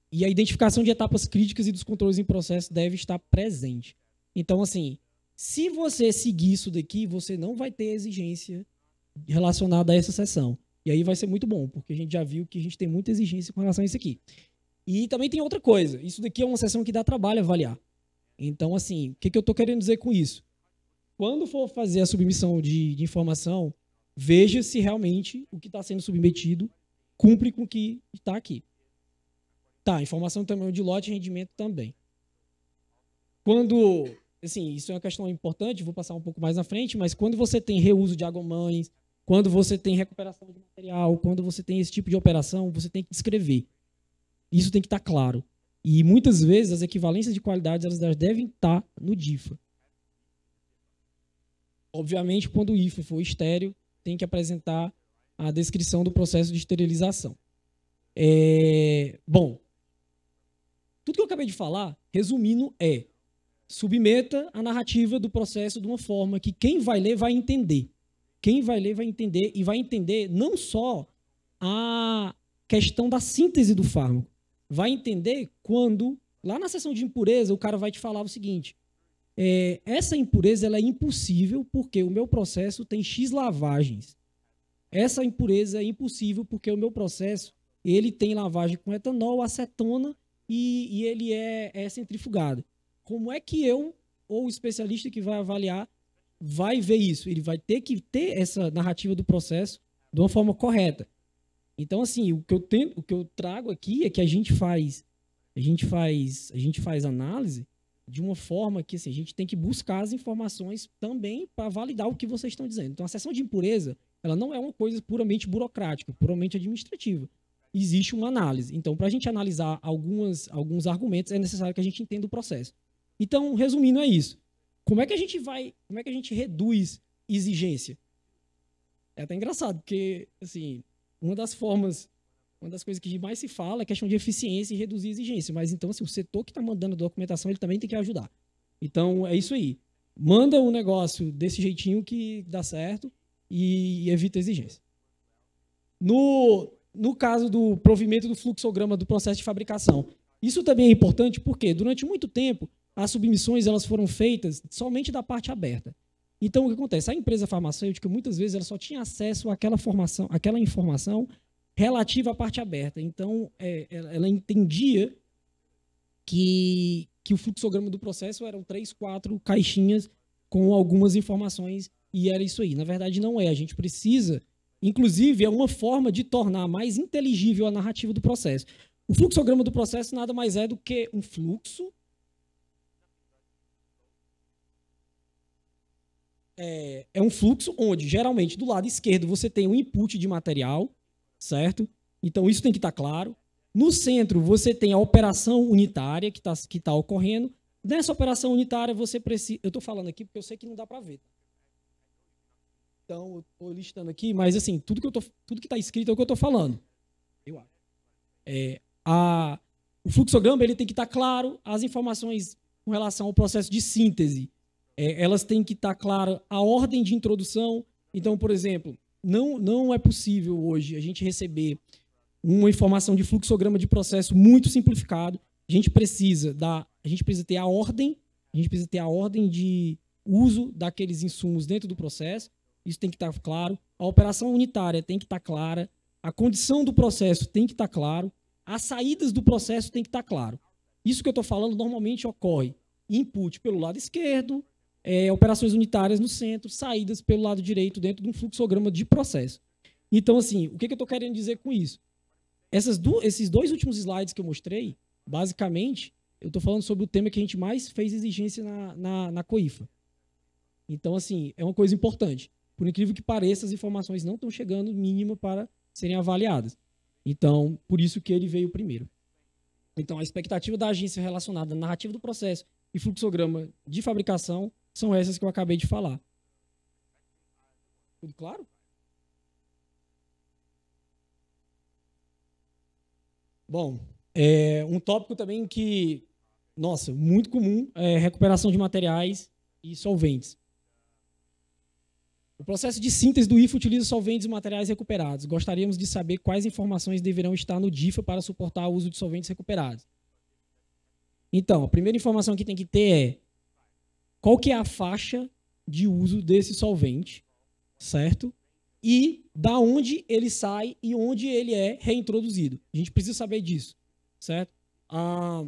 E a identificação de etapas críticas e dos controles em processo deve estar presente. Então, assim, se você seguir isso daqui, você não vai ter exigência relacionada a essa sessão. E aí vai ser muito bom, porque a gente já viu que a gente tem muita exigência com relação a isso aqui. E também tem outra coisa. Isso daqui é uma sessão que dá trabalho avaliar. Então, assim, o que, que eu estou querendo dizer com isso? Quando for fazer a submissão de, de informação, veja se realmente o que está sendo submetido cumpre com o que está aqui. Tá, informação também de lote e rendimento também. Quando, assim, isso é uma questão importante, vou passar um pouco mais na frente, mas quando você tem reuso de água mãe quando você tem recuperação de material, quando você tem esse tipo de operação, você tem que descrever. Isso tem que estar tá claro. E muitas vezes as equivalências de qualidade elas devem estar tá no DIFA. Obviamente, quando o IFA for estéreo, tem que apresentar a descrição do processo de esterilização. É, bom, tudo que eu acabei de falar, resumindo, é submeta a narrativa do processo de uma forma que quem vai ler vai entender. Quem vai ler vai entender e vai entender não só a questão da síntese do fármaco, vai entender quando lá na sessão de impureza o cara vai te falar o seguinte: é, essa impureza ela é impossível porque o meu processo tem x lavagens. Essa impureza é impossível porque o meu processo ele tem lavagem com etanol, acetona e, e ele é, é centrifugado. Como é que eu ou o especialista que vai avaliar vai ver isso? Ele vai ter que ter essa narrativa do processo de uma forma correta. Então, assim, o que eu tenho, o que eu trago aqui é que a gente faz, a gente faz, a gente faz análise de uma forma que assim, a gente tem que buscar as informações também para validar o que vocês estão dizendo. Então, a sessão de impureza ela não é uma coisa puramente burocrática, puramente administrativa. Existe uma análise. Então, para a gente analisar algumas, alguns argumentos, é necessário que a gente entenda o processo. Então, resumindo, é isso. Como é que a gente vai, como é que a gente reduz exigência? É até engraçado, porque, assim, uma das formas, uma das coisas que mais se fala é a questão de eficiência e reduzir exigência. Mas, então, assim, o setor que está mandando a documentação, ele também tem que ajudar. Então, é isso aí. Manda o um negócio desse jeitinho que dá certo e evita exigência. No, no caso do provimento do fluxograma do processo de fabricação, isso também é importante porque durante muito tempo as submissões elas foram feitas somente da parte aberta. Então o que acontece? A empresa farmacêutica muitas vezes ela só tinha acesso àquela formação, àquela informação relativa à parte aberta. Então é, ela entendia que que o fluxograma do processo eram três, quatro caixinhas com algumas informações e era isso aí. Na verdade, não é. A gente precisa. Inclusive, é uma forma de tornar mais inteligível a narrativa do processo. O fluxograma do processo nada mais é do que um fluxo. É, é um fluxo onde, geralmente, do lado esquerdo você tem o um input de material, certo? Então, isso tem que estar claro. No centro, você tem a operação unitária que está que tá ocorrendo. Nessa operação unitária, você precisa. Eu estou falando aqui porque eu sei que não dá para ver. Tá? então, eu tô listando aqui, mas assim, tudo que eu tô, tudo que tá escrito é o que eu tô falando. Eu acho. É, a, o fluxograma ele tem que estar tá claro, as informações com relação ao processo de síntese, é, elas têm que estar tá claras, a ordem de introdução. Então, por exemplo, não, não é possível hoje a gente receber uma informação de fluxograma de processo muito simplificado. A gente precisa da, a gente precisa ter a ordem, a gente precisa ter a ordem de uso daqueles insumos dentro do processo isso tem que estar tá claro. A operação unitária tem que estar tá clara. A condição do processo tem que estar tá claro. As saídas do processo tem que estar claro. Isso que eu estou falando normalmente ocorre input pelo lado esquerdo, é, operações unitárias no centro, saídas pelo lado direito dentro de um fluxograma de processo. Então, assim, o que, que eu estou querendo dizer com isso? Do, esses dois últimos slides que eu mostrei, basicamente, eu estou falando sobre o tema que a gente mais fez exigência na, na, na COIFA. Então, assim, é uma coisa importante por incrível que pareça, as informações não estão chegando mínima para serem avaliadas. Então, por isso que ele veio primeiro. Então, a expectativa da agência relacionada à narrativa do processo e fluxograma de fabricação são essas que eu acabei de falar. Tudo claro? Bom, é um tópico também que, nossa, muito comum é recuperação de materiais e solventes. O processo de síntese do IFA utiliza solventes e materiais recuperados. Gostaríamos de saber quais informações deverão estar no DIFA para suportar o uso de solventes recuperados. Então, a primeira informação que tem que ter é qual que é a faixa de uso desse solvente, certo? E da onde ele sai e onde ele é reintroduzido. A gente precisa saber disso, certo? Ah,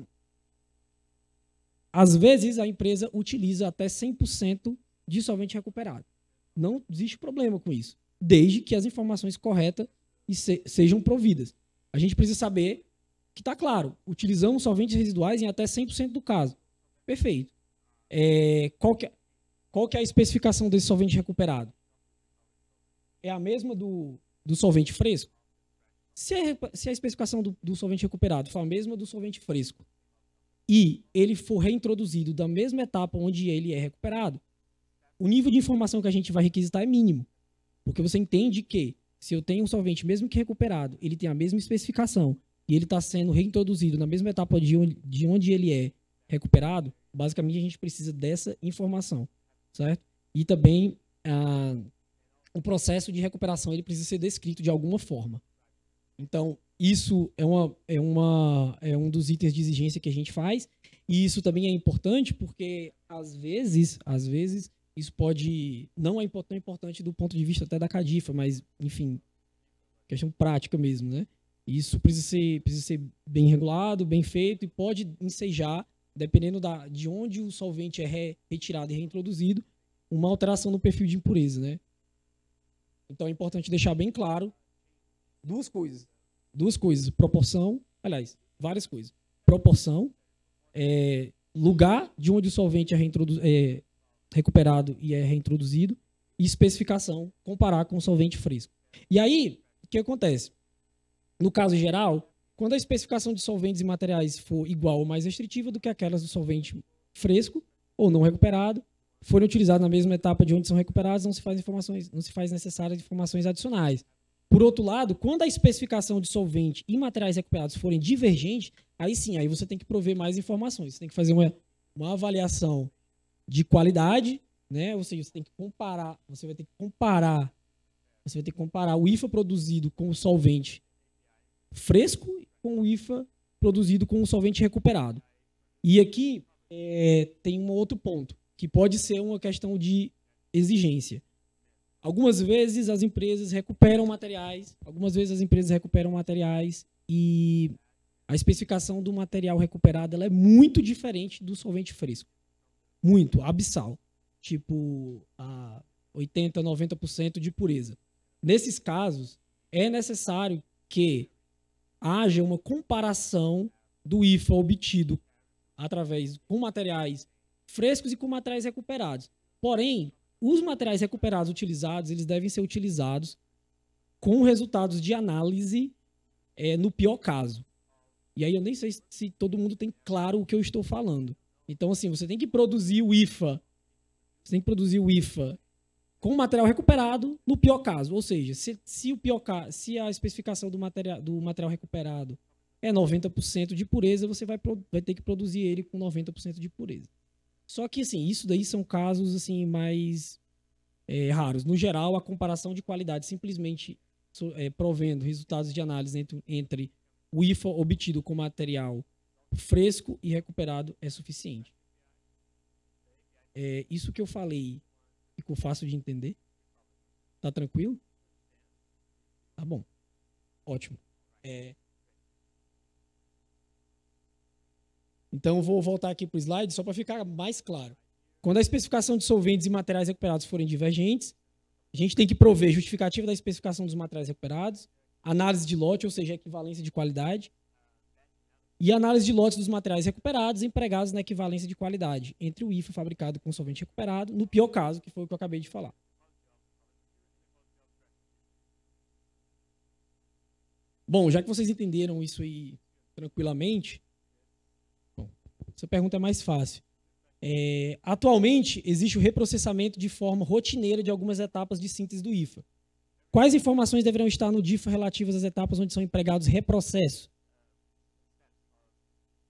às vezes a empresa utiliza até 100% de solvente recuperado. Não existe problema com isso, desde que as informações corretas sejam providas. A gente precisa saber que está claro, utilizamos solventes residuais em até 100% do caso. Perfeito. É, qual, que, é, qual que é a especificação desse solvente recuperado? É a mesma do, do solvente fresco? Se a, é se é a especificação do, do solvente recuperado for a mesma do solvente fresco e ele for reintroduzido da mesma etapa onde ele é recuperado, o nível de informação que a gente vai requisitar é mínimo. Porque você entende que se eu tenho um solvente, mesmo que recuperado, ele tem a mesma especificação e ele está sendo reintroduzido na mesma etapa de onde, de onde ele é recuperado, basicamente a gente precisa dessa informação, certo? E também ah, o processo de recuperação ele precisa ser descrito de alguma forma. Então, isso é, uma, é, uma, é um dos itens de exigência que a gente faz. E isso também é importante porque, às vezes, às vezes isso pode não é tão importante do ponto de vista até da Cadifa, mas enfim, questão prática mesmo, né? Isso precisa ser, precisa ser bem regulado, bem feito e pode ensejar, dependendo da, de onde o solvente é re, retirado e reintroduzido, uma alteração no perfil de impureza, né? Então é importante deixar bem claro duas coisas. Duas coisas, proporção, aliás, várias coisas. Proporção, é, lugar de onde o solvente é, reintrodu é recuperado e é reintroduzido, e especificação, comparar com o solvente fresco. E aí, o que acontece? No caso geral, quando a especificação de solventes e materiais for igual ou mais restritiva do que aquelas do solvente fresco ou não recuperado, forem utilizados na mesma etapa de onde são recuperados, não se faz informações, não se faz necessárias informações adicionais. Por outro lado, quando a especificação de solvente e materiais recuperados forem divergentes, aí sim, aí você tem que prover mais informações. Você tem que fazer uma, uma avaliação de qualidade, né? Ou seja, você tem que comparar, você vai ter que comparar, você vai ter que comparar o IFA produzido com o solvente fresco com o IFA produzido com o solvente recuperado. E aqui é, tem um outro ponto que pode ser uma questão de exigência. Algumas vezes as empresas recuperam materiais, algumas vezes as empresas recuperam materiais e a especificação do material recuperado é muito diferente do solvente fresco muito, abissal. Tipo, a 80%, 90% de pureza. Nesses casos, é necessário que haja uma comparação do IFA obtido através com materiais frescos e com materiais recuperados. Porém, os materiais recuperados utilizados, eles devem ser utilizados com resultados de análise é, no pior caso. E aí eu nem sei se todo mundo tem claro o que eu estou falando. Então, assim, você tem que produzir o IFA. Você tem que produzir o IFA com o material recuperado, no pior caso. Ou seja, se, se o pior caso, se a especificação do, material do material recuperado é 90% de pureza, você vai, vai ter que produzir ele com 90% de pureza. Só que, assim, isso daí são casos, assim, mais é, raros. No geral, a comparação de qualidade simplesmente é, provendo resultados de análise entre, entre o IFA obtido com o material fresco e recuperado é suficiente. É, isso que eu falei ficou fácil de entender? Tá tranquilo? Tá bom. Ótimo. É... Então, vou voltar aqui para o slide só para ficar mais claro. Quando a especificação de solventes e materiais recuperados forem divergentes, a gente tem que prover justificativa da especificação dos materiais recuperados, análise de lote, ou seja, equivalência de qualidade, e análise de lotes dos materiais recuperados empregados na equivalência de qualidade entre o IFA fabricado com solvente recuperado, no pior caso, que foi o que eu acabei de falar. Bom, já que vocês entenderam isso aí tranquilamente, bom, essa pergunta é mais fácil. É, atualmente, existe o reprocessamento de forma rotineira de algumas etapas de síntese do IFA. Quais informações deverão estar no DIFA relativas às etapas onde são empregados reprocessos?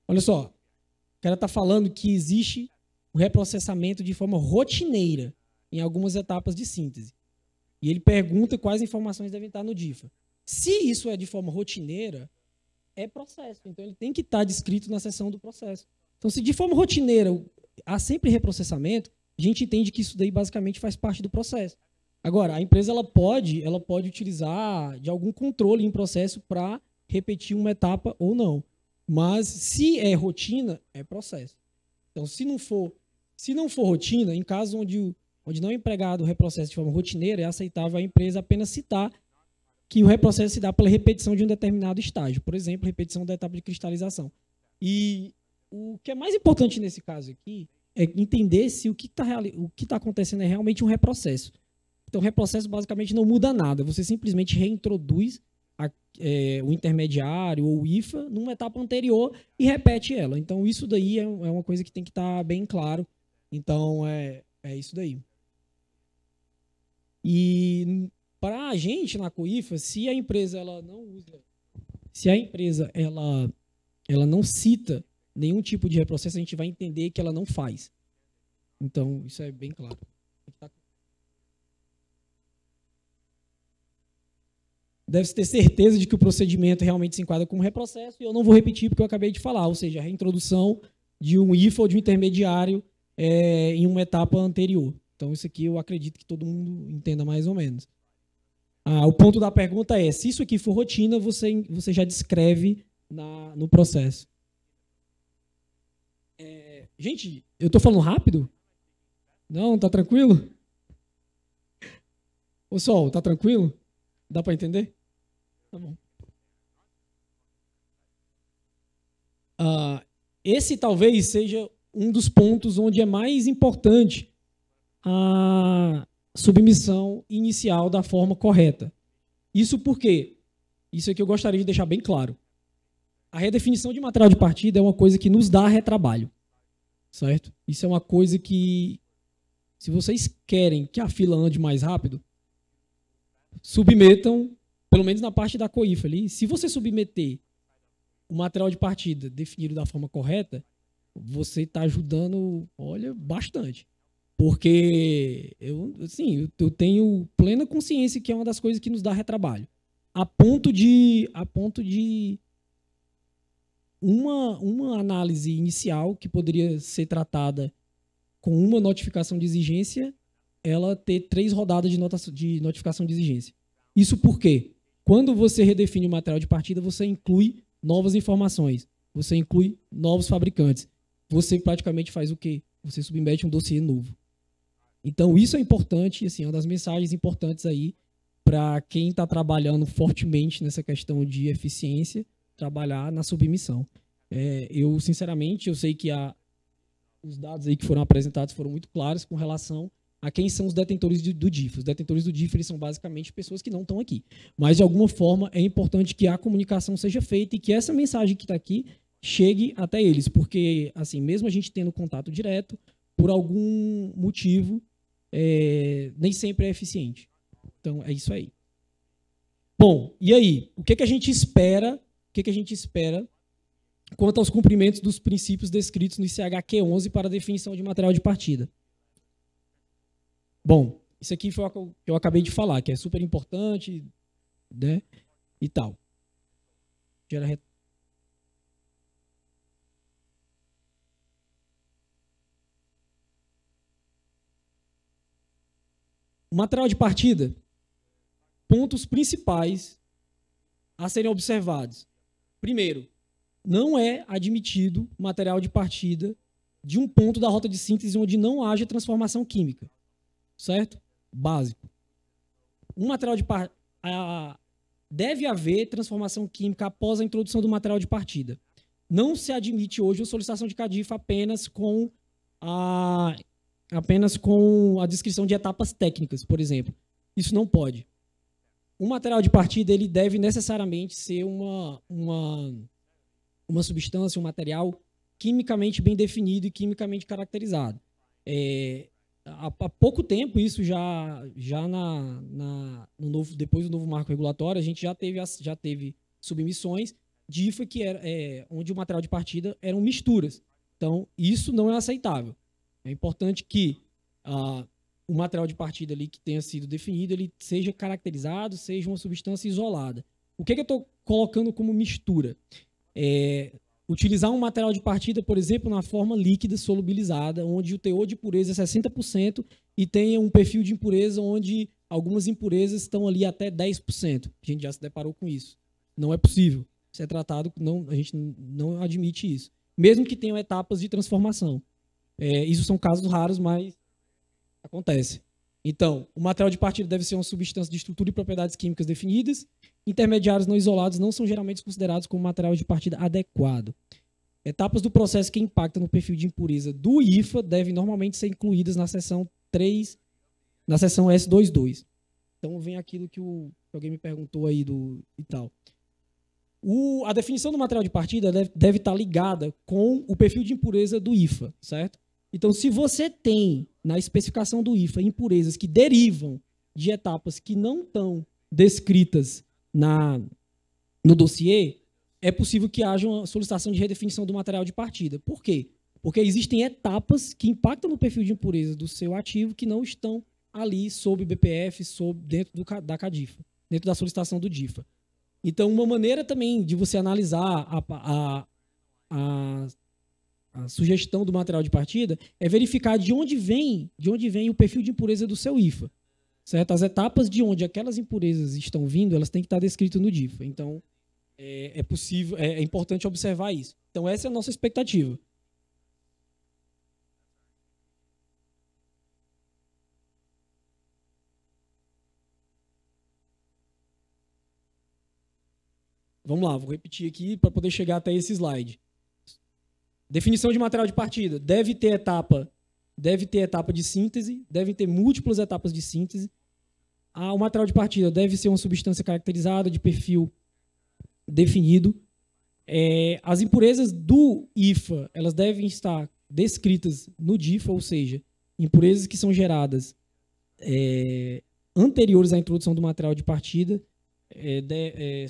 Olha só, o cara está falando que existe o reprocessamento de forma rotineira em algumas etapas de síntese. E ele pergunta quais informações devem estar no DIFA. Se isso é de forma rotineira, é processo. Então ele tem que estar descrito na seção do processo. Então, se de forma rotineira há sempre reprocessamento, a gente entende que isso daí basicamente faz parte do processo. Agora, a empresa ela pode, ela pode utilizar de algum controle em processo para repetir uma etapa ou não. Mas se é rotina, é processo. Então, se não for, se não for rotina, em caso onde, onde não é empregado o reprocesso de forma rotineira, é aceitável a empresa apenas citar que o reprocesso se dá pela repetição de um determinado estágio, por exemplo, repetição da etapa de cristalização. E o que é mais importante nesse caso aqui é entender se o que está tá acontecendo é realmente um reprocesso. Então, reprocesso basicamente não muda nada, você simplesmente reintroduz é, o intermediário ou o IFA numa etapa anterior e repete ela. Então, isso daí é, é uma coisa que tem que estar tá bem claro. Então, é, é isso daí. E para a gente na COIFA, se a empresa ela não usa, se a empresa ela, ela não cita nenhum tipo de reprocesso, a gente vai entender que ela não faz. Então, isso é bem claro. Tá deve-se ter certeza de que o procedimento realmente se enquadra como reprocesso, e eu não vou repetir porque eu acabei de falar, ou seja, a reintrodução de um IF ou de um intermediário é, em uma etapa anterior. Então, isso aqui eu acredito que todo mundo entenda mais ou menos. Ah, o ponto da pergunta é: se isso aqui for rotina, você, você já descreve na, no processo. É, gente, eu estou falando rápido? Não, tá tranquilo? Pessoal, Sol, tá tranquilo? Dá para entender? Tá bom. Ah, esse talvez seja um dos pontos onde é mais importante a submissão inicial da forma correta. Isso porque, isso aqui é eu gostaria de deixar bem claro. A redefinição de material de partida é uma coisa que nos dá retrabalho. Certo? Isso é uma coisa que, se vocês querem que a fila ande mais rápido, submetam, pelo menos na parte da coifa ali, se você submeter o material de partida definido da forma correta, você está ajudando, olha, bastante. Porque eu, assim, eu tenho plena consciência que é uma das coisas que nos dá retrabalho. A ponto de a ponto de uma, uma análise inicial que poderia ser tratada com uma notificação de exigência ela ter três rodadas de, nota, de notificação de exigência. Isso porque, quando você redefine o material de partida, você inclui novas informações, você inclui novos fabricantes. Você praticamente faz o quê? Você submete um dossiê novo. Então, isso é importante, assim, é uma das mensagens importantes aí para quem está trabalhando fortemente nessa questão de eficiência, trabalhar na submissão. É, eu, sinceramente, eu sei que a, os dados aí que foram apresentados foram muito claros com relação a quem são os detentores do DIF. Os detentores do DIF eles são basicamente pessoas que não estão aqui. Mas, de alguma forma, é importante que a comunicação seja feita e que essa mensagem que está aqui chegue até eles. Porque, assim, mesmo a gente tendo contato direto, por algum motivo, é, nem sempre é eficiente. Então, é isso aí. Bom, e aí? O que, é que a gente espera? O que, é que a gente espera quanto aos cumprimentos dos princípios descritos no ICHQ 11 para definição de material de partida? Bom, isso aqui foi o que eu acabei de falar, que é super importante, né? E tal. Gera O material de partida, pontos principais a serem observados. Primeiro, não é admitido material de partida de um ponto da rota de síntese onde não haja transformação química certo? Básico. Um material de par... a... deve haver transformação química após a introdução do material de partida. Não se admite hoje a solicitação de CADIF apenas com a apenas com a descrição de etapas técnicas, por exemplo. Isso não pode. O material de partida ele deve necessariamente ser uma, uma, uma substância, um material quimicamente bem definido e quimicamente caracterizado. É, há, há pouco tempo, isso já, já na, na, no novo, depois do novo marco regulatório, a gente já teve, já teve submissões de IFA que era, é, onde o material de partida eram misturas. Então, isso não é aceitável. É importante que ah, o material de partida ali que tenha sido definido, ele seja caracterizado, seja uma substância isolada. O que, é que eu estou colocando como mistura? É, Utilizar um material de partida, por exemplo, na forma líquida solubilizada, onde o teor de pureza é 60% e tenha um perfil de impureza onde algumas impurezas estão ali até 10%. A gente já se deparou com isso. Não é possível ser é tratado, não, a gente não admite isso. Mesmo que tenham etapas de transformação. É, isso são casos raros, mas acontece. Então, o material de partida deve ser uma substância de estrutura e propriedades químicas definidas. Intermediários não isolados não são geralmente considerados como material de partida adequado. Etapas do processo que impactam no perfil de impureza do IFA devem normalmente ser incluídas na seção 3, na seção S22. Então vem aquilo que, o, que alguém me perguntou aí do e tal. O, a definição do material de partida deve, deve estar ligada com o perfil de impureza do IFA, certo? Então, se você tem na especificação do IFA impurezas que derivam de etapas que não estão descritas na, no dossiê, é possível que haja uma solicitação de redefinição do material de partida. Por quê? Porque existem etapas que impactam no perfil de impureza do seu ativo que não estão ali sob BPF, sob, dentro do, da CADIFA, dentro da solicitação do DIFA. Então, uma maneira também de você analisar a, a, a a sugestão do material de partida é verificar de onde vem, de onde vem o perfil de impureza do seu IFA. Certo? As etapas de onde aquelas impurezas estão vindo, elas têm que estar descritas no DIFA. Então, é, é possível, é, é, importante observar isso. Então, essa é a nossa expectativa. Vamos lá, vou repetir aqui para poder chegar até esse slide. Definição de material de partida. Deve ter etapa, deve ter etapa de síntese, devem ter múltiplas etapas de síntese. Ah, o material de partida deve ser uma substância caracterizada de perfil definido. É, as impurezas do IFA, elas devem estar descritas no DIFA, ou seja, impurezas que são geradas é, anteriores à introdução do material de partida é, de, é,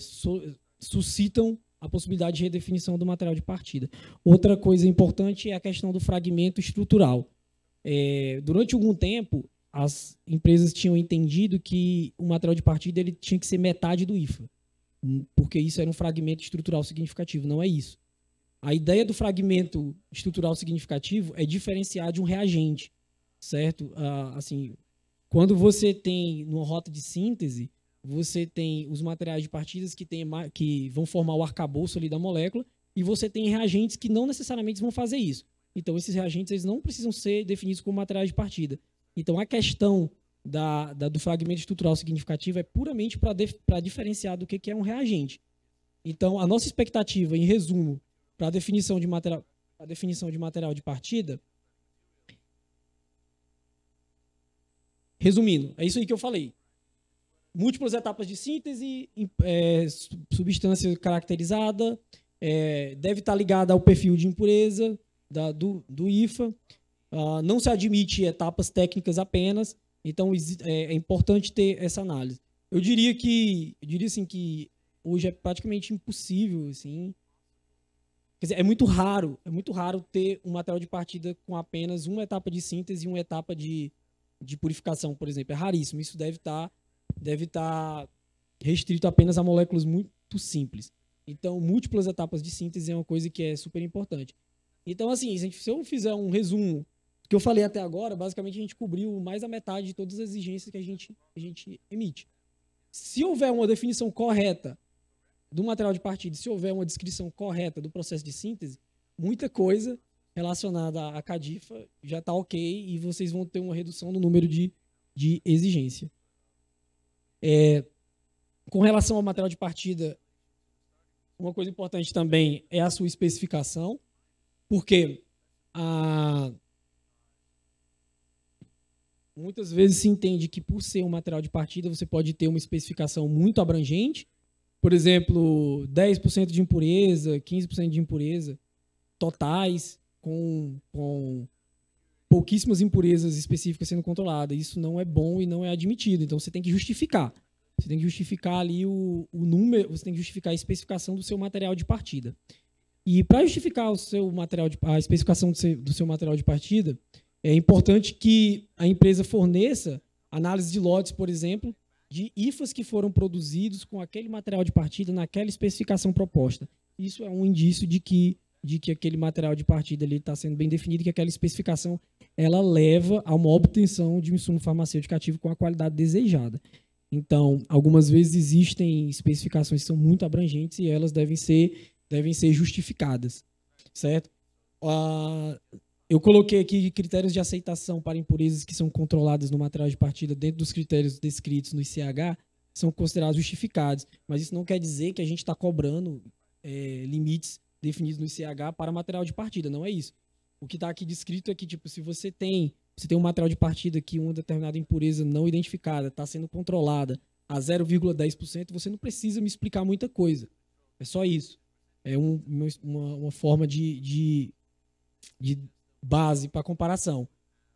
suscitam a possibilidade de redefinição do material de partida. Outra coisa importante é a questão do fragmento estrutural. É, durante algum tempo, as empresas tinham entendido que o material de partida ele tinha que ser metade do IFA, porque isso era um fragmento estrutural significativo, não é isso. A ideia do fragmento estrutural significativo é diferenciar de um reagente, certo? Ah, assim, quando você tem numa rota de síntese, você tem os materiais de partidas que, tem, que vão formar o arcabouço ali da molécula, e você tem reagentes que não necessariamente vão fazer isso. Então, esses reagentes eles não precisam ser definidos como materiais de partida. Então, a questão da, da do fragmento estrutural significativo é puramente para diferenciar do que, que é um reagente. Então, a nossa expectativa, em resumo, para de a definição de material de partida Resumindo, é isso aí que eu falei múltiplas etapas de síntese, é, substância caracterizada, é, deve estar ligada ao perfil de impureza da, do, do IFA. Ah, não se admite etapas técnicas apenas, então é, é, importante ter essa análise. Eu diria que, eu diria assim que hoje é praticamente impossível, assim, quer dizer, é muito raro, é muito raro ter um material de partida com apenas uma etapa de síntese e uma etapa de, de purificação, por exemplo, é raríssimo. Isso deve estar deve estar tá restrito apenas a moléculas muito simples. Então, múltiplas etapas de síntese é uma coisa que é super importante. Então, assim, se eu fizer um resumo do que eu falei até agora, basicamente a gente cobriu mais da metade de todas as exigências que a gente, a gente emite. Se houver uma definição correta do material de partida, se houver uma descrição correta do processo de síntese, muita coisa relacionada à CADIFA já está ok e vocês vão ter uma redução no número de, de exigência. É, com relação ao material de partida, uma coisa importante também é a sua especificação, porque a... muitas vezes se entende que por ser um material de partida você pode ter uma especificação muito abrangente, por exemplo, 10% de impureza, 15% de impureza totais com, com pouquíssimas impurezas específicas sendo controladas. Isso não é bom e não é admitido. Então você tem que justificar. Você tem que justificar ali o, o número, você tem que justificar a especificação do seu material de partida. E para justificar o seu material de, a especificação do seu, do seu material de partida, é importante que a empresa forneça análise de lotes, por exemplo, de IFAs que foram produzidos com aquele material de partida naquela especificação proposta. Isso é um indício de que de que aquele material de partida está sendo bem definido e que aquela especificação ela leva a uma obtenção de um insumo farmacêutico ativo com a qualidade desejada. Então, algumas vezes existem especificações que são muito abrangentes e elas devem ser, devem ser justificadas, certo? Ah, eu coloquei aqui critérios de aceitação para impurezas que são controladas no material de partida dentro dos critérios descritos no ICH são considerados justificados, mas isso não quer dizer que a gente está cobrando é, limites definidos no ICH para material de partida, não é isso. O que está aqui descrito é que, tipo, se você tem, se tem um material de partida que uma determinada impureza não identificada está sendo controlada a 0,10%, você não precisa me explicar muita coisa. É só isso. É um, uma, uma, forma de, de, de base para comparação.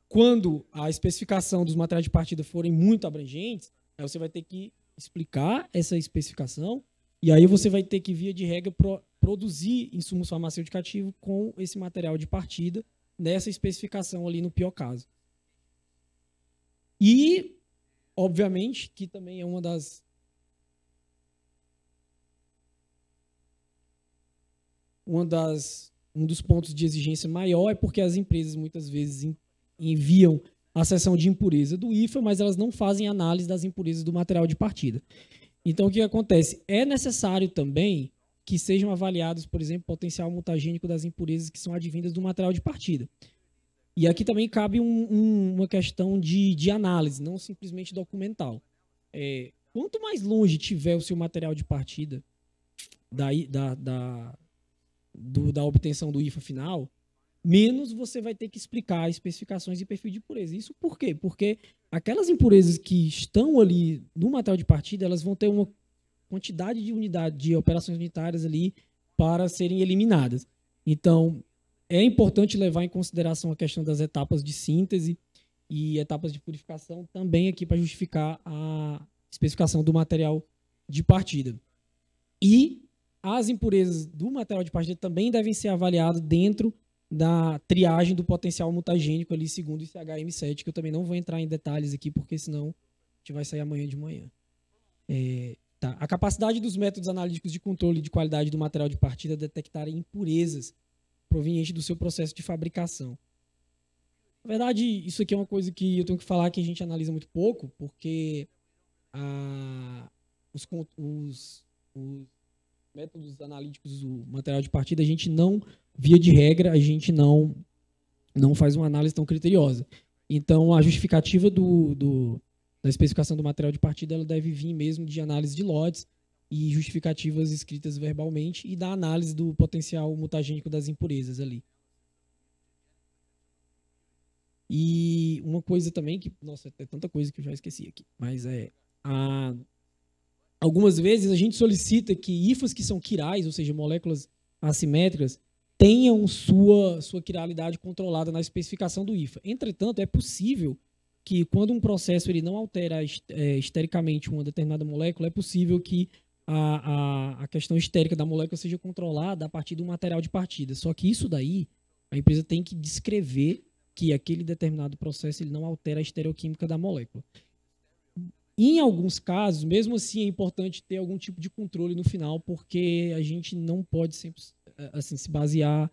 Quando a especificação dos materiais de partida forem muito abrangentes, aí você vai ter que explicar essa especificação e aí você vai ter que, via de regra, pro, produzir insumos farmacêuticos ativos com esse material de partida, nessa especificação ali no pior caso. E, obviamente, que também é uma das. Uma das um dos pontos de exigência maior é porque as empresas muitas vezes enviam a seção de impureza do IFA, mas elas não fazem análise das impurezas do material de partida. Então, o que acontece? É necessário também que sejam avaliados, por exemplo, o potencial mutagênico das impurezas que são advindas do material de partida. E aqui também cabe um, um, uma questão de, de, análise, não simplesmente documental. É, quanto mais longe tiver o seu material de partida da, da, da, do, da obtenção do IFA final, menos você vai ter que explicar especificações e perfil de pureza. Isso por quê? Porque aquelas impurezas que estão ali no material de partida, elas vão ter uma quantidade de unidade de operações unitárias ali para serem eliminadas. Então, é importante levar em consideração a questão das etapas de síntese e etapas de purificação também aqui para justificar a especificação do material de partida. E as impurezas do material de partida também devem ser avaliadas dentro da triagem do potencial mutagênico ali, segundo o chm 7 que eu também não vou entrar em detalhes aqui, porque senão a gente vai sair amanhã de manhã. É, tá. A capacidade dos métodos analíticos de controle de qualidade do material de partida é detectar impurezas provenientes do seu processo de fabricação. Na verdade, isso aqui é uma coisa que eu tenho que falar que a gente analisa muito pouco, porque a, os, os, os métodos analíticos do material de partida, a gente não, via de regra, a gente não, não faz uma análise tão criteriosa. Então, a justificativa do, do da especificação do material de partida ela deve vir mesmo de análise de lotes e justificativas escritas verbalmente e da análise do potencial mutagênico das impurezas ali. E uma coisa também que, nossa, é tanta coisa que eu já esqueci aqui, mas é a Algumas vezes a gente solicita que IFAs que são quirais, ou seja, moléculas assimétricas, tenham sua, sua quiralidade controlada na especificação do IFA. Entretanto, é possível que quando um processo ele não altera é, estericamente uma determinada molécula, é possível que a, a, a questão estérica da molécula seja controlada a partir do material de partida. Só que isso daí, a empresa tem que descrever que aquele determinado processo ele não altera a estereoquímica da molécula. Em alguns casos, mesmo assim, é importante ter algum tipo de controle no final, porque a gente não pode sempre eh, assim, se basear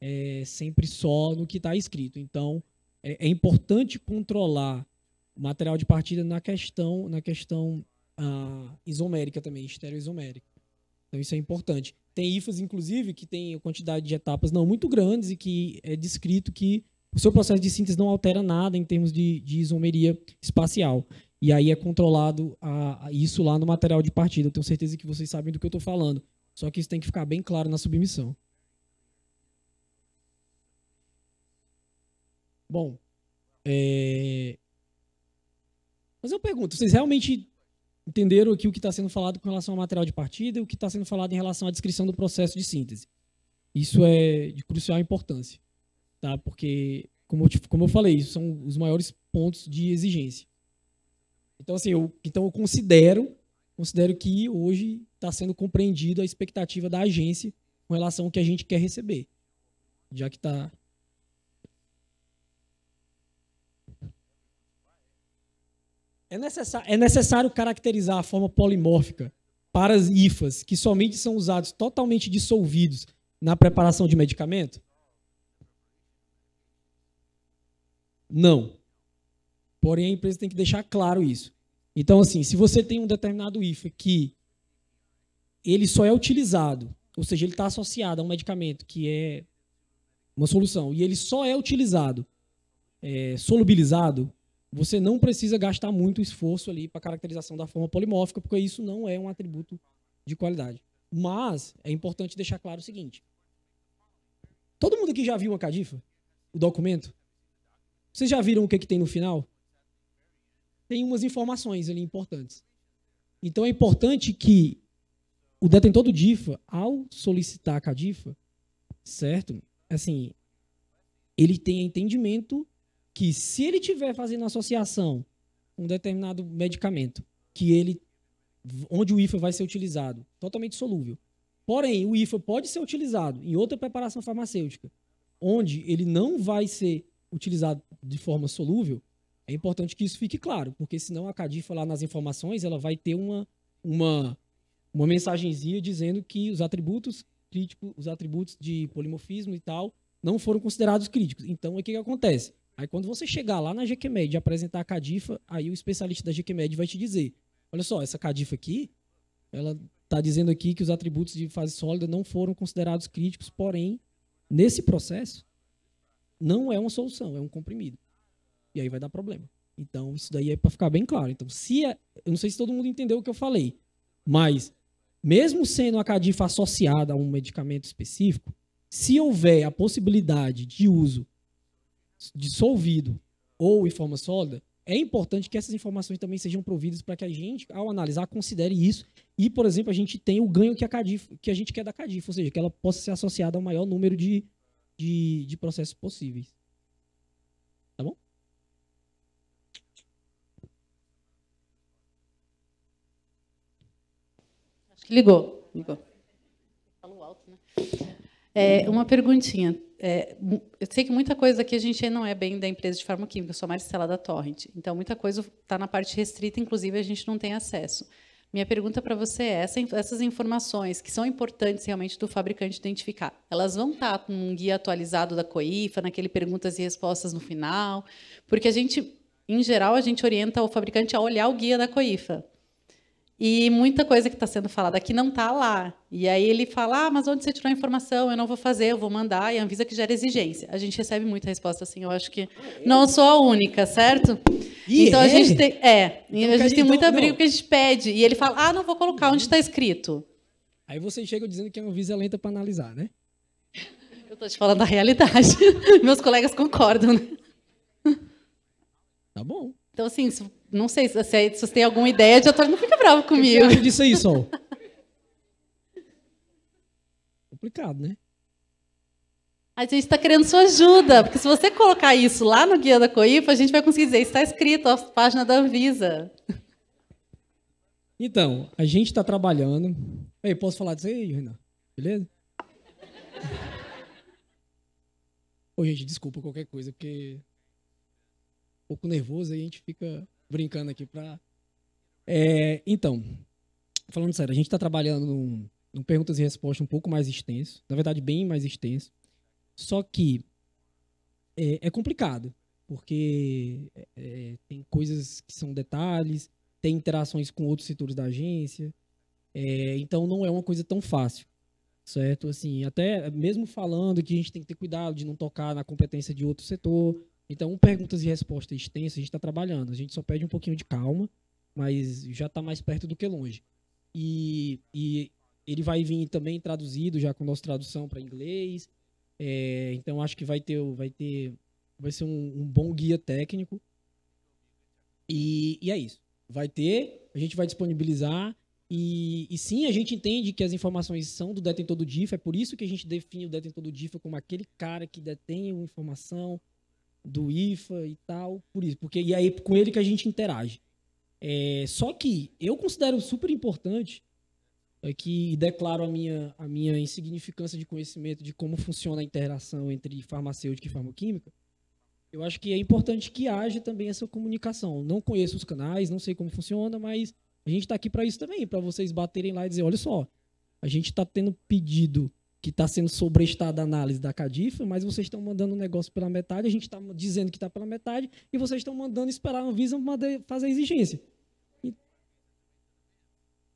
é, sempre só no que está escrito. Então, é, é, importante controlar o material de partida na questão, na questão ah, isomérica também, estereoisomérica. Então, isso é importante. Tem IFAs, inclusive, que tem quantidade de etapas não muito grandes e que é descrito que o seu processo de síntese não altera nada em termos de, de isomeria espacial. E aí é controlado a, a isso lá no material de partida. Eu tenho certeza que vocês sabem do que eu estou falando. Só que isso tem que ficar bem claro na submissão. Bom, é... Mas eu pergunto, vocês realmente entenderam aqui o que está sendo falado com relação ao material de partida e o que está sendo falado em relação à descrição do processo de síntese? Isso é de crucial importância, tá? Porque, como eu, como eu falei, são os maiores pontos de exigência. Então, assim, eu, então eu considero, considero que hoje está sendo compreendido a expectativa da agência com relação ao que a gente quer receber. Já que está. É, necessário, é necessário caracterizar a forma polimórfica para as IFAs, que somente são usados totalmente dissolvidos na preparação de medicamento? Não. Porém, a empresa tem que deixar claro isso. Então, assim, se você tem um determinado IFA que ele só é utilizado, ou seja, ele está associado a um medicamento que é uma solução, e ele só é utilizado, é, solubilizado, você não precisa gastar muito esforço ali para caracterização da forma polimórfica, porque isso não é um atributo de qualidade. Mas é importante deixar claro o seguinte: todo mundo aqui já viu uma cadifa? O documento? Vocês já viram o que, que tem no final? tem umas informações ali importantes. Então é importante que o detentor do DIFA, ao solicitar a CADIFA, certo? Assim, ele tenha entendimento que se ele tiver fazendo associação com um determinado medicamento, que ele onde o IFA vai ser utilizado, totalmente solúvel. Porém, o IFA pode ser utilizado em outra preparação farmacêutica, onde ele não vai ser utilizado de forma solúvel, é importante que isso fique claro, porque senão a Cadifa lá nas informações ela vai ter uma, uma, uma mensagenzinha dizendo que os atributos críticos, os atributos de polimorfismo e tal, não foram considerados críticos. Então, o que, que acontece? Aí quando você chegar lá na GQMed e apresentar a Cadifa, aí o especialista da GQMed vai te dizer, olha só, essa Cadifa aqui, ela está dizendo aqui que os atributos de fase sólida não foram considerados críticos, porém, nesse processo, não é uma solução, é um comprimido. E aí vai dar problema. Então, isso daí é para ficar bem claro. Então, se é, eu não sei se todo mundo entendeu o que eu falei, mas mesmo sendo a Cadifa associada a um medicamento específico, se houver a possibilidade de uso dissolvido ou em forma sólida, é importante que essas informações também sejam providas para que a gente, ao analisar, considere isso. E, por exemplo, a gente tem o ganho que a, Cadif, que a gente quer da Cadif, ou seja, que ela possa ser associada ao maior número de, de, de processos possíveis. Ligou, ligou. Né? É, uma perguntinha. É, eu sei que muita coisa aqui a gente não é bem da empresa de farmacêutica, eu sou Marcela da Torrent, então muita coisa está na parte restrita, inclusive a gente não tem acesso. Minha pergunta para você é: essa, essas informações que são importantes realmente do fabricante identificar, elas vão estar tá num guia atualizado da COIFA, naquele perguntas e respostas no final? Porque a gente, em geral, a gente orienta o fabricante a olhar o guia da COIFA. E muita coisa que está sendo falada aqui não está lá. E aí ele fala, ah, mas onde você tirou a informação? Eu não vou fazer, eu vou mandar. E a Anvisa que gera exigência. A gente recebe muita resposta assim, eu acho que é. não sou a única, certo? E então é? a gente tem, é, então, a gente tem então muito abrigo não. que a gente pede. E ele fala, ah, não vou colocar onde está uhum. escrito. Aí você chega dizendo que a Anvisa é lenta para analisar, né? *laughs* eu estou te falando a realidade. *laughs* Meus colegas concordam, né? Tá bom. Então, assim, não sei se, se vocês têm alguma ideia de autor, não fica bravo comigo. O que disso aí, Sol? *laughs* Complicado, né? A gente está querendo sua ajuda, porque se você colocar isso lá no Guia da Coifa, a gente vai conseguir dizer, está escrito, a página da Anvisa. Então, a gente está trabalhando. Ei, posso falar disso aí, Renan? Beleza? Ô, gente, desculpa qualquer coisa, porque um pouco nervoso aí a gente fica brincando aqui para. É, então, falando sério, a gente está trabalhando num, num, perguntas e respostas um pouco mais extenso, na verdade, bem mais extenso. Só que é, é complicado, porque é, é tem coisas que são detalhes, tem interações com outros setores da agência, é, então não é uma coisa tão fácil, certo? Assim, até mesmo falando que a gente tem que ter cuidado de não tocar na competência de outro setor então, um perguntas e respostas extensas, a gente está trabalhando. A gente só pede um pouquinho de calma, mas já está mais perto do que longe. E, e ele vai vir também traduzido, já com nossa tradução para inglês. É, então, acho que vai ter, vai ter, vai ser um, um bom guia técnico. E, e, é isso. Vai ter, a gente vai disponibilizar. E, e, sim, a gente entende que as informações são do detentor do DIF, é por isso que a gente define o detentor do DIF como aquele cara que detém a informação, do IFA e tal, por isso, porque e aí com ele que a gente interage. É, só que eu considero super importante aqui é, e declaro a minha, a minha insignificância de conhecimento de como funciona a interação entre farmacêutica e farmacêutica Eu acho que é importante que haja também essa comunicação. Não conheço os canais, não sei como funciona, mas a gente está aqui para isso também, para vocês baterem lá e dizer, olha só, a gente está tendo pedido que está sendo sobreestada a análise da Cadifa, mas vocês estão mandando o um negócio pela metade, a gente está dizendo que está pela metade, e vocês estão mandando esperar a Anvisa fazer a exigência. E...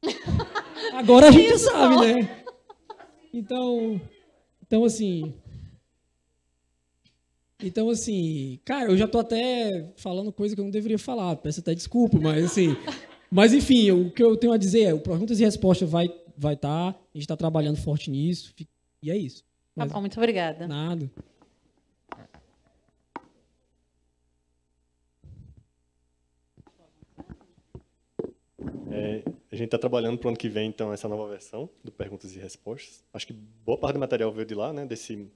*laughs* Agora a gente sabe, né? Então, então assim, então, assim, cara, eu já tô até falando coisa que eu não deveria falar, peço até desculpa, mas assim. mas enfim, o que eu tenho a dizer é: o perguntas e respostas vai estar, vai tá, a gente está trabalhando forte nisso, e é isso. Tá Mas... bom, muito obrigada. Nada. É, a gente está trabalhando para o ano que vem, então, essa nova versão do Perguntas e Respostas. Acho que boa parte do material veio de lá, né? Desse, uh,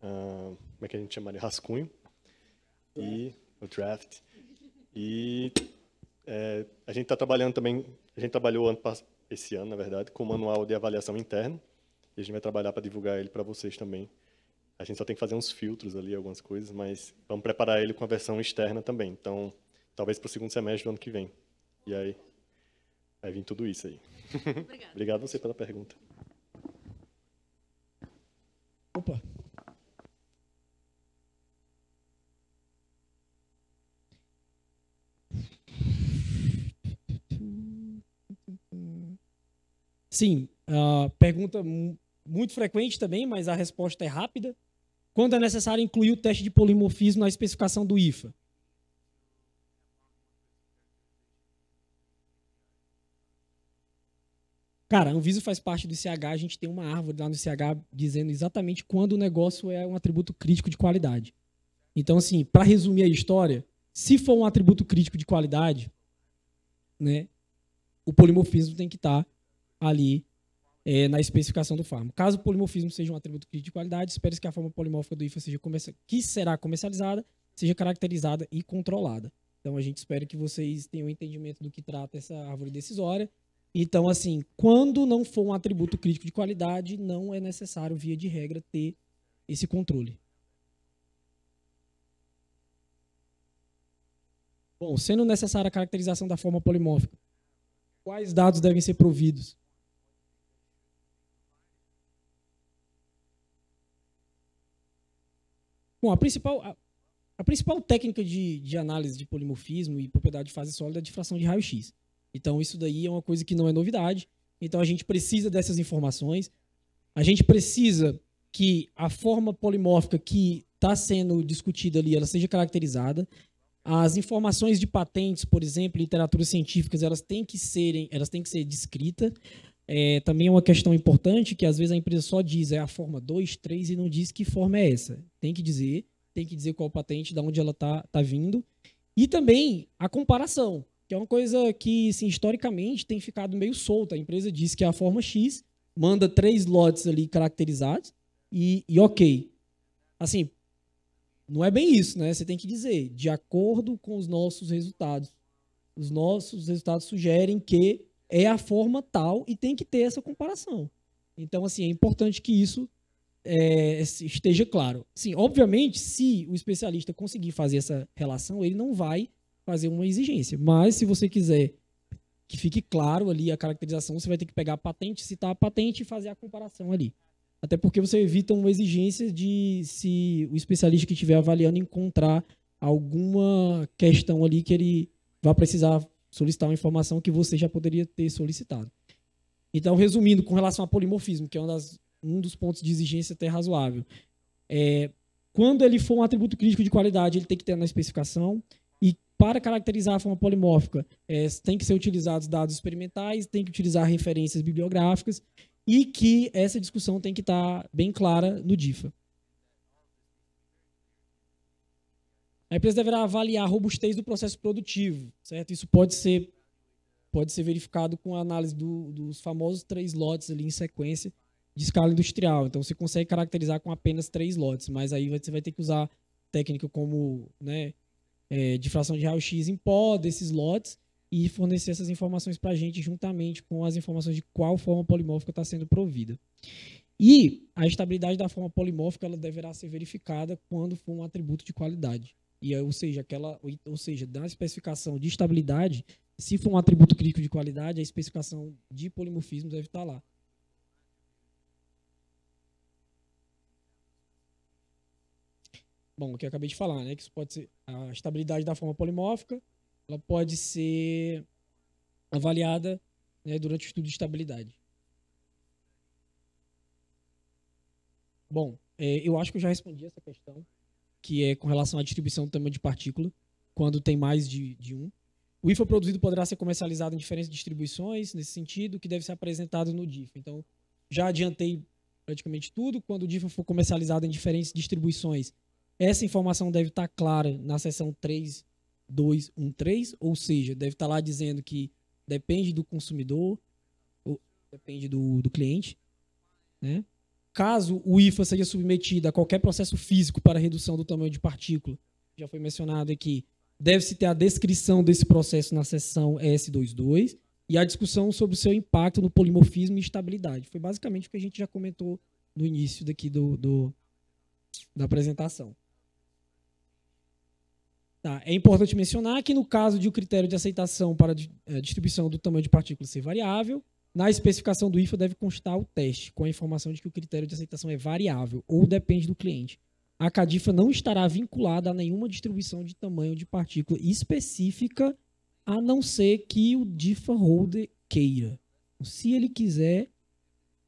como é que a gente chamaria? Rascunho. E o draft. E é, a gente está trabalhando também, a gente trabalhou ano, esse ano, na verdade, com o manual de avaliação interna, e a gente vai trabalhar para divulgar ele para vocês também. A gente só tem que fazer uns filtros ali, algumas coisas, mas vamos preparar ele com a versão externa também. Então, talvez para o segundo semestre do ano que vem. E aí, vai vir tudo isso aí. Obrigado, *laughs* Obrigado você pela pergunta. Opa. Sim, uh, pergunta muito frequente também, mas a resposta é rápida. Quando é necessário incluir o teste de polimorfismo na especificação do IFA? Cara, a Anvisa faz parte do CH a gente tem uma árvore lá no CH dizendo exatamente quando o negócio é um atributo crítico de qualidade. Então, assim, para resumir a história, se for um atributo crítico de qualidade, né, o polimorfismo tem que estar tá ali é, na especificação do fármaco. Caso o polimorfismo seja um atributo crítico de qualidade, espera-se que a forma polimórfica do IFA seja que será comercializada seja caracterizada e controlada. Então a gente espera que vocês tenham entendimento do que trata essa árvore decisória. Então, assim, quando não for um atributo crítico de qualidade, não é necessário, via de regra, ter esse controle. Bom, sendo necessária a caracterização da forma polimórfica, quais dados devem ser providos? Bom, a principal, a, a principal técnica de, de, análise de polimorfismo e propriedade de fase sólida é a difração de raio-x. Então, isso daí é uma coisa que não é novidade. Então, a gente precisa dessas informações. A gente precisa que a forma polimórfica que está sendo discutida ali ela seja caracterizada. As informações de patentes, por exemplo, literaturas científicas, elas têm que serem, elas têm que ser descritas. É, também é uma questão importante que às vezes a empresa só diz é a forma 2, 3 e não diz que forma é essa. Tem que dizer, tem que dizer qual é patente, de onde ela está tá vindo. E também a comparação, que é uma coisa que assim, historicamente tem ficado meio solta. A empresa diz que é a forma X, manda três lotes ali caracterizados e, e ok. Assim, não é bem isso, né? Você tem que dizer, de acordo com os nossos resultados. Os nossos resultados sugerem que é a forma tal e tem que ter essa comparação. Então, assim, é importante que isso é, esteja claro. Sim, obviamente, se o especialista conseguir fazer essa relação, ele não vai fazer uma exigência. Mas se você quiser que fique claro ali a caracterização, você vai ter que pegar a patente, citar a patente e fazer a comparação ali. Até porque você evita uma exigência de se o especialista que estiver avaliando encontrar alguma questão ali que ele vai precisar solicitar uma informação que você já poderia ter solicitado. Então, resumindo, com relação a polimorfismo, que é das, um dos pontos de exigência até razoável, é, quando ele for um atributo crítico de qualidade, ele tem que ter na especificação, e para caracterizar a forma polimórfica, é, tem que ser utilizados dados experimentais, tem que utilizar referências bibliográficas, e que essa discussão tem que estar bem clara no DIFA. A empresa deverá avaliar a robustez do processo produtivo, certo? Isso pode ser pode ser verificado com a análise do, dos famosos três lotes ali em sequência de escala industrial. Então você consegue caracterizar com apenas três lotes, mas aí você vai ter que usar técnica como né, é, difração de raio-x em pó desses lotes e fornecer essas informações para a gente juntamente com as informações de qual forma polimórfica está sendo provida. E a estabilidade da forma polimórfica ela deverá ser verificada quando for um atributo de qualidade. E, ou seja, aquela, ou seja, da especificação de estabilidade, se for um atributo crítico de qualidade, a especificação de polimorfismo deve estar lá. Bom, o que eu acabei de falar, né? Que isso pode ser a estabilidade da forma polimórfica, ela pode ser avaliada né, durante o estudo de estabilidade. Bom, é, eu acho que eu já respondi essa questão que é com relação à distribuição do tamanho de partícula, quando tem mais de, de um. O IFA produzido poderá ser comercializado em diferentes distribuições, nesse sentido, que deve ser apresentado no DIFA. Então, já adiantei praticamente tudo. Quando o DIFA for comercializado em diferentes distribuições, essa informação deve estar clara na seção 3213, ou seja, deve estar lá dizendo que depende do consumidor, depende do, do cliente, né? Caso o IFA seja submetido a qualquer processo físico para redução do tamanho de partícula, já foi mencionado aqui, deve-se ter a descrição desse processo na seção ES22 e a discussão sobre o seu impacto no polimorfismo e estabilidade. Foi basicamente o que a gente já comentou no início daqui do, do da apresentação. Tá, é importante mencionar que no caso de o um critério de aceitação para a eh, distribuição do tamanho de partícula ser variável, na especificação do IFA deve constar o teste, com a informação de que o critério de aceitação é variável ou depende do cliente. A CADIFA não estará vinculada a nenhuma distribuição de tamanho de partícula específica, a não ser que o DIFA holder queira. Então, se ele quiser,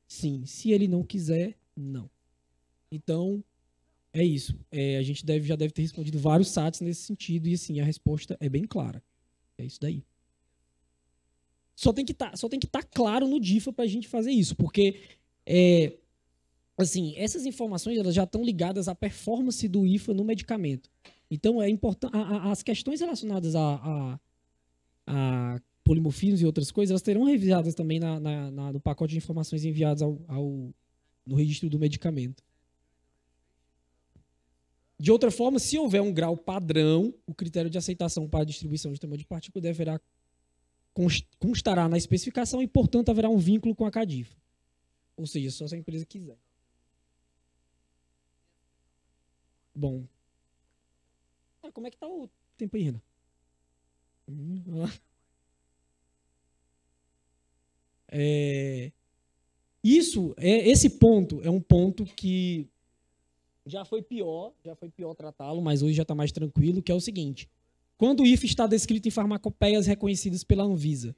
sim. Se ele não quiser, não. Então, é isso. É, a gente deve, já deve ter respondido vários sites nesse sentido, e assim, a resposta é bem clara. É isso daí. Só tem que tá, estar tá claro no DIFA para a gente fazer isso, porque é, assim, essas informações elas já estão ligadas à performance do IFA no medicamento. Então, é importante. As questões relacionadas a, a, a polimorfinos e outras coisas, elas serão revisadas também na, na, na, no pacote de informações enviadas ao, ao, no registro do medicamento. De outra forma, se houver um grau padrão, o critério de aceitação para a distribuição de tamanho de partícula deverá constará na especificação e, portanto, haverá um vínculo com a CADIF. Ou seja, só se a empresa quiser. Bom. Ah, como é que tá o tempo ainda? Renan? Hum, ah. é, isso, é, esse ponto é um ponto que já foi pior, já foi pior tratá-lo, mas hoje já está mais tranquilo, que é o seguinte. Quando o IF está descrito em farmacopeias reconhecidas pela Anvisa,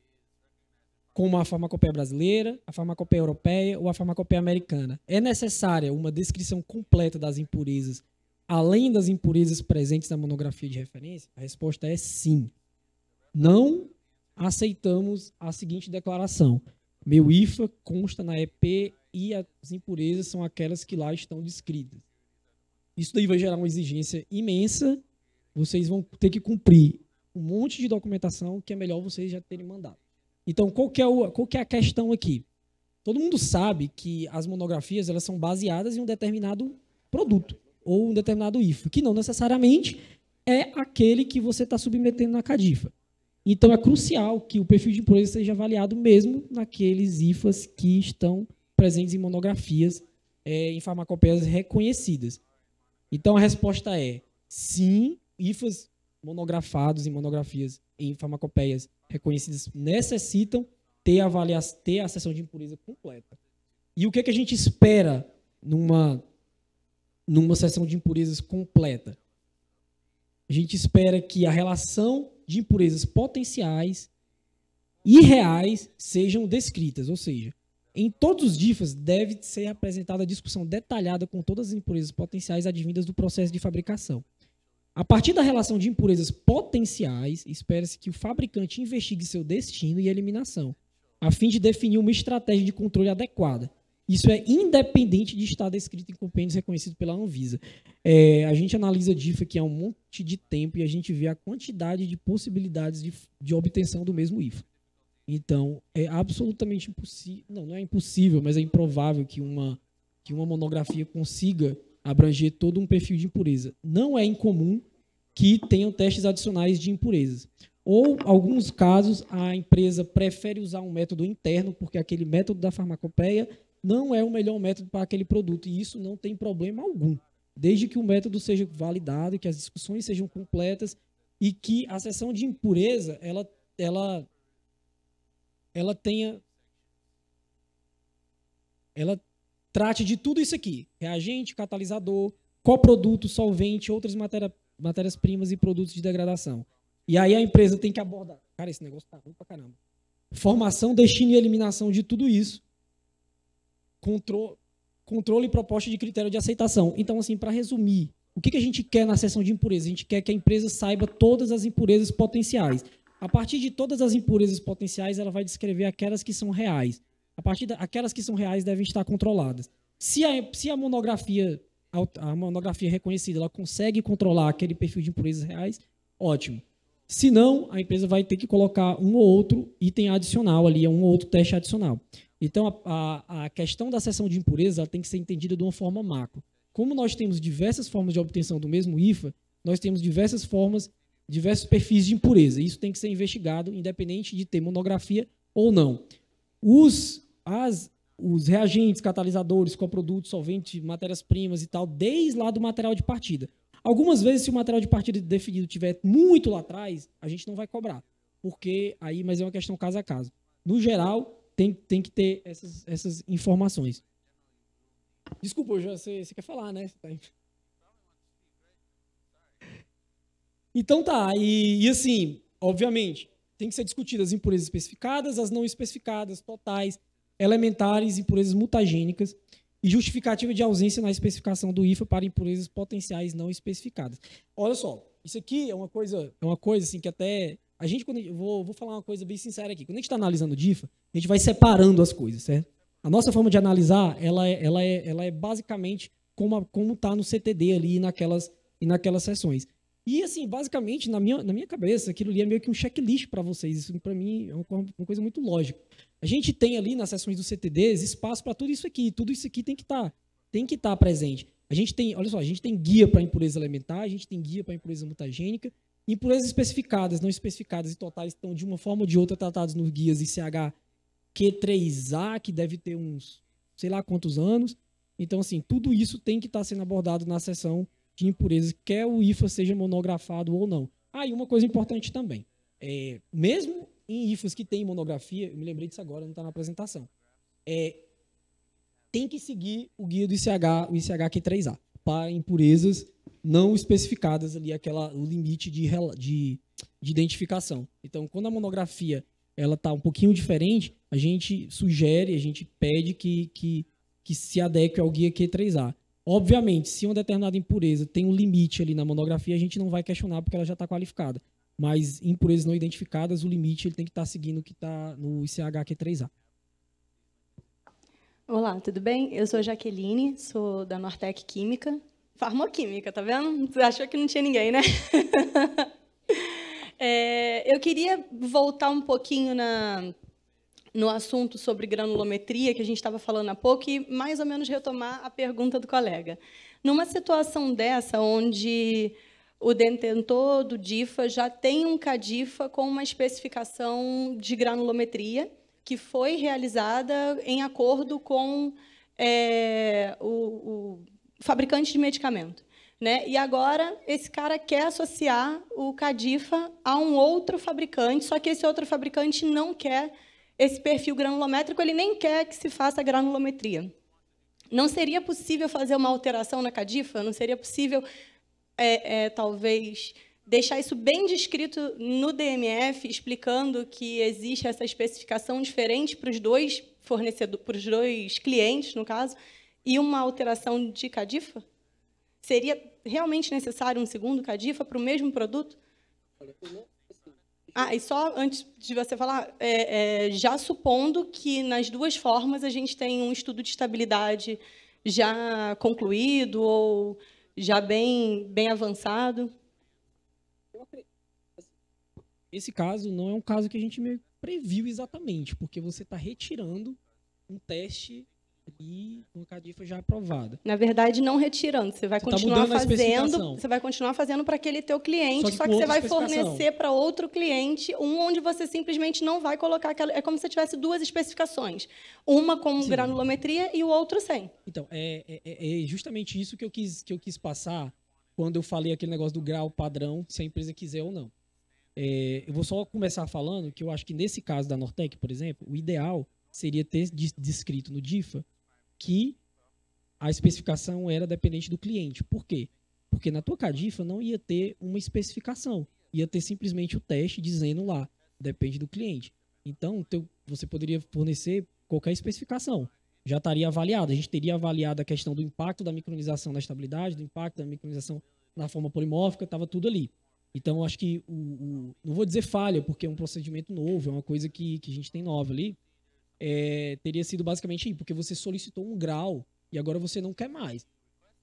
como a farmacopeia brasileira, a farmacopeia europeia ou a farmacopeia americana, é necessária uma descrição completa das impurezas, além das impurezas presentes na monografia de referência? A resposta é sim. Não aceitamos a seguinte declaração. Meu IFA consta na EP e as impurezas são aquelas que lá estão descritas. Isso daí vai gerar uma exigência imensa vocês vão ter que cumprir um monte de documentação que é melhor vocês já terem mandado. Então, qual que é, o, qual que é a questão aqui? Todo mundo sabe que as monografias elas são baseadas em um determinado produto ou um determinado IFA, que não necessariamente é aquele que você está submetendo na CADIFA. Então, é crucial que o perfil de empresa seja avaliado mesmo naqueles IFAs que estão presentes em monografias é, em farmacopeias reconhecidas. Então, a resposta é sim, IFAs monografados em monografias, em farmacopeias reconhecidas, necessitam ter, avaliar, ter a sessão de impureza completa. E o que, é que a gente espera numa, numa sessão de impurezas completa? A gente espera que a relação de impurezas potenciais e reais sejam descritas, ou seja, em todos os DIFAs deve ser apresentada a discussão detalhada com todas as impurezas potenciais advindas do processo de fabricação. A partir da relação de impurezas potenciais, espera-se que o fabricante investigue seu destino e eliminação, a fim de definir uma estratégia de controle adequada. Isso é independente de estar descrito em compêndios reconhecido pela Anvisa. É, a gente analisa DIFA aqui há um monte de tempo e a gente vê a quantidade de possibilidades de, de obtenção do mesmo IFA. Então, é absolutamente impossível, não, não é impossível, mas é improvável que uma, que uma monografia consiga abranger todo um perfil de impureza. Não é incomum que tenham testes adicionais de impurezas. Ou, alguns casos, a empresa prefere usar um método interno, porque aquele método da farmacopeia não é o melhor método para aquele produto. E isso não tem problema algum. Desde que o método seja validado, que as discussões sejam completas e que a sessão de impureza ela, ela, ela tenha ela trate de tudo isso aqui: reagente, catalisador, coproduto, solvente, outras matéria, matérias-primas e produtos de degradação. E aí a empresa tem que abordar. Cara, esse negócio tá ruim pra caramba. Formação, destino e eliminação de tudo isso. Contro... Controle e proposta de critério de aceitação. Então, assim, para resumir, o que, que a gente quer na seção de impurezas? A gente quer que a empresa saiba todas as impurezas potenciais. A partir de todas as impurezas potenciais, ela vai descrever aquelas que são reais a partir daquelas que são reais devem estar controladas. Se a, se a monografia a monografia reconhecida ela consegue controlar aquele perfil de impurezas reais, ótimo. Se não, a empresa vai ter que colocar um ou outro item adicional ali, um ou outro teste adicional. Então, a, a, a questão da seção de impureza tem que ser entendida de uma forma macro. Como nós temos diversas formas de obtenção do mesmo IFA, nós temos diversas formas, diversos perfis de impureza. Isso tem que ser investigado, independente de ter monografia ou não. Os as, os reagentes, catalisadores, coprodutos, solvente, matérias-primas e tal, desde lá do material de partida. Algumas vezes, se o material de partida definido tiver muito lá atrás, a gente não vai cobrar, porque aí, mas é uma questão caso a caso. No geral, tem, tem que ter essas, essas informações. Desculpa, já, você, você quer falar, né? Tá então tá, e, e assim, obviamente, tem que ser discutidas as impurezas especificadas, as não especificadas, totais, elementares, impurezas mutagênicas e justificativa de ausência na especificação do IFA para impurezas potenciais não especificadas. Olha só, isso aqui é uma coisa, é uma coisa assim que até a gente quando eu vou, vou falar uma coisa bem sincera aqui. Quando a gente está analisando o DIFA, a gente vai separando as coisas, certo? A nossa forma de analisar, ela é, ela é, ela é basicamente como como está no CTD ali naquelas e naquelas sessões. E assim, basicamente, na minha, na minha cabeça, aquilo ali é meio que um checklist para vocês. Isso para mim é uma, uma, coisa muito lógica. A gente tem ali nas sessões do CTDs espaço para tudo isso aqui. Tudo isso aqui tem que estar, tá, tem que estar tá presente. A gente tem, olha só, a gente tem guia para impureza elementares, a gente tem guia para impureza mutagênica. Impurezas especificadas, não especificadas e totais estão de uma forma ou de outra tratadas nos guias ICH Q3A, que deve ter uns sei lá quantos anos. Então, assim, tudo isso tem que estar tá sendo abordado na sessão de impurezas, quer o IFA seja monografado ou não. Ah, e uma coisa importante também. É, mesmo em IFES que tem monografia, eu me lembrei disso agora, não está na apresentação. É, tem que seguir o guia do ICH, o ICHQ3A, para impurezas não especificadas ali, aquela, o limite de, de, de identificação. Então, quando a monografia ela está um pouquinho diferente, a gente sugere, a gente pede que, que, que se adeque ao guia Q3A. Obviamente, se uma determinada impureza tem um limite ali na monografia, a gente não vai questionar porque ela já está qualificada mas impurezas não identificadas, o limite ele tem que estar tá seguindo o que está no ICHQ3A. Olá, tudo bem? Eu sou Jaqueline, sou da Nortec Química, farmoquímica, tá vendo? Você achou que não tinha ninguém, né? *laughs* é, eu queria voltar um pouquinho na, no assunto sobre granulometria que a gente estava falando há pouco e mais ou menos retomar a pergunta do colega. Numa situação dessa, onde o detentor do DIFA já tem um CADIFA com uma especificação de granulometria que foi realizada em acordo com é, o, o, fabricante de medicamento. Né? E agora esse cara quer associar o CADIFA a um outro fabricante, só que esse outro fabricante não quer esse perfil granulométrico, ele nem quer que se faça granulometria. Não seria possível fazer uma alteração na CADIFA? Não seria possível é, é, talvez deixar isso bem descrito no DMF, explicando que existe essa especificação diferente para os dois fornecedores, para os dois clientes, no caso, e uma alteração de Cadifa? Seria realmente necessário um segundo Cadifa para o mesmo produto? Ah, e só antes de você falar, é, é, já supondo que nas duas formas a gente tem um estudo de estabilidade já concluído ou já bem, bem avançado? Assim, esse caso não é um caso que a gente previu exatamente, porque você está retirando um teste e no CADIFA já aprovado. Na verdade, não retirando, você vai você tá continuar tá fazendo, você vai continuar fazendo para aquele teu cliente, só que, só que você vai fornecer para outro cliente um onde você simplesmente não vai colocar aquela, é como se tivesse duas especificações, uma com Sim. granulometria e o outro sem. Então, é, é, é, é, justamente isso que eu quis que eu quis passar quando eu falei aquele negócio do grau padrão, se a empresa quiser ou não. É, eu vou só começar falando que eu acho que nesse caso da Nortec, por exemplo, o ideal seria ter descrito no DIFA que a especificação era dependente do cliente. Por quê? Porque na tua cadifa não ia ter uma especificação, ia ter simplesmente o teste dizendo lá, depende do cliente. Então, teu, você poderia fornecer qualquer especificação. Já estaria avaliada. A gente teria avaliado a questão do impacto da micronização na estabilidade, do impacto da micronização na forma polimórfica, estava tudo ali. Então, acho que o, o, não vou dizer falha, porque é um procedimento novo, é uma coisa que, que a gente tem nova ali, é, teria sido basicamente aí, porque você solicitou um grau e agora você não quer mais.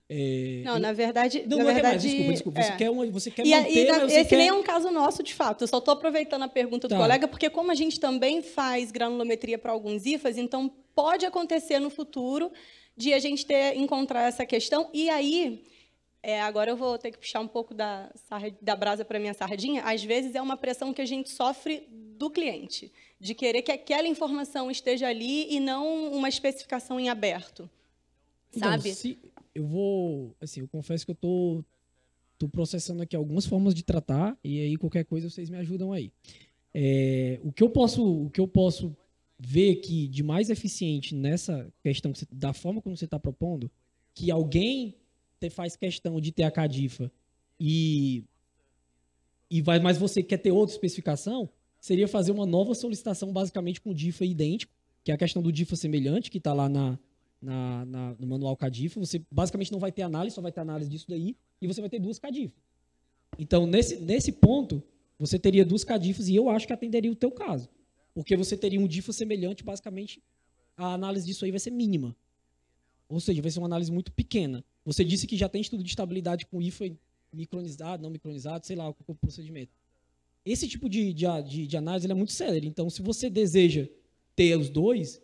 É, não, na verdade. Não, na não é verdade, mais, desculpa, desculpa. É. Você quer, uma, você quer e, manter, e Esse nem é um caso nosso, de fato. Eu só estou aproveitando a pergunta tá. do colega, porque como a gente também faz granulometria para alguns IFAs, então pode acontecer no futuro de a gente ter encontrar essa questão. E aí, é, agora eu vou ter que puxar um pouco da, da brasa para minha sardinha. Às vezes é uma pressão que a gente sofre do cliente, de querer que aquela informação esteja ali e não uma especificação em aberto, então, sabe? Então, se eu vou, assim, eu confesso que eu tô, tô processando aqui algumas formas de tratar e aí qualquer coisa vocês me ajudam aí. É, o que eu posso, o que eu posso ver que de mais eficiente nessa questão que você, da forma como você está propondo, que alguém você faz questão de ter a cadifa e e vai, mas você quer ter outra especificação, seria fazer uma nova solicitação basicamente com DIFA idêntico, que é a questão do DIFA semelhante, que está lá na, na, na, no manual CADIFA. Você basicamente não vai ter análise, só vai ter análise disso daí, e você vai ter duas CADIFA. Então, nesse, nesse ponto, você teria duas CADIFAs e eu acho que atenderia o teu caso. Porque você teria um DIFA semelhante, basicamente, a análise disso aí vai ser mínima. Ou seja, vai ser uma análise muito pequena. Você disse que já tem estudo de estabilidade com IFA micronizado, não micronizado, sei lá, o procedimento. Esse tipo de, de, de análise é muito sério. Então, se você deseja ter os dois,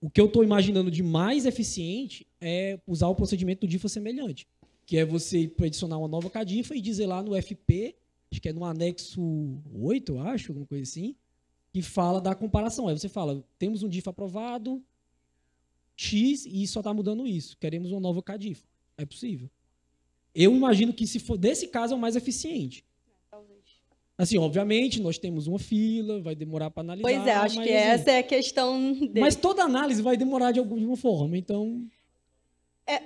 o que eu estou imaginando de mais eficiente é usar o procedimento do DIFA semelhante, que é você adicionar uma nova CADIFA e dizer lá no FP, acho que é no anexo 8, eu acho, alguma coisa assim, que fala da comparação. Aí você fala, temos um DIFA aprovado, X, e só está mudando isso, queremos uma nova CADIFA. É possível. Eu imagino que se for desse caso é o mais eficiente. Assim, obviamente, nós temos uma fila, vai demorar para analisar. Pois é, acho mas, que assim, essa é a questão. Dele. Mas toda análise vai demorar de alguma forma, então. É,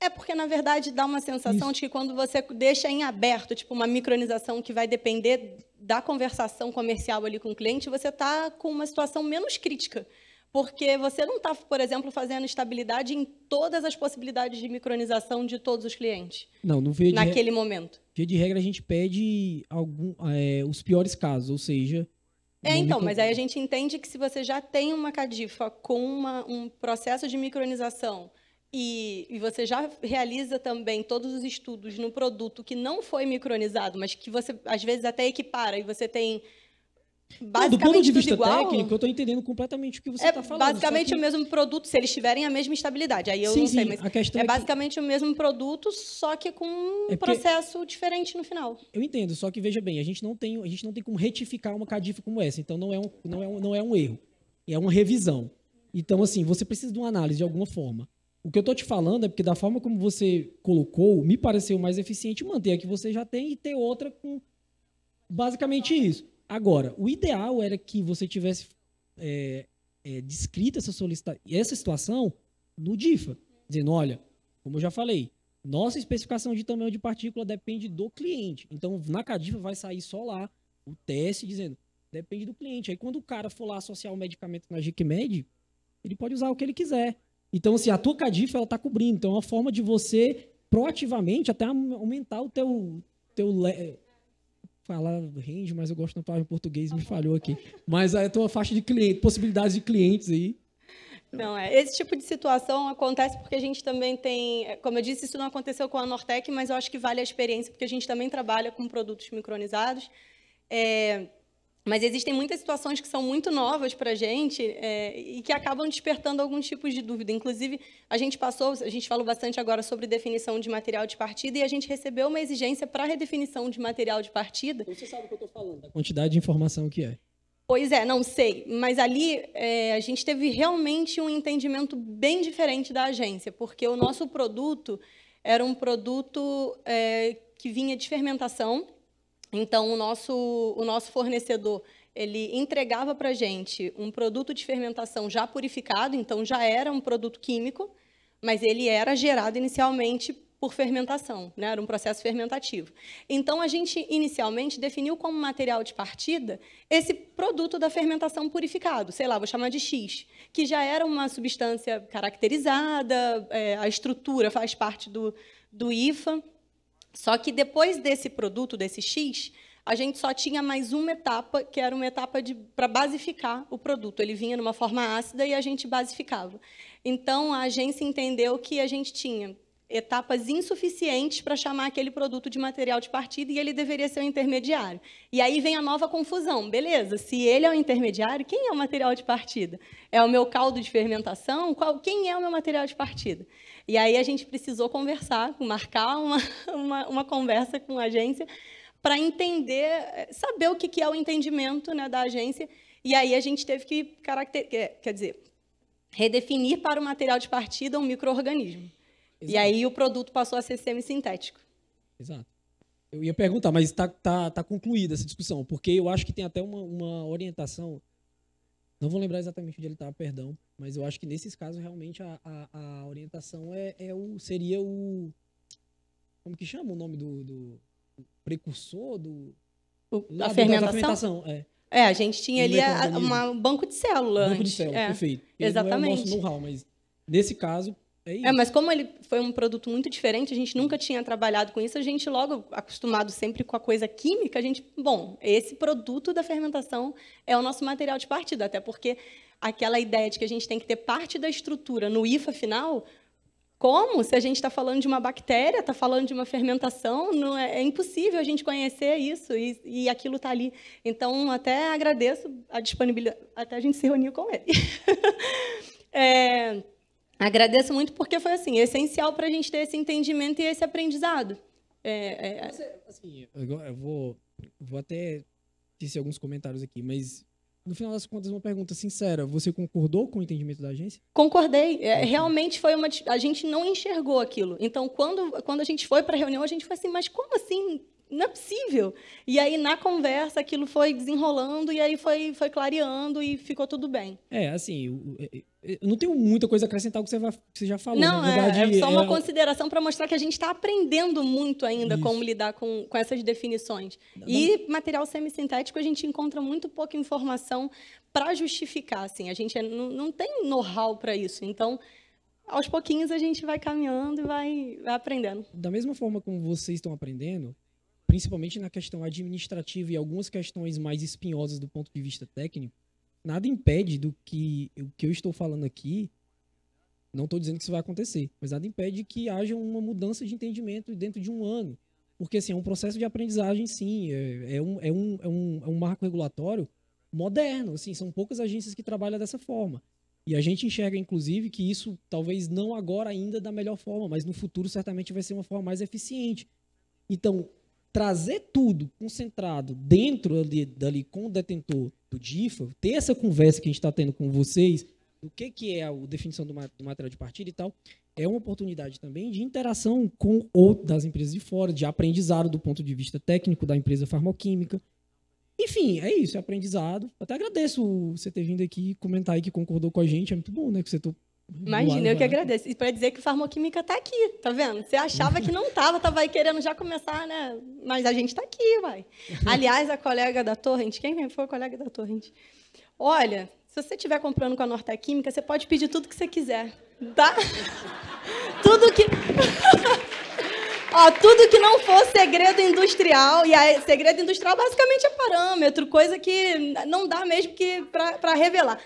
é porque, na verdade, dá uma sensação Isso. de que quando você deixa em aberto, tipo uma micronização que vai depender da conversação comercial ali com o cliente, você está com uma situação menos crítica porque você não está, por exemplo, fazendo estabilidade em todas as possibilidades de micronização de todos os clientes. Não, no via naquele regra, momento. Via de regra a gente pede algum, é, os piores casos, ou seja. É, então, micro... mas aí a gente entende que se você já tem uma cadifa com uma, um processo de micronização e, e você já realiza também todos os estudos no produto que não foi micronizado, mas que você às vezes até equipara e você tem do ponto de vista igual, técnico, eu estou entendendo completamente o que você está é tá falando. basicamente que... o mesmo produto, se eles tiverem a mesma estabilidade. Aí eu sim, não sei, sim, mas é, é que... basicamente o mesmo produto, só que com um é processo diferente no final. Eu entendo, só que veja bem, a gente não tem, a gente não tem como retificar uma cadif como essa, então não é um, não é um, não é um erro, é uma revisão. Então, assim, você precisa de uma análise de alguma forma. O que eu estou te falando é porque da forma como você colocou, me pareceu mais eficiente manter a que você já tem e ter outra com basicamente isso. Agora, o ideal era que você tivesse é, é, descrito essa, solicita essa situação no DIFA, dizendo, olha, como eu já falei, nossa especificação de tamanho de partícula depende do cliente. Então, na CADIFA vai sair só lá o teste dizendo, depende do cliente. Aí, quando o cara for lá associar o medicamento na GICMED, ele pode usar o que ele quiser. Então, assim, a tua CADIFA, ela está cobrindo. Então, é uma forma de você, proativamente, até aumentar o teu, teu falar rende, mas eu gosto de palavra em português, me tá falhou aqui. Mas aí tem uma faixa de clientes possibilidades de clientes aí. Não, é. Esse tipo de situação acontece porque a gente também tem, como eu disse, isso não aconteceu com a Nortec, mas eu acho que vale a experiência, porque a gente também trabalha com produtos micronizados. É, mas existem muitas situações que são muito novas para a gente é, e que acabam despertando alguns tipos de dúvida. Inclusive, a gente passou, a gente falou bastante agora sobre definição de material de partida e a gente recebeu uma exigência para redefinição de material de partida. Então, você sabe o que eu estou falando, tá? a quantidade de informação que é. Pois é, não sei. Mas ali é, a gente teve realmente um entendimento bem diferente da agência, porque o nosso produto era um produto é, que vinha de fermentação então, o nosso, o nosso fornecedor ele entregava para a gente um produto de fermentação já purificado, então já era um produto químico, mas ele era gerado inicialmente por fermentação, né? era um processo fermentativo. Então, a gente inicialmente definiu como material de partida esse produto da fermentação purificado, sei lá, vou chamar de X, que já era uma substância caracterizada, é, a estrutura faz parte do, do IFA. Só que depois desse produto, desse X, a gente só tinha mais uma etapa, que era uma etapa para basificar o produto. Ele vinha numa forma ácida e a gente basificava. Então, a agência entendeu que a gente tinha etapas insuficientes para chamar aquele produto de material de partida e ele deveria ser o intermediário. E aí vem a nova confusão, beleza? Se ele é o intermediário, quem é o material de partida? É o meu caldo de fermentação? Qual, quem é o meu material de partida? E aí a gente precisou conversar, marcar uma, *laughs* uma, uma conversa com a agência para entender, saber o que, que é o entendimento né, da agência. E aí a gente teve que caracter... quer dizer, redefinir para o material de partida um microorganismo. Exato. E aí o produto passou a ser semissintético. Exato. Eu ia perguntar, mas está tá, tá concluída essa discussão, porque eu acho que tem até uma, uma orientação. Não vou lembrar exatamente onde ele estava, tá, perdão, mas eu acho que nesses casos realmente a, a, a orientação é, é, o, seria o. Como que chama o nome do. do precursor do. a fermentação? da fermentação? É. é. a gente tinha ali é um banco de célula. Banco antes. de célula, é. perfeito. Exatamente. não é o nosso know-how, mas nesse caso é, é, mas como ele foi um produto muito diferente, a gente nunca tinha trabalhado com isso, a gente logo acostumado sempre com a coisa química, a gente, bom, esse produto da fermentação é o nosso material de partida, até porque aquela ideia de que a gente tem que ter parte da estrutura no IFA final, como se a gente está falando de uma bactéria, está falando de uma fermentação, não é, é impossível a gente conhecer isso e, e aquilo está ali. Então, até agradeço a disponibilidade, até a gente se reuniu com ele. *laughs* é, Agradeço muito porque foi assim, essencial para a gente ter esse entendimento e esse aprendizado. É, é... é. assim, eu vou, vou até tecer alguns comentários aqui, mas no final das contas, uma pergunta sincera: você concordou com o entendimento da agência? Concordei. É, realmente foi uma. A gente não enxergou aquilo. Então, quando, quando a gente foi para a reunião, a gente foi assim: mas como assim? não é possível. E aí, na conversa, aquilo foi desenrolando e aí foi, foi clareando e ficou tudo bem. É, assim, eu, é, é, eu, não tenho muita coisa a acrescentar ao que você, vai, você já falou. Né? Não, é, verdade, é, é, só uma é... consideração para mostrar que a gente está aprendendo muito ainda Isso. como lidar com, com essas definições. Não, e não... material semissintético, a gente encontra muito pouca informação para justificar, assim. A gente não, não tem know-how para isso, então aos pouquinhos a gente vai caminhando e vai, vai aprendendo. Da mesma forma como vocês estão aprendendo, principalmente na questão administrativa e algumas questões mais espinhosas do ponto de vista técnico, nada impede do que o que eu estou falando aqui, não estou dizendo que isso vai acontecer, mas nada impede que haja uma mudança de entendimento dentro de um ano. Porque assim, é um processo de aprendizagem, sim, é, é um, é, um, é, um, é um marco regulatório moderno, assim, são poucas agências que trabalham dessa forma. E a gente enxerga, inclusive, que isso talvez não agora ainda da melhor forma, mas no futuro certamente vai ser uma forma mais eficiente. Então, trazer tudo concentrado dentro ali, dali com o detentor do DIFA, ter essa conversa que a gente está tendo com vocês, do que, que é a definição do, material de partida e tal, é uma oportunidade também de interação com outras das empresas de fora, de aprendizado do ponto de vista técnico da empresa farmacêutica. Enfim, é isso, é aprendizado. Até agradeço você ter vindo aqui comentar e que concordou com a gente. É muito bom, né? Que você Imagina, eu que agradeço. E para dizer que farmoquímica está aqui, tá vendo? Você achava que não tava, tava aí querendo já começar, né? Mas a gente está aqui, vai. *laughs* Aliás, a colega da Torrent, quem foi a colega da Torrent? Olha, se você estiver comprando com a Norta Química, você pode pedir tudo que você quiser, tá? *laughs* tudo que... *laughs* Ó, tudo que não for segredo industrial, e segredo industrial basicamente é parâmetro, coisa que não dá mesmo que para revelar.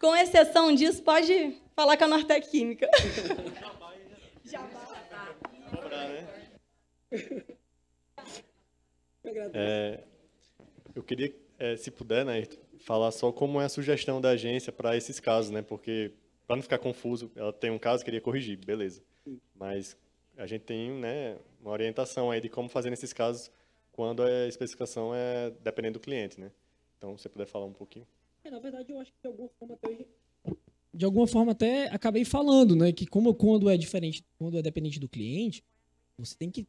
Com exceção disso, pode falar com a Nortec Química. Jabá. *laughs* Jabá. É, eu queria, é, se puder, né, falar só como é a sugestão da agência para esses casos, né? Porque para não ficar confuso, ela tem um caso queria corrigir, beleza? Mas a gente tem, né, uma orientação aí de como fazer nesses casos quando a especificação é dependendo do cliente, né? Então, se você puder falar um pouquinho. É, na verdade, eu acho que de alguma forma de alguma forma até acabei falando, né? Que como quando é diferente, quando é dependente do cliente, você tem que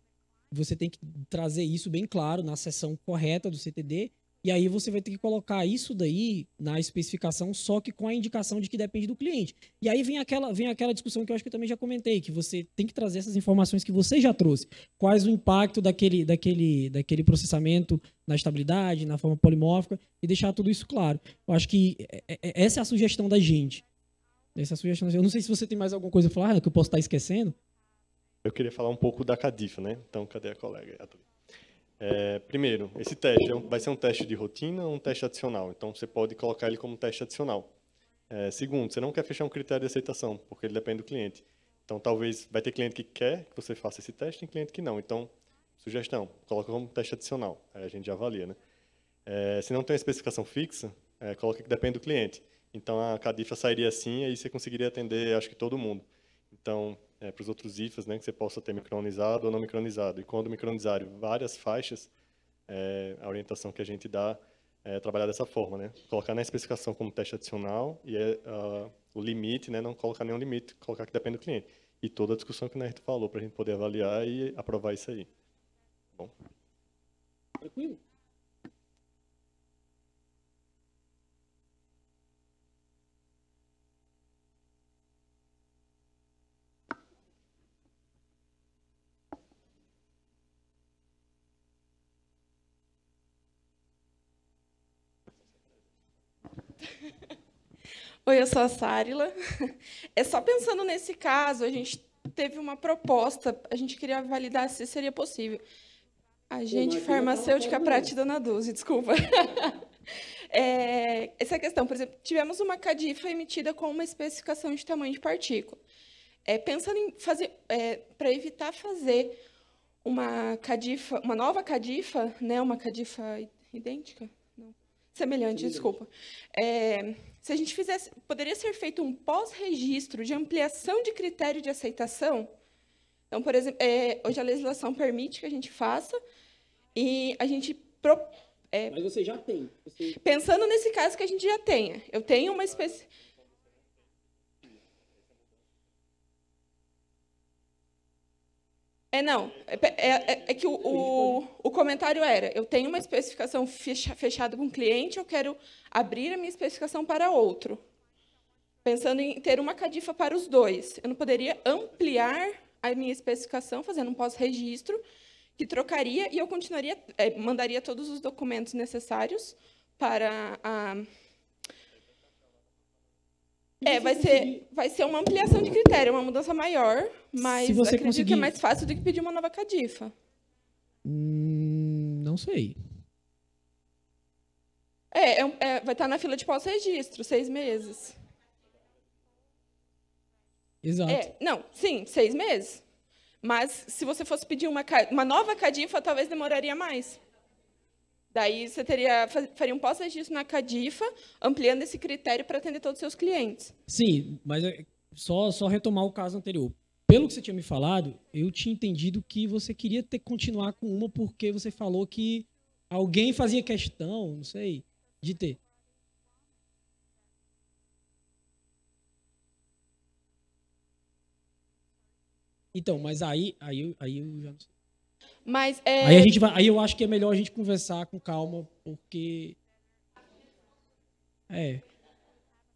você tem que trazer isso bem claro na sessão correta do CTD e aí você vai ter que colocar isso daí na especificação, só que com a indicação de que depende do cliente. E aí vem aquela, vem aquela discussão que eu acho que eu também já comentei, que você tem que trazer essas informações que você já trouxe. Quais o impacto daquele, daquele, daquele processamento na estabilidade, na forma polimórfica, e deixar tudo isso claro. Eu acho que é, é, essa é a sugestão da gente. Essa é sugestão. Eu não sei se você tem mais alguma coisa a falar que eu posso estar esquecendo. Eu queria falar um pouco da Cadif, né? Então, cadê a colega? É, tá é primeiro, esse teste é vai ser um teste de rotina ou um teste adicional? Então, você pode colocar ele como teste adicional. É, segundo, você não quer fechar um critério de aceitação, porque ele depende do cliente. Então, talvez vai ter cliente que quer que você faça esse teste, e cliente que não. Então, sugestão, coloca como teste adicional. Aí a gente já avalia, né? É, se não tem uma especificação fixa, é, coloca que depende do cliente. Então a Cadifa sairia assim, aí você conseguiria atender, acho que todo mundo. Então, é, para os outros IFAs, né, que você possa ter micronizado ou não micronizado. E quando micronizar várias faixas, é, a orientação que a gente dá é trabalhar dessa forma, né? Colocar na especificação como teste adicional e uh, o limite, né, não colocar nenhum limite, colocar que depende do cliente. E toda a discussão que o Nerto falou, para a gente poder avaliar e aprovar isso aí. Tá bom. Tranquilo? Oi, eu sou a Sarila. *laughs* É só pensando nesse caso, a gente teve uma proposta, a gente queria validar se seria possível. A gente farmacêutica a Dona Duzi, desculpa. *laughs* É, essa é questão, por exemplo, tivemos uma cadifa emitida com uma especificação de tamanho de partícula. É, pensando em fazer, é, para evitar fazer uma cadifa, uma nova cadifa, né, uma cadifa idêntica, não, semelhante, semelhante. desculpa. É, se a gente fizesse, poderia ser feito um pós-registro de ampliação de critério de aceitação. Então, por exemplo, é, hoje a legislação permite que a gente faça e a gente pro, é, Mas você já tem. Você... Pensando nesse caso que a gente já tenha, eu tenho uma espécie É, não. É, é, é, é que o, o, o, comentário era, eu tenho uma especificação fechada com um cliente, eu quero abrir a minha especificação para outro. Pensando em ter uma cadifa para os dois. Eu não poderia ampliar a minha especificação, fazendo um pós-registro, que trocaria e eu continuaria, é, mandaria todos os documentos necessários para a é, vai ser, vai ser uma ampliação de critério, uma mudança maior, mas Se você acredito conseguir... que é mais fácil do que pedir uma nova cadifa. Hum, não sei. É, é, é vai estar na fila de pós-registro, seis meses. Exato. É, não, sim, seis meses. Mas se você fosse pedir uma, uma nova cadifa, talvez demoraria mais. Daí você teria, faria um pós-registro na Cadifa, ampliando esse critério para atender todos os seus clientes. Sim, mas é, só, só retomar o caso anterior. Pelo que você tinha me falado, eu tinha entendido que você queria ter continuar com uma porque você falou que alguém fazia questão, não sei, de ter. Então, mas aí, aí, aí eu já não sei. Mas é... aí a gente vai, aí eu acho que é melhor a gente conversar com calma, porque é.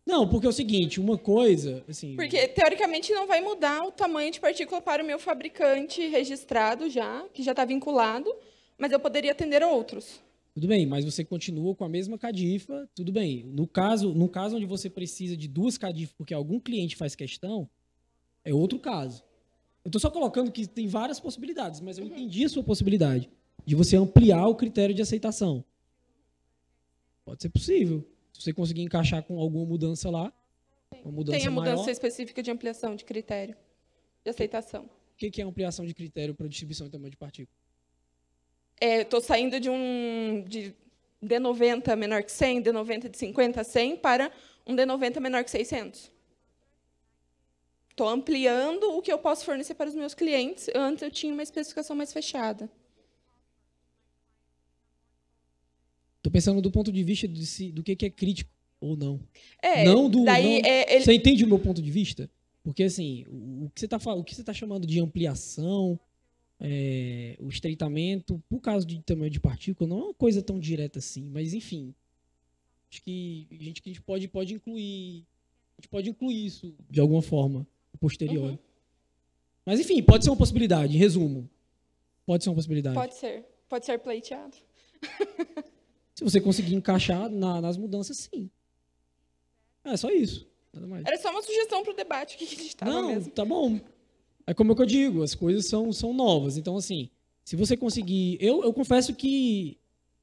Não, porque é o seguinte, uma coisa, assim, Porque teoricamente não vai mudar o tamanho de partícula para o meu fabricante registrado já, que já está vinculado, mas eu poderia atender outros. Tudo bem, mas você continua com a mesma cadifa, tudo bem. No caso, no caso onde você precisa de duas cadifas porque algum cliente faz questão, é outro caso. Eu estou só colocando que tem várias possibilidades, mas eu entendi a sua possibilidade de você ampliar o critério de aceitação. Pode ser possível. Se você conseguir encaixar com alguma mudança lá, uma mudança Tem a mudança maior. específica de ampliação de critério de aceitação. O que, que é ampliação de critério para distribuição de tamanho de partícula? É, estou saindo de um de D90 menor que 100, D90 de 50 a 100 para um D90 menor que 600 estou ampliando o que eu posso fornecer para os meus clientes. Antes eu tinha uma especificação mais fechada. Estou pensando do ponto de vista do, do que, que é crítico ou não. É, não do. Daí, não, é, ele... Você entende o meu ponto de vista? Porque assim, o que você está tá chamando de ampliação, é, o estreitamento, por causa de tamanho de partícula, não é uma coisa tão direta assim. Mas enfim, acho que gente que a gente pode pode incluir, a gente pode incluir isso de alguma forma posterior. Uhum. Mas enfim, pode ser uma possibilidade, em resumo. Pode ser uma possibilidade. Pode ser. Pode ser pleiteado. *laughs* Se você conseguir encaixar na, nas mudanças, sim. É só isso. Era só uma sugestão para o debate que a gente estava Não, mesmo. tá bom. É como é eu digo, as coisas são, são novas. Então, assim, se você conseguir... Eu, eu confesso que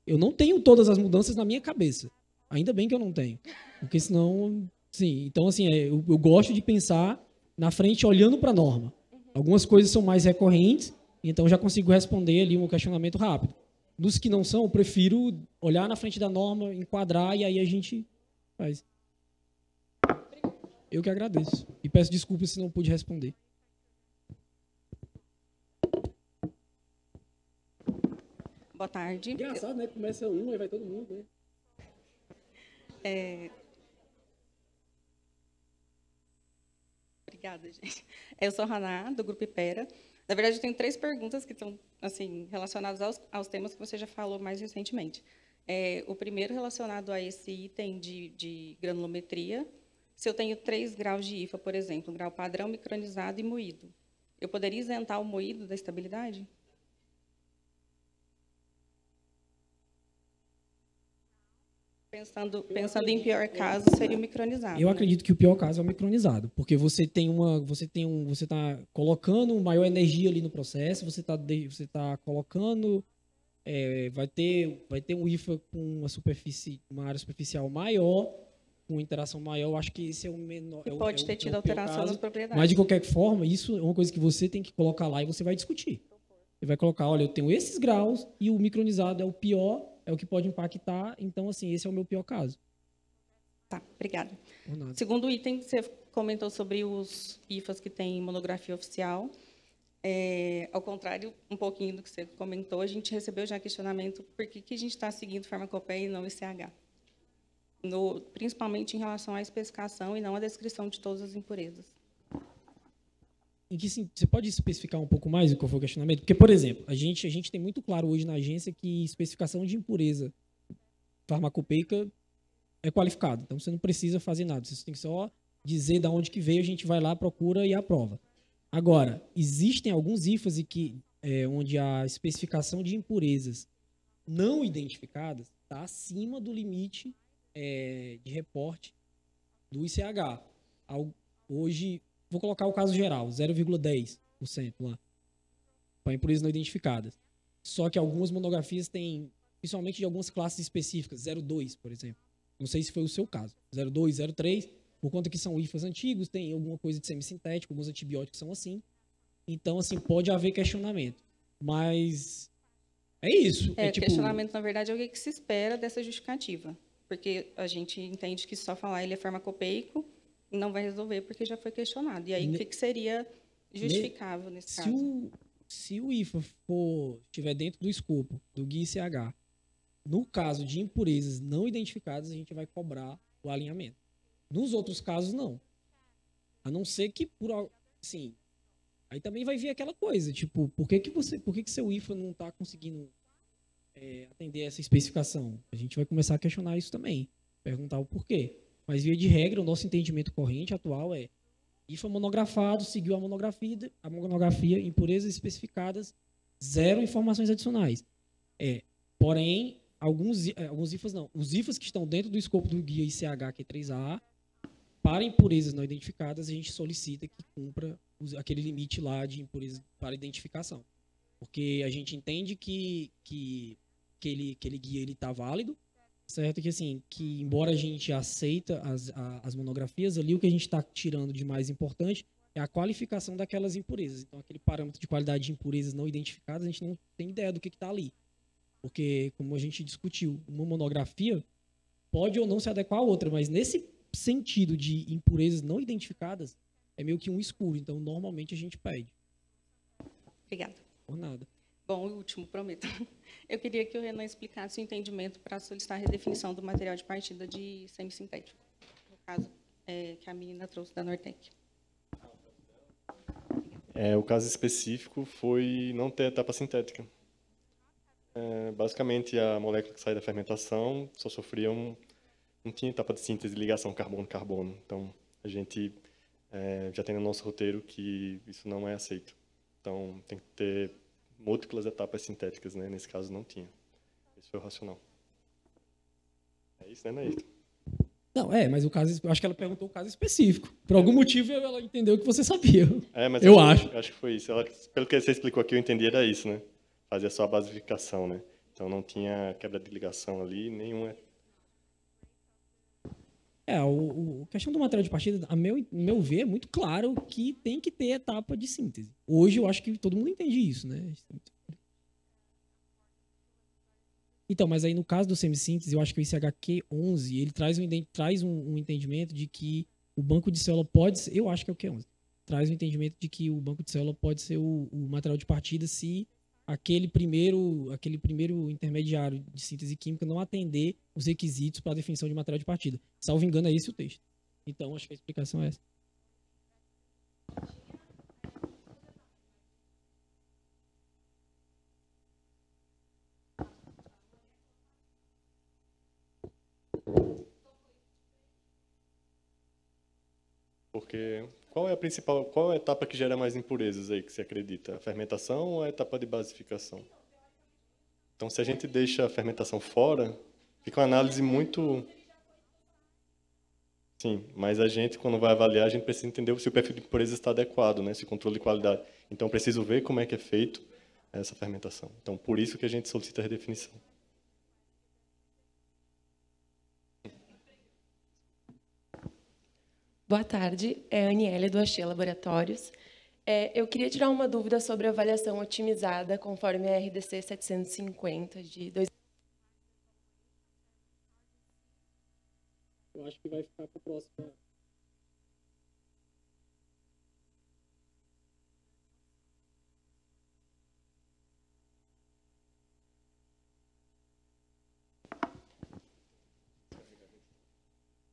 eu não tenho todas as mudanças na minha cabeça. Ainda bem que eu não tenho. Porque senão... Sim, então, assim, é, eu, eu gosto de pensar na frente olhando para a norma. Algumas coisas são mais recorrentes, então já consigo responder ali um questionamento rápido. Nos que não são, eu prefiro olhar na frente da norma, enquadrar e aí a gente faz. Eu que agradeço. E peço desculpas se não pude responder. Boa tarde. Engraçado, né? Começa um e vai todo mundo, né? É, Obrigada, gente. Eu sou Haná, do Grupo Ipera. Na verdade, eu tenho três perguntas que estão assim relacionadas aos, aos temas que você já falou mais recentemente. É, o primeiro relacionado a esse item de, de, granulometria, se eu tenho três graus de IFA, por exemplo, um grau padrão, micronizado e moído, eu poderia isentar o moído da estabilidade? Pensando, pensando em pior caso, seria o micronizado. Eu né? acredito que o pior caso é o micronizado, porque você tem uma, você tem um, você está colocando maior energia ali no processo, você está você tá colocando, é, vai ter, vai ter um IFA com uma superfície, uma área superficial maior, com interação maior. Eu acho que esse é o menor. É pode é ter tido é alteração nas propriedades. Mas de qualquer forma, isso é uma coisa que você tem que colocar lá e você vai discutir. Você vai colocar, olha, eu tenho esses graus e o micronizado é o pior é o que pode impactar. Então, assim, esse é o meu pior caso. Tá, obrigada. Segundo item, você comentou sobre os IFAs que têm monografia oficial. É, ao contrário, um pouquinho do que você comentou, a gente recebeu já questionamento por que, que a gente está seguindo farmacopeia e não ICH. No, principalmente em relação à especificação e não à descrição de todas as impurezas em que assim, você pode especificar um pouco mais o que foi o questionamento? Porque, por exemplo, a gente, a gente tem muito claro hoje na agência que especificação de impureza farmacopeica é qualificada. Então você não precisa fazer nada, você tem que só dizer da onde que veio, a gente vai lá, procura e aprova. Agora, existem alguns ênfase que é, onde a especificação de impurezas não identificadas está acima do limite é, de reporte do ICH. Hoje, Vou colocar o caso geral, 0,10% lá. Põe por isso não identificadas. Só que algumas monografias têm, principalmente de algumas classes específicas, 0,2, por exemplo. Não sei se foi o seu caso. 0,2, 0,3, por conta que são IFAS antigos, tem alguma coisa de semissintético, alguns antibióticos são assim. Então, assim, pode haver questionamento. Mas é isso. É, é tipo... questionamento, na verdade, é o que se espera dessa justificativa. Porque a gente entende que só falar ele é farmacopeico não vai resolver porque já foi questionado. E aí, o ne... que, seria justificável nesse se caso? O, se o IFA estiver dentro do escopo do guia CH, no caso de impurezas não identificadas, a gente vai cobrar o alinhamento. Nos outros casos, não. A não ser que por sim aí também vai vir aquela coisa, tipo, por que que você, por que que seu IFA não está conseguindo é, atender essa especificação? A gente vai começar a questionar isso também, perguntar o porquê. Mas, via de regra, o nosso entendimento corrente atual é IFA é monografado, seguiu a monografia, a monografia impurezas especificadas, zero informações adicionais. É, porém, alguns, eh, alguns IFAs não. Os IFAs que estão dentro do escopo do guia ICH Q3A, é para impurezas não identificadas, a gente solicita que cumpra aquele limite lá de impurezas para identificação. Porque a gente entende que, que, que, ele, que ele guia está válido, certo? Que assim, que embora a gente aceita as, a, as monografias, ali o que a gente está tirando de mais importante é a qualificação daquelas impurezas. Então, aquele parâmetro de qualidade de impurezas não identificadas, a gente não tem ideia do que está ali. Porque, como a gente discutiu, uma monografia pode ou não se adequar à outra, mas nesse sentido de impurezas não identificadas, é meio que um escuro. Então, normalmente a gente pede. Obrigada. Por nada. Bom, o último, prometo. *laughs* Eu queria que o Renan explicasse o entendimento para solicitar a redefinição do material de partida de semissintético, no caso é, que a menina trouxe da Nortec. É, o caso específico foi não ter etapa sintética. É, basicamente, a molécula que sai da fermentação só sofria um, não tinha etapa de síntese de ligação carbono-carbono. Então, a gente é, já tem no nosso roteiro que isso não é aceito. Então, tem que ter múltiplas etapas sintéticas, né? Nesse caso não tinha. Esse foi o racional. É isso, né, Nair? Não, é, mas o caso, acho que ela perguntou um caso específico. Por algum motivo ela entendeu que você sabia. É, mas eu, eu acho. Acho que foi isso. Ela, pelo que você explicou aqui, eu entendi era isso, né? Fazia só a basificação, né? Então não tinha quebra de ligação ali, nenhuma é, o, o questão do material de partida, a meu, meu ver, é muito claro que tem que ter etapa de síntese. Hoje eu acho que todo mundo entende isso, né? Então, mas aí no caso do semissíntese, eu acho que o ICHQ11, ele traz um, traz um, um, entendimento de que o banco de célula pode ser, eu acho que é o Q11, traz um entendimento de que o banco de célula pode ser o, o material de partida se aquele primeiro, aquele primeiro intermediário de síntese química não atender os requisitos para a definição de material de partida. Salvo engano, é esse o texto. Então, acho que a explicação é essa. Porque qual é a principal, qual é a etapa que gera mais impurezas aí que se acredita? A fermentação ou a etapa de basificação? Então, se a gente deixa a fermentação fora, Fica análise muito. Sim, mas a gente, quando vai avaliar, a gente precisa entender se o perfil de pureza está adequado, né? se o controle de qualidade. Então, preciso ver como é que é feito essa fermentação. Então, por isso que a gente solicita a redefinição. Boa tarde, é a Aniele do Axê Laboratórios. É, eu queria tirar uma dúvida sobre a avaliação otimizada conforme a RDC 750 de 2000. acho que vai ficar para a próxima.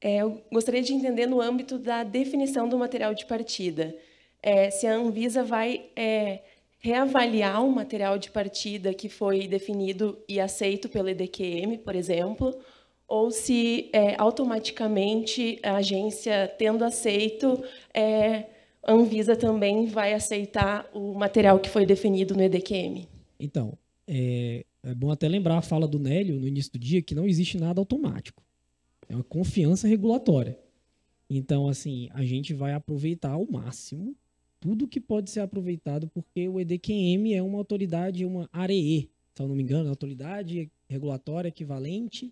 É, eu gostaria de entender no âmbito da definição do material de partida. É, se a Anvisa vai é, reavaliar o material de partida que foi definido e aceito pelo EDQM, por exemplo, ou se é, automaticamente a agência, tendo aceito, é, a Anvisa também vai aceitar o material que foi definido no EDQM? Então, é, é bom até lembrar a fala do Nélio no início do dia que não existe nada automático. É uma confiança regulatória. Então, assim, a gente vai aproveitar ao máximo tudo que pode ser aproveitado, porque o EDQM é uma autoridade, uma AREE, se eu não me engano, é autoridade regulatória equivalente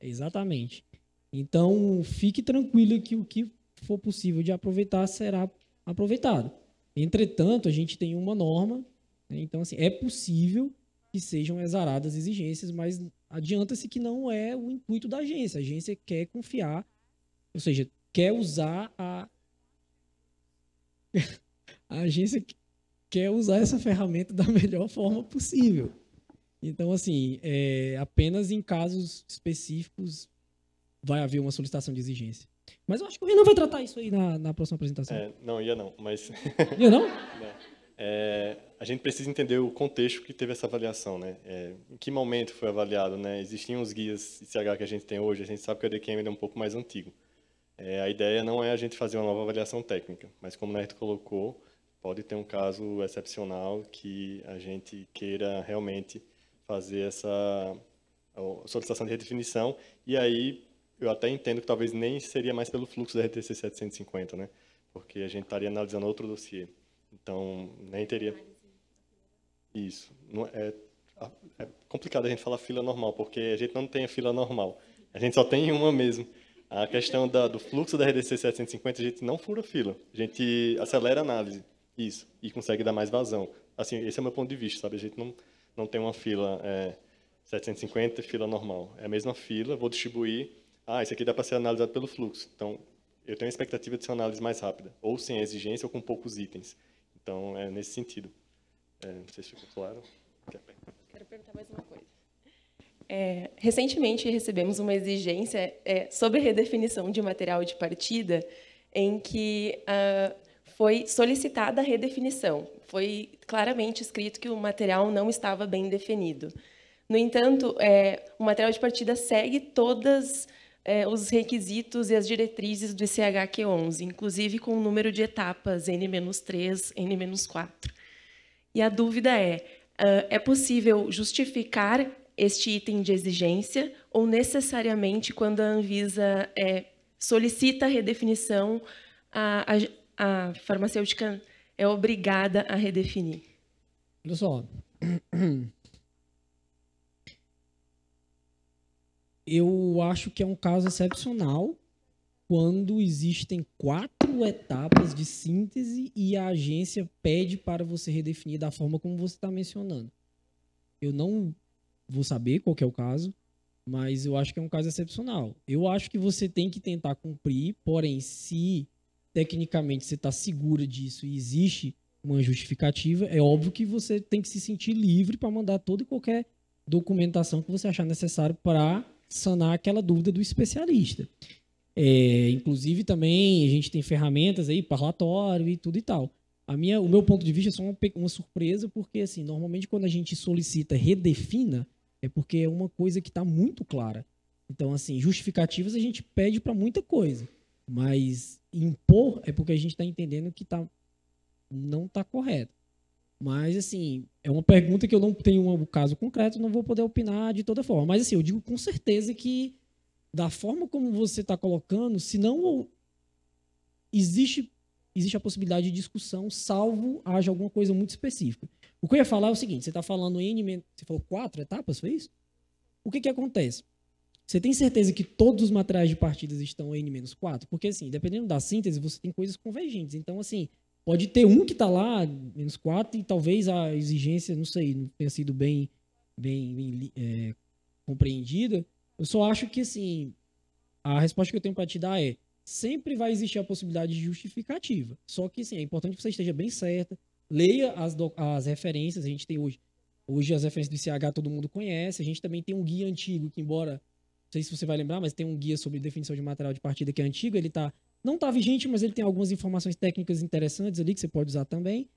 Exatamente. Então, fique tranquilo que o que for possível de aproveitar será aproveitado. Entretanto, a gente tem uma norma, né? então assim, é possível que sejam exaradas exigências, mas adianta-se que não é o intuito da agência. A agência quer confiar, ou seja, quer usar a *laughs* a agência quer usar essa ferramenta da melhor forma possível. Então, assim, é, apenas em casos específicos vai haver uma solicitação de exigência. Mas eu acho que o Renan vai tratar isso aí na, na próxima apresentação. É, não, ia não, mas... *laughs* Ia não? não. É, a gente precisa entender o contexto que teve essa avaliação, né? É, em que momento foi avaliado, né? Existiam os guias ICH que a gente tem hoje, a gente sabe que o EDQM é um pouco mais antigo. É, a ideia não é a gente fazer uma nova avaliação técnica, mas como o Neto colocou, pode ter um caso excepcional que a gente queira realmente fazer essa solicitação de redefinição, e aí eu até entendo que talvez nem seria mais pelo fluxo da RTC 750, né? Porque a gente estaria analisando outro dossiê. Então, nem teria... Isso. é, é complicado a gente falar fila normal, porque a gente não tem a fila normal. A gente só tem uma mesmo. A questão da, do fluxo da RDC 750, a gente não fura fila. A gente acelera a análise. Isso. E consegue dar mais vazão. Assim, esse é o meu ponto de vista, sabe? A gente não não tem uma fila é, 750 fila normal. É a mesma fila, vou distribuir. Ah, isso aqui dá para ser analisado pelo fluxo. Então, eu tenho a expectativa de ser uma análise mais rápida, ou sem exigência, ou com poucos itens. Então, é nesse sentido. É, não sei se ficou claro. Quero perguntar mais uma coisa. É, recentemente recebemos uma exigência é, sobre redefinição de material de partida, em que uh, foi solicitada a redefinição. Foi claramente escrito que o material não estava bem definido. No entanto, é, o material de partida segue todos é, os requisitos e as diretrizes do ICHQ11, inclusive com o número de etapas N-3, N-4. E a dúvida é, é possível justificar este item de exigência ou necessariamente quando a Anvisa é, solicita a redefinição, a, a farmacêutica é obrigada a redefinir? Olha só. Eu acho que é um caso excepcional quando existem quatro etapas de síntese e a agência pede para você redefinir da forma como você está mencionando. Eu não vou saber qual é o caso, mas eu acho que é um caso excepcional. Eu acho que você tem que tentar cumprir, porém, se tecnicamente você está segura disso e existe uma justificativa, é óbvio que você tem que se sentir livre para mandar toda e qualquer documentação que você achar necessário para sanar aquela dúvida do especialista. É, inclusive também a gente tem ferramentas aí, parlatório e tudo e tal. A minha, o meu ponto de vista é só uma, uma surpresa, porque assim, normalmente quando a gente solicita redefina, é porque é uma coisa que está muito clara. Então, assim, justificativas a gente pede para muita coisa. Mas impor é porque a gente está entendendo que tá, não está correto. Mas, assim, é uma pergunta que eu não tenho um caso concreto, não vou poder opinar de toda forma. Mas, assim, eu digo com certeza que, da forma como você está colocando, se não existe, existe a possibilidade de discussão, salvo haja alguma coisa muito específica. O que eu ia falar é o seguinte: você está falando em. Você falou quatro etapas, foi isso? O que, que acontece? Você tem certeza que todos os materiais de partidas estão em N-4? Porque, assim, dependendo da síntese, você tem coisas convergentes. Então, assim, pode ter um que está lá, menos 4, e talvez a exigência, não sei, não tenha sido bem, bem, bem é, compreendida. Eu só acho que, assim, a resposta que eu tenho para te dar é sempre vai existir a possibilidade de justificativa. Só que, assim, é importante que você esteja bem certa, leia as, as referências, a gente tem hoje. Hoje as referências do CH todo mundo conhece, a gente também tem um guia antigo que, embora não sei se você vai lembrar, mas tem um guia sobre definição de material de partida que é antigo. Ele tá, não está vigente, mas ele tem algumas informações técnicas interessantes ali que você pode usar também.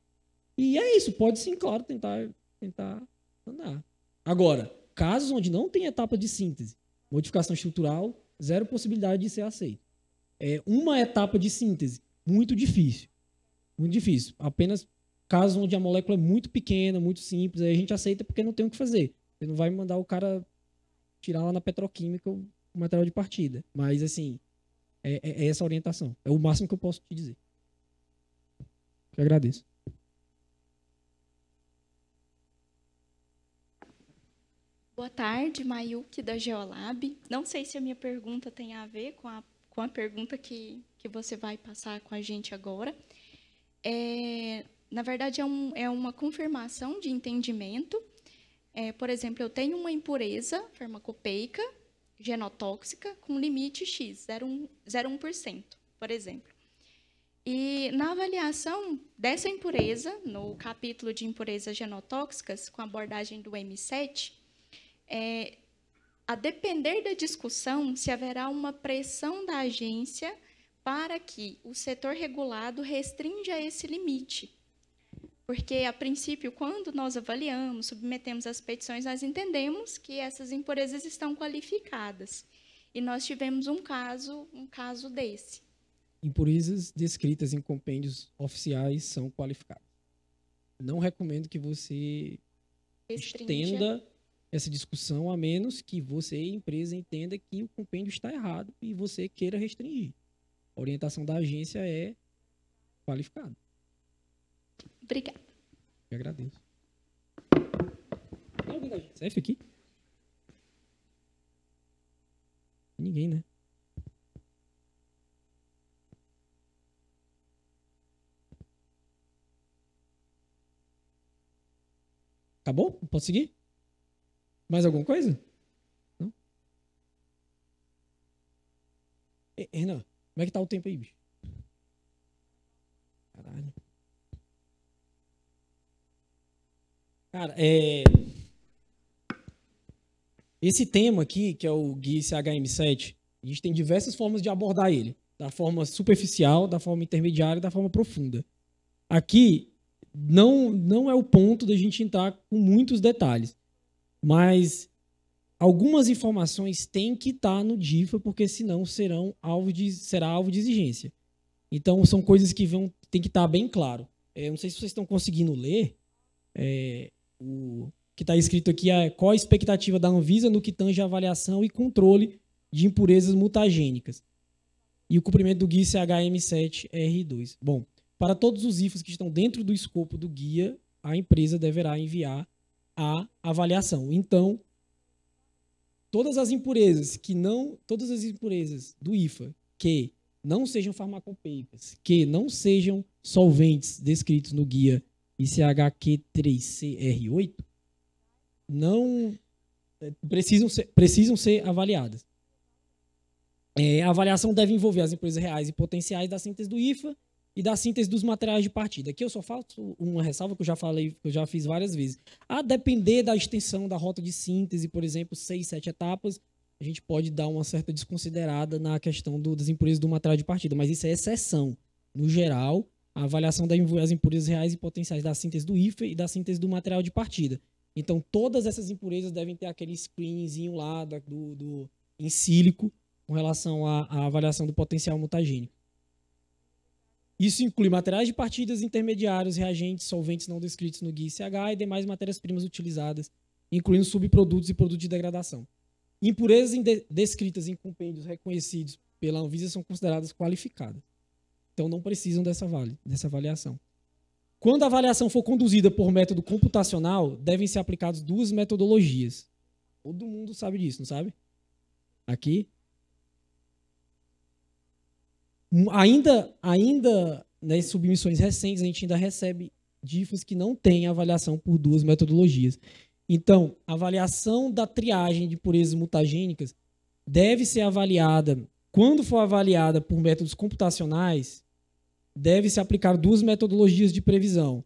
E é isso, pode sim, claro, tentar, tentar andar. Agora, casos onde não tem etapa de síntese, modificação estrutural, zero possibilidade de ser aceito. É uma etapa de síntese, muito difícil. Muito difícil. Apenas casos onde a molécula é muito pequena, muito simples, aí a gente aceita porque não tem o que fazer. Você não vai mandar o cara tirar lá na petroquímica o material de partida. Mas, assim, é, é, é essa orientação. É o máximo que eu posso te dizer. Eu agradeço. Boa tarde, Mayuki da Geolab. Não sei se a minha pergunta tem a ver com a, com a pergunta que, que você vai passar com a gente agora. É, na verdade, é, um, é uma confirmação de entendimento é, por exemplo, eu tenho uma impureza farmacopeica genotóxica com limite X, 0,1%, por exemplo. E na avaliação dessa impureza, no capítulo de impurezas genotóxicas, com a abordagem do M7, é, a depender da discussão, se haverá uma pressão da agência para que o setor regulado restrinja esse limite. Porque, a princípio, quando nós avaliamos, submetemos as petições, nós entendemos que essas impurezas estão qualificadas. E nós tivemos um caso, um caso desse. Impurezas descritas em compêndios oficiais são qualificadas. Não recomendo que você estenda essa discussão a menos que você, empresa, entenda que o compêndio está errado e você queira restringir. A orientação da agência é qualificada. Obrigada. Eu agradeço. Serve aqui? Ninguém, né? Acabou? Posso seguir? Mais alguma coisa? Não? Eh, Renan, como é que tá o tempo aí, bicho? Caralho. Cara, é... Esse tema aqui, que é o Gui CHM7, a gente tem diversas formas de abordar ele. Da forma superficial, da forma intermediária e da forma profunda. Aqui, não, não é o ponto da gente entrar com muitos detalhes. Mas algumas informações têm que estar no DIFA, porque senão serão alvo de, será alvo de exigência. Então, são coisas que vão, tem que estar bem claro. Eu é, não sei se vocês estão conseguindo ler. É, o que está escrito aqui é qual a expectativa da Anvisa no que tange a avaliação e controle de impurezas mutagênicas. E o cumprimento do guia CHM7R2. Bom, para todos os IFAs que estão dentro do escopo do guia, a empresa deverá enviar a avaliação. Então, todas as impurezas que não, todas as impurezas do IFA que não sejam farmacopeicas, que não sejam solventes descritos no guia ichq 3 cr 8 não é, precisam ser, precisam ser avaliadas. É, a avaliação deve envolver as empresas reais e potenciais da síntese do IFA e da síntese dos materiais de partida. Aqui eu só faço uma ressalva que eu já falei, que eu já fiz várias vezes. A depender da extensão da rota de síntese, por exemplo, seis, sete etapas, a gente pode dar uma certa desconsiderada na questão do, das empresas do material de partida, mas isso é exceção. No geral, a avaliação das impurezas reais e potenciais da síntese do IFE e da síntese do material de partida. Então, todas essas impurezas devem ter aquele screenzinho lá do, do em sílico com relação à, à avaliação do potencial mutagênico. Isso inclui materiais de partidas, intermediários, reagentes, solventes não descritos no GICH e demais matérias-primas utilizadas, incluindo subprodutos e produtos de degradação. Impurezas descritas em compêndios reconhecidos pela Anvisa são consideradas qualificadas. Então não precisam dessa, vale, dessa avaliação. Quando a avaliação for conduzida por método computacional, devem ser aplicadas duas metodologias. Todo mundo sabe disso, não sabe? Aqui. Hum, ainda, ainda nas né, submissões recentes, a gente ainda recebe DIFAs que não têm avaliação por duas metodologias. Então, a avaliação da triagem de purezas mutagênicas deve ser avaliada, quando for avaliada por métodos computacionais, deve-se aplicar duas metodologias de previsão,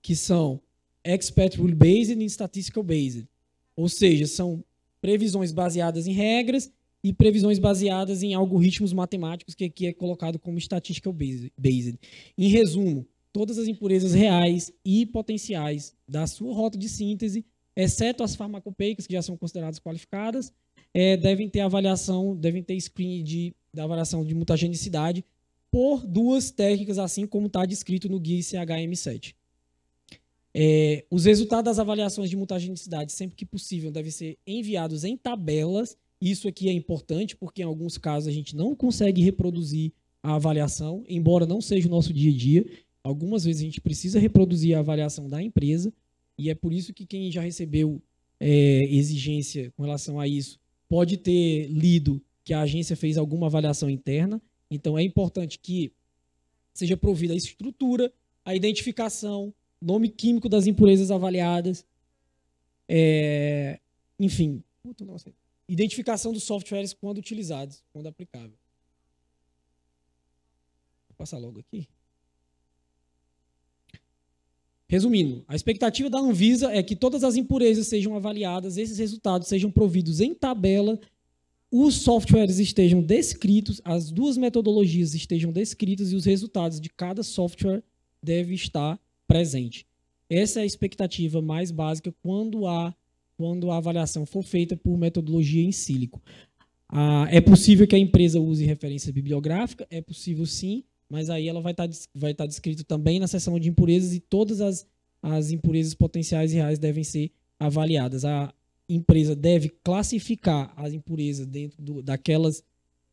que são expert rule based e statistical based. Ou seja, são previsões baseadas em regras e previsões baseadas em algoritmos matemáticos, que aqui é colocado como statistical based. Em resumo, todas as impurezas reais e potenciais da sua rota de síntese, exceto as farmacopeicas, que já são consideradas qualificadas, é, devem ter avaliação, devem ter screen de, da avaliação de mutagenicidade por duas técnicas, assim como está descrito no guia ICHM7. É, os resultados das avaliações de mutagenicidade, sempre que possível, devem ser enviados em tabelas. Isso aqui é importante, porque em alguns casos a gente não consegue reproduzir a avaliação, embora não seja o nosso dia a dia. Algumas vezes a gente precisa reproduzir a avaliação da empresa, e é por isso que quem já recebeu é, exigência com relação a isso pode ter lido que a agência fez alguma avaliação interna então é importante que seja provida a estrutura, a identificação, nome químico das impurezas avaliadas, é, enfim, identificação dos softwares quando utilizados, quando aplicável. Vou passar logo aqui. Resumindo, a expectativa da Anvisa é que todas as impurezas sejam avaliadas, esses resultados sejam providos em tabela os softwares estejam descritos, as duas metodologias estejam descritas e os resultados de cada software deve estar presente. Essa é a expectativa mais básica quando a, quando a avaliação for feita por metodologia em sílico. Ah, é possível que a empresa use referência bibliográfica? É possível sim, mas aí ela vai tá estar, vai estar tá descrito também na seção de impurezas e todas as, as impurezas potenciais e reais devem ser avaliadas. A, empresa deve classificar as impurezas dentro do, daquelas,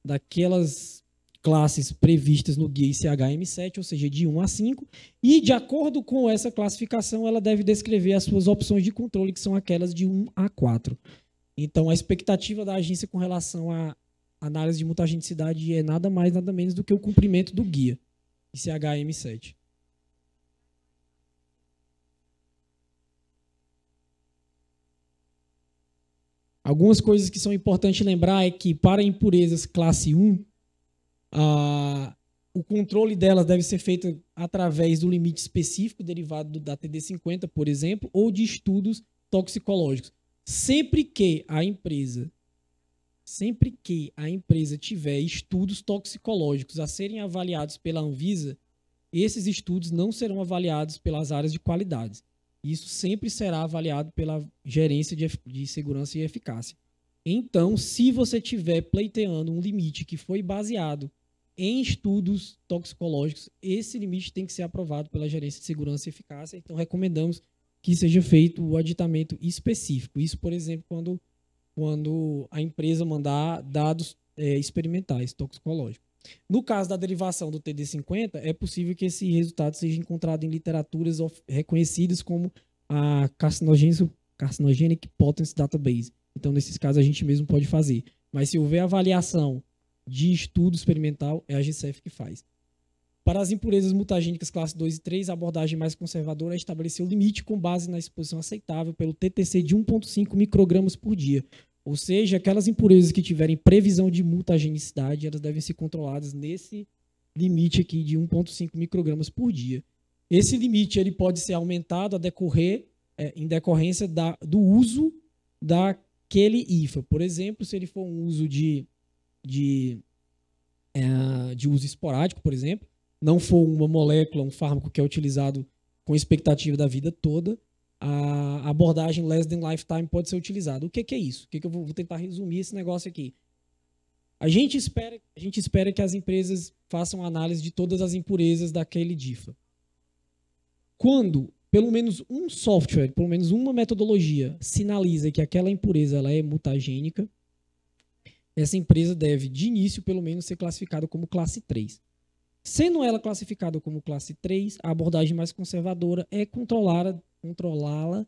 daquelas classes previstas no guia ICH m 7 ou seja, de 1 a 5, e de acordo com essa classificação, ela deve descrever as suas opções de controle, que são aquelas de 1 a 4. Então, a expectativa da agência com relação à análise de mutagenicidade é nada mais, nada menos do que o cumprimento do guia ICH m 7 Algumas coisas que são importantes lembrar é que para impurezas classe 1, a, o controle delas deve ser feito através do limite específico derivado da TD50, por exemplo, ou de estudos toxicológicos. Sempre que a empresa sempre que a empresa tiver estudos toxicológicos a serem avaliados pela Anvisa, esses estudos não serão avaliados pelas áreas de qualidade. Isso sempre será avaliado pela gerência de, de segurança e eficácia. Então, se você tiver pleiteando um limite que foi baseado em estudos toxicológicos, esse limite tem que ser aprovado pela gerência de segurança e eficácia. Então, recomendamos que seja feito o aditamento específico. Isso, por exemplo, quando, quando a empresa mandar dados é, experimentais toxicológicos. No caso da derivação do TD50, é possível que esse resultado seja encontrado em literaturas reconhecidas como a Carcinogenic Potency Database. Então, nesses casos, a gente mesmo pode fazer. Mas se houver avaliação de estudo experimental, é a GCF que faz. Para as impurezas mutagênicas classe 2 e 3, a abordagem mais conservadora é estabelecer o limite com base na exposição aceitável pelo TTC de 1,5 microgramas por dia, ou seja, aquelas impurezas que tiverem previsão de mutagenicidade, elas devem ser controladas nesse limite aqui de 1,5 microgramas por dia. Esse limite ele pode ser aumentado a decorrer, é, em decorrência da, do uso daquele IFA. Por exemplo, se ele for um uso de, de, é, de uso esporádico, por exemplo, não for uma molécula, um fármaco que é utilizado com expectativa da vida toda, a abordagem less than lifetime pode ser utilizada. O que, que é isso? O que, que eu vou, tentar resumir esse negócio aqui? A gente, espera, a gente espera que as empresas façam análise de todas as impurezas daquele DIFA. Quando pelo menos um software, pelo menos uma metodologia sinaliza que aquela impureza ela é mutagênica, essa empresa deve, de início, pelo menos, ser classificada como classe 3. Sendo ela classificada como classe 3, a abordagem mais conservadora é controlar controlá-la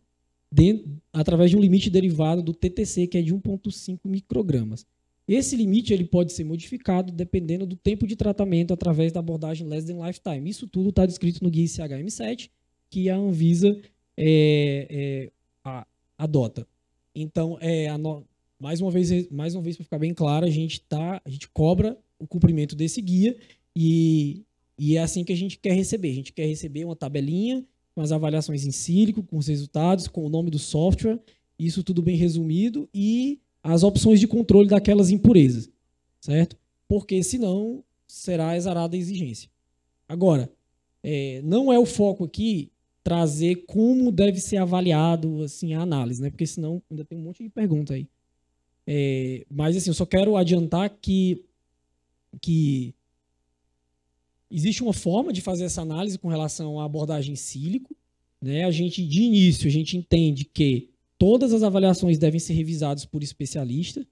através de um limite derivado do TTC, que é de 1,5 microgramas. Esse limite ele pode ser modificado dependendo do tempo de tratamento através da abordagem Less Than Lifetime. Isso tudo está descrito no guia ICHM7, que a Anvisa é, é, a, adota. Então, é, no... mais uma vez, mais uma vez para ficar bem claro, a gente tá, a gente cobra o cumprimento desse guia e, e é assim que a gente quer receber. A gente quer receber uma tabelinha com as avaliações em sílico, com os resultados, com o nome do software, isso tudo bem resumido e as opções de controle daquelas impurezas, certo? Porque senão será exarada a exigência. Agora, é, não é o foco aqui trazer como deve ser avaliado assim a análise, né? Porque senão ainda tem um monte de pergunta aí. É, mas assim, eu só quero adiantar que que Existe uma forma de fazer essa análise com relação à abordagem sílico. Né? A gente, de início, a gente entende que todas as avaliações devem ser revisadas por especialista.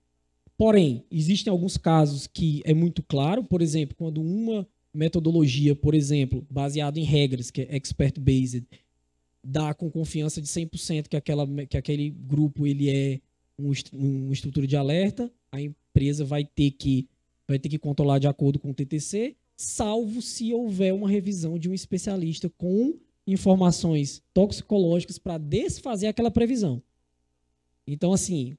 Porém, existem alguns casos que é muito claro, por exemplo, quando uma metodologia, por exemplo, baseada em regras, que é expert-based, dá com confiança de 100% que, aquela, que aquele grupo ele é um, uma estrutura de alerta, a empresa vai ter que vai ter que controlar de acordo com o TTC salvo se houver uma revisão de um especialista com informações toxicológicas para desfazer aquela previsão. Então, assim,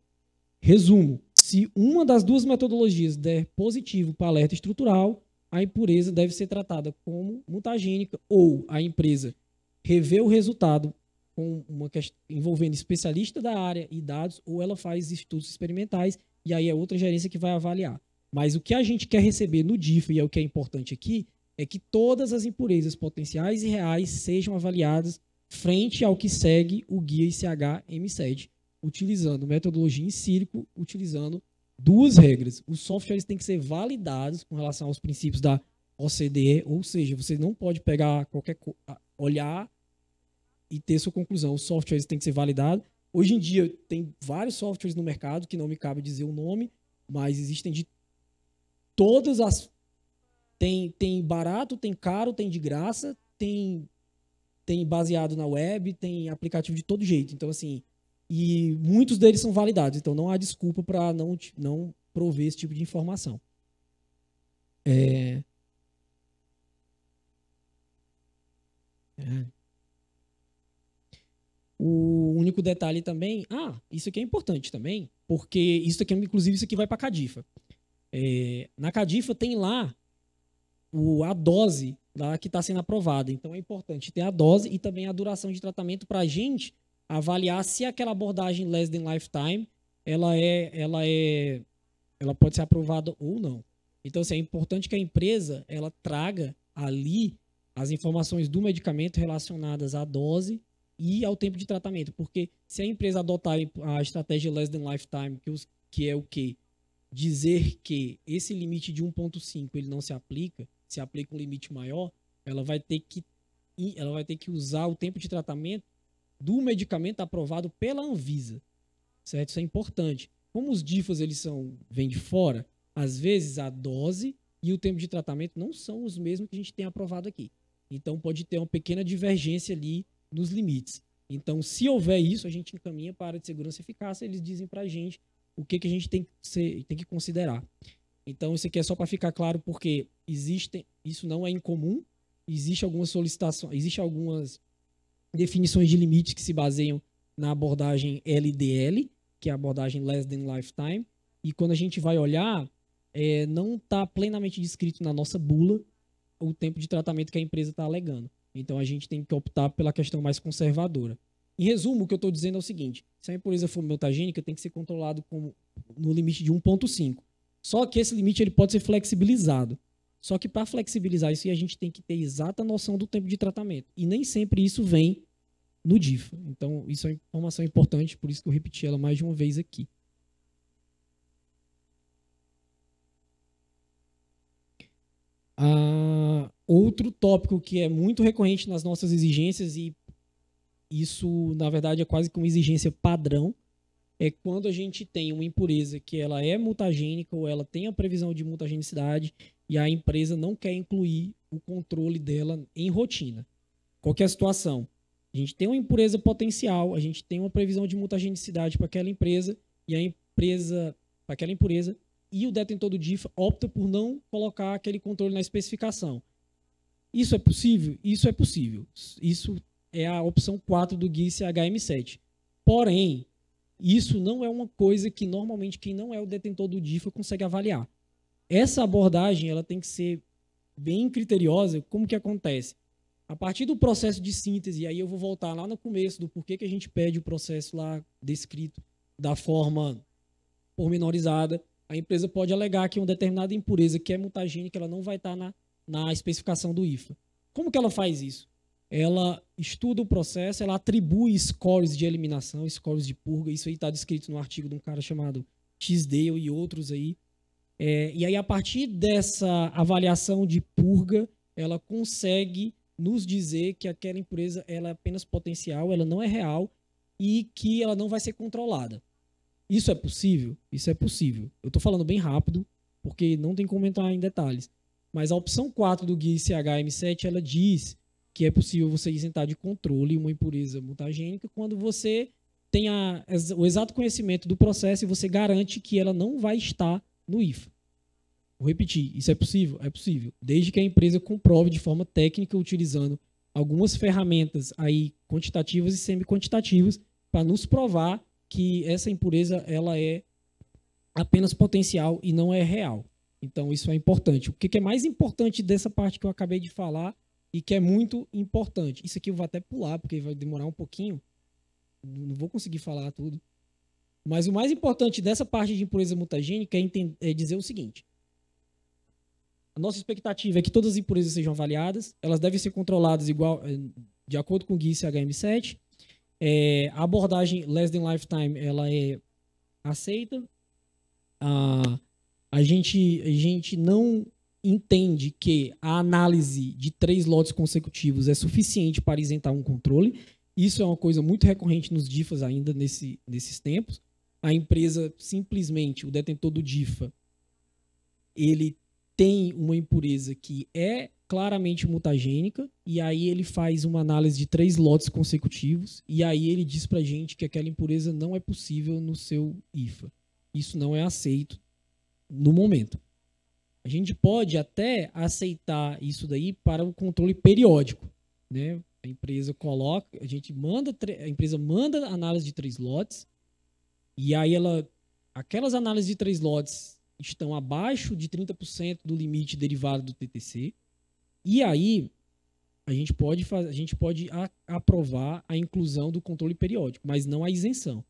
resumo: se uma das duas metodologias der positivo para alerta estrutural, a impureza deve ser tratada como mutagênica ou a empresa rever o resultado com uma questão, envolvendo especialista da área e dados, ou ela faz estudos experimentais e aí é outra gerência que vai avaliar. Mas o que a gente quer receber no DIF, e é o que é importante aqui, é que todas as impurezas potenciais e reais sejam avaliadas frente ao que segue o guia ICH M7, utilizando metodologia em círculo, utilizando duas regras. Os softwares têm que ser validados com relação aos princípios da OCDE, ou seja, você não pode pegar qualquer olhar e ter sua conclusão. Os softwares têm que ser validados. Hoje em dia tem vários softwares no mercado que não me cabe dizer o nome, mas existem de todas as. Tem, tem barato, tem caro, tem de graça, tem, tem baseado na web, tem aplicativo de todo jeito. Então, assim. E muitos deles são validados. Então, não há desculpa para não, não prover esse tipo de informação. É. é. O único detalhe também, ah, isso aqui é importante também, porque isso aqui, inclusive, isso aqui vai para a Cadifa. É, na Cadifa tem lá o, a dose da que está sendo aprovada. Então é importante ter a dose e também a duração de tratamento para a gente avaliar se aquela abordagem less than lifetime ela é, ela é, ela pode ser aprovada ou não. Então assim, é importante que a empresa ela traga ali as informações do medicamento relacionadas à dose e ao tempo de tratamento, porque se a empresa adotar a estratégia less than lifetime, que, os, que é o que dizer que esse limite de 1.5 ele não se aplica, se aplica um limite maior, ela vai ter que ela vai ter que usar o tempo de tratamento do medicamento aprovado pela Anvisa. Certo? Isso é importante. Como os difas eles são vêm de fora, às vezes a dose e o tempo de tratamento não são os mesmos que a gente tem aprovado aqui. Então pode ter uma pequena divergência ali nos limites. Então, se houver isso, a gente encaminha para a área de segurança e eficácia, eles dizem para a gente o que, que a gente tem que, ser, tem que considerar. Então, isso aqui é só para ficar claro, porque existem, isso não é incomum, existe algumas solicitações, existe algumas definições de limites que se baseiam na abordagem LDL, que é a abordagem Less Than Lifetime, e quando a gente vai olhar, é, não está plenamente descrito na nossa bula o tempo de tratamento que a empresa está alegando. Então, a gente tem que optar pela questão mais conservadora. Em resumo, o que eu estou dizendo é o seguinte: se a impureza for mutagênica, tem que ser controlado como no limite de 1,5. Só que esse limite ele pode ser flexibilizado. Só que para flexibilizar isso, a gente tem que ter exata noção do tempo de tratamento. E nem sempre isso vem no DIF. Então, isso é informação importante, por isso que eu repeti ela mais de uma vez aqui. Ah, outro tópico que é muito recorrente nas nossas exigências e isso, na verdade, é quase que uma exigência padrão. É quando a gente tem uma impureza que ela é mutagênica ou ela tem a previsão de mutagenicidade e a empresa não quer incluir o controle dela em rotina. Qualquer é situação. A gente tem uma impureza potencial, a gente tem uma previsão de mutagenicidade para aquela empresa e a empresa, para aquela impureza, e o detentor do DIF opta por não colocar aquele controle na especificação. Isso é possível? Isso é possível. Isso é a opção 4 do GIS HM7. Porém, isso não é uma coisa que normalmente quem não é o detentor do DIFA consegue avaliar. Essa abordagem ela tem que ser bem criteriosa, como que acontece? A partir do processo de síntese, aí eu vou voltar lá no começo do porquê que a gente pede o processo lá descrito da forma pormenorizada, a empresa pode alegar que uma determinada impureza que é mutagênica, ela não vai estar na, na especificação do IFA. Como que ela faz isso? ela estuda o processo, ela atribui scores de eliminação, scores de purga. Isso aí está descrito no artigo de um cara chamado Xdale e outros aí. É, e aí, a partir dessa avaliação de purga, ela consegue nos dizer que aquela empresa ela é apenas potencial, ela não é real e que ela não vai ser controlada. Isso é possível? Isso é possível. Eu estou falando bem rápido, porque não tem como entrar em detalhes. Mas a opção 4 do guia ICHM7, ela diz que é possível você isentar de controle uma impureza mutagênica quando você tem a, o exato conhecimento do processo e você garante que ela não vai estar no IFA. Vou repetir, isso é possível? É possível. Desde que a empresa comprove de forma técnica, utilizando algumas ferramentas aí quantitativas e semi-quantitativas, para nos provar que essa impureza ela é apenas potencial e não é real. Então, isso é importante. O que é mais importante dessa parte que eu acabei de falar e que é muito importante. Isso aqui eu vou até pular, porque vai demorar um pouquinho. Não vou conseguir falar tudo. Mas o mais importante dessa parte de impureza mutagênica é, é dizer o seguinte. A nossa expectativa é que todas as impurezas sejam avaliadas, elas devem ser controladas igual, eh, de acordo com o GIS HM7. É, a abordagem Less Than Lifetime ela é aceita. Ah, a, gente, a gente não entende que a análise de três lotes consecutivos é suficiente para isentar um controle. Isso é uma coisa muito recorrente nos DIFAs ainda nesse, nesses tempos. A empresa simplesmente, o detentor do DIFA, ele tem uma impureza que é claramente mutagênica e aí ele faz uma análise de três lotes consecutivos e aí ele diz para gente que aquela impureza não é possível no seu IFA. Isso não é aceito no momento. A gente pode até aceitar isso daí para o controle periódico, né? A empresa coloca, a gente manda, a empresa manda análise de três lotes e aí ela, aquelas análises de três lotes estão abaixo de 30% do limite derivado do TTC e aí a gente pode fazer, a gente pode a, aprovar a inclusão do controle periódico, mas não a isenção.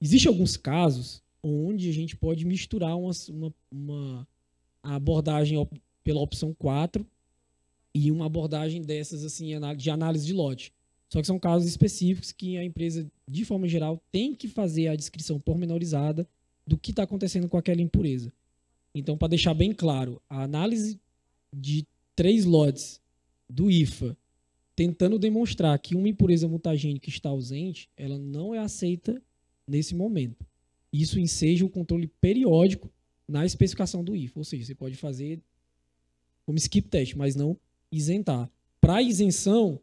Existem alguns casos onde a gente pode misturar uma, uma, uma a abordagem op pela opção 4 e uma abordagem dessas assim de análise de lote. Só que são casos específicos que a empresa, de forma geral, tem que fazer a descrição pormenorizada do que está acontecendo com aquela impureza. Então, para deixar bem claro, a análise de três lotes do IFA, tentando demonstrar que uma impureza mutagênica está ausente, ela não é aceita nesse momento. Isso enseja o controle periódico na especificação do if. Ou seja, você pode fazer como skip test, mas não isentar. Para isenção,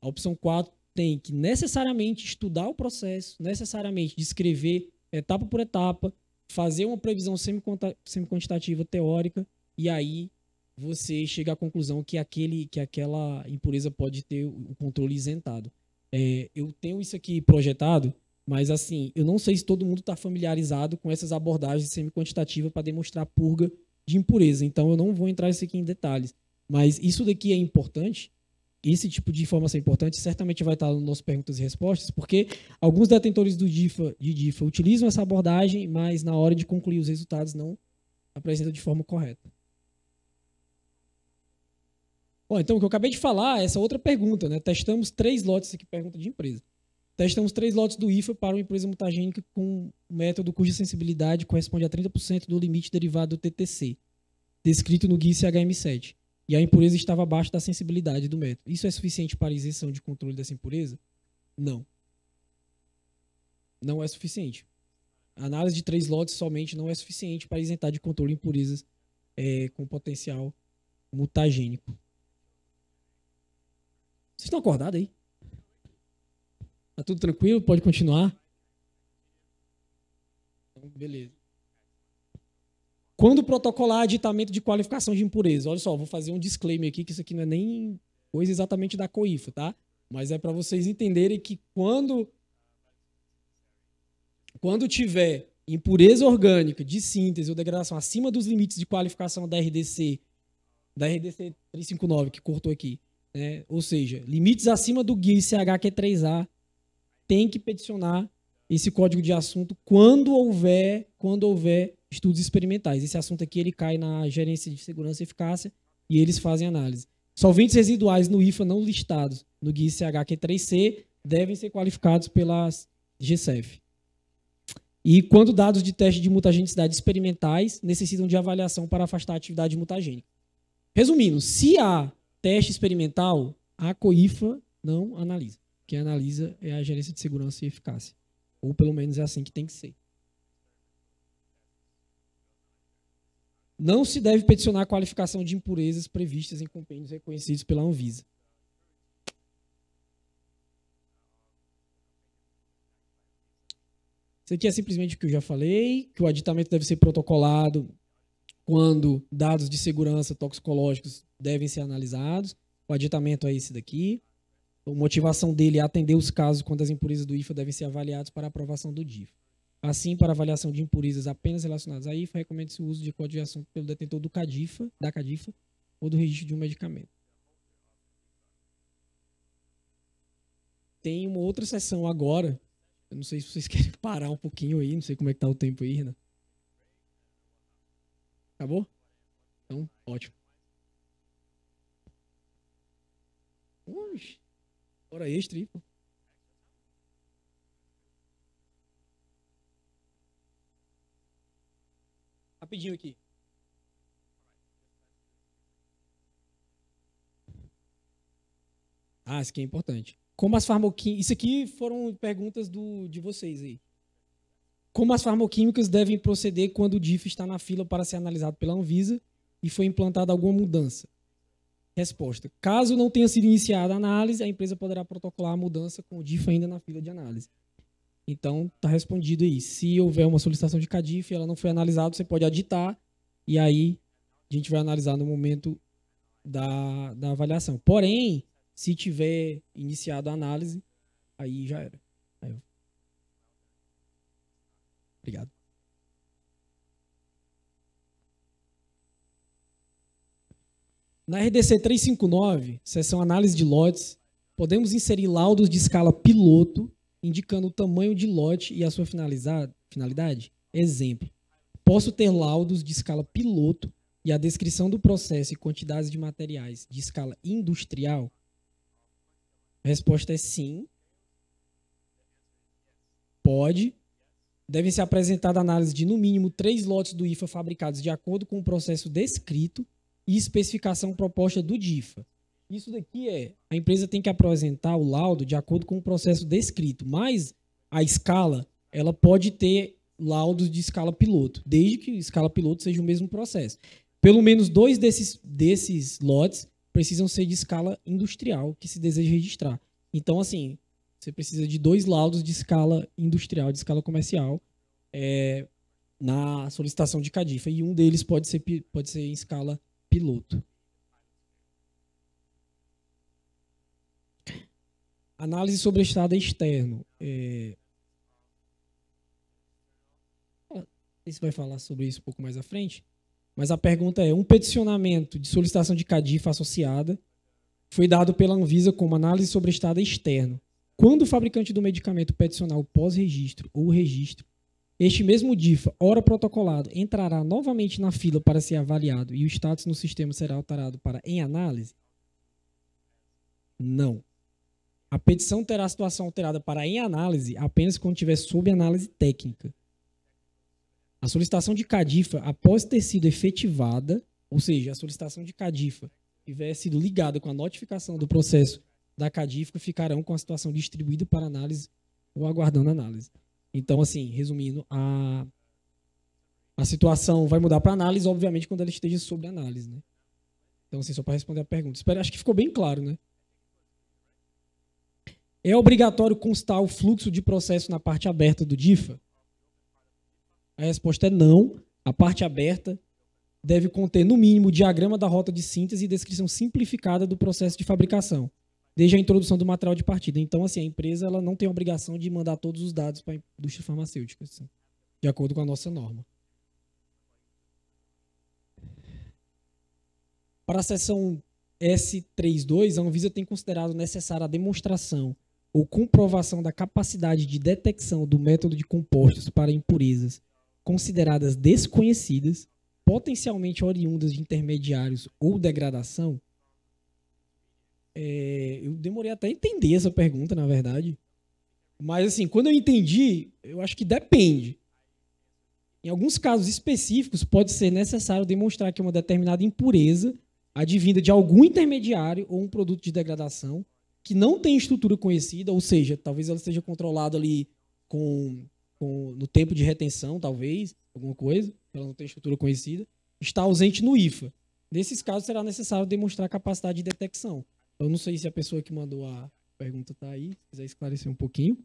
a opção 4 tem que necessariamente estudar o processo, necessariamente descrever etapa por etapa, fazer uma previsão semi-quantitativa teórica e aí você chega à conclusão que aquele que aquela impureza pode ter o controle isentado. É, eu tenho isso aqui projetado mas assim, eu não sei se todo mundo está familiarizado com essas abordagens semi-quantitativa para demonstrar purga de impureza. Então eu não vou entrar isso aqui em detalhes. Mas isso daqui é importante. Esse tipo de informação é importante certamente vai estar no nosso perguntas e respostas, porque alguns detentores do DIFA, de DIFA utilizam essa abordagem, mas na hora de concluir os resultados não apresentam de forma correta. Bom, então o que eu acabei de falar, é essa outra pergunta, né? Testamos três lotes aqui, pergunta de empresa. Então, Testamos três lotes do IFA para uma empresa mutagênica com método cuja sensibilidade corresponde a 30% do limite derivado do TTC, descrito no guia chm 7 e a impureza estava abaixo da sensibilidade do método. Isso é suficiente para isenção de controle dessa impureza? Não. Não é suficiente. A análise de três lotes somente não é suficiente para isentar de controle impurezas é, com potencial mutagênico. Vocês estão acordados aí? Tá tudo tranquilo? Pode continuar? Então, beleza. Quando protocolar aditamento de qualificação de impureza, olha só, vou fazer um disclaimer aqui, que isso aqui não é nem coisa exatamente da COIFA, tá? Mas é para vocês entenderem que quando quando tiver impureza orgânica de síntese ou degradação acima dos limites de qualificação da RDC, da RDC 359 que cortou aqui, né? ou seja, limites acima do guia ICH que é 3A, tem que peticionar esse código de assunto quando houver, quando houver estudos experimentais. Esse assunto aqui ele cai na gerência de segurança e eficácia e eles fazem análise. Solventes residuais no IFA não listados no guia CHQ3C devem ser qualificados pelas GCEF. E quando dados de teste de mutagenicidade experimentais necessitam de avaliação para afastar a atividade mutagênica. Resumindo, se há teste experimental, a COIFA não analisa quem analisa é a gerência de segurança e eficácia. Ou pelo menos é assim que tem que ser. Não se deve peticionar a qualificação de impurezas previstas em compêndios reconhecidos pela Anvisa. Isso aqui é simplesmente o que eu já falei, que o aditamento deve ser protocolado quando dados de segurança toxicológicos devem ser analisados. O aditamento é esse daqui. A então, motivação dele é atender os casos quando as impurezas do IFA devem ser avaliados para aprovação do DIFA. Assim, para avaliação de impurezas apenas relacionadas à IFA, recomenda-se o uso de código de ação pelo detentor do CADIFA, da CADIFA ou do registro de um medicamento. Tem uma outra sessão agora. Eu não sei se vocês *laughs* querem parar um pouquinho aí, não sei como é que está o tempo aí, Renan. Acabou? Então, ótimo. Oxi. Hora extra aí, Rapidinho aqui. Ah, isso aqui é importante. Como as farmoquímicas. Isso aqui foram perguntas do, de vocês aí. Como as farmoquímicas devem proceder quando o DIF está na fila para ser analisado pela Anvisa e foi implantada alguma mudança? Resposta: Caso não tenha sido iniciada a análise, a empresa poderá protocolar a mudança com o DIF ainda na fila de análise. Então, está respondido aí. Se houver uma solicitação de CADIF e ela não foi analisada, você pode aditar e aí a gente vai analisar no momento da, da avaliação. Porém, se tiver iniciado a análise, aí já era. Aí eu... Obrigado. Na RDC 359, seção análise de lotes, podemos inserir laudos de escala piloto indicando o tamanho de lote e a sua finalidade? Exemplo, posso ter laudos de escala piloto e a descrição do processo e quantidades de materiais de escala industrial? A resposta é sim. Pode. Devem ser apresentadas análise de, no mínimo, três lotes do IFA fabricados de acordo com o processo descrito e especificação proposta do DIFA. Isso daqui é, a empresa tem que apresentar o laudo de acordo com o processo descrito, mas a escala, ela pode ter laudos de escala piloto, desde que escala piloto seja o mesmo processo. Pelo menos dois desses, desses lotes precisam ser de escala industrial que se deseja registrar. Então, assim, você precisa de dois laudos de escala industrial, de escala comercial, é, na solicitação de CADIFA. E um deles pode ser, pode ser em escala piloto. Análise sobre o estado externo. É... Isso ah, vai falar sobre isso um pouco mais à frente. Mas a pergunta é: um peticionamento de solicitação de CADIF associada foi dado pela Anvisa como análise sobre estado externo. Quando o fabricante do medicamento peticionar o pós-registro ou o registro este mesmo DIFA, hora protocolado, entrará novamente na fila para ser avaliado e o status no sistema será alterado para em análise? Não. A petição terá a situação alterada para em análise apenas quando estiver sob análise técnica. A solicitação de CADIFA, após ter sido efetivada, ou seja, a solicitação de CADIFA tiver sido ligada com a notificação do processo da CADIFA, ficarão com a situação distribuída para análise ou aguardando análise. Então, assim, resumindo, a, a situação vai mudar para análise, obviamente, quando ela esteja sobre análise, né? Então, assim, só para responder a pergunta. Espero, acho que ficou bem claro, né? É obrigatório constar o fluxo de processo na parte aberta do DIFA? A resposta é não. A parte aberta deve conter, no mínimo, diagrama da rota de síntese e descrição simplificada do processo de fabricação desde a introdução do material de partida. Então, assim, a empresa ela não tem a obrigação de mandar todos os dados para a indústria farmacêutica, assim, de acordo com a nossa norma. Para a seção S32, a Anvisa tem considerado necessária a demonstração ou comprovação da capacidade de detecção do método de compostos para impurezas consideradas desconhecidas, potencialmente oriundas de intermediários ou degradação, é, eu demorei até a entender essa pergunta, na verdade. Mas, assim, quando eu entendi, eu acho que depende. Em alguns casos específicos, pode ser necessário demonstrar que é uma determinada impureza advinda de algum intermediário ou um produto de degradação que não tem estrutura conhecida, ou seja, talvez ela seja controlada ali com, com, no tempo de retenção, talvez, alguma coisa, ela não tem estrutura conhecida, está ausente no IFA. Nesses casos, será necessário demonstrar capacidade de detecção. Eu não sei se a pessoa que mandou a pergunta está aí, se quiser esclarecer um pouquinho.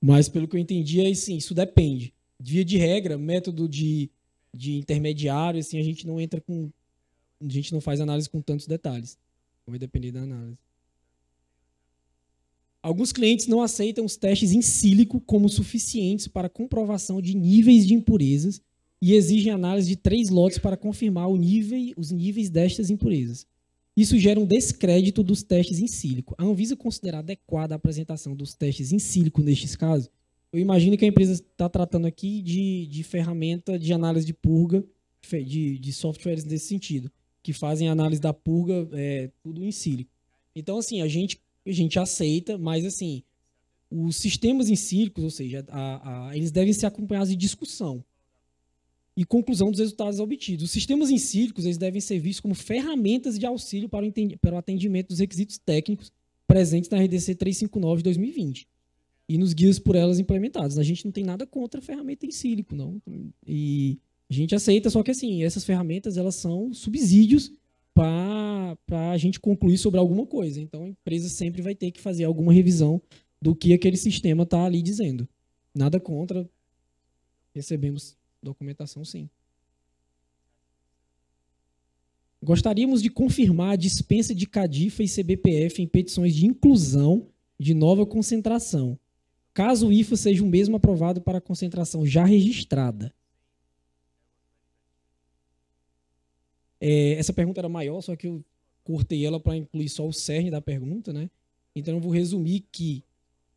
Mas pelo que eu entendi, é assim, isso depende. Via de regra, método de, de intermediário, assim, a gente não entra com. A gente não faz análise com tantos detalhes. Vai depender da análise. Alguns clientes não aceitam os testes em sílico como suficientes para comprovação de níveis de impurezas e exigem análise de três lotes para confirmar nível, os níveis destas impurezas. Isso gera um descrédito dos testes em sílico. A Anvisa considera adequada a apresentação dos testes em sílico nestes casos? Eu imagino que a empresa está tratando aqui de, de ferramenta de análise de purga, de, de softwares nesse sentido, que fazem análise da purga, é, tudo em sílico. Então, assim, a gente, a gente aceita, mas, assim, os sistemas em sílicos, ou seja, a, a, eles devem ser acompanhados de discussão e conclusão dos resultados obtidos. Os sistemas encílicos eles devem ser vistos como ferramentas de auxílio para o, para o atendimento dos requisitos técnicos presentes na RDC 359 de 2020 e nos guias por elas implementados. A gente não tem nada contra a ferramenta encílico, não. E a gente aceita, só que assim, essas ferramentas elas são subsídios para a gente concluir sobre alguma coisa. Então a empresa sempre vai ter que fazer alguma revisão do que aquele sistema está ali dizendo. Nada contra. Recebemos Documentação, sim. Gostaríamos de confirmar a dispensa de CADIFA e CBPF em petições de inclusão de nova concentração, caso o IFA seja o mesmo aprovado para a concentração já registrada. É, essa pergunta era maior, só que eu cortei ela para incluir só o cerne da pergunta, né? Então eu vou resumir que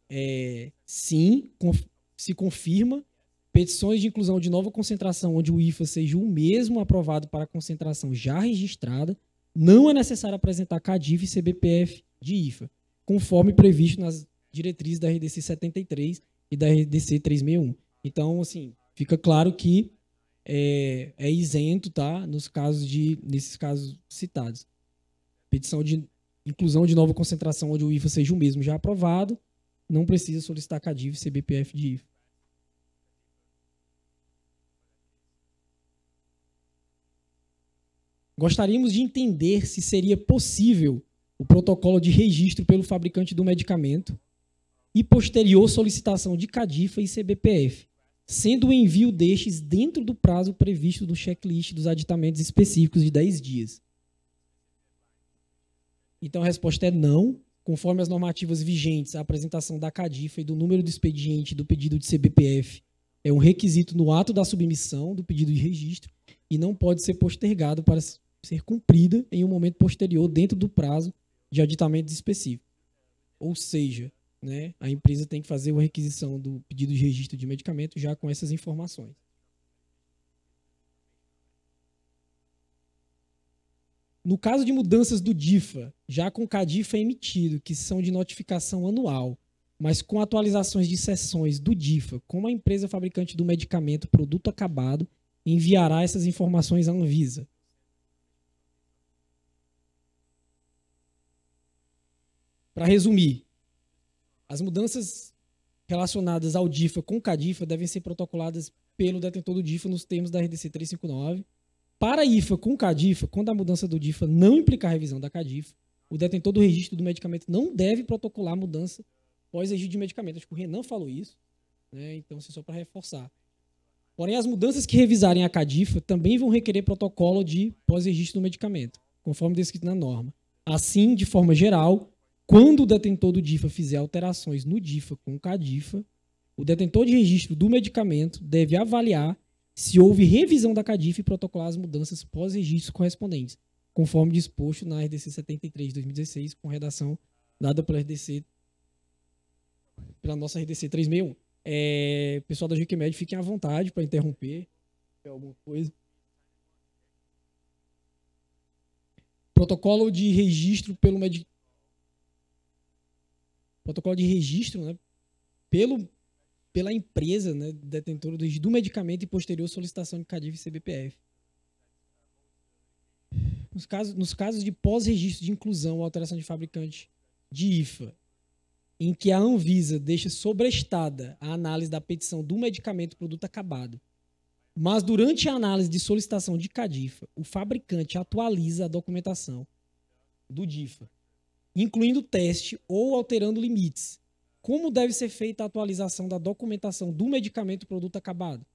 é, sim, conf se confirma Petições de inclusão de nova concentração onde o IFA seja o mesmo aprovado para a concentração já registrada, não é necessário apresentar CADIF e CBPF de IFA, conforme previsto nas diretrizes da RDC 73 e da RDC 361. Então, assim, fica claro que é, é, isento, tá? Nos casos de, nesses casos citados. Petição de inclusão de nova concentração onde o IFA seja o mesmo já aprovado, não precisa solicitar CADIV e CBPF de IFA. Gostaríamos de entender se seria possível o protocolo de registro pelo fabricante do medicamento e posterior solicitação de CADIFA e CBPF, sendo o envio destes dentro do prazo previsto no checklist dos aditamentos específicos de 10 dias. Então a resposta é não. Conforme as normativas vigentes, a apresentação da CADIFA e do número do expediente do pedido de CBPF é um requisito no ato da submissão do pedido de registro e não pode ser postergado para ser cumprida em um momento posterior dentro do prazo de aditamentos específicos. Ou seja, né, a empresa tem que fazer a requisição do pedido de registro de medicamento já com essas informações. No caso de mudanças do DIFA, já com o CADIFA emitido, que são de notificação anual, mas com atualizações de sessões do DIFA, como a empresa fabricante do medicamento produto acabado enviará essas informações à Anvisa, Para resumir, as mudanças relacionadas ao DIFA com o CADIFA devem ser protocoladas pelo detentor do DIFA nos termos da RDC 359. Para a IFA com o CADIFA, quando a mudança do DIFA não implicar revisão da CADIFA, o detentor do registro do medicamento não deve protocolar a mudança pós-registro de medicamento. Acho que o Renan falou isso, né? então isso assim, é só para reforçar. Porém, as mudanças que revisarem a CADIFA também vão requerer protocolo de pós-registro do medicamento, conforme descrito na norma. Assim, de forma geral, quando o detentor do DIFA fizer alterações no DIFA com o CADIFA, o detentor de registro do medicamento deve avaliar se houve revisão da CadIFA e protocolar as mudanças pós-registro correspondentes, conforme disposto na RDC 73 de 2016, com redação dada pela RDC pela nossa RDC 361. É, pessoal da GQMed, fiquem à vontade para interromper alguma coisa. Protocolo de registro pelo, protocolo de registro né, pelo, pela empresa né, detentora do medicamento e posterior solicitação de CADIF e CBPF. Nos casos, nos casos de pós-registro de inclusão ou alteração de fabricante de IFA, em que a Anvisa deixa sobrestada a análise da petição do medicamento produto acabado, mas durante a análise de solicitação de CADIFA, o fabricante atualiza a documentação do DIFA incluindo teste ou alterando limites. Como deve ser feita a atualização da documentação do medicamento produto acabado?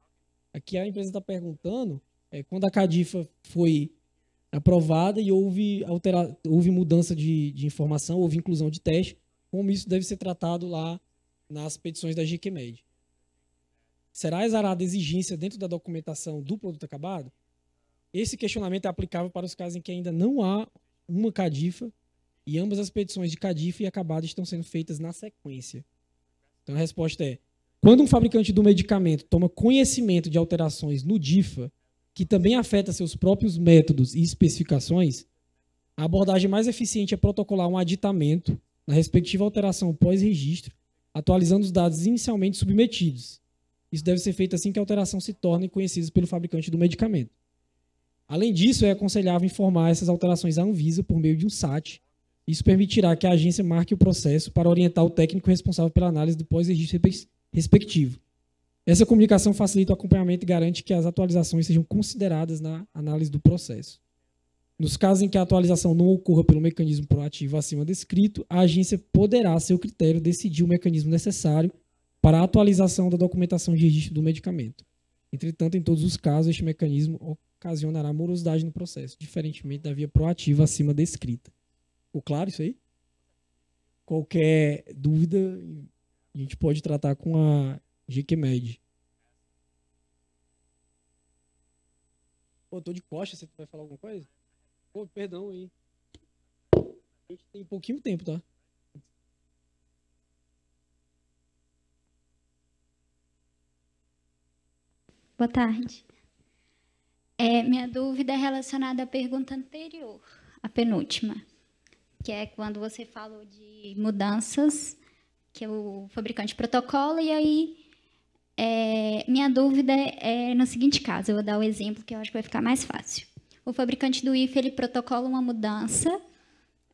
Aqui a empresa está perguntando, é, quando a CADIFA foi aprovada e houve, altera... houve mudança de, de, informação, houve inclusão de teste, como isso deve ser tratado lá nas petições da GQMED. Será exarada a exigência dentro da documentação do produto acabado? Esse questionamento é aplicável para os casos em que ainda não há uma CADIFA e ambas as petições de Cadif e acabado estão sendo feitas na sequência. Então a resposta é: quando um fabricante do medicamento toma conhecimento de alterações no DIFA, que também afeta seus próprios métodos e especificações, a abordagem mais eficiente é protocolar um aditamento na respectiva alteração pós-registro, atualizando os dados inicialmente submetidos. Isso deve ser feito assim que a alteração se torne conhecida pelo fabricante do medicamento. Além disso, é aconselhável informar essas alterações à Anvisa por meio de um SAT, isso permitirá que a agência marque o processo para orientar o técnico responsável pela análise do pós-registro respectivo. Essa comunicação facilita o acompanhamento e garante que as atualizações sejam consideradas na análise do processo. Nos casos em que a atualização não ocorra pelo mecanismo proativo acima descrito, a agência poderá, a seu critério, decidir o mecanismo necessário para a atualização da documentação de registro do medicamento. Entretanto, em todos os casos, este mecanismo ocasionará morosidade no processo, diferentemente da via proativa acima descrita. Ficou claro isso aí? Qualquer dúvida, a gente pode tratar com a GQMed. Pô, tô de costa, você vai falar alguma coisa? Pô, perdão aí. A gente tem pouquinho tempo, tá? Boa tarde. É, minha dúvida é relacionada à pergunta anterior, a penúltima que é quando você falou de mudanças que o fabricante protocola, e aí é, minha dúvida é no seguinte caso, eu vou dar o um exemplo que eu acho que vai ficar mais fácil. O fabricante do IF, ele protocola uma mudança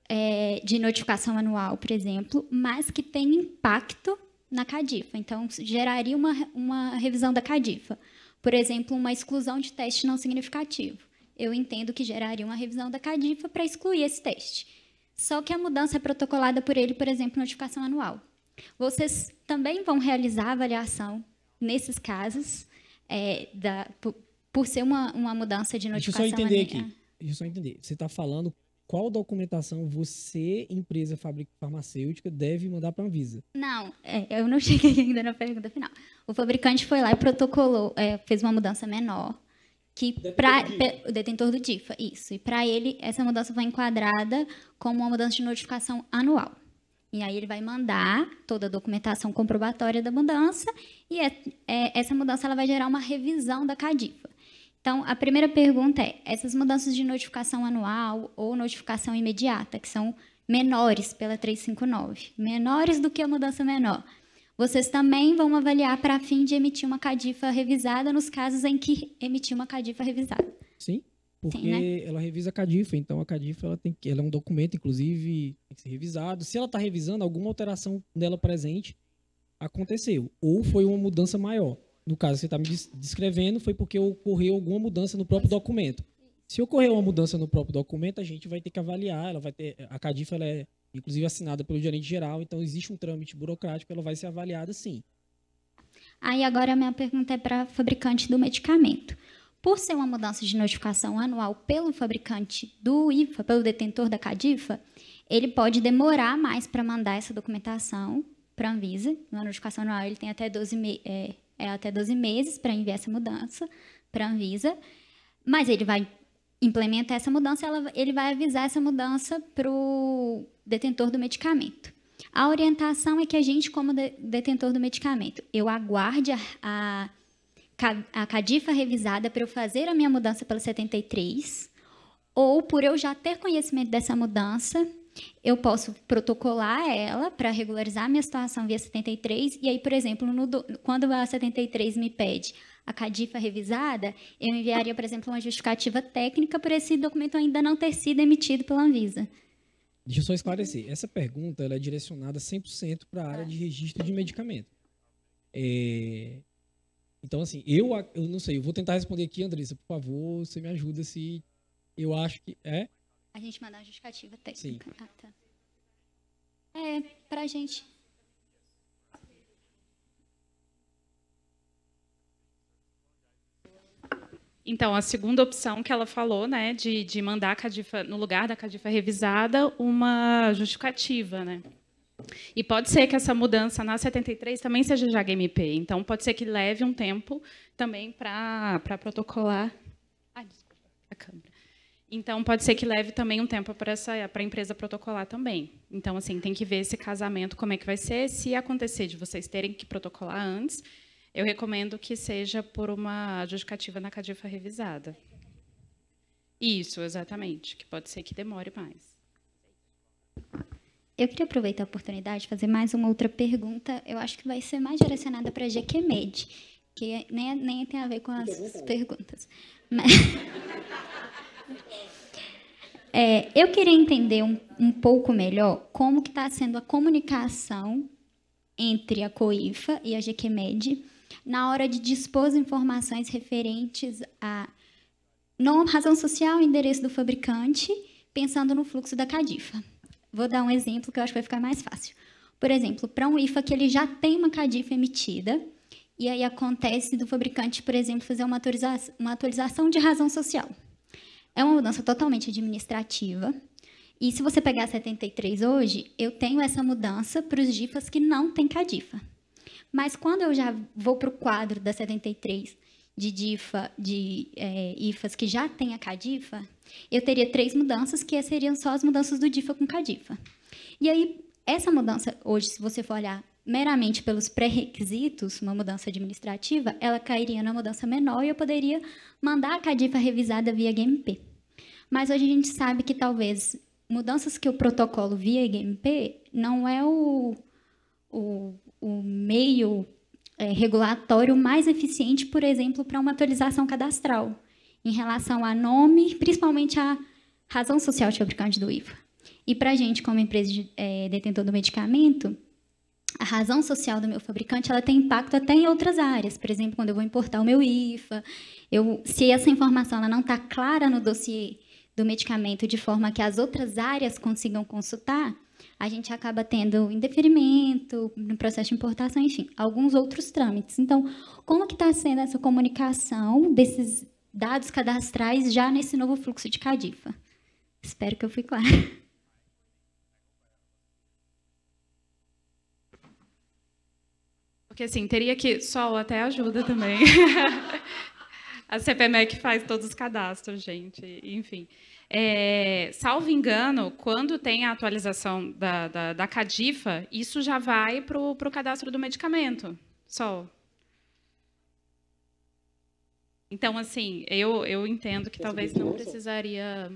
é, de notificação anual, por exemplo, mas que tem impacto na CADIFA, então geraria uma, uma revisão da CADIFA. Por exemplo, uma exclusão de teste não significativo. Eu entendo que geraria uma revisão da CADIFA para excluir esse teste. Só que a mudança é protocolada por ele, por exemplo, notificação anual. Vocês também vão realizar avaliação nesses casos, é, da, por, por, ser uma, uma mudança de notificação anual. Deixa eu só entender aqui. Deixa eu só entender. Você está falando qual documentação você, empresa farmacêutica, deve mandar para a Anvisa? Não, é, eu não *laughs* cheguei ainda na pergunta final. O fabricante foi lá e protocolou, é, fez uma mudança menor que para o detentor do DIFA, isso. E para ele essa mudança foi enquadrada como uma mudança de notificação anual. E aí ele vai mandar toda a documentação comprobatória da mudança e é, é, essa mudança ela vai gerar uma revisão da CADIFA. Então, a primeira pergunta é: essas mudanças de notificação anual ou notificação imediata, que são menores pela 359, menores do que a mudança menor, vocês também vão avaliar para fim de emitir uma cadifa revisada nos casos em que emitir uma cadifa revisada. Sim, porque Sim, né? ela revisa a cadifa, então a cadifa ela tem que, ela é um documento, inclusive, tem que ser revisado. Se ela está revisando, alguma alteração dela presente aconteceu, ou foi uma mudança maior. No caso, que você está me descrevendo, foi porque ocorreu alguma mudança no próprio documento. Se ocorreu uma mudança no próprio documento, a gente vai ter que avaliar, ela vai ter, a Cadifa ela é inclusive assinada pelo gerente geral, então existe um trâmite burocrático, ela vai ser avaliada sim. Aí agora a minha pergunta é para fabricante do medicamento. Por ser uma mudança de notificação anual pelo fabricante do IFA, pelo detentor da CADIFA, ele pode demorar mais para mandar essa documentação para a Anvisa. Na notificação anual ele tem até 12, é, é até 12 meses para enviar essa mudança para a Anvisa, mas ele vai implementa essa mudança, ela, ele vai avisar essa mudança para o detentor do medicamento. A orientação é que a gente, como de, detentor do medicamento, eu aguarde a, a, a CADIFA revisada para eu fazer a minha mudança pelo 73, ou por eu já ter conhecimento dessa mudança, eu posso protocolar ela para regularizar a minha situação via 73, e aí, por exemplo, no, quando a 73 me pede a CADIFA revisada, eu enviaria, por exemplo, uma justificativa técnica por esse documento ainda não ter sido emitido pela Anvisa. Deixa eu só esclarecer. Essa pergunta é direcionada 100% para a área tá. de registro de medicamento. É... Então, assim, eu, eu não sei, eu vou tentar responder aqui, Andressa, por favor, você me ajuda se eu acho que é. A gente mandar uma justificativa técnica. Sim. Ah, tá. É, para a gente. Então, a segunda opção que ela falou, né, de, de mandar a Cadifa, no lugar da Cadifa revisada, uma justificativa, né? E pode ser que essa mudança na 73 também seja já GMP, então pode ser que leve um tempo também para protocolar. Ai, desculpa, a câmera. Então pode ser que leve também um tempo para essa para a empresa protocolar também. Então assim, tem que ver esse casamento como é que vai ser, se acontecer de vocês terem que protocolar antes eu recomendo que seja por uma justificativa na cadifa revisada. Isso, exatamente, que pode ser que demore mais. Eu queria aproveitar a oportunidade de fazer mais uma outra pergunta. Eu acho que vai ser mais direcionada para a GQMED, que nem, nem tem a ver com as perguntas. Mas... *laughs* É, eu queria entender um, um pouco melhor como que está sendo a comunicação entre a COIFA e a GQMED na hora de dispor informações referentes a nome, razão social, endereço do fabricante, pensando no fluxo da CADIFA. Vou dar um exemplo que eu acho que vai ficar mais fácil. Por exemplo, para um IFA que ele já tem uma CADIFA emitida, e aí acontece do fabricante, por exemplo, fazer uma, atualiza uma atualização de razão social. É uma mudança totalmente administrativa. E se você pegar 73 hoje, eu tenho essa mudança para os DIFAs que não têm CADIFA. Mas quando eu já vou para o quadro da 73 de DIFA, de é, IFAs que já tem a CADIFA, eu teria três mudanças, que seriam só as mudanças do DIFA com CADIFA. E aí, essa mudança, hoje, se você for olhar meramente pelos pré-requisitos, uma mudança administrativa, ela cairia na mudança menor e eu poderia mandar a CADIFA revisada via GMP. Mas hoje a gente sabe que talvez mudanças que o protocolo via GMP não é o, o o meio é, regulatório mais eficiente, por exemplo, para uma atualização cadastral, em relação a nome, principalmente a razão social de fabricante do IVA. E para a gente, como empresa de, é, detentor do medicamento, a razão social do meu fabricante ela tem impacto até em outras áreas. Por exemplo, quando eu vou importar o meu IFA, eu, se essa informação ela não está clara no dossiê do medicamento de forma que as outras áreas consigam consultar, a gente acaba tendo indeferimento no processo de importação, enfim, alguns outros trâmites. Então, como que está sendo essa comunicação desses dados cadastrais já nesse novo fluxo de CADIFA? Espero que eu fui clara. Porque assim, teria que. Sol até ajuda também. *laughs* a CPMEC é faz todos os cadastros, gente. Enfim. É, salvo engano, quando tem a atualização da, da, da CADIFA, isso já vai para o cadastro do medicamento. Sol. Então, assim, eu, eu entendo que talvez não precisaria.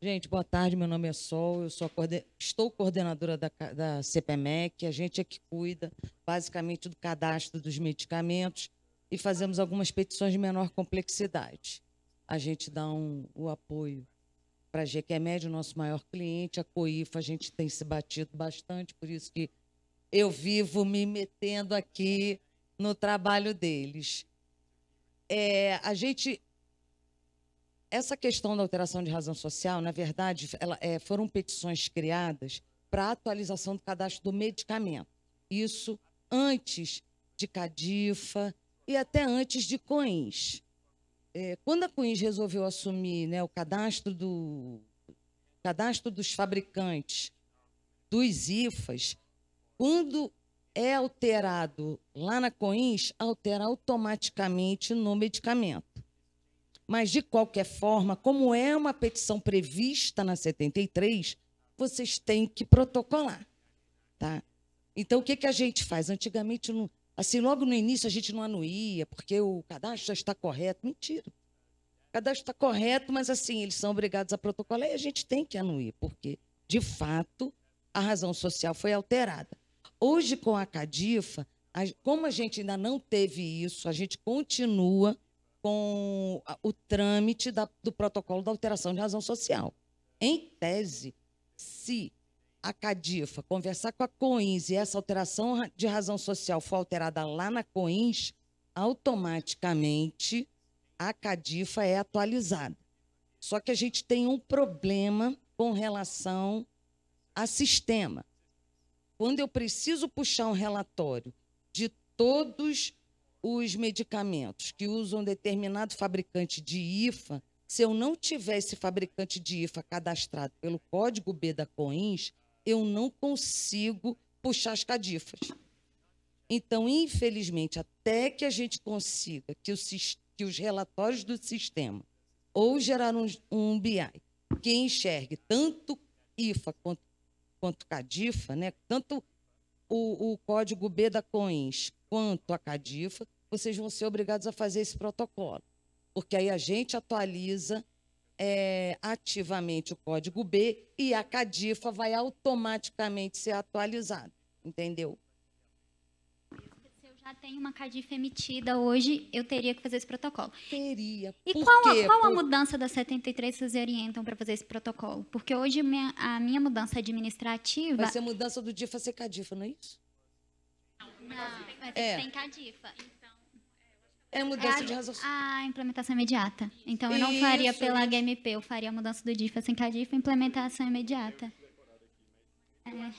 Gente, boa tarde. Meu nome é Sol. Eu sou coorden... estou coordenadora da, da CPMEC. A gente é que cuida, basicamente, do cadastro dos medicamentos e fazemos algumas petições de menor complexidade a gente dá um, o apoio para a GQMed, é o nosso maior cliente, a COIFA, a gente tem se batido bastante, por isso que eu vivo me metendo aqui no trabalho deles. É, a gente. Essa questão da alteração de razão social, na verdade, ela, é, foram petições criadas para atualização do cadastro do medicamento. Isso antes de CADIFA e até antes de COINS. É, quando a Queens resolveu assumir né, o cadastro, do, cadastro dos fabricantes dos IFAs, quando é alterado lá na COINS, altera automaticamente no medicamento. Mas, de qualquer forma, como é uma petição prevista na 73, vocês têm que protocolar. Tá? Então, o que, que a gente faz? Antigamente, não, Assim, logo no início a gente não anuía, porque o cadastro já está correto. Mentira. O cadastro está correto, mas assim, eles são obrigados a protocolar e a gente tem que anuir, porque, de fato, a razão social foi alterada. Hoje, com a CADIFA, como a gente ainda não teve isso, a gente continua com o trâmite da, do protocolo da alteração de razão social. Em tese, se a CADIFA conversar com a COINS e essa alteração de razão social for alterada lá na COINS, automaticamente a CADIFA é atualizada. Só que a gente tem um problema com relação a sistema. Quando eu preciso puxar um relatório de todos os medicamentos que usam determinado fabricante de IFA, se eu não tivesse fabricante de IFA cadastrado pelo código B da COINS, eu não consigo puxar as cadifas. Então, infelizmente, até que a gente consiga que, o, que os relatórios do sistema ou gerar um, um BI que enxergue tanto IFA quanto, quanto CADIFA, né? tanto o, o código B da COINS quanto a CADIFA, vocês vão ser obrigados a fazer esse protocolo. Porque aí a gente atualiza é, ativamente o código B e a CADIFA vai automaticamente ser atualizada, entendeu? Se eu já tenho uma CADIFA emitida hoje, eu teria que fazer esse protocolo. Teria. E Por qual, quê? A, qual Por... a mudança da 73 que vocês orientam para fazer esse protocolo? Porque hoje minha, a minha mudança administrativa... Vai ser mudança do DIFA ser CADIFA, não é isso? Não, vai é. ser CADIFA. É, é mudança é a, de raciocínio. A implementação imediata. Então, eu não Isso. faria pela HMP, eu faria a mudança do DIF assim que a DIF, implementação imediata. É.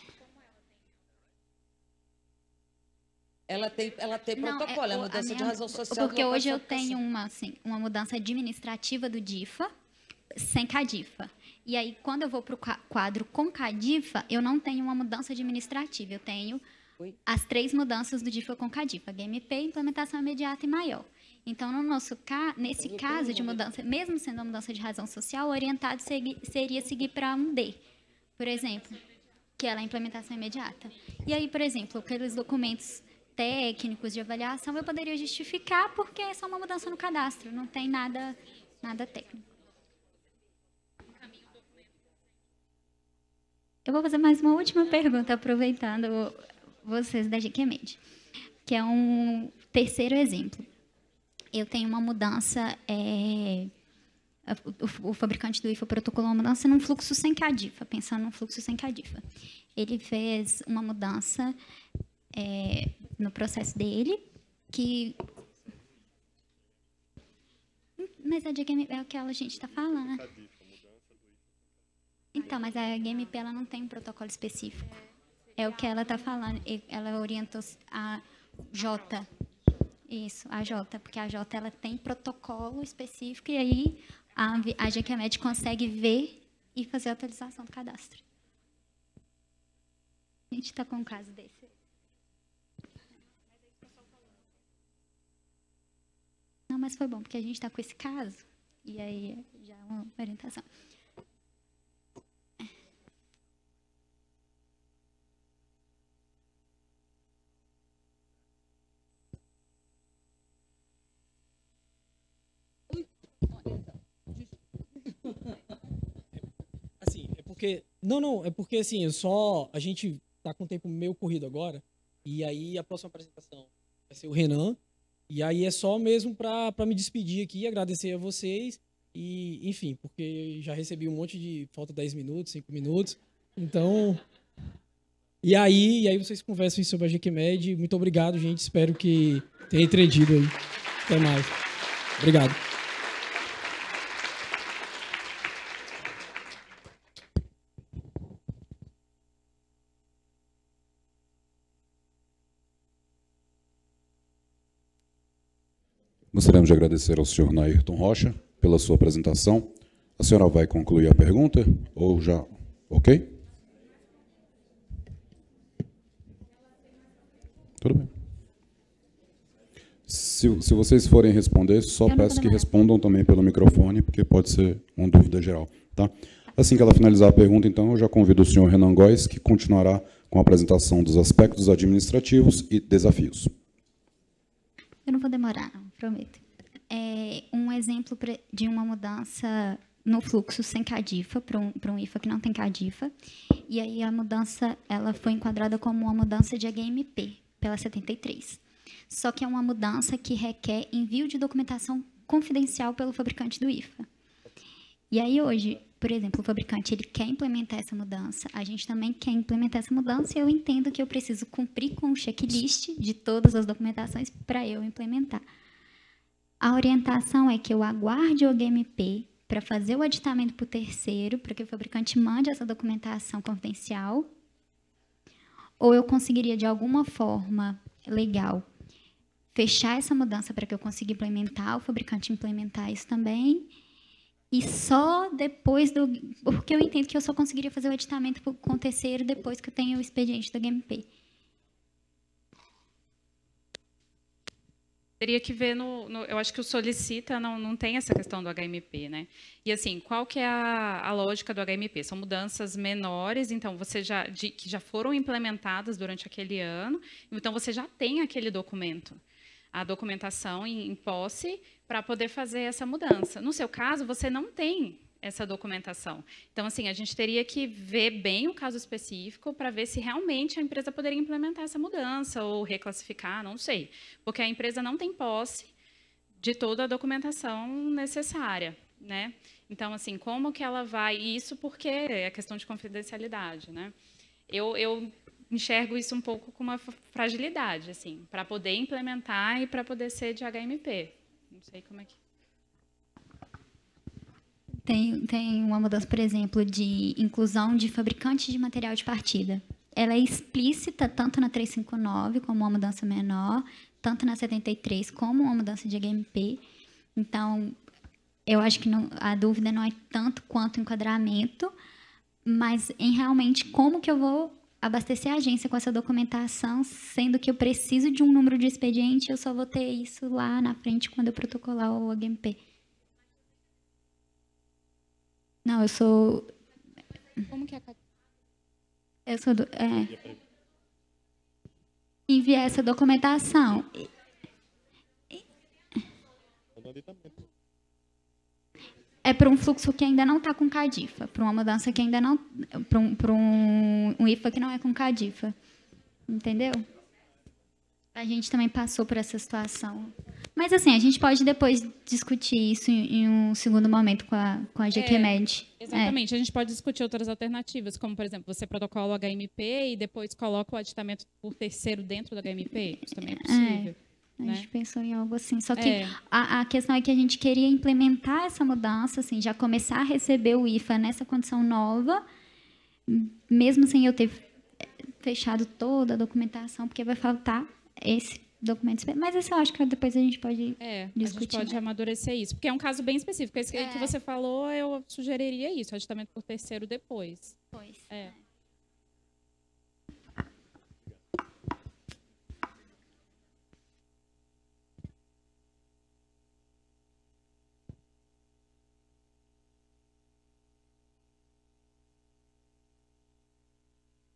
Ela tem, ela tem não, é protocolo, é, a mudança minha, de razão social. Porque hoje eu tenho uma, assim, uma mudança administrativa do DIFA sem CADIFA. E aí, quando eu vou para o quadro com CADIFA, eu não tenho uma mudança administrativa, eu tenho as três mudanças do DIFA com CADIFA, gameplay, implementação imediata e maior. Então, no nosso ca... nesse é caso de mudança, mesmo sendo uma mudança de razão social, o orientado seria seguir para um D, por exemplo, que é a implementação imediata. E aí, por exemplo, aqueles documentos técnicos de avaliação, eu poderia justificar porque é só uma mudança no cadastro, não tem nada, nada técnico. Eu vou fazer mais uma última pergunta, aproveitando vocês da GQMed, que é um terceiro exemplo. Eu tenho uma mudança, é, o, o, fabricante do IFA protocolou é uma mudança num fluxo sem CADIFA, pensando num fluxo sem CADIFA. Ele fez uma mudança é, no processo dele, que mas a GMP é o que a gente está falando, né? Então, mas a GMP ela não tem um protocolo específico. É o que ela está falando. Ela orientou a J. Isso, a J, porque a J ela tem protocolo específico e aí a, a GQMed consegue ver e fazer a atualização do cadastro. A gente está com um caso desse. Não, mas foi bom, porque a gente está com esse caso. E aí, já é uma orientação. porque. Não, não, é porque assim, eu só. A gente tá com o tempo meio corrido agora. E aí a próxima apresentação vai ser o Renan. E aí é só mesmo para me despedir aqui, agradecer a vocês. E, enfim, porque já recebi um monte de. Falta 10 minutos, 5 minutos. Então. E aí, e aí vocês conversam sobre a GQMed. Muito obrigado, gente. Espero que tenha entendido aí. Até mais. Obrigado. Gostaríamos de agradecer ao senhor Nairton Rocha pela sua apresentação. A senhora vai concluir a pergunta ou já, ok? Tudo bem. Se, se vocês forem responder, só peço que respondam também pelo microfone, porque pode ser uma dúvida geral, tá? Assim que ela finalizar a pergunta, então, eu já convido o senhor Renan Góes, que continuará com a apresentação dos aspectos administrativos e desafios. Eu não vou demorar, não. Prometo. É um exemplo de uma mudança no fluxo sem cadifa para um, um IFA que não tem cadifa. E aí a mudança ela foi enquadrada como uma mudança de HMP pela 73. Só que é uma mudança que requer envio de documentação confidencial pelo fabricante do IFA. E aí hoje, por exemplo, o fabricante ele quer implementar essa mudança, a gente também quer implementar essa mudança, e eu entendo que eu preciso cumprir com o checklist de todas as documentações para eu implementar. A orientação é que eu aguarde o GMP para fazer o aditamento para o terceiro, para que o fabricante mande essa documentação confidencial, ou eu conseguiria, de alguma forma legal, fechar essa mudança para que eu consiga implementar, o fabricante implementar isso também, e só depois do. Porque eu entendo que eu só conseguiria fazer o aditamento com o terceiro depois que eu tenho o expediente do GMP. Teria que ver no, no, Eu acho que o solicita não, não tem essa questão do HMP, né? E assim, qual que é a, a lógica do HMP? São mudanças menores, então você já de, que já foram implementadas durante aquele ano, então você já tem aquele documento, a documentação em, em posse para poder fazer essa mudança. No seu caso, você não tem essa documentação. Então, assim, a gente teria que ver bem o caso específico para ver se realmente a empresa poderia implementar essa mudança ou reclassificar, não sei. Porque a empresa não tem posse de toda a documentação necessária, né? Então, assim, como que ela vai... Isso porque é questão de confidencialidade, né? Eu, eu enxergo isso um pouco com uma fragilidade, assim, para poder implementar e para poder ser de HMP. Não sei como é que... Tem, tem uma mudança, por exemplo, de inclusão de fabricante de material de partida. Ela é explícita tanto na 359 como uma mudança menor, tanto na 73 como uma mudança de HMP. Então, eu acho que não, a dúvida não é tanto quanto o enquadramento, mas em realmente como que eu vou abastecer a agência com essa documentação, sendo que eu preciso de um número de expediente, eu só vou ter isso lá na frente quando eu protocolar o HMP. Não, eu sou. Como que é a Eu sou do. É, enviar essa documentação. É para um fluxo que ainda não está com CADIFA, para uma mudança que ainda não. para um, um, um IFA que não é com CADIFA. Entendeu? A gente também passou por essa situação. Mas assim, a gente pode depois discutir isso em, em um segundo momento com a, com a GQMed. É, exatamente, é. a gente pode discutir outras alternativas, como por exemplo, você protocola o HMP e depois coloca o aditamento por terceiro dentro do HMP, isso também é, é possível. É. A né? gente pensou em algo assim. Só que é. a, a, questão é que a gente queria implementar essa mudança, assim, já começar a receber o IFA nessa condição nova, mesmo sem eu ter fechado toda a documentação, porque vai faltar esse documento, Mas assim, eu acho que depois a gente pode é, discutir. A gente pode né? amadurecer isso, porque é um caso bem específico. Esse é. que é. você falou, eu sugeriria isso, aditamento por terceiro depois. Pois. É. é.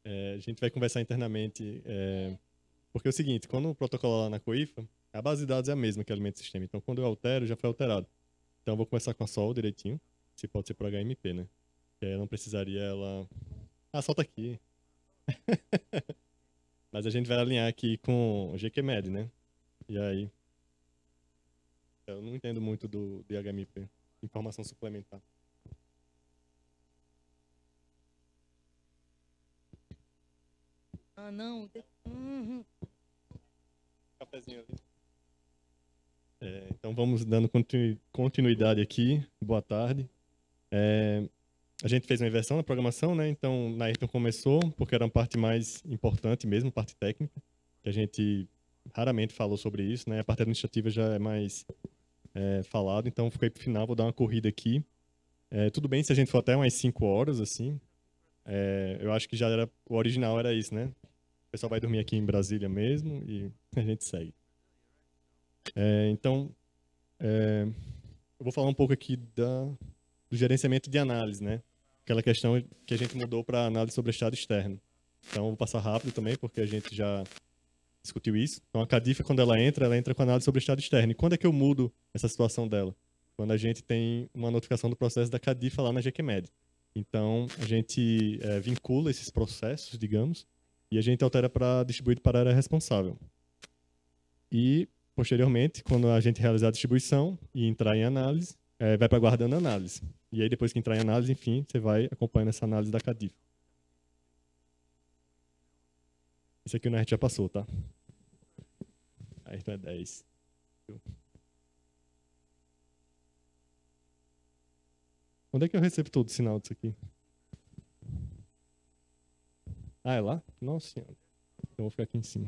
é. a gente vai conversar internamente é, porque é o seguinte, quando o protocolo lá na COIFA, a base de dados é a mesma que alimenta o sistema. Então, quando eu altero, já foi alterado. Então, eu vou começar com a sol direitinho. Se pode ser por HMP, né? Que aí eu não precisaria ela... Ah, solta aqui. *laughs* Mas a gente vai alinhar aqui com GQMed, né? E aí... Eu não entendo muito do de HMP. Informação suplementar. Ah, não. Uhum cafezinho ali. É, então vamos dando continuidade aqui. Boa tarde. É, a gente fez uma inversão na programação, né? Então, na Ayrton começou, porque era uma parte mais importante mesmo, parte técnica, que a gente raramente falou sobre isso, né? A parte administrativa já é mais é, falado, então fiquei pro final, vou dar uma corrida aqui. É, tudo bem se a gente for até umas 5 horas, assim. É, eu acho que já era, o original era isso, né? pessoal vai dormir aqui em Brasília mesmo e *laughs* a gente segue. É, então, é, eu vou falar um pouco aqui da, do gerenciamento de análise, né? Aquela questão que a gente mudou para análise sobre estado externo. Então, vou passar rápido também, porque a gente já discutiu isso. Então, a Cadif, quando ela entra, ela entra com análise sobre estado externo. E quando é que eu mudo essa situação dela? Quando a gente tem uma notificação do processo da Cadif lá na GQMed. Então, a gente é, vincula esses processos, digamos, e a gente altera para distribuído para a área responsável. E, posteriormente, quando a gente realizar a distribuição e entrar em análise, é, vai para guardando análise. E aí, depois que entrar em análise, enfim, você vai acompanhando essa análise da CADIF. Esse aqui o Nerd já passou, tá? Aí então é 10. Onde é que eu recebo todo o sinal disso aqui? Ah, é lá? Nossa senhora. Então, eu vou ficar aqui em cima.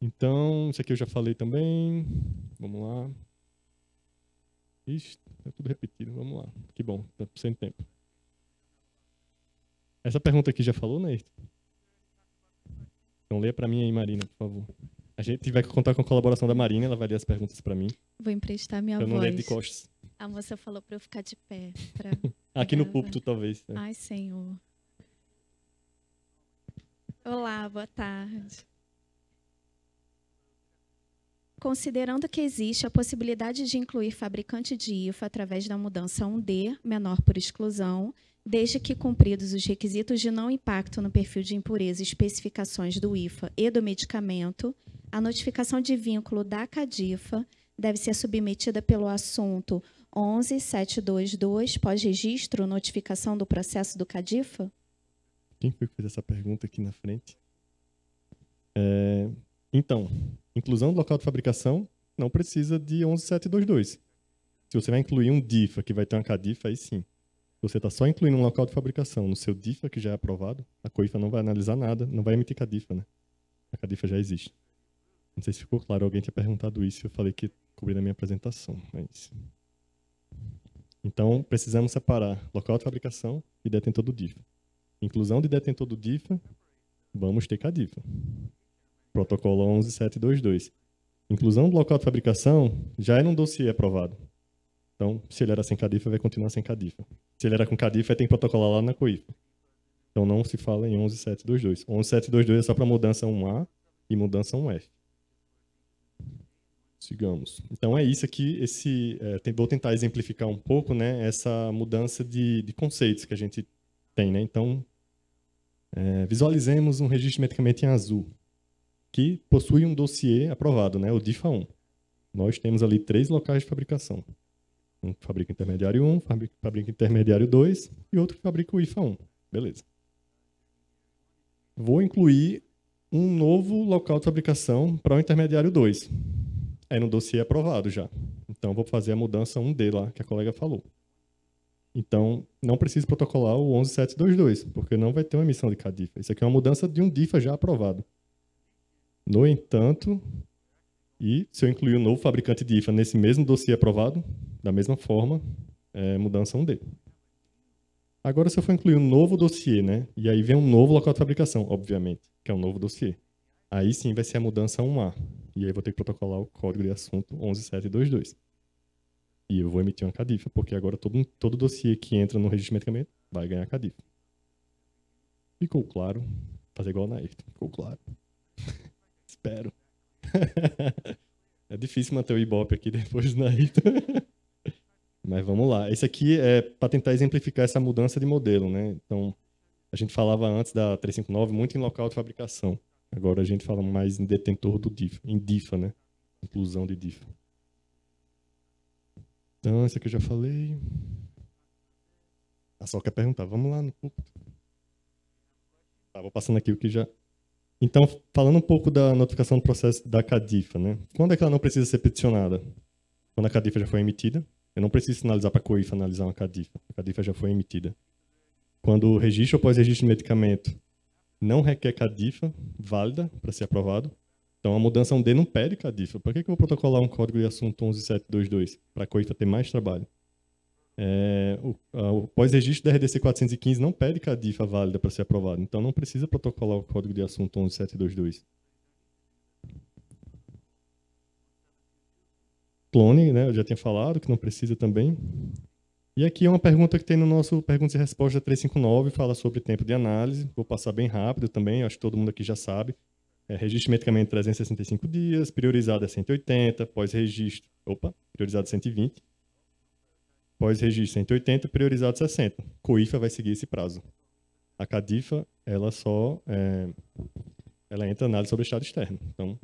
Então, isso aqui eu já falei também. Vamos lá. Ixi, é tudo repetido. Vamos lá. Que bom, tá sem tempo. Essa pergunta aqui já falou, né? Então leia para mim aí, Marina, por favor. A gente vai contar com a colaboração da Marina, ela vai ler as perguntas para mim. Vou emprestar minha eu Eu não leio de costas. A moça falou para eu ficar de pé. Pra... *laughs* Aqui no púlpito, talvez. Né? Ai, senhor. Olá, boa tarde. Considerando que existe a possibilidade de incluir fabricante de IFA através da mudança 1D, menor por exclusão, desde que cumpridos os requisitos de não impacto no perfil de impureza e especificações do IFA e do medicamento, a notificação de vínculo da CADIFA deve ser submetida pelo assunto 11722 pós-registro notificação do processo do CADIFA? Quem foi que fez essa pergunta aqui na frente? É, então, inclusão do local de fabricação não precisa de 11722. Se você vai incluir um DIFA que vai ter uma CADIFA, aí sim. Se você está só incluindo um local de fabricação no seu DIFA, que já é aprovado, a COIFA não vai analisar nada, não vai emitir CADIFA, né? A CADIFA já existe. Não sei se ficou claro, alguém tinha perguntado isso, eu falei que cobri na minha apresentação, mas... Então, precisamos separar local de fabricação e detentor do DIFA. Inclusão de detentor do DIFA, vamos ter CADIFA. Protocolo 11722. Inclusão do local de fabricação já é num dossiê aprovado. Então, se ele era sem CADIFA, vai continuar sem CADIFA. Se ele era com CADIFA, tem que protocolar lá na COIFA. Então, não se fala em 11722. 11722 é só para mudança 1A e mudança 1F. Sigamos. Então, é isso aqui. Esse, é, vou tentar exemplificar um pouco né, essa mudança de, de conceitos que a gente tem, né? Então, é, visualizemos um registro de medicamento em azul, que possui um dossiê aprovado, né? O DIFA-1. Nós temos ali três locais de fabricação. Um fabrica intermediário 1, fabrica intermediário 2 e outro fabrica o IFA-1. Beleza. Vou incluir um novo local de fabricação para o intermediário 2. É no dossiê aprovado já. Então, vou fazer a mudança 1D lá, que a colega falou. Então, não precisa protocolar o 11722, porque não vai ter uma emissão de CADIFA. Isso aqui é uma mudança de um DIFA já aprovado. No entanto, e se eu incluir o um novo fabricante de IFA nesse mesmo dossiê aprovado, da mesma forma, é mudança 1D. Agora, se eu for incluir um novo dossiê, né? E aí vem um novo local de fabricação, obviamente, que é um novo dossiê. Aí sim vai ser a mudança 1A. E aí vou ter que protocolar o código de assunto 11722. E eu vou emitir uma CADIFA, porque agora todo, todo dossiê que entra no registro de medicamento vai ganhar CADIFA. Ficou claro? Fazer igual na ERTA. Ficou claro? *laughs* Espero. *laughs* é difícil manter o Ibope aqui depois na né? *laughs* ERTA. Mas vamos lá. Esse aqui é para tentar exemplificar essa mudança de modelo, né? Então, a gente falava antes da 359 muito em local de fabricação. Agora a gente fala mais em detentor do DIFA, em DIFA, né? Inclusão de DIFA isso que eu já falei. Ah, só quer perguntar, vamos lá no púlpito. Tá, vou passando aqui o que já. Então, falando um pouco da notificação do processo da CADIFA, né? Quando é que ela não precisa ser peticionada? Quando a CADIFA já foi emitida. Eu não preciso sinalizar para a COIFA analisar uma CADIFA. A CADIFA já foi emitida. Quando o registro ou pós-registro de medicamento não requer CADIFA válida para ser aprovado, então a mudança 1D não pede CADIFA. Por que, que eu vou protocolar um código de assunto 11722 para a coisa ter mais trabalho? É, o, o pós-registro da RDC 415 não pede CADIFA é válida para ser aprovado, então não precisa protocolar o código de assunto 11722. Clone, né, eu já tinha falado que não precisa também. E aqui é uma pergunta que tem no nosso Perguntas e Resposta 359, fala sobre tempo de análise. Vou passar bem rápido também, acho que todo mundo aqui já sabe. É, registro de medicamento 365 dias, priorizado é 180, pós-registro, opa, priorizado 120. Pós-registro 180, priorizado 60. COIFA vai seguir esse prazo. A CADIFA, ela só é, ela entra análise sobre o estado externo. Então,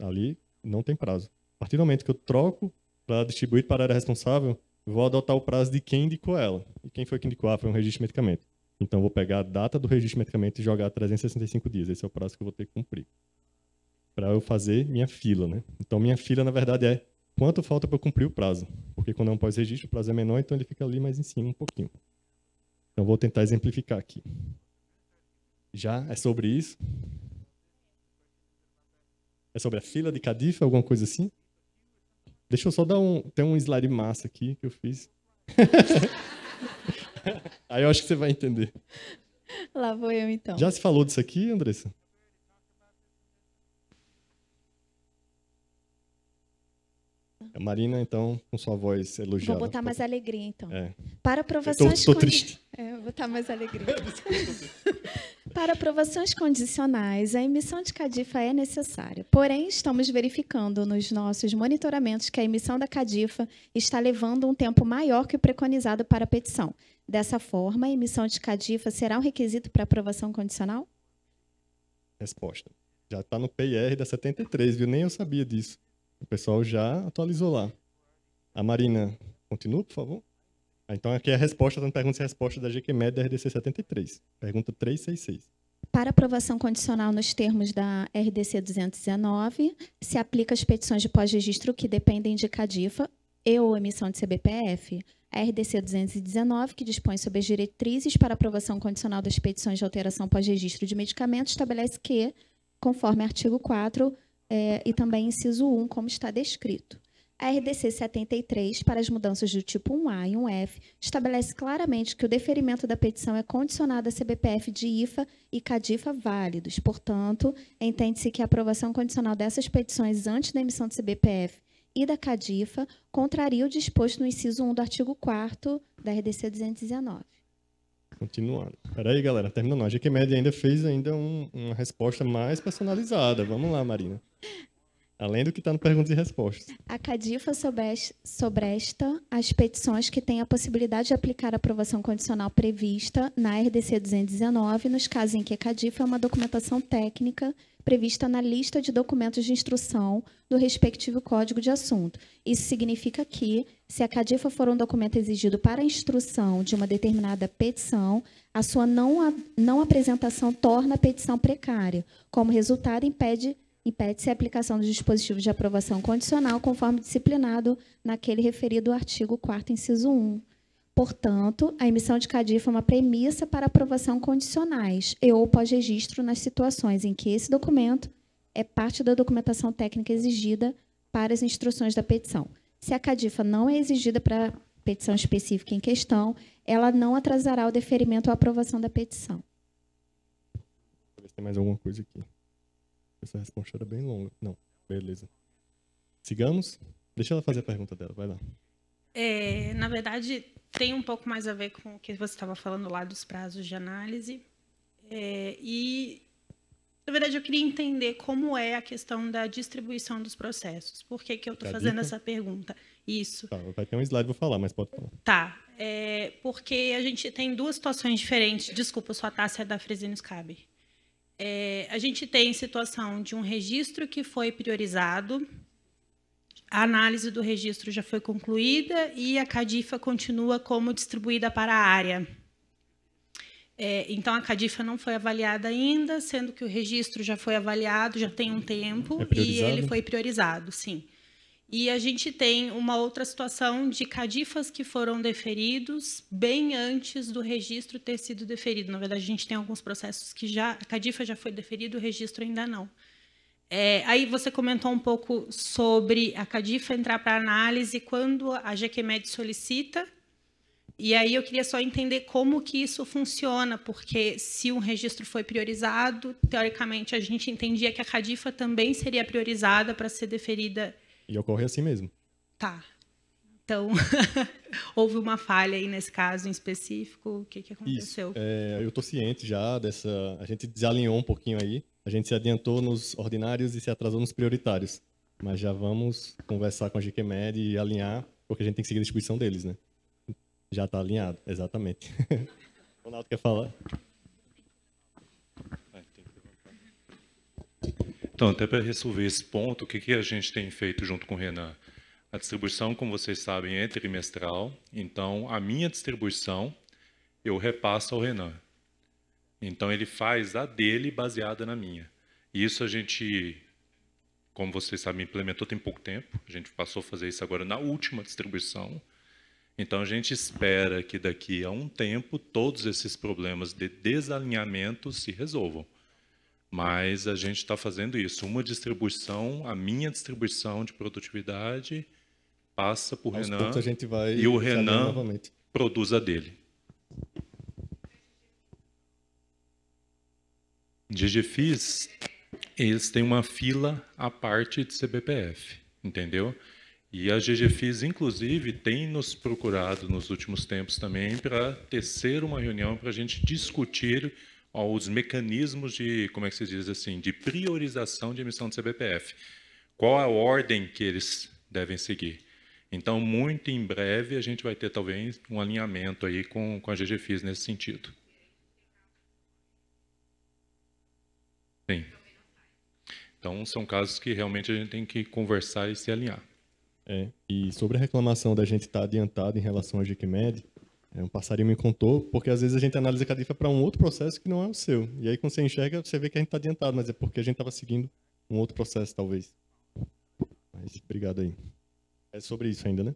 ali não tem prazo. A partir do momento que eu troco para distribuir para a área responsável, vou adotar o prazo de quem indicou ela. E quem foi que indicou? Ah, foi um registro de medicamento. Então, eu vou pegar a data do registro de medicamento e jogar 365 dias. Esse é o prazo que eu vou ter que cumprir. Para eu fazer minha fila, né? Então, minha fila, na verdade, é quanto falta para eu cumprir o prazo. Porque quando é um pós-registro, o prazo é menor, então ele fica ali mais em cima um pouquinho. Então, vou tentar exemplificar aqui. Já é sobre isso? É sobre a fila de Cadife, alguma coisa assim? Deixa eu só dar um... Tem um slide massa aqui que eu fiz. *laughs* Aí eu acho que você vai entender. *laughs* Lá vou eu então. Já se falou disso aqui, Andressa? A Marina, então, com sua voz elogiada. Vou botar mais alegria, então. É. Para aprovações... Estou triste. É, vou botar mais alegria. *laughs* Para aprovações condicionais, a emissão de CADIFA é necessária. Porém, estamos verificando nos nossos monitoramentos que a emissão da CADIFA está levando um tempo maior que o preconizado para a petição. Dessa forma, a emissão de CADIFA será um requisito para aprovação condicional? Resposta. Já está no PIR da 73, viu? Nem eu sabia disso. O pessoal já atualizou lá. A Marina, continua, por favor? Ah, então, aqui é a resposta, tanto tá pergunta a resposta da GQMED da RDC 73. Pergunta 366. Para aprovação condicional nos termos da RDC 219, se aplica as petições de pós-registro que dependem de CADIFA e ou emissão de CBPF a RDC 219, que dispõe sobre as diretrizes para aprovação condicional das petições de alteração pós-registro de medicamentos, estabelece que, conforme artigo 4 é, e também inciso 1, como está descrito. A RDC 73, para as mudanças do tipo 1A e 1F, estabelece claramente que o deferimento da petição é condicionado a CBPF de IFA e CADIFA válidos. Portanto, entende-se que a aprovação condicional dessas petições antes da emissão do CBPF e da Cadifa contraria o disposto no inciso 1 do artigo 4 da RDC 219. Continuando. aí, galera, terminando. A GQ ainda fez ainda um, uma resposta mais personalizada. Vamos lá, Marina. Além do que está no Perguntas e Respostas. A Cadifa sobresta as petições que têm a possibilidade de aplicar a aprovação condicional prevista na RDC 219, nos casos em que a Cadifa é uma documentação técnica prevista na lista de documentos de instrução do respectivo código de assunto. Isso significa que, se a CADIFA for um documento exigido para a instrução de uma determinada petição, a sua não, a, não apresentação torna a petição precária. Como resultado, impede impede-se a aplicação do dispositivo de aprovação condicional conforme disciplinado naquele referido artigo 4 inciso 1. Portanto, a emissão de CADIF é uma premissa para aprovação condicionais e ou pós-registro nas situações em que esse documento é parte da documentação técnica exigida para as instruções da petição. Se a CADIFA não é exigida para a petição específica em questão, ela não atrasará o deferimento ou aprovação da petição. Tem mais alguma coisa aqui. Essa resposta era bem longa. Não, beleza. Sigamos? Deixa ela fazer a pergunta dela, vai lá. É, na verdade, tem um pouco mais a ver com o que você estava falando lá dos prazos de análise. É, e, na verdade, eu queria entender como é a questão da distribuição dos processos. Por que, que eu estou fazendo essa pergunta? Isso. Tá, vai ter um slide, vou falar, mas pode falar. Tá. É, porque a gente tem duas situações diferentes. Desculpa, sua taça é da Fresenius Cabe é, a gente tem situação de um registro que foi priorizado, a análise do registro já foi concluída e a CADIFA continua como distribuída para a área. É, então, a CADIFA não foi avaliada ainda, sendo que o registro já foi avaliado, já tem um tempo, é e ele foi priorizado, sim. E a gente tem uma outra situação de cadifas que foram deferidos bem antes do registro ter sido deferido. Na verdade, a gente tem alguns processos que já a cadifa já foi deferido, o registro ainda não. É, aí você comentou um pouco sobre a cadifa entrar para análise quando a GQMED solicita. E aí eu queria só entender como que isso funciona, porque se um registro foi priorizado, teoricamente a gente entendia que a cadifa também seria priorizada para ser deferida e ocorre assim mesmo. Tá. Então, *laughs* houve uma falha aí nesse caso em específico. O que, que aconteceu? É, eu estou ciente já dessa. A gente desalinhou um pouquinho aí. A gente se adiantou nos ordinários e se atrasou nos prioritários. Mas já vamos conversar com a GQMed e alinhar, porque a gente tem que seguir a distribuição deles, né? Já está alinhado, exatamente. *laughs* o Ronaldo quer falar? Então, até para resolver esse ponto, o que, que a gente tem feito junto com o Renan? A distribuição, como vocês sabem, é trimestral. Então, a minha distribuição eu repasso ao Renan. Então, ele faz a dele baseada na minha. E isso a gente, como vocês sabem, implementou tem pouco tempo. A gente passou a fazer isso agora na última distribuição. Então, a gente espera que daqui a um tempo todos esses problemas de desalinhamento se resolvam. Mas a gente está fazendo isso. Uma distribuição, a minha distribuição de produtividade passa por Aos Renan. A gente vai e o Renan novamente. produz a dele. DGFIS, eles têm uma fila à parte de CBPF, entendeu? E a GGFIS, inclusive, tem nos procurado nos últimos tempos também para tecer uma reunião para a gente discutir aos mecanismos de, como é que se diz assim, de priorização de emissão de CBPF. Qual a ordem que eles devem seguir? Então, muito em breve, a gente vai ter talvez um alinhamento aí com, com a GGFIS nesse sentido. Sim. Então, são casos que realmente a gente tem que conversar e se alinhar. É, e sobre a reclamação da gente estar tá adiantado em relação à GICMED, é, um passarinho me contou, porque às vezes a gente analisa a cadifa para um outro processo que não é o seu. E aí quando você enxerga, você vê que a gente está adiantado, mas é porque a gente estava seguindo um outro processo, talvez. Mas obrigado aí. É sobre isso ainda, né?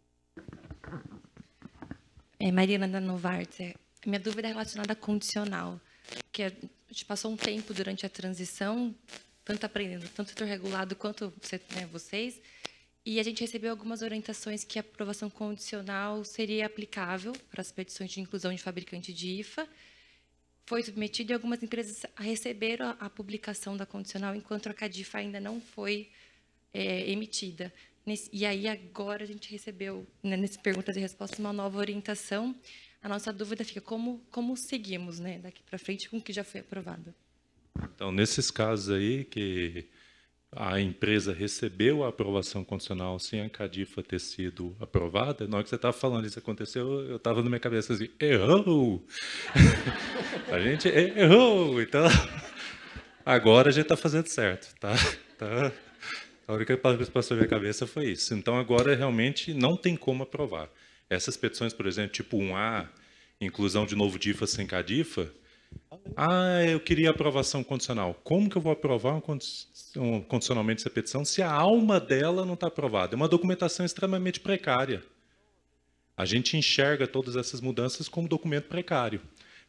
É, Marina da é, Minha dúvida é relacionada a condicional, que a é, gente passou um tempo durante a transição, tanto aprendendo, tanto regulado quanto você, né, vocês, e a gente recebeu algumas orientações que a aprovação condicional seria aplicável para as petições de inclusão de fabricante de IFA. Foi submetido e algumas empresas receberam a, publicação da condicional, enquanto a CADIFA ainda não foi é, emitida. e aí, agora, a gente recebeu, né, nesse perguntas e respostas, uma nova orientação. A nossa dúvida fica como, como seguimos né, daqui para frente com o que já foi aprovado. Então, nesses casos aí que a empresa recebeu a aprovação condicional sem a Cadifa ter sido aprovada, na hora que você estava falando isso aconteceu, eu estava na minha cabeça assim, errou! *laughs* a gente errou! Então, agora a gente está fazendo certo, tá? tá? A única coisa que passou na minha cabeça foi isso. Então, agora realmente não tem como aprovar. Essas petições, por exemplo, tipo 1A, inclusão de novo DIFA sem CADIFA, ah, eu queria aprovação condicional. Como que eu vou aprovar um condicionalmente essa petição se a alma dela não está aprovada? É uma documentação extremamente precária. A gente enxerga todas essas mudanças como documento precário.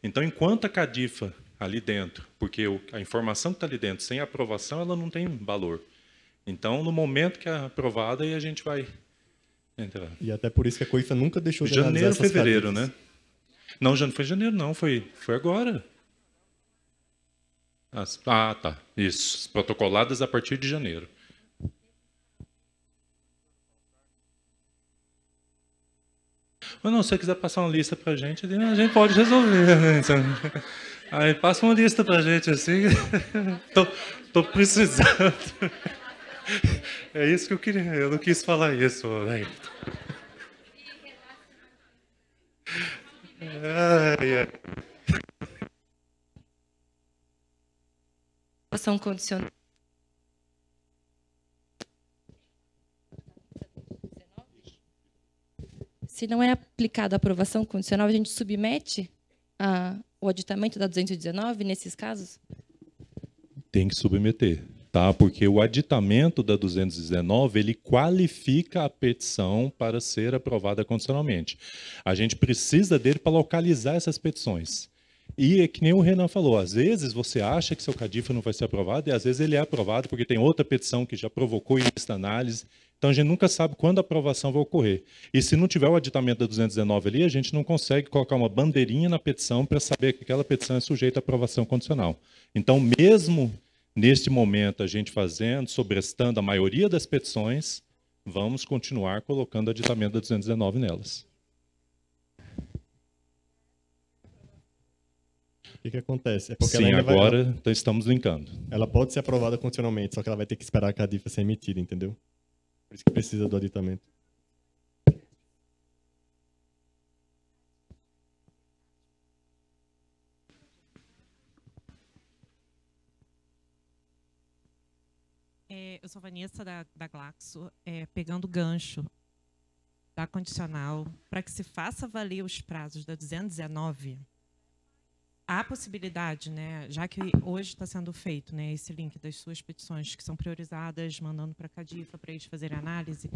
Então, enquanto a Cadifa ali dentro, porque a informação que está ali dentro sem aprovação, ela não tem valor. Então, no momento que é aprovada, aí a gente vai entrar. E até por isso que a Coifa nunca deixou de Janeiro, fevereiro, né? Não, já não foi janeiro, não, foi, foi agora. As, ah, tá. Isso. Protocoladas a partir de janeiro. Mas não, se você quiser passar uma lista para a gente, a gente pode resolver. Né? Então, *laughs* aí passa uma lista para a gente assim. *laughs* tô, tô precisando. *laughs* É isso que eu queria. Eu não quis falar isso. Ai, ai. ação condicional. Se não é aplicada a aprovação condicional, a gente submete a, o aditamento da 219 nesses casos? Tem que submeter, tá? Porque o aditamento da 219, ele qualifica a petição para ser aprovada condicionalmente. A gente precisa dele para localizar essas petições. E é que nem o Renan falou, às vezes você acha que seu CADIFA não vai ser aprovado, e às vezes ele é aprovado porque tem outra petição que já provocou esta análise. Então a gente nunca sabe quando a aprovação vai ocorrer. E se não tiver o aditamento da 219 ali, a gente não consegue colocar uma bandeirinha na petição para saber que aquela petição é sujeita à aprovação condicional. Então, mesmo neste momento, a gente fazendo, sobrestando a maioria das petições, vamos continuar colocando o aditamento da 219 nelas. que, que acontece? É porque Sim, agora vai, ela, estamos linkando. Ela pode ser aprovada condicionalmente, só que ela vai ter que esperar a CADIFA ser emitida, entendeu? Por isso que precisa do aditamento. É, eu sou Vanessa da, da Glaxo, é, pegando gancho da condicional para que se faça valer os prazos da 219 há possibilidade, né, já que hoje está sendo feito né, esse link das suas petições que são priorizadas, mandando para a Cadifa para eles fazerem análise,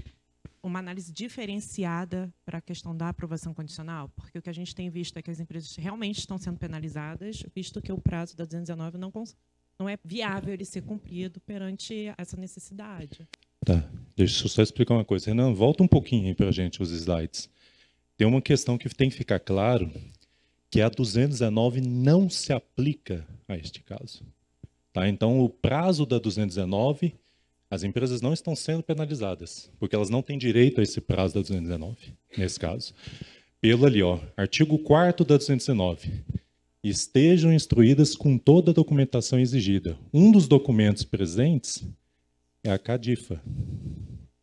uma análise diferenciada para a questão da aprovação condicional? Porque o que a gente tem visto é que as empresas realmente estão sendo penalizadas, visto que o prazo da 219 não, não é viável ele ser cumprido perante essa necessidade. Tá, deixa eu só explicar uma coisa. Renan, volta um pouquinho para a gente os slides. Tem uma questão que tem que ficar claro, que a 219 não se aplica a este caso. Tá? Então, o prazo da 219, as empresas não estão sendo penalizadas, porque elas não têm direito a esse prazo da 219, nesse caso. Pelo ali, ó, artigo 4 da 219. Estejam instruídas com toda a documentação exigida. Um dos documentos presentes é a CADIFA.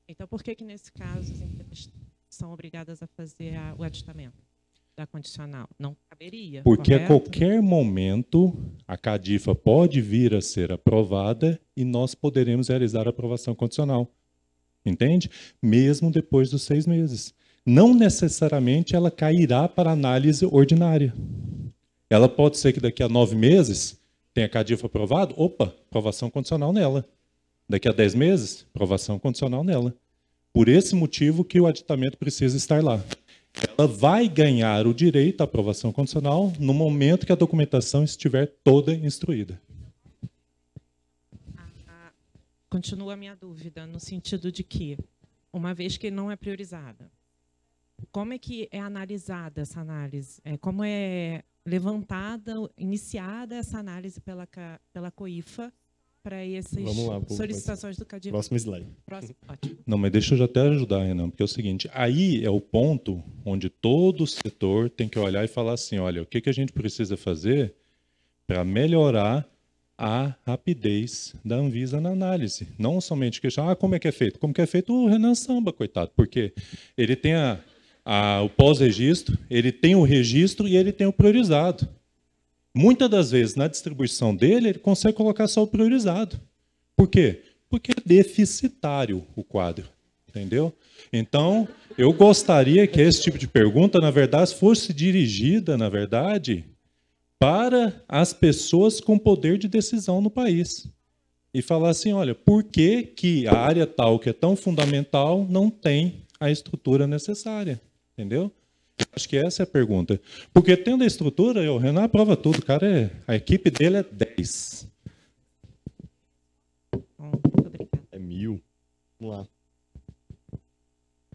Então, por que, que nesse caso as empresas são obrigadas a fazer a, o aditamento? da condicional. Não caberia. Porque correto? a qualquer momento a CADIFA pode vir a ser aprovada e nós poderemos realizar a aprovação condicional. Entende? Mesmo depois dos seis meses. Não necessariamente ela cairá para análise ordinária. Ela pode ser que daqui a nove meses tenha a CADIFA aprovado, opa, aprovação condicional nela. Daqui a dez meses, aprovação condicional nela. Por esse motivo que o aditamento precisa estar lá ela vai ganhar o direito à aprovação condicional no momento que a documentação estiver toda instruída. Continua a minha dúvida, no sentido de que, uma vez que não é priorizada, como é que é analisada essa análise? É, como é levantada, iniciada essa análise pela, pela COIFA para essas lá, solicitações do Cadiv. Próximo slide. Próximo, ótimo. Não, mas deixa eu já até ajudar, Renan, porque é o seguinte, aí é o ponto onde todo o setor tem que olhar e falar assim, olha, o que, que a gente precisa fazer para melhorar a rapidez da Anvisa na análise. Não somente questionar, ah, como é que é feito? Como que é feito o Renan Samba, coitado, porque ele tem a, a, o pós-registro, ele tem o registro e ele tem o priorizado. Muitas das vezes, na distribuição dele, ele consegue colocar só o priorizado. Por quê? Porque é deficitário o quadro. Entendeu? Então, eu gostaria que esse tipo de pergunta, na verdade, fosse dirigida, na verdade, para as pessoas com poder de decisão no país. E falar assim, olha, por que, que a área tal que é tão fundamental não tem a estrutura necessária? Entendeu? Acho que essa é a pergunta. Porque tendo a estrutura, o Renan aprova tudo. Cara, é, a equipe dele é 10. É mil. Vamos lá.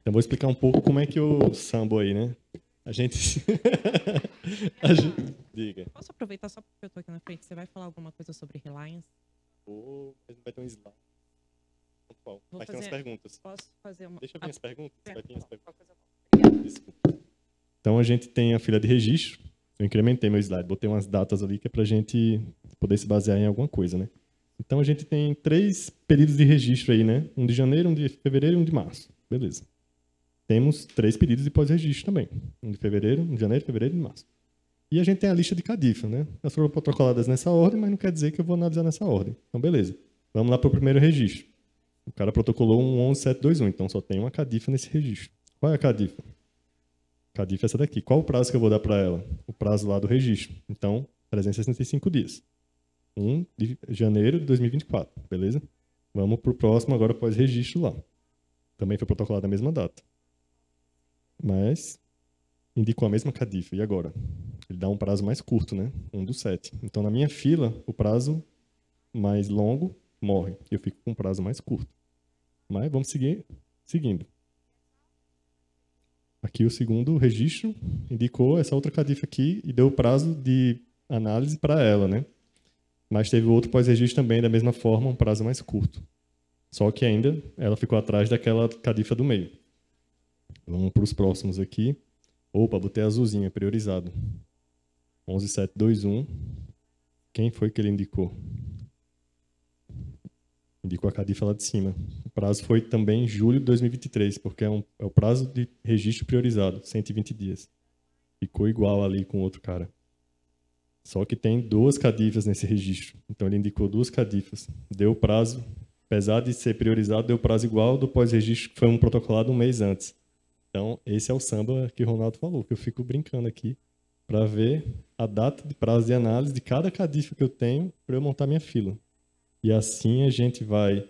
Então vou explicar um pouco como é que o sambo aí, né? A gente... *laughs* a gente... Diga. Posso aproveitar só porque eu tô aqui na frente? Você vai falar alguma coisa sobre Reliance? Vou, mas não vai ter um slide. Vai fazer... ter umas perguntas. Posso fazer uma... Deixa eu ver ah, as perguntas. Vai ter umas perguntas. Desculpa. Então a gente tem a fila de registro. Eu incrementei meu slide, botei umas datas ali que é para a gente poder se basear em alguma coisa, né? Então a gente tem três períodos de registro aí, né? Um de janeiro, um de fevereiro e um de março. Beleza. Temos três períodos de pós-registro também. Um de fevereiro, um de janeiro, fevereiro e de março. E a gente tem a lista de cadifa, né? Elas foram protocoladas nessa ordem, mas não quer dizer que eu vou analisar nessa ordem. Então, beleza. Vamos lá para o primeiro registro. O cara protocolou um 11721, então só tem uma cadifa nesse registro. Qual é a cadifa? Cadif é essa daqui. Qual o prazo que eu vou dar para ela? O prazo lá do registro. Então, 365 dias. 1 de janeiro de 2024, beleza? Vamos para o próximo agora pós-registro lá. Também foi protocolado na mesma data. Mas indicou a mesma Cadif. E agora? Ele dá um prazo mais curto, né? Um dos sete. Então, na minha fila, o prazo mais longo morre. Eu fico com um prazo mais curto. Mas vamos seguir seguindo. Aqui o segundo registro indicou essa outra cadifa aqui e deu o prazo de análise para ela, né? Mas teve outro pós-registro também, da mesma forma, um prazo mais curto. Só que ainda ela ficou atrás daquela cadifa do meio. Vamos para os próximos aqui. Opa, botei azulzinha, priorizado. 11721. Quem foi que ele indicou? de Coacadife lá de cima. O prazo foi também julho de 2023, porque é, um, é o prazo de registro priorizado, 120 dias. Ficou igual ali com outro cara. Só que tem duas cadifas nesse registro. Então ele indicou duas cadifas. Deu prazo, apesar de ser priorizado, deu prazo igual do pós-registro que foi um protocolado um mês antes. Então esse é o samba que o Ronaldo falou, que eu fico brincando aqui para ver a data de prazo de análise de cada cadifa que eu tenho para eu montar minha fila. E assim a gente vai,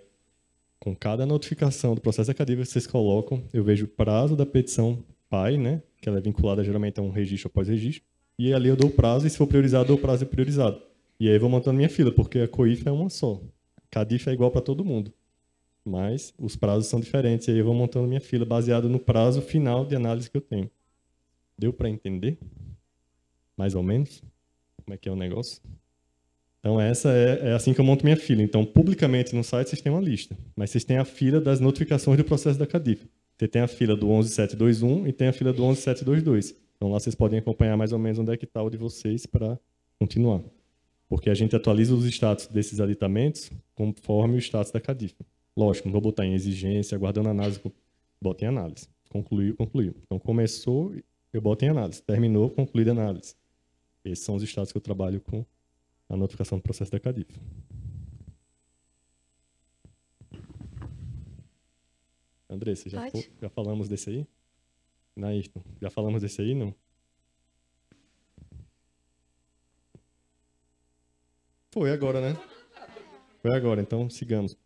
com cada notificação do processo acadêmico que vocês colocam, eu vejo o prazo da petição PAI, né? Que ela é vinculada geralmente a um registro após registro. E ali eu dou o prazo, e se for priorizado, eu dou o prazo priorizado. E aí eu vou montando minha fila, porque a COIF é uma só. CADIF é igual para todo mundo. Mas os prazos são diferentes, e aí eu vou montando minha fila baseado no prazo final de análise que eu tenho. Deu para entender? Mais ou menos? Como é que é o negócio? Então, essa é, é, assim que eu monto minha fila. Então, publicamente no site, vocês têm uma lista, mas vocês têm a fila das notificações do processo da CADIF. Você tem a fila do 11721 e tem a fila do 11722. Então, lá vocês podem acompanhar mais ou menos onde é que está o de vocês para continuar. Porque a gente atualiza os status desses aditamentos conforme o status da CADIF. Lógico, não vou botar em exigência, aguardando análise, bota em análise. Concluiu, concluiu. Então, começou, eu boto em análise. Terminou, concluída a análise. Esses são os status que eu trabalho com a notificação do processo decadivo. Andressa, já, já falamos desse aí? Naísto, é já falamos desse aí, não? Foi agora, né? Foi agora, então sigamos.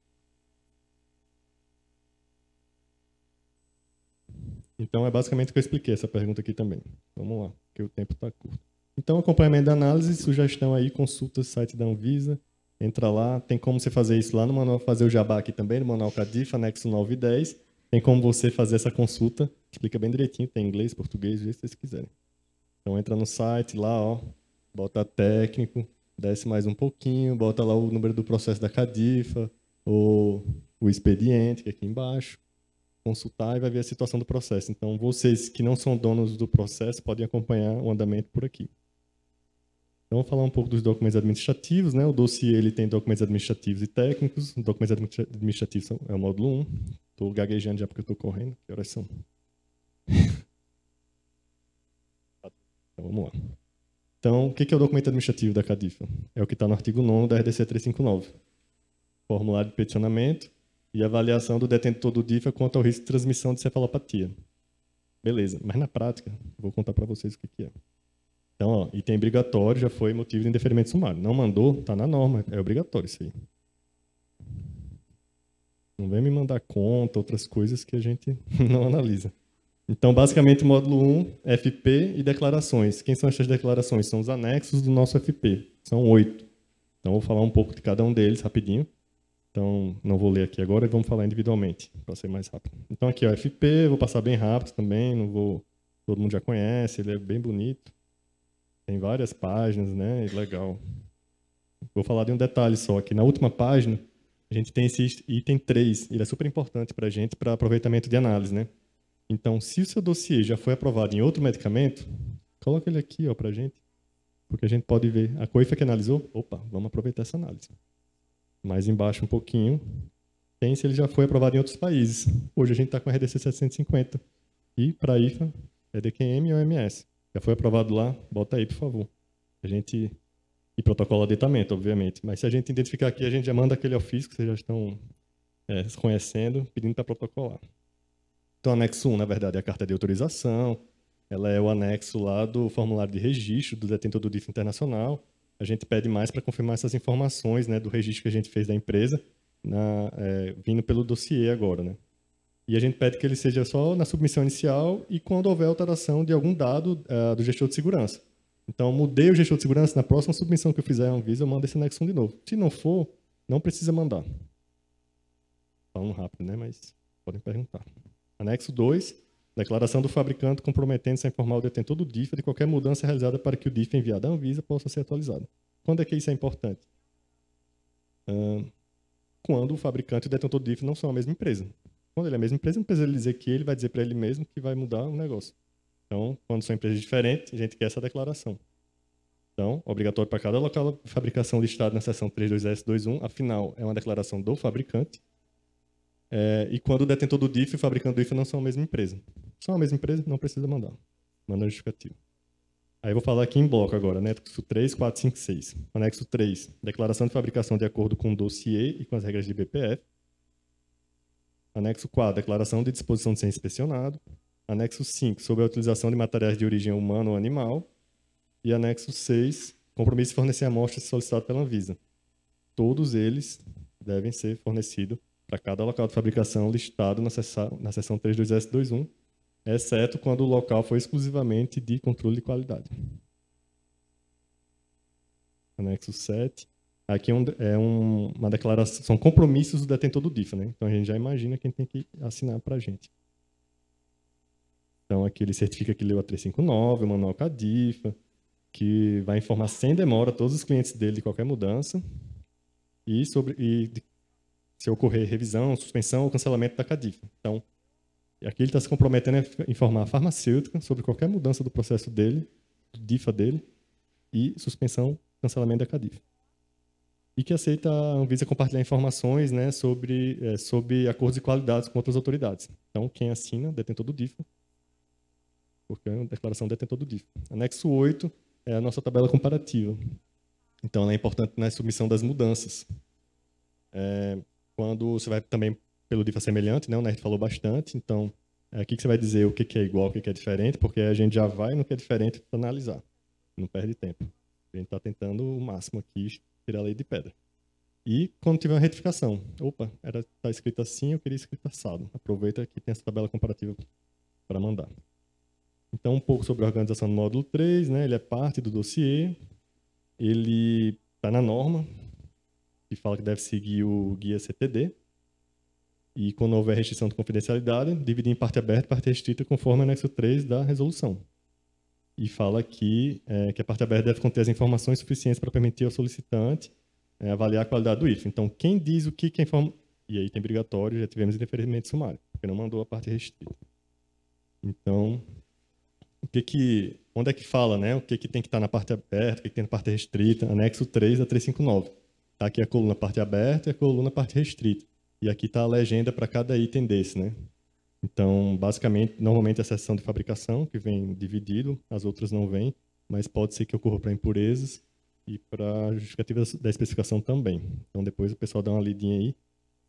Então é basicamente o que eu expliquei essa pergunta aqui também. Vamos lá, que o tempo está curto. Então, acompanhamento da análise, sugestão aí, consulta o site da Anvisa, entra lá, tem como você fazer isso lá no manual, fazer o jabá aqui também, no manual CADIF, anexo 9 e 10, tem como você fazer essa consulta, explica bem direitinho, tem inglês, português, o se vocês quiserem. Então, entra no site lá, ó, bota técnico, desce mais um pouquinho, bota lá o número do processo da CADIFA, ou o expediente, que é aqui embaixo, consultar e vai ver a situação do processo. Então, vocês que não são donos do processo podem acompanhar o andamento por aqui. Então, vou falar um pouco dos documentos administrativos. Né? O dossiê ele tem documentos administrativos e técnicos. documentos administrativos são, é o módulo 1. Estou gaguejando já porque estou correndo. Que horas são? *laughs* então, vamos lá. Então, o que é o documento administrativo da CADIFA? É o que está no artigo 9 da RDC 359. Formulário de peticionamento e avaliação do detentor do DIFA quanto ao risco de transmissão de cefalopatia. Beleza, mas na prática, vou contar para vocês o que é. Então, ó, item obrigatório já foi motivo de indeferimento sumário. Não mandou, está na norma, é obrigatório isso aí. Não vem me mandar conta, outras coisas que a gente *laughs* não analisa. Então, basicamente, módulo 1, FP e declarações. Quem são essas declarações? São os anexos do nosso FP. São oito. Então, vou falar um pouco de cada um deles rapidinho. Então, não vou ler aqui agora e vamos falar individualmente, para ser mais rápido. Então, aqui, ó, FP, vou passar bem rápido também, não vou... Todo mundo já conhece, ele é bem bonito. Tem várias páginas, né? Legal. Vou falar de um detalhe só, que na última página a gente tem esse item 3, ele é super importante para a gente para aproveitamento de análise, né? Então, se o seu dossiê já foi aprovado em outro medicamento, coloca ele aqui para a gente, porque a gente pode ver a coifa que analisou, opa, vamos aproveitar essa análise. Mais embaixo um pouquinho, tem se ele já foi aprovado em outros países. Hoje a gente está com a RDC 750 e para a IFA, é DQM ou MS já foi aprovado lá, bota aí, por favor. A gente e protocolo aditamento, obviamente. Mas se a gente identificar aqui, a gente já manda aquele ofício que vocês já estão é, conhecendo, pedindo para protocolar. Então, anexo 1, na verdade, é a carta de autorização, ela é o anexo lá do formulário de registro do detentor do DIF internacional. A gente pede mais para confirmar essas informações né, do registro que a gente fez da empresa, na, é, vindo pelo dossiê agora. Né? E a gente pede que ele seja só na submissão inicial e quando houver alteração de algum dado uh, do gestor de segurança. Então, mudei o gestor de segurança, na próxima submissão que eu fizer a Anvisa, eu mando esse anexo de novo. Se não for, não precisa mandar. Falando rápido, né? Mas podem perguntar. Anexo 2, declaração do fabricante comprometendo-se a informar o detentor do DIF de qualquer mudança realizada para que o DIF enviado à Anvisa possa ser atualizado. Quando é que isso é importante? Uh, quando o fabricante e o detentor do DIF não são a mesma empresa quando ele é a mesma empresa, não precisa ele dizer que ele vai dizer para ele mesmo que vai mudar o negócio. Então, quando são empresas diferentes, a gente quer essa declaração. Então, obrigatório para cada local de fabricação listado na seção 32S21, afinal, é uma declaração do fabricante. É, e quando o detentor do DIF e o fabricante do DIF não são a mesma empresa. São a mesma empresa, não precisa mandar. Manda justificativo. Aí eu vou falar aqui em bloco agora, né? anexo 3, 4, 5, 6. Anexo 3, declaração de fabricação de acordo com o dossiê e com as regras de BPF. Anexo 4, declaração de disposição de ser inspecionado. Anexo 5, sobre a utilização de materiais de origem humana ou animal. E anexo 6, compromisso de fornecer amostras solicitado pela Anvisa. Todos eles devem ser fornecidos para cada local de fabricação listado na seção, 32 3 do S21, exceto quando o local for exclusivamente de controle de qualidade. Anexo 7, Aqui é, um, é um, uma declaração, são compromissos do detentor do DIFA, né? Então a gente já imagina quem tem que assinar para a gente. Então aqui ele certifica que leu a 359, o manual CADIFA, que vai informar sem demora todos os clientes dele de qualquer mudança e sobre e se ocorrer revisão, suspensão ou cancelamento da CADIFA. Então aqui ele está se comprometendo a informar a farmacêutica sobre qualquer mudança do processo dele, do DIFA dele e suspensão, cancelamento da CADIFA e que aceita a Anvisa compartilhar informações né, sobre, é, sobre acordos e qualidades com outras autoridades. Então, quem assina, detentor do DIFA, porque é uma declaração detentor do DIFA. Anexo 8 é a nossa tabela comparativa. Então, ela é importante na submissão das mudanças. É, quando você vai também pelo DIFA é semelhante, né, o Nerd falou bastante, então, é aqui que você vai dizer o que, é igual, o que é diferente, porque a gente já vai no que é diferente para analisar. Não perde tempo. A gente está tentando o máximo aqui tirar a lei de pedra. E quando tiver uma retificação, opa, era tá escrito assim, eu queria escrito assado. Aproveita que tem essa tabela comparativa para mandar. Então, um pouco sobre a organização do módulo 3, né? Ele é parte do dossiê, ele está na norma, que fala que deve seguir o guia CTD. E quando houver restrição de confidencialidade, dividir em parte aberta e parte restrita conforme o anexo 3 da resolução e fala que, é, que a parte aberta deve conter as informações suficientes para permitir ao solicitante é, avaliar a qualidade do IF. Então, quem diz o que, quem é informa. E aí tem obrigatório, já tivemos interferimento sumário, porque não mandou a parte restrita. Então, o que que, onde é que fala, né? O que, que tem que estar tá na parte aberta, o que, que tem na parte restrita, anexo 3 da 359. Está aqui a coluna parte aberta e a coluna parte restrita. E aqui está a legenda para cada item desse, né? Então, basicamente, normalmente a sessão de fabricação, que vem dividido, as outras não vêm, mas pode ser que ocorra para impurezas e para justificativas da especificação também. Então, depois o pessoal dá uma lidinha aí.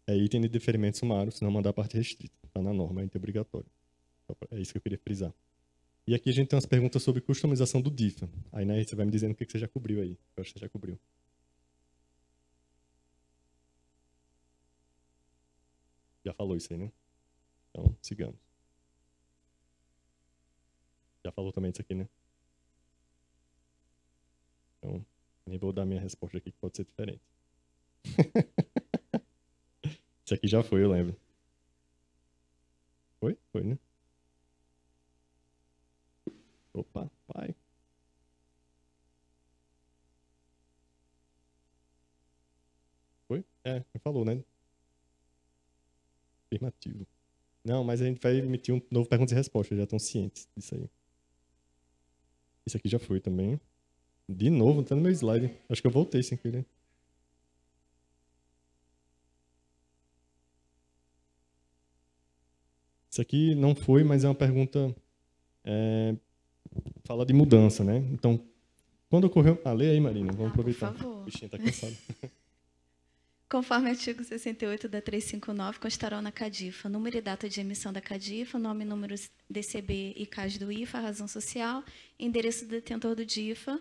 É item de deferimento sumário, se não mandar a parte restrita. Está na norma, é obrigatório. Então, é isso que eu queria frisar. E aqui a gente tem umas perguntas sobre customização do DIFA. Aí, né, você vai me dizendo o que você já cobriu aí. Eu acho que você já cobriu. Já falou isso aí, né? Então, sigamos. Já falou também isso aqui, né? Então, nem vou dar minha resposta aqui, que pode ser diferente. *laughs* Isso aqui já foi, eu lembro. Foi? Foi, né? Opa, pai. Foi? É, falou, né? Afirmativo. Não, mas a gente vai emitir um novo perguntas e respostas, já estão cientes disso aí. Isso aqui já foi também. De novo, tá no meu slide. Acho que eu voltei sem querer. Isso aqui não foi, mas é uma pergunta. É, fala de mudança, né? Então, quando ocorreu. Ah, lê aí, Marina, vamos ah, aproveitar. Por favor. O bichinho tá cansado. *laughs* Conforme o artigo 68 da 359, constarão na CADIFA número e data de emissão da CADIFA, nome, números DCB e CAS do IFA, razão social, endereço do detentor do DIFA,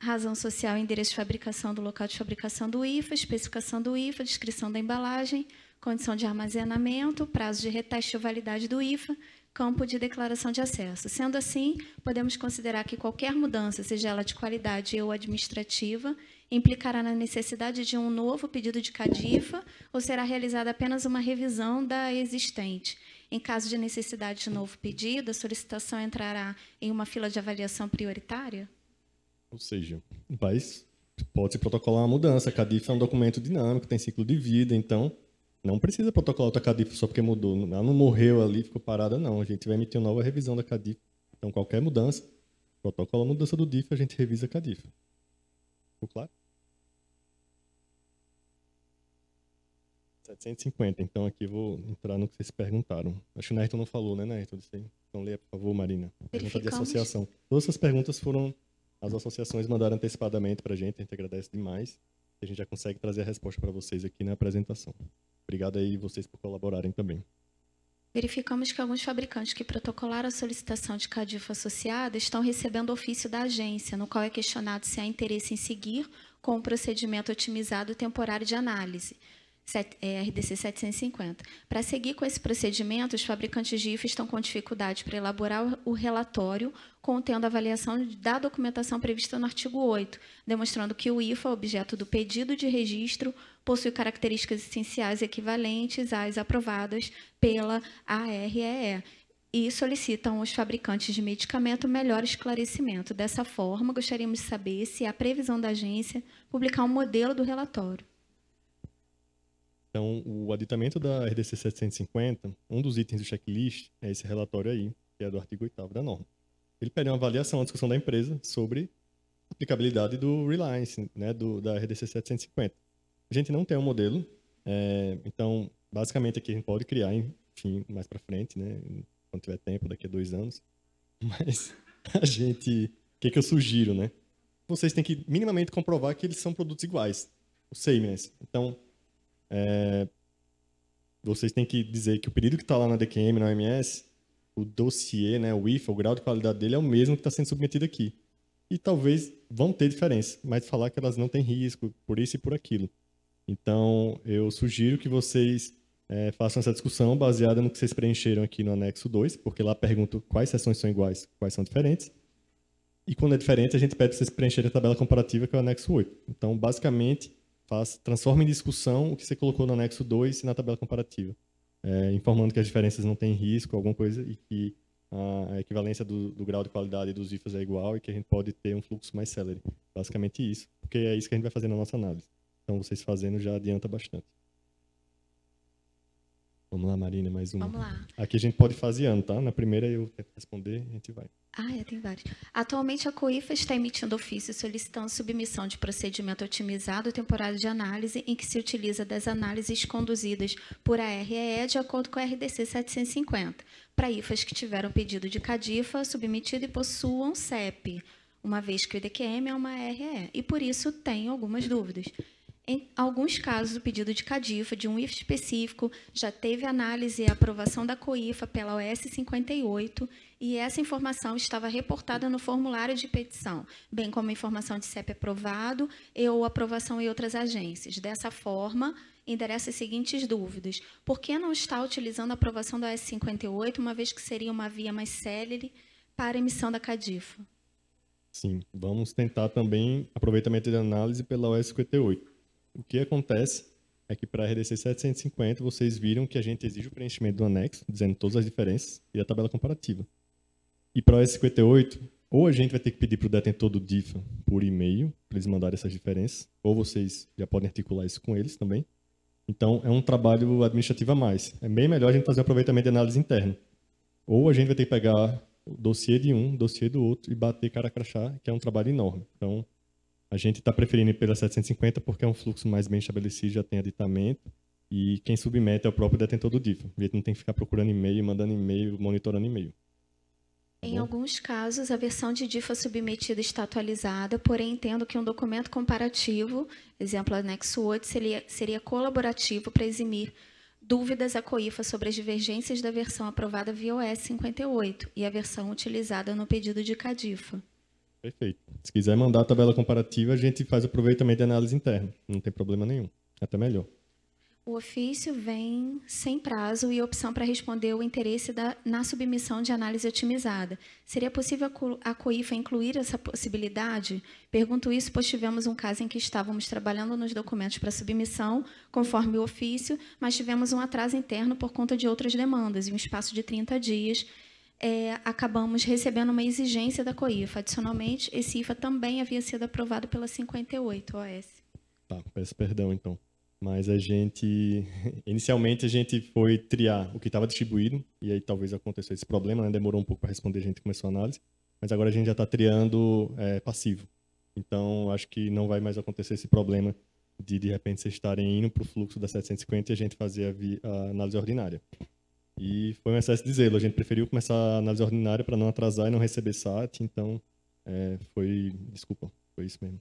razão social, endereço de fabricação do local de fabricação do IFA, especificação do IFA, descrição da embalagem, condição de armazenamento, prazo de reteste ou validade do IFA, campo de declaração de acesso. Sendo assim, podemos considerar que qualquer mudança, seja ela de qualidade ou administrativa, implicará na necessidade de um novo pedido de CADIFA ou será realizada apenas uma revisão da existente. Em caso de necessidade de novo pedido, a solicitação entrará em uma fila de avaliação prioritária? Ou seja, mas pode-se protocolar uma mudança. A CADIFA é um documento dinâmico, tem ciclo de vida, então não precisa protocolar outra cadifa só porque mudou. Ela não morreu ali, ficou parada, não. A gente vai emitir uma nova revisão da Cadifa. Então, qualquer mudança, protocolo mudança do DIF, a gente revisa a Cadifa. Ficou claro? 750. Então aqui vou entrar no que vocês perguntaram. Acho que o Nerton não falou, né, Nerton? Então leia, por favor, Marina. Pergunta de associação. Todas essas perguntas foram. As associações mandaram antecipadamente para a gente, a gente agradece demais. A gente já consegue trazer a resposta para vocês aqui na apresentação. Obrigado aí vocês por colaborarem também verificamos que alguns fabricantes que protocolaram a solicitação de CADIFA associada estão recebendo ofício da agência, no qual é questionado se há interesse em seguir com o procedimento otimizado temporário de análise, RDC 750. Para seguir com esse procedimento, os fabricantes de IFA estão com dificuldade para elaborar o relatório contendo a avaliação da documentação prevista no artigo 8, demonstrando que o IFA, objeto do pedido de registro, possui características essenciais equivalentes às aprovadas pela AREE e solicitam os fabricantes de medicamento melhor esclarecimento. Dessa forma, gostaríamos de saber se há é previsão da agência publicar um modelo do relatório. Então, o aditamento da RDC 750, um dos itens do checklist é esse relatório aí, que é do artigo 8 da norma. Ele pede uma avaliação, uma discussão da empresa sobre a aplicabilidade do Reliance, né, do, da RDC 750. A gente não tem um modelo, é, então, basicamente, aqui a gente pode criar, enfim, mais para frente, né, quando tiver tempo, daqui a dois anos. Mas a gente. O que, que eu sugiro, né? Vocês têm que minimamente comprovar que eles são produtos iguais, os sameness. Então, é, vocês têm que dizer que o pedido que está lá na DQM, na OMS, o dossiê, né, o IFA, o grau de qualidade dele é o mesmo que está sendo submetido aqui. E talvez vão ter diferença, mas falar que elas não têm risco por isso e por aquilo. Então, eu sugiro que vocês é, façam essa discussão baseada no que vocês preencheram aqui no anexo 2, porque lá pergunto quais sessões são iguais, quais são diferentes. E quando é diferente, a gente pede para vocês preencherem a tabela comparativa, que é o anexo 8. Então, basicamente, Faça, transforma em discussão o que você colocou no anexo 2 e na tabela comparativa, é, informando que as diferenças não têm risco, alguma coisa, e que a equivalência do, do grau de qualidade dos IFAs é igual e que a gente pode ter um fluxo mais celery. Basicamente isso, porque é isso que a gente vai fazer na nossa análise. Então, vocês fazendo já adianta bastante. Vamos lá, Marina, mais uma. Vamos lá. Aqui a gente pode fazer ano, tá? Na primeira eu responder, a gente vai. Ah, é, tem vários. Atualmente, a COIFA está emitindo ofício solicitando submissão de procedimento otimizado temporário de análise em que se utiliza das análises conduzidas por AREE de acordo com a RDC 750, para IFAs que tiveram pedido de CADIFA submetido e possuam CEP, uma vez que o IDQM é uma AREE, e por isso tem algumas dúvidas. Em alguns casos, o pedido de CADIFA de um IF específico já teve análise e aprovação da COIFA pela OS 58 e essa informação estava reportada no formulário de petição, bem como informação de CEP aprovado e ou aprovação em outras agências. Dessa forma, endereça as seguintes dúvidas. Por que não está utilizando a aprovação da OS 58, uma vez que seria uma via mais célere para emissão da CADIFA? Sim, vamos tentar também aproveitamento de análise pela OS 58. O que acontece é que para a RDC 750 vocês viram que a gente exige o preenchimento do anexo, dizendo todas as diferenças, e a tabela comparativa. E para o S58, ou a gente vai ter que pedir para o detentor do DIFA por e-mail, para eles mandarem essas diferenças, ou vocês já podem articular isso com eles também. Então, é um trabalho administrativo a mais. É bem melhor a gente fazer um aproveitamento de análise interna. Ou a gente vai ter que pegar o dossiê de um, o dossiê do outro e bater cara a crachá, que é um trabalho enorme. Então, a gente está preferindo ir pela 750 porque é um fluxo mais bem estabelecido, já tem aditamento. E quem submete é o próprio detentor do DIF. A gente não tem que ficar procurando e-mail, mandando e-mail, monitorando e-mail. Tá em Bom. alguns casos, a versão de DIFA é submetida está atualizada, porém entendo que um documento comparativo, exemplo anexo 8, seria, seria colaborativo para eximir dúvidas à COIFA sobre as divergências da versão aprovada via OS 58 e a versão utilizada no pedido de CADIFA. Perfeito. Se quiser mandar a tabela comparativa, a gente faz aproveitamento de análise interna. Não tem problema nenhum. Até melhor. O ofício vem sem prazo e opção para responder o interesse da, na submissão de análise otimizada. Seria possível a COIFA incluir essa possibilidade? Pergunto isso, pois tivemos um caso em que estávamos trabalhando nos documentos para submissão, conforme o ofício, mas tivemos um atraso interno por conta de outras demandas e um espaço de 30 dias é, acabamos recebendo uma exigência da COIFA. Adicionalmente, esse IFA também havia sido aprovado pela 58 OS. Tá, peço perdão então. Mas a gente, *laughs* inicialmente a gente foi triar o que estava distribuído, e aí talvez aconteceu esse problema, né? demorou um pouco para responder, a gente começou a análise, mas agora a gente já está triando é, passivo. Então, acho que não vai mais acontecer esse problema de, de repente, vocês estarem indo para o fluxo da 750 e a gente fazer a, a análise ordinária. E foi um excesso de zelo. A gente preferiu começar a análise ordinária para não atrasar e não receber SAT. Então, é, foi. Desculpa, foi isso mesmo.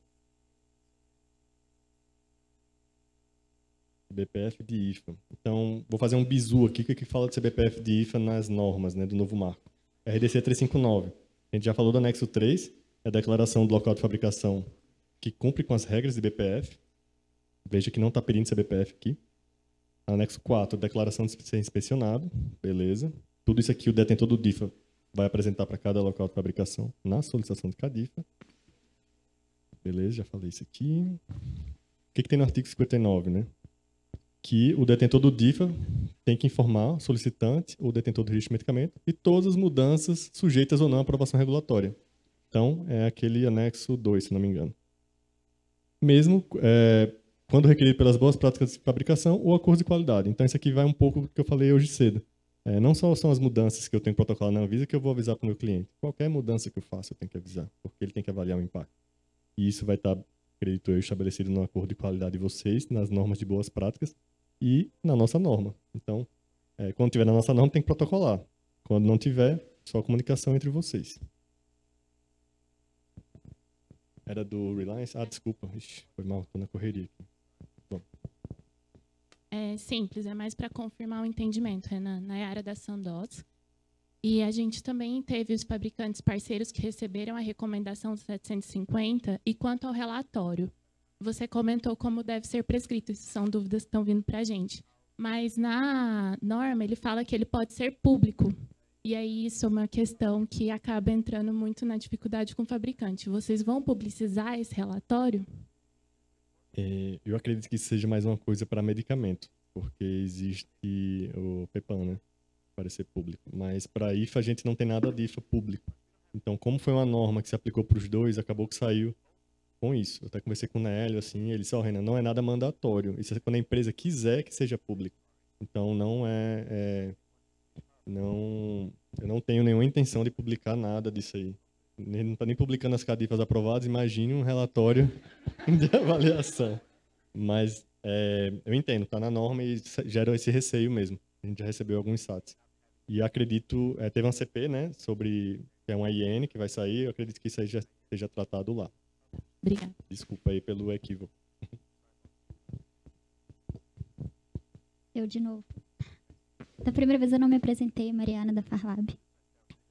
CBPF de IFA. Então, vou fazer um bizu aqui que, é que fala de CBPF de IFA nas normas né, do novo marco. RDC 359. A gente já falou do anexo 3, é a declaração do local de fabricação que cumpre com as regras de BPF. Veja que não está pedindo CBPF aqui. Anexo 4, declaração de ser inspecionado, beleza. Tudo isso aqui o detentor do DIFA vai apresentar para cada local de fabricação na solicitação de CADIFA. Beleza, já falei isso aqui. O que, que tem no artigo 59, né? que o detentor do DIFA tem que informar o solicitante ou detentor do registro de medicamento e todas as mudanças sujeitas ou não à aprovação regulatória. Então, é aquele anexo 2, se não me engano. Mesmo é, quando requerido pelas boas práticas de fabricação ou acordo de qualidade. Então, isso aqui vai um pouco do que eu falei hoje cedo. É, não só são as mudanças que eu tenho que protocolar na Anvisa que eu vou avisar para o meu cliente. Qualquer mudança que eu faça, eu tenho que avisar, porque ele tem que avaliar o impacto. E isso vai estar, tá, acredito eu, estabelecido no acordo de qualidade de vocês, nas normas de boas práticas e na nossa norma. Então, é, quando tiver na nossa norma, tem que protocolar. Quando não tiver, só comunicação entre vocês. Era do Reliance? Ah, desculpa. Ixi, foi mal, estou na correria aqui. É simples, é mais para confirmar o entendimento, Renan, na área da Sandoz. E a gente também teve os fabricantes parceiros que receberam a recomendação 750. E quanto ao relatório, você comentou como deve ser prescrito, isso são dúvidas que estão vindo para a gente. Mas na norma, ele fala que ele pode ser público. E aí isso é uma questão que acaba entrando muito na dificuldade com o fabricante. Vocês vão publicizar esse relatório? É, eu acredito que isso seja mais uma coisa para medicamento, porque existe o PEPAN, né? para ser público. Mas para IFA a gente não tem nada de IFA público. Então, como foi uma norma que se aplicou para os dois, acabou que saiu com isso. Eu até conversei com o Nélio, assim, ele disse, ó, oh, Renan, não é nada mandatório. Isso é quando a empresa quiser que seja público. Então, não é, é... não, eu não tenho nenhuma intenção de publicar nada disso aí. Ele não está nem publicando as cadifas aprovadas, imagine um relatório *laughs* de avaliação. Mas é, eu entendo, está na norma e gera esse receio mesmo. A gente já recebeu alguns SATs. E acredito, é, teve uma CP, né, sobre que é um IN que vai sair, eu acredito que isso aí já seja tratado lá. Obrigada. Desculpa aí pelo equívoco. Eu de novo. Da primeira vez eu não me apresentei, Mariana da Farlab.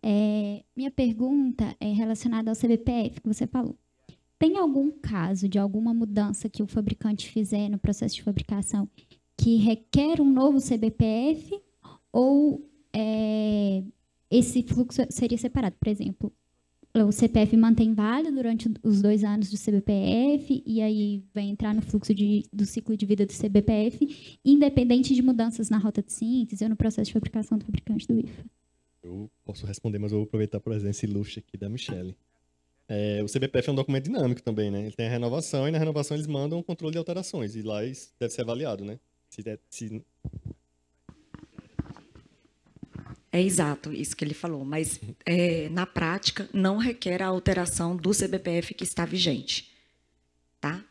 É, minha pergunta é relacionada ao CBPF que você falou. Tem algum caso de alguma mudança que o fabricante fizer no processo de fabricação que requer um novo CBPF ou é, esse fluxo seria separado? Por exemplo, o CPF mantém válido durante os dois anos do CBPF e aí vai entrar no fluxo de, do ciclo de vida do CBPF, independente de mudanças na rota de síntese ou no processo de fabricação do fabricante do IFA. Eu posso responder, mas eu vou aproveitar a presença ilustre aqui da Michelle. É, o CBPF é um documento dinâmico também, né? Ele tem a renovação e na renovação eles mandam o um controle de alterações e lá isso deve ser avaliado, né? Se, se... É exato isso que ele falou, mas é, na prática não requer a alteração do CBPF que está vigente, tá?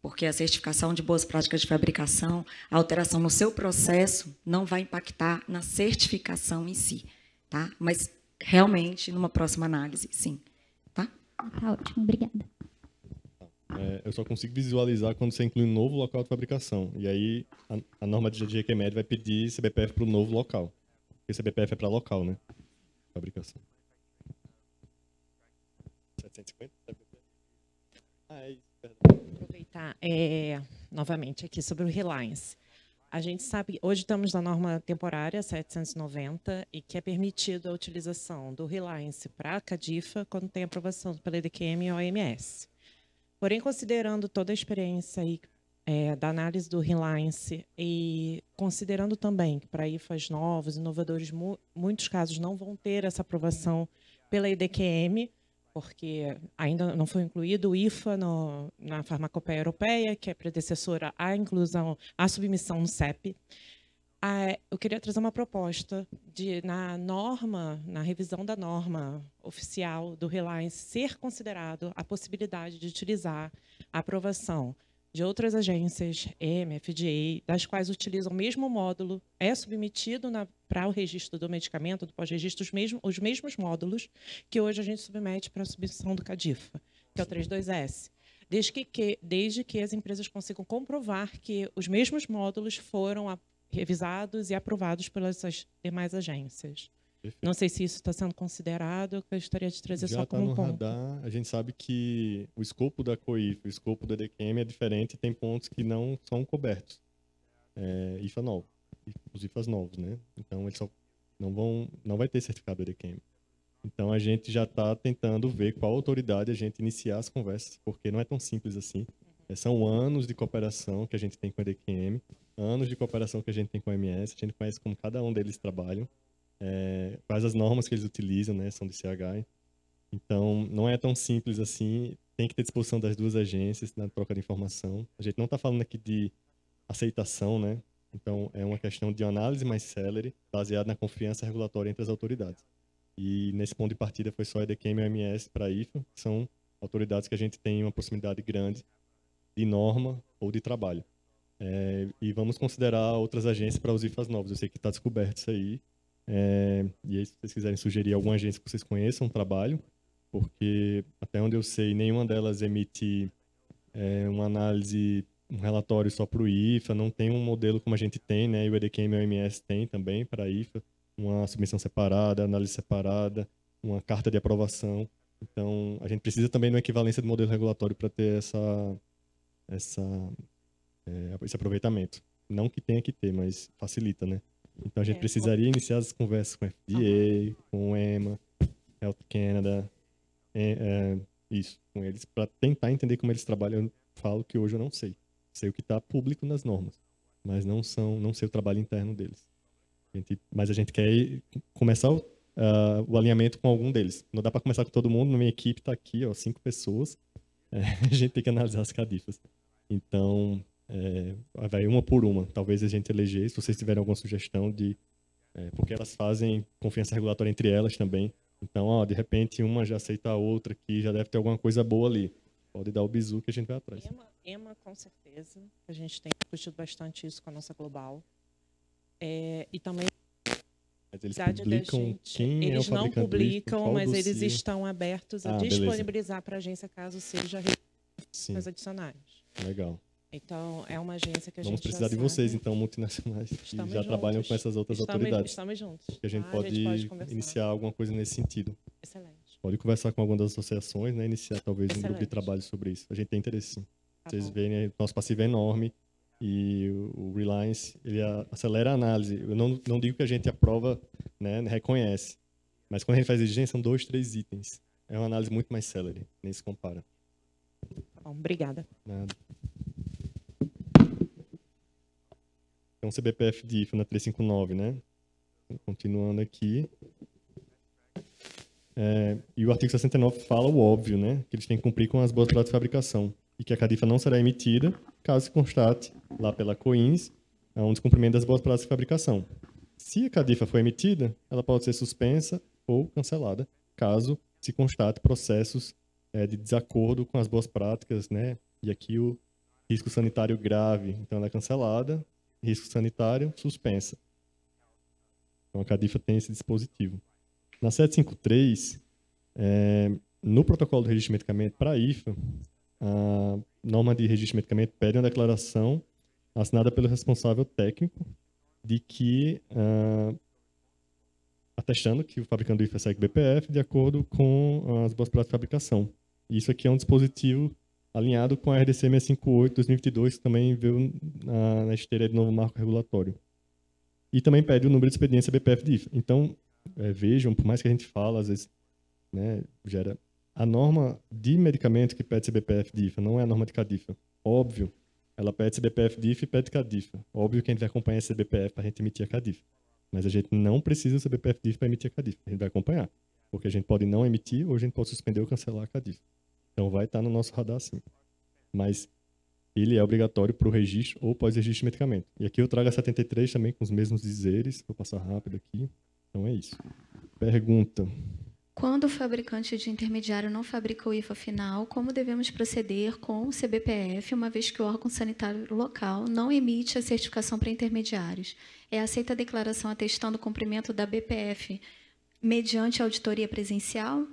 Porque a certificação de boas práticas de fabricação, a alteração no seu processo não vai impactar na certificação em si tá? Mas realmente, numa próxima análise, sim. Tá? Tá ótimo, obrigada. É, eu só consigo visualizar quando você inclui um novo local de fabricação. E aí a, a norma de GQMED vai pedir CBPF para o novo local. Porque CBPF é para local, né? Fabricação. 750? Tá ah, é isso, perdão. Aproveitar é, novamente aqui sobre o Reliance. A gente sabe, hoje estamos na norma temporária 790 e que é permitido a utilização do Reliance para a CADIFA quando tem aprovação pela EDQM e OMS. Porém, considerando toda a experiência aí, é, da análise do Reliance e considerando também que para IFAs novos, inovadores, mu muitos casos não vão ter essa aprovação pela EDQM, porque ainda não foi incluído o IFA no, na farmacopeia europeia, que é predecessora à inclusão, à submissão no CEP. Ah, eu queria trazer uma proposta de, na norma, na revisão da norma oficial do Reliance, ser considerado a possibilidade de utilizar a aprovação de outras agências, MFDA, FDA, das quais utilizam o mesmo módulo, é submetido para o registro do medicamento, do pós-registro, os, mesmo, os mesmos módulos que hoje a gente submete para a submissão do CADIFA, que é o 32S. Desde que, que, desde que as empresas consigam comprovar que os mesmos módulos foram revisados e aprovados pelas demais agências. Perfeito. Não sei se isso está sendo considerado, eu gostaria de trazer Já só tá como tá no ponto. Radar, a gente sabe que o escopo da COIF, o escopo da EDQM é diferente, tem pontos que não são cobertos. É, IFA novo, os IFAs novos, né? Então eles só não vão, não vai ter certificado EDQM. Então a gente já está tentando ver qual autoridade a gente iniciar as conversas, porque não é tão simples assim. É, são anos de cooperação que a gente tem com a EDQM, anos de cooperação que a gente tem com a MS, a gente conhece como cada um deles trabalham é, quais as normas que eles utilizam, né, são do CHI. Então, não é tão simples assim, tem que ter disposição das duas agências na troca de informação. A gente não está falando aqui de aceitação, né? Então, é uma questão de análise mais celere, baseada na confiança regulatória entre as autoridades. E nesse ponto de partida foi só a EDQM e a OMS para a IFA, que são autoridades que a gente tem uma proximidade grande de norma ou de trabalho. É, e vamos considerar outras agências para os IFAs novos. Eu sei que está descoberto isso aí, é, e aí, se vocês quiserem sugerir alguma agência que vocês conheçam um trabalho, porque até onde eu sei, nenhuma delas emite é, uma análise, um relatório só para o IFA, não tem um modelo como a gente tem, né? E o EDQM e o tem também para IFA, uma submissão separada, análise separada, uma carta de aprovação. Então, a gente precisa também de uma equivalência do modelo regulatório para ter essa, essa, é, esse aproveitamento. Não que tenha que ter, mas facilita, né? Então a gente é, precisaria iniciar as conversas com a FDA, com o EMA, Health Canada, é, é, isso, com eles, para tentar entender como eles trabalham. Eu falo que hoje eu não sei. Sei o que está público nas normas, mas não são, não sei o trabalho interno deles. A gente, mas a gente quer começar o, uh, o alinhamento com algum deles. Não dá para começar com todo mundo. Na minha equipe está aqui, ó, cinco pessoas. É, *laughs* a gente tem que analisar as cadifas. Então, é, vai uma por uma. Talvez a gente eleger, se vocês tiverem alguma sugestão de... É, porque elas fazem confiança regulatória entre elas também. Então, ó, de repente, uma já aceita a outra, que já deve ter alguma coisa boa ali. Pode dar o bizu que a gente vai atrás. Ema, Ema com certeza. A gente tem discutido bastante isso com a nossa global. É, e também mas eles né, publicam quem é eles é o não publicam, mas eles estão abertos a ah, disponibilizar para a agência caso seja as adicionais. Legal. Então, é uma agência que a Vamos gente. Vamos precisar de sabe. vocês, então, multinacionais que já juntos. trabalham com essas outras estamos, autoridades. Estamos juntos. Que a gente ah, pode, a gente pode iniciar alguma coisa nesse sentido. Excelente. Pode conversar com alguma das associações, né? Iniciar talvez Excelente. um grupo de trabalho sobre isso. A gente tem interesse, sim. Tá vocês veem, o nosso passivo é enorme e o Reliance ele acelera a análise. Eu não, não digo que a gente aprova, né, reconhece, mas quando a gente faz exigência, são dois, três itens. É uma análise muito mais célere, nem se compara. Tá bom, obrigada. Nada. Então, é CBPF de IFA na 359, né? Continuando aqui. É, e o artigo 69 fala o óbvio, né? Que eles têm que cumprir com as boas práticas de fabricação e que a CADIFA não será emitida caso se constate, lá pela COINS, um descumprimento das boas práticas de fabricação. Se a CADIFA for emitida, ela pode ser suspensa ou cancelada, caso se constate processos é, de desacordo com as boas práticas, né? E aqui o risco sanitário grave, então ela é cancelada risco sanitário, suspensa. Então a CADIFA tem esse dispositivo. Na 753, é, no protocolo de registro de medicamento para a IFA, a norma de registro de medicamento pede uma declaração assinada pelo responsável técnico de que uh, atestando que o fabricante do IFA segue BPF de acordo com as boas práticas de fabricação. Isso aqui é um dispositivo alinhado com a RDC 658 2022, que também veio na, na esteira de novo marco regulatório. E também pede o número de expediência BPF DIF. Então, é, vejam, por mais que a gente fala, às vezes né, gera. A norma de medicamento que pede CBPF DIFA não é a norma de CADIFA. Óbvio, ela pede CBPF DIFA e pede CADIFA. Óbvio que a gente vai acompanhar esse CBPF para a gente emitir é a CADIFA. Mas a gente não precisa do CBPF DIFA para emitir a CADIFA. A gente vai acompanhar. Porque a gente pode não emitir ou a gente pode suspender ou cancelar a CADIFA. Então vai estar tá no nosso radar sim. Mas ele é obrigatório para o registro ou pós-registro de medicamento. E aqui eu trago a 73 também com os mesmos dizeres. Vou passar rápido aqui. Então é isso. Pergunta. Quando o fabricante de intermediário não fabrica o IFA final, como devemos proceder com o CBPF, uma vez que o órgão sanitário local não emite a certificação para intermediários? É aceita a declaração atestando o cumprimento da BPF mediante auditoria presencial?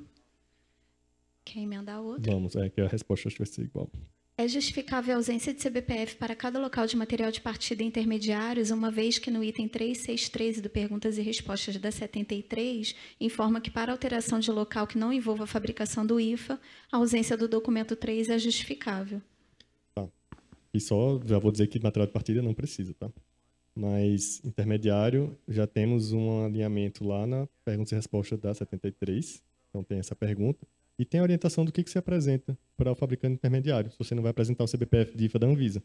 Quer emendar Vamos, é que a resposta acho que vai ser igual. É justificável a ausência de CBPF para cada local de material de partida intermediários, uma vez que no item 3613 do Perguntas e Respostas da 73 informa que para alteração de local que não envolva a fabricação do IFA, a ausência do documento 3 é justificável. Tá. E só já vou dizer que material de partida não precisa, tá? Mas intermediário, já temos um alinhamento lá na Perguntas e Respostas da 73, então tem essa pergunta. E tem a orientação do que, que você apresenta para o fabricante intermediário, se você não vai apresentar o CBPF IFA da Anvisa.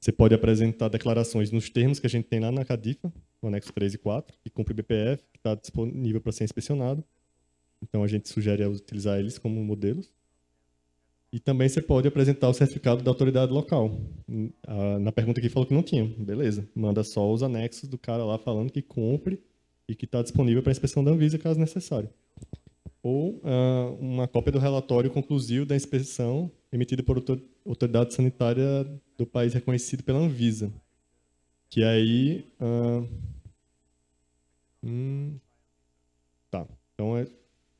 Você pode apresentar declarações nos termos que a gente tem lá na CADIFA, o anexo 3 e 4, que cumpre o BPF, que está disponível para ser inspecionado. Então a gente sugere utilizar eles como modelos. E também você pode apresentar o certificado da autoridade local. Na pergunta aqui falou que não tinha. Beleza, manda só os anexos do cara lá falando que cumpre e que está disponível para inspeção da Anvisa caso necessário ou ah, uma cópia do relatório conclusivo da inspeção emitida por autoridade sanitária do país reconhecido pela Anvisa. Que aí. Ah, hum, tá. Então, é,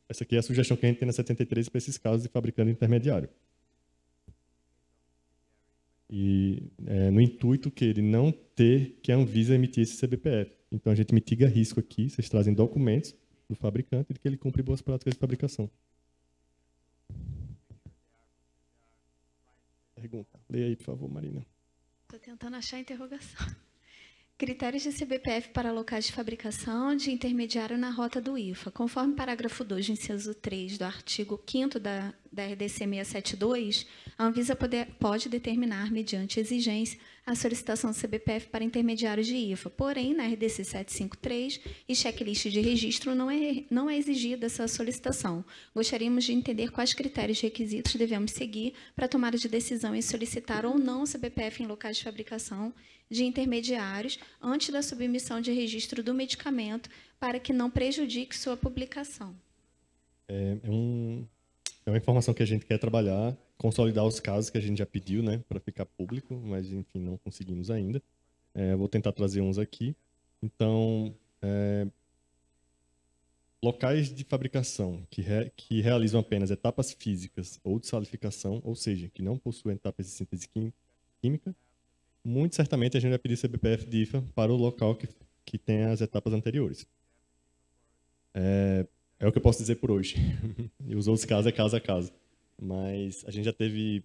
essa aqui é a sugestão que a gente tem na 73 para esses casos de fabricante intermediário. E é, no intuito que ele não ter que a Anvisa emitir esse CBPF. Então, a gente mitiga risco aqui, vocês trazem documentos do fabricante e de que ele cumpre boas práticas de fabricação. Pergunta. Leia aí, por favor, Marina. Estou tentando achar a interrogação. *laughs* Critérios de CBPF para locais de fabricação de intermediário na rota do IFA. Conforme parágrafo 2, inciso 3 do artigo 5 da da RDC 672, a Anvisa pode, pode determinar, mediante exigência, a solicitação do CBPF para intermediários de IVA. Porém, na RDC 753 e checklist de registro, não é, não é exigida essa solicitação. Gostaríamos de entender quais critérios e requisitos devemos seguir para tomada de decisão em solicitar ou não o CBPF em locais de fabricação de intermediários antes da submissão de registro do medicamento para que não prejudique sua publicação. É, é um, é uma informação que a gente quer trabalhar, consolidar os casos que a gente já pediu, né, para ficar público, mas enfim, não conseguimos ainda. É, vou tentar trazer uns aqui. Então, é, locais de fabricação que, re, que realizam apenas etapas físicas ou de salificação, ou seja, que não possuem etapas de síntese química, muito certamente a gente vai pedir CBPF DIFA para o local que, que tem as etapas anteriores. É, é o que eu posso dizer por hoje. *laughs* e os outros casos é caso a caso. Mas a gente já teve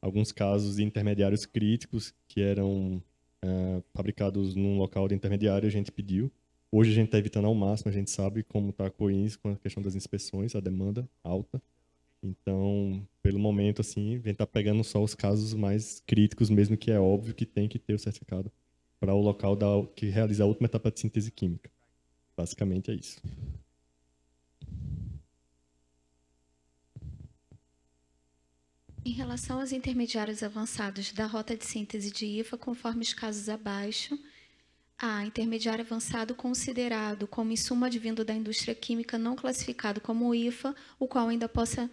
alguns casos de intermediários críticos que eram uh, fabricados num local de intermediário, a gente pediu. Hoje a gente está evitando ao máximo, a gente sabe como está a Coins com a questão das inspeções, a demanda alta. Então, pelo momento, assim, vem gente tá pegando só os casos mais críticos, mesmo que é óbvio que tem que ter o certificado para o local da, que realiza a última etapa de síntese química. Basicamente é isso. Em relação aos intermediários avançados da rota de síntese de IFA, conforme os casos abaixo, a intermediário avançado considerado como insumo advindo da indústria química não classificado como IFA, o qual ainda possa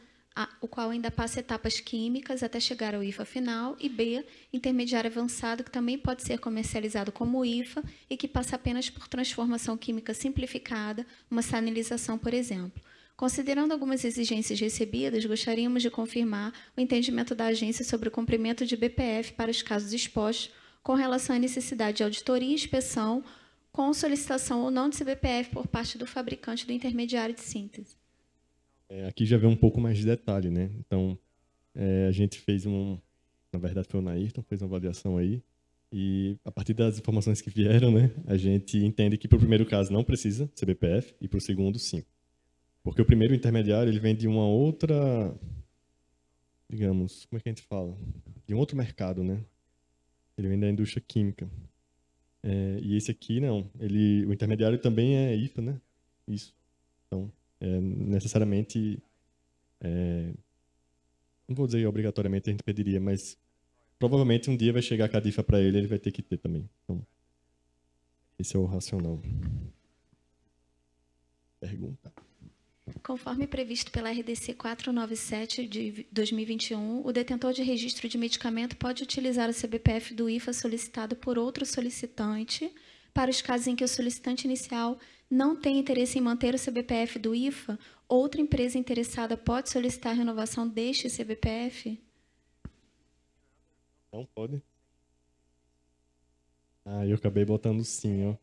o qual ainda passa etapas químicas até chegar ao IFA final, e B, intermediário avançado que também pode ser comercializado como IFA e que passa apenas por transformação química simplificada, uma sanilização, por exemplo. Considerando algumas exigências recebidas, gostaríamos de confirmar o entendimento da agência sobre o cumprimento de BPF para os casos expostos com relação à necessidade de auditoria e inspeção com solicitação ou não de CBPF por parte do fabricante do intermediário de síntese. É, aqui já vem um pouco mais de detalhe, né? Então, é, a gente fez um, na verdade foi o Nairton, fez uma avaliação aí, e a partir das informações que vieram, né, a gente entende que para o primeiro caso não precisa CBPF e para o segundo, sim. Porque o primeiro intermediário, ele vem de uma outra, digamos, como é que a gente fala? De um outro mercado, né? Ele vem da indústria química. É, e esse aqui, não. Ele, o intermediário também é IFA, né? Isso. Então, é necessariamente, é, não vou dizer obrigatoriamente, a gente pediria, mas provavelmente um dia vai chegar a Cadifa para ele, ele vai ter que ter também. Então, esse é o racional. Pergunta. Conforme previsto pela RDC 497 de 2021, o detentor de registro de medicamento pode utilizar o CBPF do IFA solicitado por outro solicitante para os casos em que o solicitante inicial não tem interesse em manter o CBPF do IFA, outra empresa interessada pode solicitar a renovação deste CBPF? Não pode. Ah, eu acabei botando sim, ó.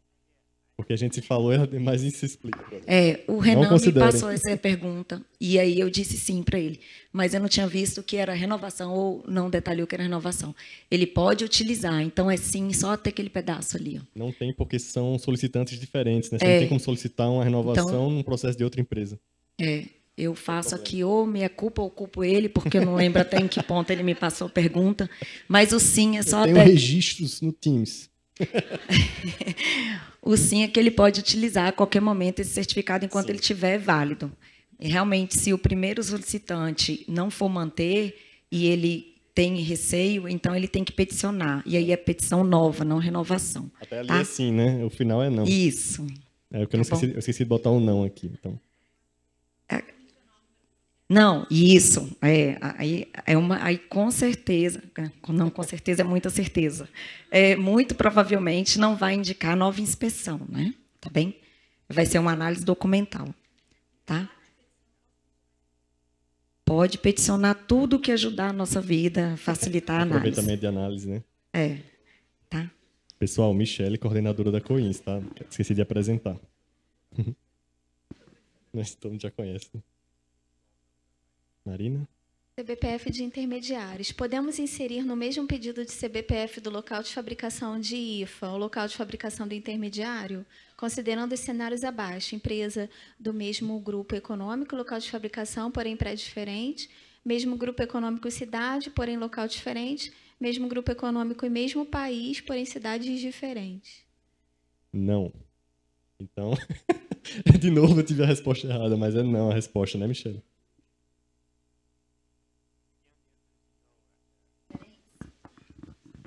Porque a gente se falou, mas isso explica. É, o é, Renan me passou essa pergunta. E aí eu disse sim para ele. Mas eu não tinha visto que era renovação ou não detalhou que era renovação. Ele pode utilizar, então é sim, só ter aquele pedaço ali. Ó. Não tem, porque são solicitantes diferentes, né? Você é, não tem como solicitar uma renovação então, num processo de outra empresa. É, eu faço aqui ou minha é culpa ou culpo ele, porque eu não lembro até em que ponto ele me passou a pergunta. Mas o sim é só ter. Tem até... registros no Teams. *laughs* o sim é que ele pode utilizar a qualquer momento esse certificado enquanto sim. ele tiver válido. E realmente, se o primeiro solicitante não for manter e ele tem receio, então ele tem que peticionar. E aí é petição nova, não renovação. Até ali tá? é sim, né? O final é não. Isso. É, o que eu, tá esqueci, eu esqueci de botar um não aqui. Então. Não, isso. É, aí, é uma, aí com certeza, né, não com certeza, é muita certeza. É, muito provavelmente não vai indicar nova inspeção, né? Tá bem? Vai ser uma análise documental, tá? Pode peticionar tudo que ajudar a nossa vida, facilitar a análise. Aproveitamento de análise, né? É, tá? Pessoal, Michele, coordenadora da COINS, tá? Esqueci de apresentar. Nós *laughs* todo mundo já conhece, né? Marina? CBPF de intermediários. Podemos inserir no mesmo pedido de CBPF do local de fabricação de IFA, o local de fabricação do intermediário, considerando os cenários abaixo, empresa do mesmo grupo econômico, local de fabricação, porém pré diferente, mesmo grupo econômico e cidade, porém local diferente, mesmo grupo econômico e mesmo país, porém cidades diferentes. Não. Então, *laughs* de novo eu tive a resposta errada, mas é não a resposta, né, Michele?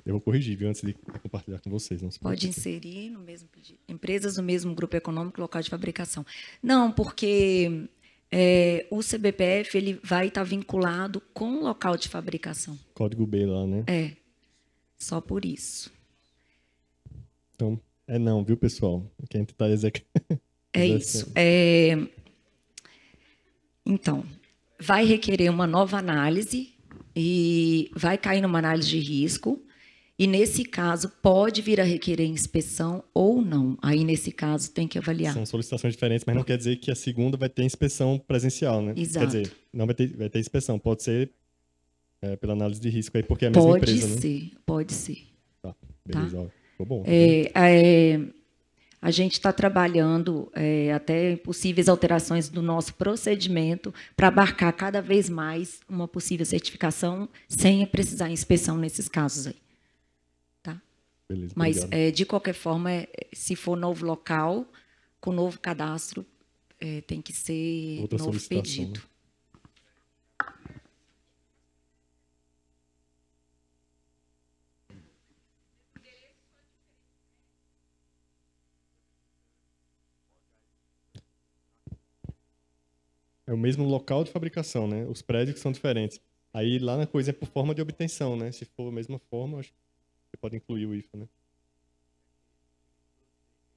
Eu vou corrigir, viu, antes de compartilhar com vocês. Não Pode inserir no mesmo pedido. Empresas do mesmo grupo econômico, local de fabricação. Não, porque é, o CBPF ele vai estar tá vinculado com o local de fabricação. Código B lá, né? É. Só por isso. Então, é não, viu, pessoal? É Quem está exec... É *laughs* isso. É... Então, vai requerer uma nova análise e vai cair numa análise de risco e nesse caso, pode vir a requerer inspeção ou não. Aí, nesse caso, tem que avaliar. São solicitações diferentes, mas não quer dizer que a segunda vai ter inspeção presencial, né? Exato. Quer dizer, não vai ter, vai ter inspeção. Pode ser é, pela análise de risco aí, porque é a mesma pode empresa, ser, né? Pode ser, pode ser. Tá, tá? beleza. Tá? Ficou bom. Tá é, é, a gente está trabalhando é, até possíveis alterações do nosso procedimento para abarcar cada vez mais uma possível certificação sem precisar inspeção nesses casos aí. Beleza, Mas, é, de qualquer forma, é, se for novo local, com novo cadastro, é, tem que ser Outra novo pedido. Né? É o mesmo local de fabricação, né? Os prédios são diferentes. Aí lá na coisa é por forma de obtenção, né? Se for a mesma forma, acho que você pode incluir o if, né?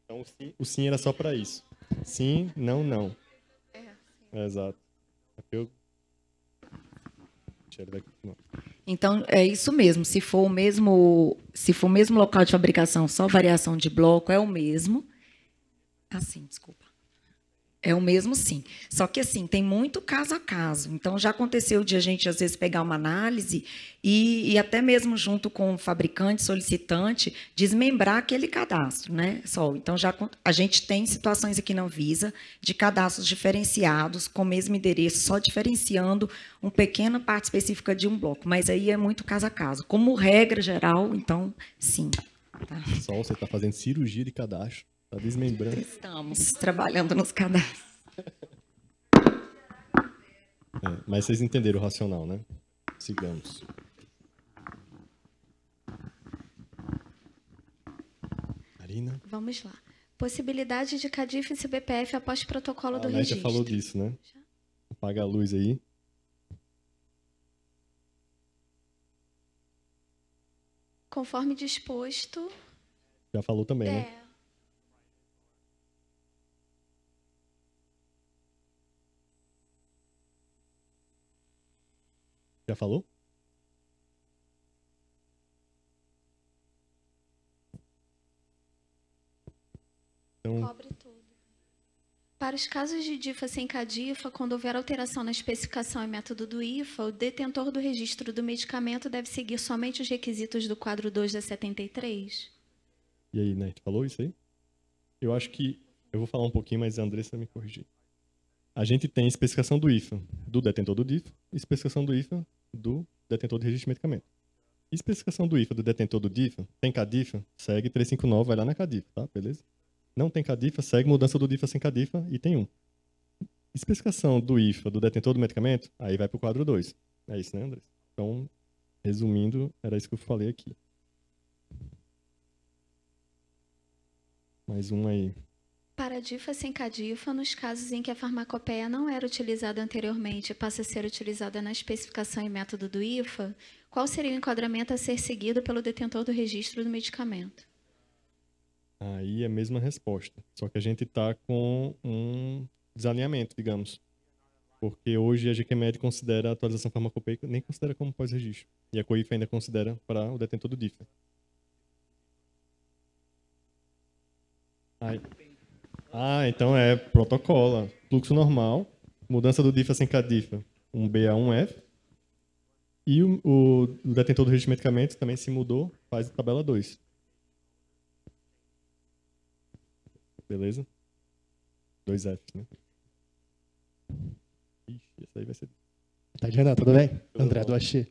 Então, o sim, o sim era só para isso. Sim, não, não. É, é exato. Eu... Então é isso mesmo. Se for o mesmo, se for o mesmo local de fabricação, só variação de bloco é o mesmo. Assim, desculpa. É o mesmo sim. Só que assim, tem muito caso a caso. Então já aconteceu de a gente às vezes pegar uma análise e, e até mesmo junto com o fabricante, solicitante, desmembrar aquele cadastro, né? Sol? Então já a gente tem situações aqui na Anvisa de cadastros diferenciados com o mesmo endereço, só diferenciando uma pequena parte específica de um bloco, mas aí é muito caso a caso. Como regra geral, então sim. Tá. você está fazendo cirurgia de cadastro. Tá desmembrando. Estamos trabalhando nos cadastros. É, mas vocês entenderam o racional, né? Sigamos. Marina? Vamos lá. Possibilidade de CADIF e CBPF após protocolo a do Létia registro. falou disso, né? Já? Apaga a luz aí. Conforme disposto. Já falou também, é, né? Já falou? Então... Cobre tudo. Para os casos de DIFA sem CADIFA, quando houver alteração na especificação e método do IFA, o detentor do registro do medicamento deve seguir somente os requisitos do quadro 2 da 73? E aí, Nath, falou isso aí? Eu acho que. Eu vou falar um pouquinho, mas a Andressa me corrigir. A gente tem especificação do IFA, do detentor do DIFA, especificação do IFA do detentor de registro de medicamento. Especificação do IFA, do detentor do DIFA, tem CADIFA, segue 359, vai lá na CADIFA, tá? Beleza? Não tem CADIFA, segue mudança do DIFA sem CADIFA, item 1. Especificação do IFA, do detentor do medicamento, aí vai para o quadro 2. É isso, né, André? Então, resumindo, era isso que eu falei aqui. Mais um aí. Paradifa sem cadifa nos casos em que a farmacopeia não era utilizada anteriormente passa a ser utilizada na especificação e método do IFA, qual seria o enquadramento a ser seguido pelo detentor do registro do medicamento? Aí é a mesma resposta, só que a gente está com um desalinhamento, digamos. Porque hoje a GQMed considera a atualização farmacopeica, nem considera como pós-registro. E a COIFA ainda considera para o detentor do DIFA. Aí... Ah, então é protocolo. fluxo normal, mudança do DIFA assim sem CADIFA, um BA1F. E o, o, detentor do registro de medicamentos também se mudou, faz a tabela 2. Beleza? 2F, né? Ixi, essa aí vai ser. Tá, Renan, tudo bem? Tudo André, bom. do Axê.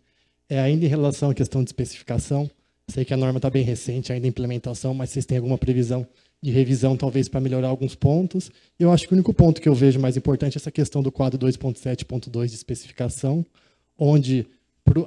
É, ainda em relação à questão de especificação, Sei que a norma está bem recente ainda em implementação, mas vocês têm alguma previsão de revisão, talvez, para melhorar alguns pontos? Eu acho que o único ponto que eu vejo mais importante é essa questão do quadro 2.7.2 de especificação, onde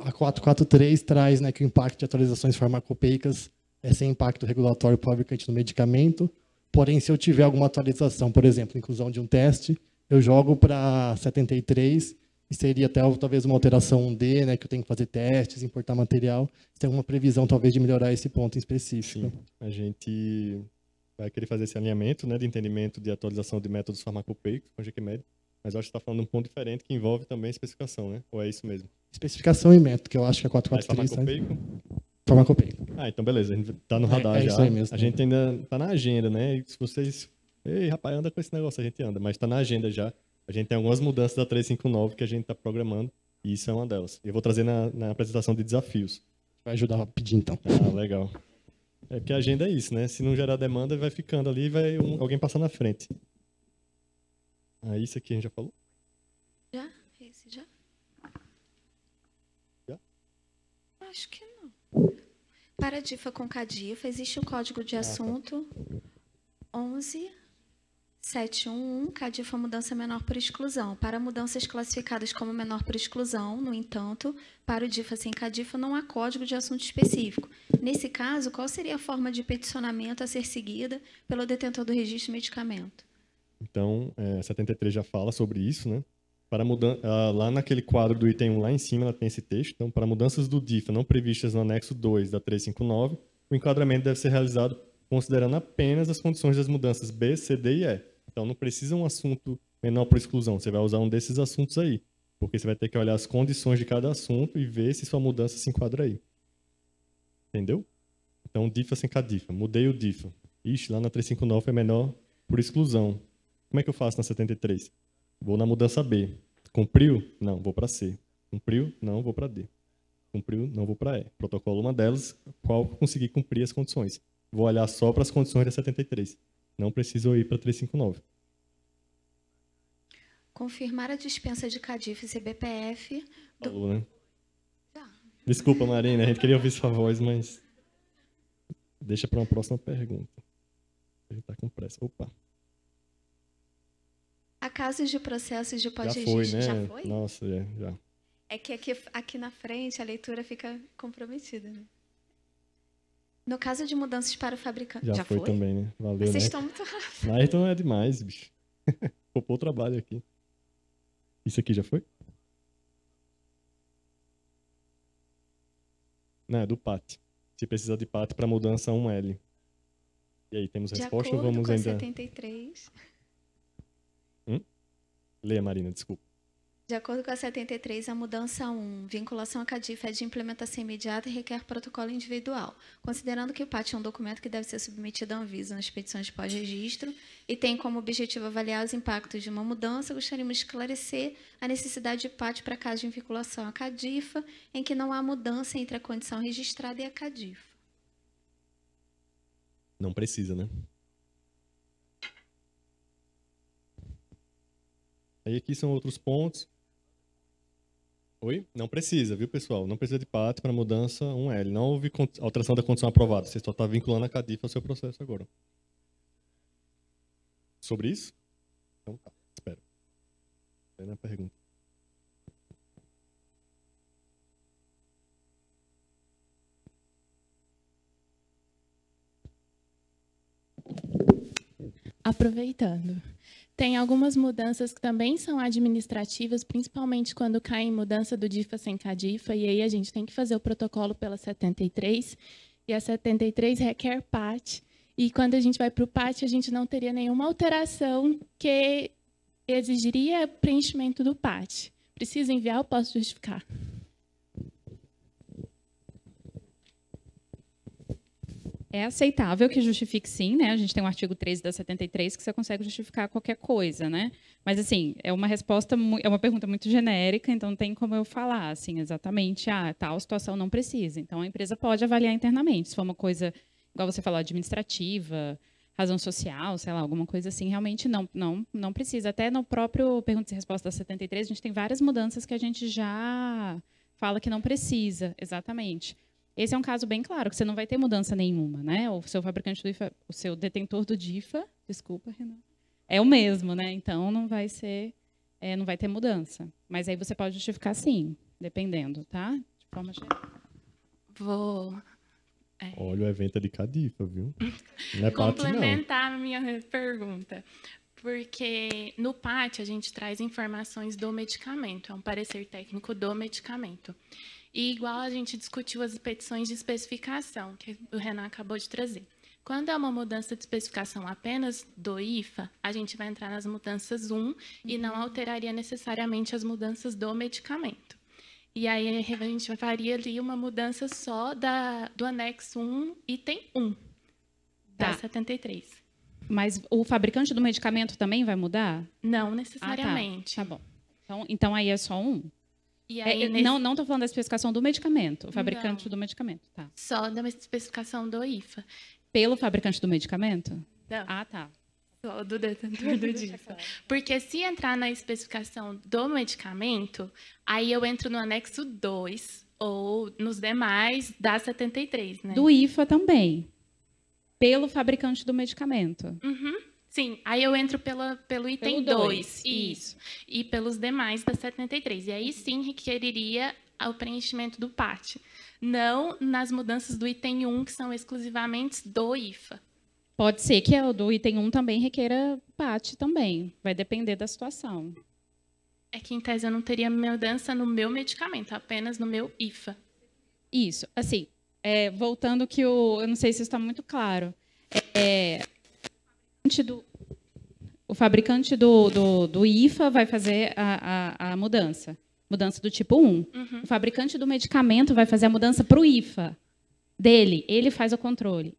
a 443 traz né, que o impacto de atualizações farmacopeicas é sem impacto regulatório para o fabricante do medicamento. Porém, se eu tiver alguma atualização, por exemplo, inclusão de um teste, eu jogo para 73 seria até talvez uma alteração D, né, que eu tenho que fazer testes, importar material. Tem alguma é previsão talvez de melhorar esse ponto em específico? Sim. A gente vai querer fazer esse alinhamento, né, de entendimento de atualização de métodos farmacopeicos com GQMed, mas eu acho que está falando de um ponto diferente que envolve também a especificação, né? Ou é isso mesmo? Especificação e método, que eu acho que é 443. Né? é farmacopeico? Farmacopeico. Ah, então beleza, a gente tá no radar é, é já. Isso aí mesmo, a né? gente ainda tá na agenda, né? E se vocês, ei, rapaz, anda com esse negócio, a gente anda, mas tá na agenda já a gente tem algumas mudanças da 359 que a gente está programando, e isso é uma delas. Eu vou trazer na, na apresentação de desafios. Vai ajudar a pedir, então. Ah, legal. É porque a agenda é isso, né? Se não gerar demanda, vai ficando ali e vai um, alguém passar na frente. Ah, isso aqui a gente já falou? Já? Esse já? Já? Acho que não. Para a DIFA com CADIFA, existe o código de assunto ah, tá. 11 711 cadifa mudança menor por exclusão. Para mudanças classificadas como menor por exclusão, no entanto, para o DIFA sem cadifa não há código de assunto específico. Nesse caso, qual seria a forma de peticionamento a ser seguida pelo detentor do registro de medicamento? Então, é, 73 já fala sobre isso, né? Para mudança, ah, lá naquele quadro do item 1, lá em cima, ela tem esse texto. Então, para mudanças do DIFA não previstas no anexo 2 da 359, o enquadramento deve ser realizado considerando apenas as condições das mudanças B, C, D e E então não precisa um assunto menor para exclusão, você vai usar um desses assuntos aí, porque você vai ter que olhar as condições de cada assunto e ver se sua mudança se enquadra aí. Entendeu? Então difa sem cadifa, mudei o difa. Ixi, lá na 359 foi menor por exclusão. Como é que eu faço na 73? Vou na mudança B. Cumpriu? Não, vou para C. Cumpriu? Não, vou para D. Cumpriu? Não, vou para E. Protocolo uma delas, qual consegui cumprir as condições. Vou olhar só para as condições da 73. Não precisam ir para 359. Confirmar a dispensa de CADIF e CBPF. Do... Falou, né? Tá. Desculpa, Marina, a gente queria ouvir sua voz, mas. Deixa para uma próxima pergunta. gente está com pressa. Opa. Há casos de processos de pós Já foi, né? Já foi? Nossa, é, já. É que aqui, aqui na frente a leitura fica comprometida, né? No caso de mudanças para o fabricante. Já, já foi, foi, também, né? Valeu. Vocês né? estão muito rápidos. *laughs* Nairton é demais, bicho. *laughs* Poupou o trabalho aqui. Isso aqui já foi? Não, é do PAT. Se precisar de PAT para mudança 1L. E aí, temos resposta ou vamos com ainda. 73. Hum? Leia, Marina, desculpa. De acordo com a 73, a mudança 1, vinculação à CADIF é de implementação imediata e requer protocolo individual, considerando que o PAT é um documento que deve ser submetido um Anvisa nas petições de pós-registro e tem como objetivo avaliar os impactos de uma mudança, gostaríamos de esclarecer a necessidade de PAT para caso de vinculação à CADIFA, em que não há mudança entre a condição registrada e a CADIFA. Não precisa, né? Aí aqui são outros pontos. Oi? Não precisa, viu, pessoal? Não precisa de pato para mudança 1L. Não houve alteração da condição aprovada. Você só está vinculando a CADIF ao seu processo agora. Sobre isso? Então tá, espero. Espera a é pergunta. Aproveitando. Tem algumas mudanças que também são administrativas, principalmente quando cai em mudança do DIFA sem CADIFA, e aí a gente tem que fazer o protocolo pela 73, e a 73 requer PAT, e quando a gente vai para o PAT, a gente não teria nenhuma alteração que exigiria preenchimento do PAT. Precisa enviar ou posso justificar? É aceitável que justifique sim, né? A gente tem o um artigo 13 da 73 que você consegue justificar qualquer coisa, né? Mas assim, é uma resposta, é uma pergunta muito genérica, então não tem como eu falar assim exatamente, ah, tal situação não precisa. Então a empresa pode avaliar internamente, se for uma coisa igual você falou administrativa, razão social, sei lá, alguma coisa assim, realmente não, não, não precisa. Até no próprio pergunta e resposta da 73, a gente tem várias mudanças que a gente já fala que não precisa, exatamente. Esse é um caso bem claro, que você não vai ter mudança nenhuma, né? O seu fabricante do IFA, o seu detentor do DIFA, desculpa, Renan, é o mesmo, né? Então não vai ser, é, não vai ter mudança. Mas aí você pode justificar sim, dependendo, tá? De forma geral. Vou é. Olha o evento de Cadifa, viu? Não é Complementar a minha pergunta. Porque no PAT a gente traz informações do medicamento, é um parecer técnico do medicamento. E igual a gente discutiu as petições de especificação, que o Renan acabou de trazer. Quando é uma mudança de especificação apenas do IFA, a gente vai entrar nas mudanças 1 uhum. e não uhum. alteraria necessariamente as mudanças do medicamento. E aí a gente faria ali uma mudança só da, do anexo 1, item 1, tá. da 73. Mas o fabricante do medicamento também vai mudar? Não necessariamente. Ah, tá. tá. bom. Então, então aí é só um? E é, aí, é, nesse... Não, não tô falando da especificação do medicamento, o fabricante não. do medicamento, tá. Só da especificação do IFA. Pelo fabricante do medicamento? Não. Ah, tá. Só do detentor do *laughs* IFA. Porque se entrar na especificação do medicamento, aí eu entro no anexo 2 ou nos demais da 73, né? Do IFA também. Pelo fabricante do medicamento. Uhum. Sim, aí eu entro pela, pelo item 2, isso, e pelos demais da 73. E aí sim requeriria o preenchimento do PAT, não nas mudanças do item 1, que são exclusivamente do IFA. Pode ser que o do item 1 também requeira PAT também, vai depender da situação. É que, em tese, eu não teria mudança no meu medicamento, apenas no meu IFA. Isso, assim, é, voltando que o... Eu não sei se está muito claro. É, fabricante do, o fabricante do, do, do IFA vai fazer a, a, a, mudança. Mudança do tipo 1. Uhum. O fabricante do medicamento vai fazer a mudança para o IFA dele. Ele faz o controle.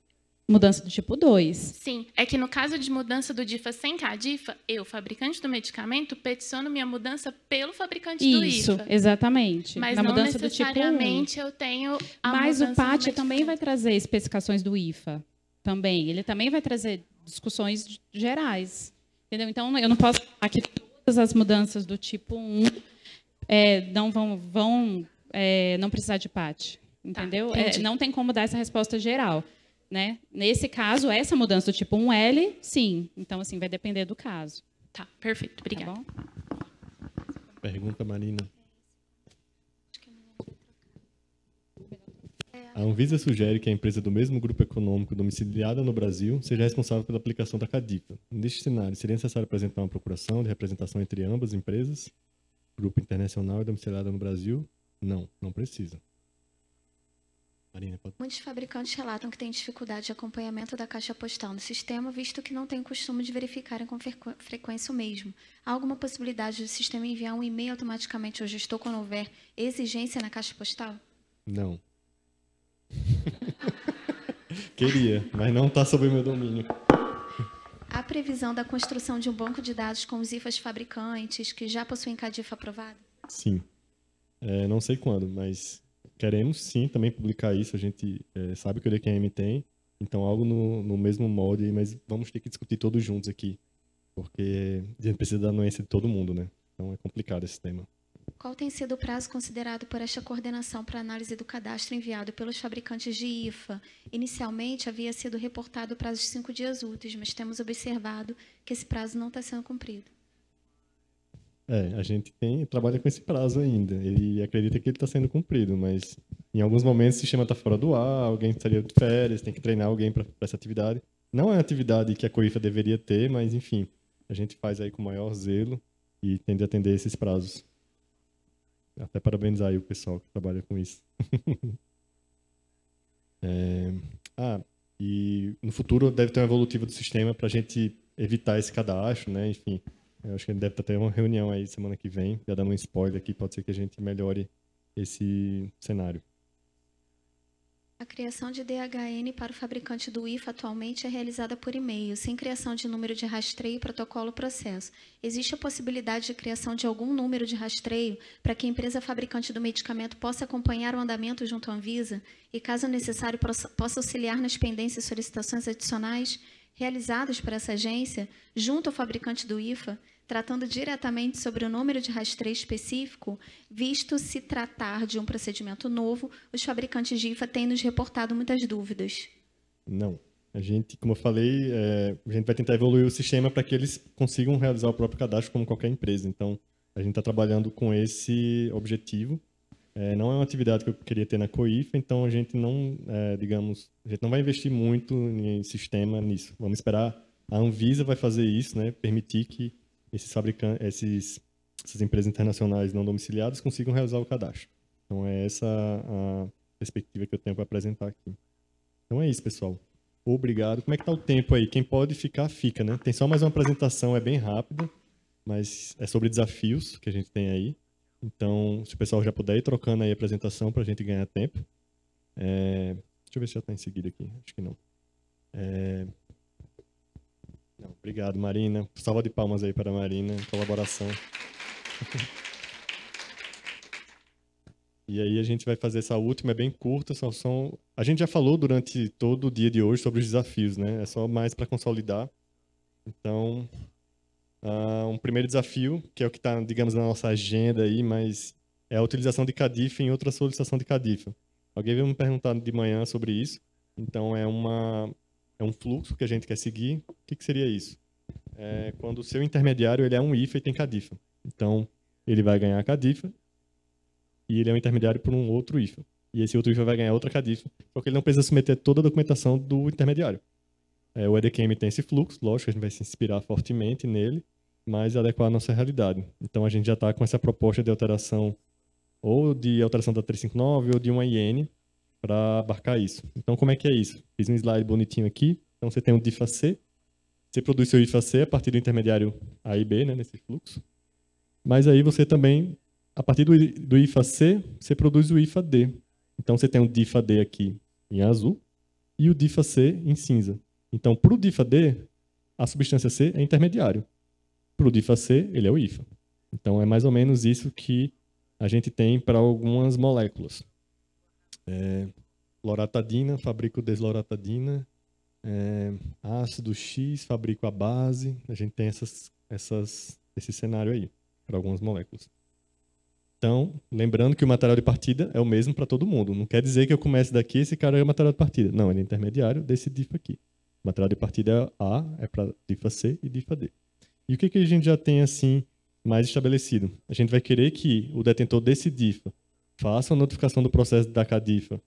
Mudança do tipo 2. Sim, é que no caso de mudança do DIFA sem CADIFA, eu, fabricante do medicamento, peticiono minha mudança pelo fabricante Isso, do IFA. Isso, exatamente. Mas Na não mudança necessariamente do tipo 1. eu tenho a Mas o PAT também vai trazer especificações do IFA. Também. Ele também vai trazer discussões gerais. Entendeu? Então, eu não posso falar que todas as mudanças do tipo 1 é, não vão, vão é, não precisar de PAT. Entendeu? Tá, é, não tem como dar essa resposta geral. Né? Nesse caso, essa mudança do tipo 1L, sim. Então, assim, vai depender do caso. Tá, perfeito. Obrigada. Tá Pergunta, Marina. A Anvisa sugere que a empresa do mesmo grupo econômico domiciliada no Brasil seja responsável pela aplicação da CADIFA. Neste cenário, seria necessário apresentar uma procuração de representação entre ambas empresas, grupo internacional e domiciliada no Brasil? Não, não precisa. Marina, pode... Muitos fabricantes relatam que têm dificuldade de acompanhamento da caixa postal no sistema, visto que não têm costume de verificarem com frequência o mesmo. Há alguma possibilidade do sistema enviar um e-mail automaticamente ao gestor quando houver exigência na caixa postal? Não, *laughs* Queria, mas não está sob o meu domínio. Há previsão da construção de um banco de dados com os IFAs fabricantes que já possuem cadIFA aprovado? Sim. É, não sei quando, mas queremos sim também publicar isso. A gente é, sabe que o DQM tem, então algo no, no mesmo molde, mas vamos ter que discutir todos juntos aqui, porque a gente precisa da anuência de todo mundo, né? Então é complicado esse tema. Qual tem sido o prazo considerado por esta coordenação para análise do cadastro enviado pelos fabricantes de IFA? Inicialmente havia sido reportado o prazo de cinco dias úteis, mas temos observado que esse prazo não está sendo cumprido. É, a gente tem, trabalha com esse prazo ainda. Ele acredita que ele está sendo cumprido, mas em alguns momentos o sistema está fora do ar, alguém estaria de férias, tem que treinar alguém para essa atividade. Não é atividade que a COIFA deveria ter, mas enfim, a gente faz aí com maior zelo e tende a atender esses prazos até parabenizar aí o pessoal que trabalha com isso. *laughs* é... Ah, e no futuro deve ter um evolutivo do sistema para a gente evitar esse cadastro, né? Enfim, acho que deve tá ter uma reunião aí semana que vem. Já dando um spoiler aqui, pode ser que a gente melhore esse cenário. A criação de DHN para o fabricante do IFA atualmente é realizada por e-mail, sem criação de número de rastreio, protocolo, processo. Existe a possibilidade de criação de algum número de rastreio para que a empresa fabricante do medicamento possa acompanhar o andamento junto à Anvisa e, caso necessário, possa auxiliar nas pendências e solicitações adicionais? realizados por essa agência junto ao fabricante do IFA, tratando diretamente sobre o número de rastreio específico, visto se tratar de um procedimento novo, os fabricantes de IFA têm nos reportado muitas dúvidas. Não. A gente, como eu falei, é, a gente vai tentar evoluir o sistema para que eles consigam realizar o próprio cadastro como qualquer empresa. Então, a gente está trabalhando com esse objetivo. É, não é uma atividade que eu queria ter na COIFA, então a gente não, é, digamos, a gente não vai investir muito em sistema nisso. Vamos esperar a Anvisa vai fazer isso, né? Permitir que esses fabricantes, esses, essas empresas internacionais não domiciliadas consigam realizar o cadastro. Então é essa a perspectiva que eu tenho para apresentar aqui. Então é isso, pessoal. Obrigado. Como é que está o tempo aí? Quem pode ficar, fica, né? Tem só mais uma apresentação, é bem rápida, mas é sobre desafios que a gente tem aí. Então, se o pessoal já puder ir trocando aí a apresentação para a gente ganhar tempo. É, deixa eu ver se já está em seguida aqui. Acho que não. É, não obrigado, Marina. Salva de palmas aí para a Marina, colaboração. E aí a gente vai fazer essa última, é bem curta, são... A gente já falou durante todo o dia de hoje sobre os desafios, né? É só mais para consolidar. Então, Uh, um primeiro desafio, que é o que está, digamos, na nossa agenda aí, mas é a utilização de Cadif em outra solicitação de Cadif. Alguém veio me perguntar de manhã sobre isso, então é, uma, é um fluxo que a gente quer seguir. O que, que seria isso? É quando o seu intermediário ele é um IFA e tem Cadif. Então, ele vai ganhar a CADIF e ele é um intermediário por um outro IFA. E esse outro IFA vai ganhar outra Cadif porque ele não precisa submeter toda a documentação do intermediário. É, o EDQM tem esse fluxo, lógico, a gente vai se inspirar fortemente nele, mas adequar à nossa realidade. Então, a gente já está com essa proposta de alteração, ou de alteração da 359, ou de uma IN, para abarcar isso. Então, como é que é isso? Fiz um slide bonitinho aqui. Então, você tem um DIFA-C, você produz seu IFA-C a partir do intermediário A e B, né, nesse fluxo. Mas aí você também, a partir do, do IFA-C, você produz o IFA-D. Então, você tem um DIFA-D aqui em azul e o DIFA-C em cinza. Então, para o DIFA D, a substância C é intermediário. Para o DIFA C, ele é o IFA. Então, é mais ou menos isso que a gente tem para algumas moléculas. É, loratadina, fabrico desloratadina. É, ácido X, fabrico a base. A gente tem essas, essas, esse cenário aí para algumas moléculas. Então, lembrando que o material de partida é o mesmo para todo mundo. Não quer dizer que eu comece daqui e esse cara é o material de partida. Não, ele é intermediário desse difa aqui. Material de partida A é para difa C e difa D. E o que, que a gente já tem assim mais estabelecido? A gente vai querer que o detentor desse difa faça a notificação do processo da CADIFA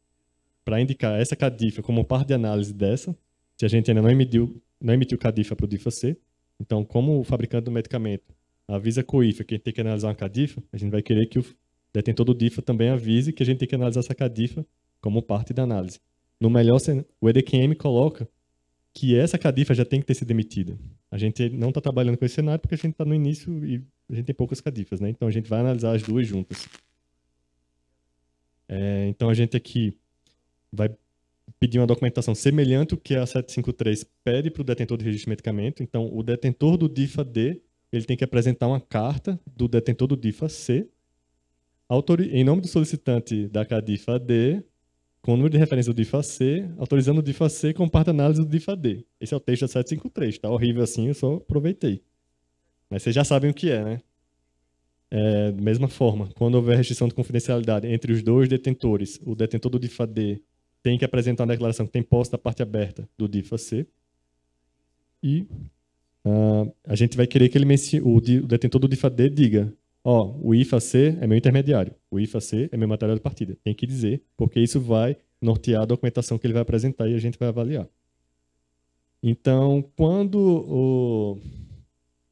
para indicar essa CADIFA como parte de análise dessa, se a gente ainda não emitiu, não emitiu CADIFA para o DIFA C. Então, como o fabricante do medicamento avisa a COIFA que a gente tem que analisar uma CADIFA, a gente vai querer que o detentor do DIFA também avise que a gente tem que analisar essa CADIFA como parte da análise. No melhor, o EDQM coloca que essa cadifa já tem que ter sido demitida. A gente não está trabalhando com esse cenário porque a gente está no início e a gente tem poucas cadifas, né? Então a gente vai analisar as duas juntas. É, então a gente aqui vai pedir uma documentação semelhante ao que a 753 pede para o detentor de registro de medicamento. Então o detentor do DIFA D ele tem que apresentar uma carta do detentor do DIFA C, em nome do solicitante da CADIFA D, com o número de referência do DIFA-C, autorizando o DIFA-C com parte análise do DIFA-D. Esse é o texto da 753, tá horrível assim, eu só aproveitei. Mas vocês já sabem o que é, né? É, mesma forma, quando houver restrição de confidencialidade entre os dois detentores, o detentor do DIFA-D tem que apresentar uma declaração que tem posse da parte aberta do DIFA-C. E uh, a gente vai querer que ele o, o detentor do DIFA-D diga ó, o IFA C é meu intermediário, o IFA C é meu material de partida. Tem que dizer, porque isso vai nortear a documentação que ele vai apresentar e a gente vai avaliar. Então, quando o,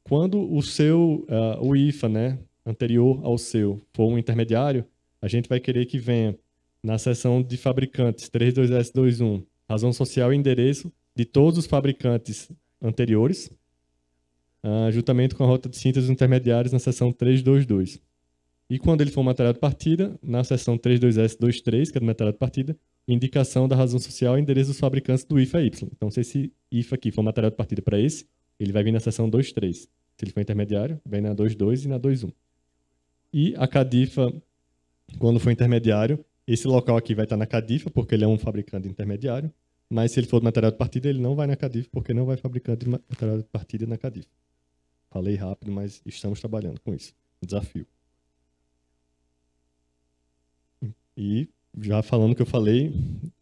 quando o seu, uh, o IFA, né, anterior ao seu, for um intermediário, a gente vai querer que venha na seção de fabricantes 32S21, razão social e endereço de todos os fabricantes anteriores, uh, juntamente com a rota de síntese dos intermediários na seção 322. E quando ele for material de partida, na seção 32S23, que é do material de partida, indicação da razão social e endereço dos fabricantes do IFA Y. Então, se esse IFA aqui for material de partida para esse, ele vai vir na seção 23. Se ele for intermediário, vem na 22 e na 21. E a Cadifa, quando for intermediário, esse local aqui vai estar na Cadifa, porque ele é um fabricante intermediário, mas se ele for do material de partida, ele não vai na Cadifa, porque não vai fabricante de material de partida na Cadifa. Falei rápido, mas estamos trabalhando com isso. desafio. E já falando que eu falei,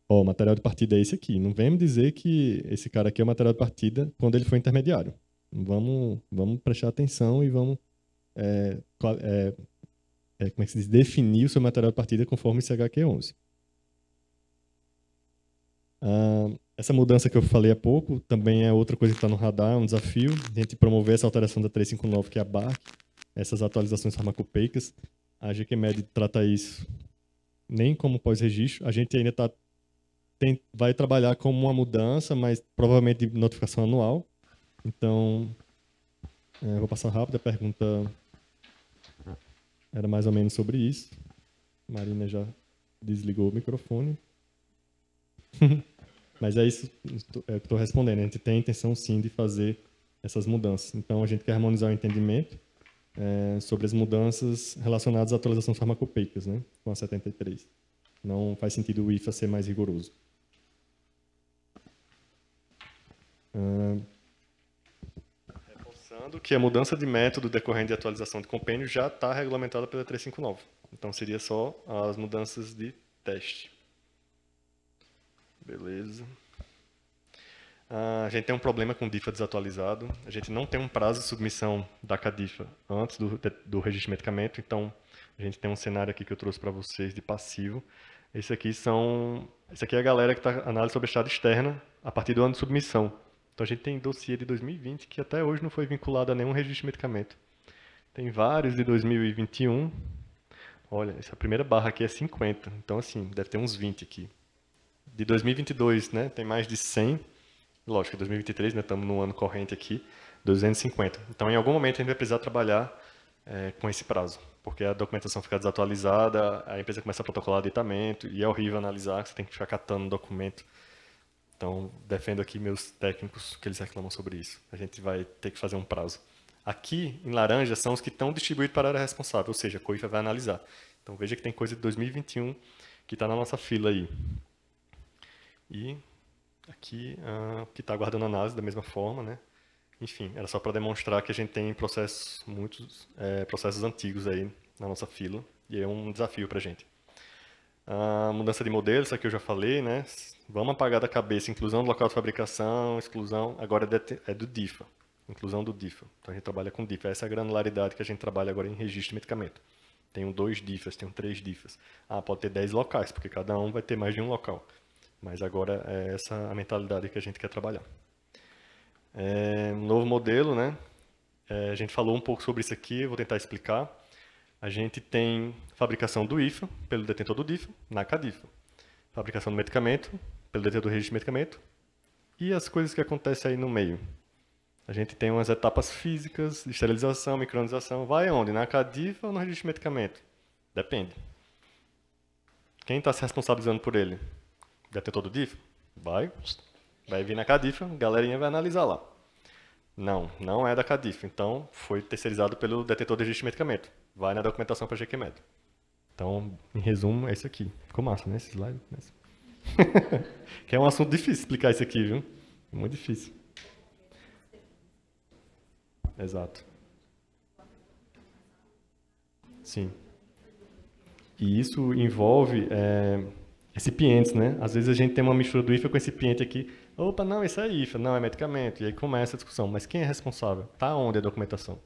ó, o material de partida é esse aqui. Não vem me dizer que esse cara aqui é o material de partida quando ele foi intermediário. Vamos, vamos prestar atenção e vamos é, é, é, como é que se diz? definir o seu material de partida conforme esse HQ11. Ah, essa mudança que eu falei há pouco também é outra coisa que está no radar, é um desafio. A gente promover essa alteração da 359, que é a BARC, essas atualizações farmacopeicas. A GQMed trata isso nem como pós-registro. A gente ainda tá, tem, vai trabalhar como uma mudança, mas provavelmente de notificação anual. Então, é, vou passar rápido. A pergunta era mais ou menos sobre isso. Marina já desligou o microfone. *laughs* Mas é isso que estou respondendo. A gente tem a intenção, sim, de fazer essas mudanças. Então, a gente quer harmonizar o entendimento é, sobre as mudanças relacionadas à atualização farmacopeicas, né, com a 73. Não faz sentido o IFA ser mais rigoroso. Ah, reforçando que a mudança de método decorrente de atualização de compêndio já está regulamentada pela 359. Então, seria só as mudanças de teste. Beleza. Ah, a gente tem um problema com o DIFA desatualizado. A gente não tem um prazo de submissão da CADIFA antes do, do registro de medicamento. Então, a gente tem um cenário aqui que eu trouxe para vocês de passivo. Esse aqui são, esse aqui é a galera que está análise sobre estado externo externa a partir do ano de submissão. Então a gente tem dossiê de 2020 que até hoje não foi vinculado a nenhum registro de medicamento. Tem vários de 2021. Olha, essa primeira barra aqui é 50. Então assim, deve ter uns 20 aqui de 2022, né? Tem mais de 100. Lógico, 2023, né? Estamos no ano corrente aqui, 250. Então, em algum momento, a gente vai precisar trabalhar é, com esse prazo, porque a documentação fica desatualizada, a empresa começa a protocolar deitamento, e é horrível analisar, você tem que ficar catando documento. Então, defendo aqui meus técnicos que eles reclamam sobre isso. A gente vai ter que fazer um prazo. Aqui, em laranja, são os que estão distribuídos para a área responsável, ou seja, a COIFA vai analisar. Então, veja que tem coisa de 2021 que está na nossa fila aí. E aqui uh, que está guardando a análise da mesma forma, né? Enfim, era só para demonstrar que a gente tem processos, muitos é, processos antigos aí na nossa fila e é um desafio para a gente. A mudança de modelo, isso aqui eu já falei, né? Vamos apagar da cabeça inclusão do local de fabricação, exclusão, agora é, é do DIFA, inclusão do DIFA. Então a gente trabalha com DIFA, essa é a granularidade que a gente trabalha agora em registro de medicamento. Tem um dois DIFAs, tem um três DIFAs. Ah, pode ter dez locais, porque cada um vai ter mais de um local. Mas agora é essa a mentalidade que a gente quer trabalhar. É, novo modelo, né? É, a gente falou um pouco sobre isso aqui, vou tentar explicar. A gente tem fabricação do IFA, pelo detentor do DIFA, na CADIFA. Fabricação do medicamento, pelo detentor do registro de medicamento. E as coisas que acontecem aí no meio. A gente tem umas etapas físicas, esterilização, micronização. Vai onde? Na CADIFA ou no registro de medicamento? Depende. Quem está se responsabilizando por ele? detetor do diff? Vai, vai vir na Cadif, a galerinha vai analisar lá. Não, não é da Cadif. Então, foi terceirizado pelo detetor de medicamento. Vai na documentação para GQMed. Então, em resumo, é isso aqui. Ficou massa, né? Esse slide. Né? *laughs* que é um assunto difícil explicar isso aqui, viu? É muito difícil. Exato. Sim. E isso envolve é recipientes, né? Às vezes a gente tem uma mistura do IFA com esse recipiente aqui. Opa, não, isso é IFA, não, é medicamento. E aí começa a discussão. Mas quem é responsável? Tá onde a documentação?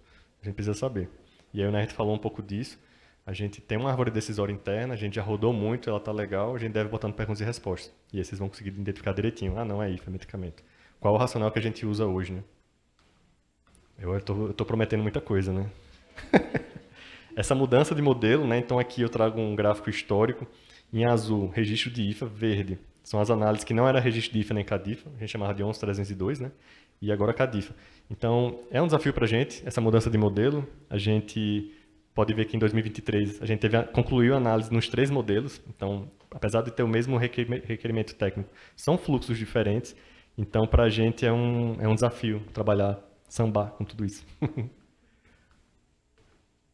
A gente precisa saber. E aí o Nerd falou um pouco disso. A gente tem uma árvore decisória interna, a gente já rodou muito, ela tá legal, a gente deve botando perguntas e respostas. E aí vocês vão conseguir identificar direitinho. Ah, não, é IFA, é medicamento. Qual o racional que a gente usa hoje, né? Eu estou prometendo muita coisa, né? *laughs* Essa mudança de modelo, né? Então aqui eu trago um gráfico histórico em azul, registro de IFA, verde, são as análises que não era registro de IFA nem CADIFA, a gente chamava de 11302, né? E agora CADIFA. Então, é um desafio para a gente, essa mudança de modelo. A gente pode ver que em 2023 a gente teve a, concluiu a análise nos três modelos. Então, apesar de ter o mesmo requerimento técnico, são fluxos diferentes. Então, para a gente é um, é um desafio trabalhar sambar com tudo isso. *laughs*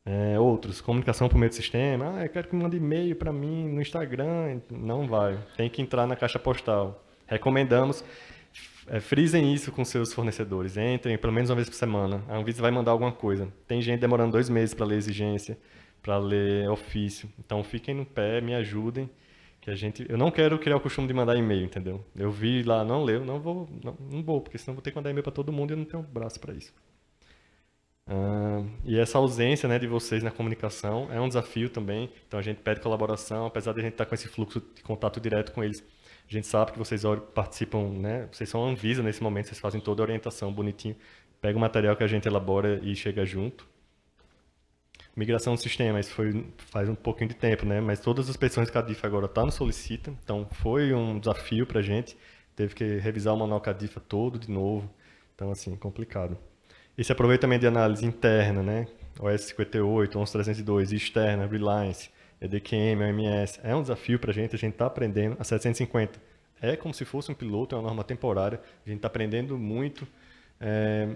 É, outros, comunicação por meio do sistema. Ah, eu quero que mande e-mail para mim no Instagram. Não vai. Tem que entrar na caixa postal. Recomendamos. É, frisem isso com seus fornecedores. Entrem pelo menos uma vez por semana. A Anvisa vai mandar alguma coisa. Tem gente demorando dois meses para ler exigência, para ler ofício. Então fiquem no pé, me ajudem. Que a gente, eu não quero criar o costume de mandar e-mail, entendeu? Eu vi lá, não leu, não vou, não, não vou, porque senão vou ter que mandar e-mail para todo mundo e eu não tenho braço para isso e essa ausência né, de vocês na comunicação é um desafio também. Então a gente pede colaboração, apesar de a gente estar tá com esse fluxo de contato direto com eles. A gente sabe que vocês participam, né? Vocês são Anvisa nesse momento, vocês fazem toda a orientação bonitinho. Pega o material que a gente elabora e chega junto. Migração do sistema, isso foi faz um pouquinho de tempo, né? Mas todas as petições Cadifa agora estão tá no Solicita, então foi um desafio para a gente. Teve que revisar o manual CADIFA todo de novo. Então, assim, complicado. Esse aproveitamento de análise interna, né? OS 58, 11302, externa, Reliance, EDQM, OMS, é um desafio para a gente, a gente está aprendendo. A 750 é como se fosse um piloto, é uma norma temporária, a gente está aprendendo muito. É,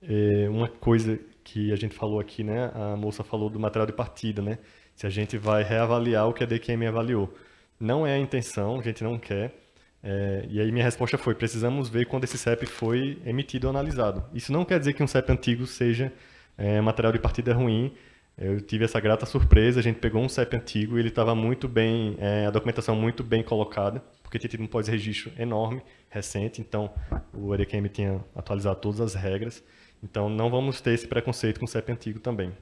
é uma coisa que a gente falou aqui, né? A moça falou do material de partida, né? Se a gente vai reavaliar o que a DQM avaliou. Não é a intenção, a gente não quer é, e aí minha resposta foi: precisamos ver quando esse CEP foi emitido ou analisado. Isso não quer dizer que um CEP antigo seja é, material de partida ruim. Eu tive essa grata surpresa. A gente pegou um CEP antigo e ele estava muito bem, é, a documentação muito bem colocada, porque tinha tido um pós-registro enorme, recente. Então o EDQM tinha atualizado todas as regras. Então não vamos ter esse preconceito com o CEP antigo também.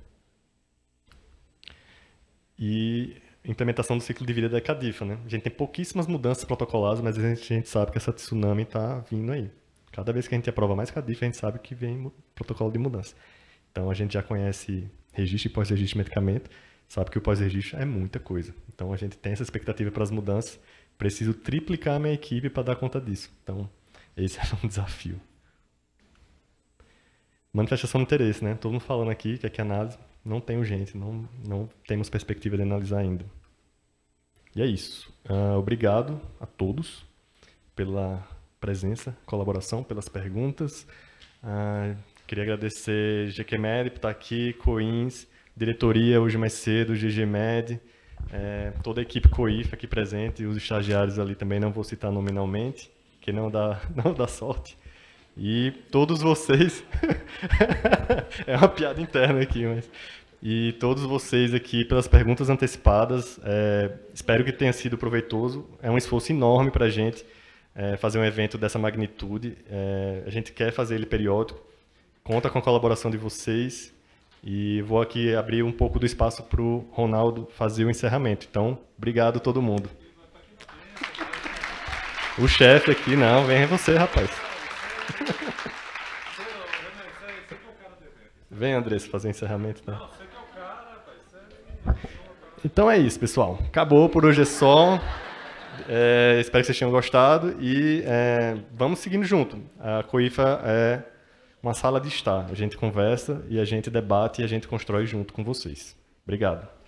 E implementação do ciclo de vida da Cadifa, né? A gente tem pouquíssimas mudanças protocoladas, mas a gente, a gente sabe que essa tsunami está vindo aí. Cada vez que a gente aprova mais Cadifa, a gente sabe que vem protocolo de mudança. Então a gente já conhece registro e pós-registro de medicamento, sabe que o pós-registro é muita coisa. Então a gente tem essa expectativa para as mudanças. Preciso triplicar a minha equipe para dar conta disso. Então esse *laughs* é um desafio. Manifestação de interesse, né? Todo mundo falando aqui que aqui é, é análise não tem urgência, não, não temos perspectiva de analisar ainda. E é isso. Uh, obrigado a todos pela presença, colaboração, pelas perguntas. Uh, queria agradecer GQMed por estar aqui, COINS, diretoria hoje mais cedo, GGMed, é, toda a equipe COIF aqui presente, os estagiários ali também, não vou citar nominalmente, que não dá, *laughs* não dá sorte. E todos vocês. *laughs* é uma piada interna aqui, mas. E todos vocês aqui pelas perguntas antecipadas. É, espero que tenha sido proveitoso. É um esforço enorme para a gente é, fazer um evento dessa magnitude. É, a gente quer fazer ele periódico. Conta com a colaboração de vocês. E vou aqui abrir um pouco do espaço para o Ronaldo fazer o encerramento. Então, obrigado todo mundo. O chefe aqui, não, vem você, rapaz. Vem, Andressa, fazer encerramento. Tá? o Então é isso, pessoal. Acabou por hoje é só. É, espero que vocês tenham gostado e é, vamos seguindo junto. A COIFA é uma sala de estar. A gente conversa e a gente debate e a gente constrói junto com vocês. Obrigado.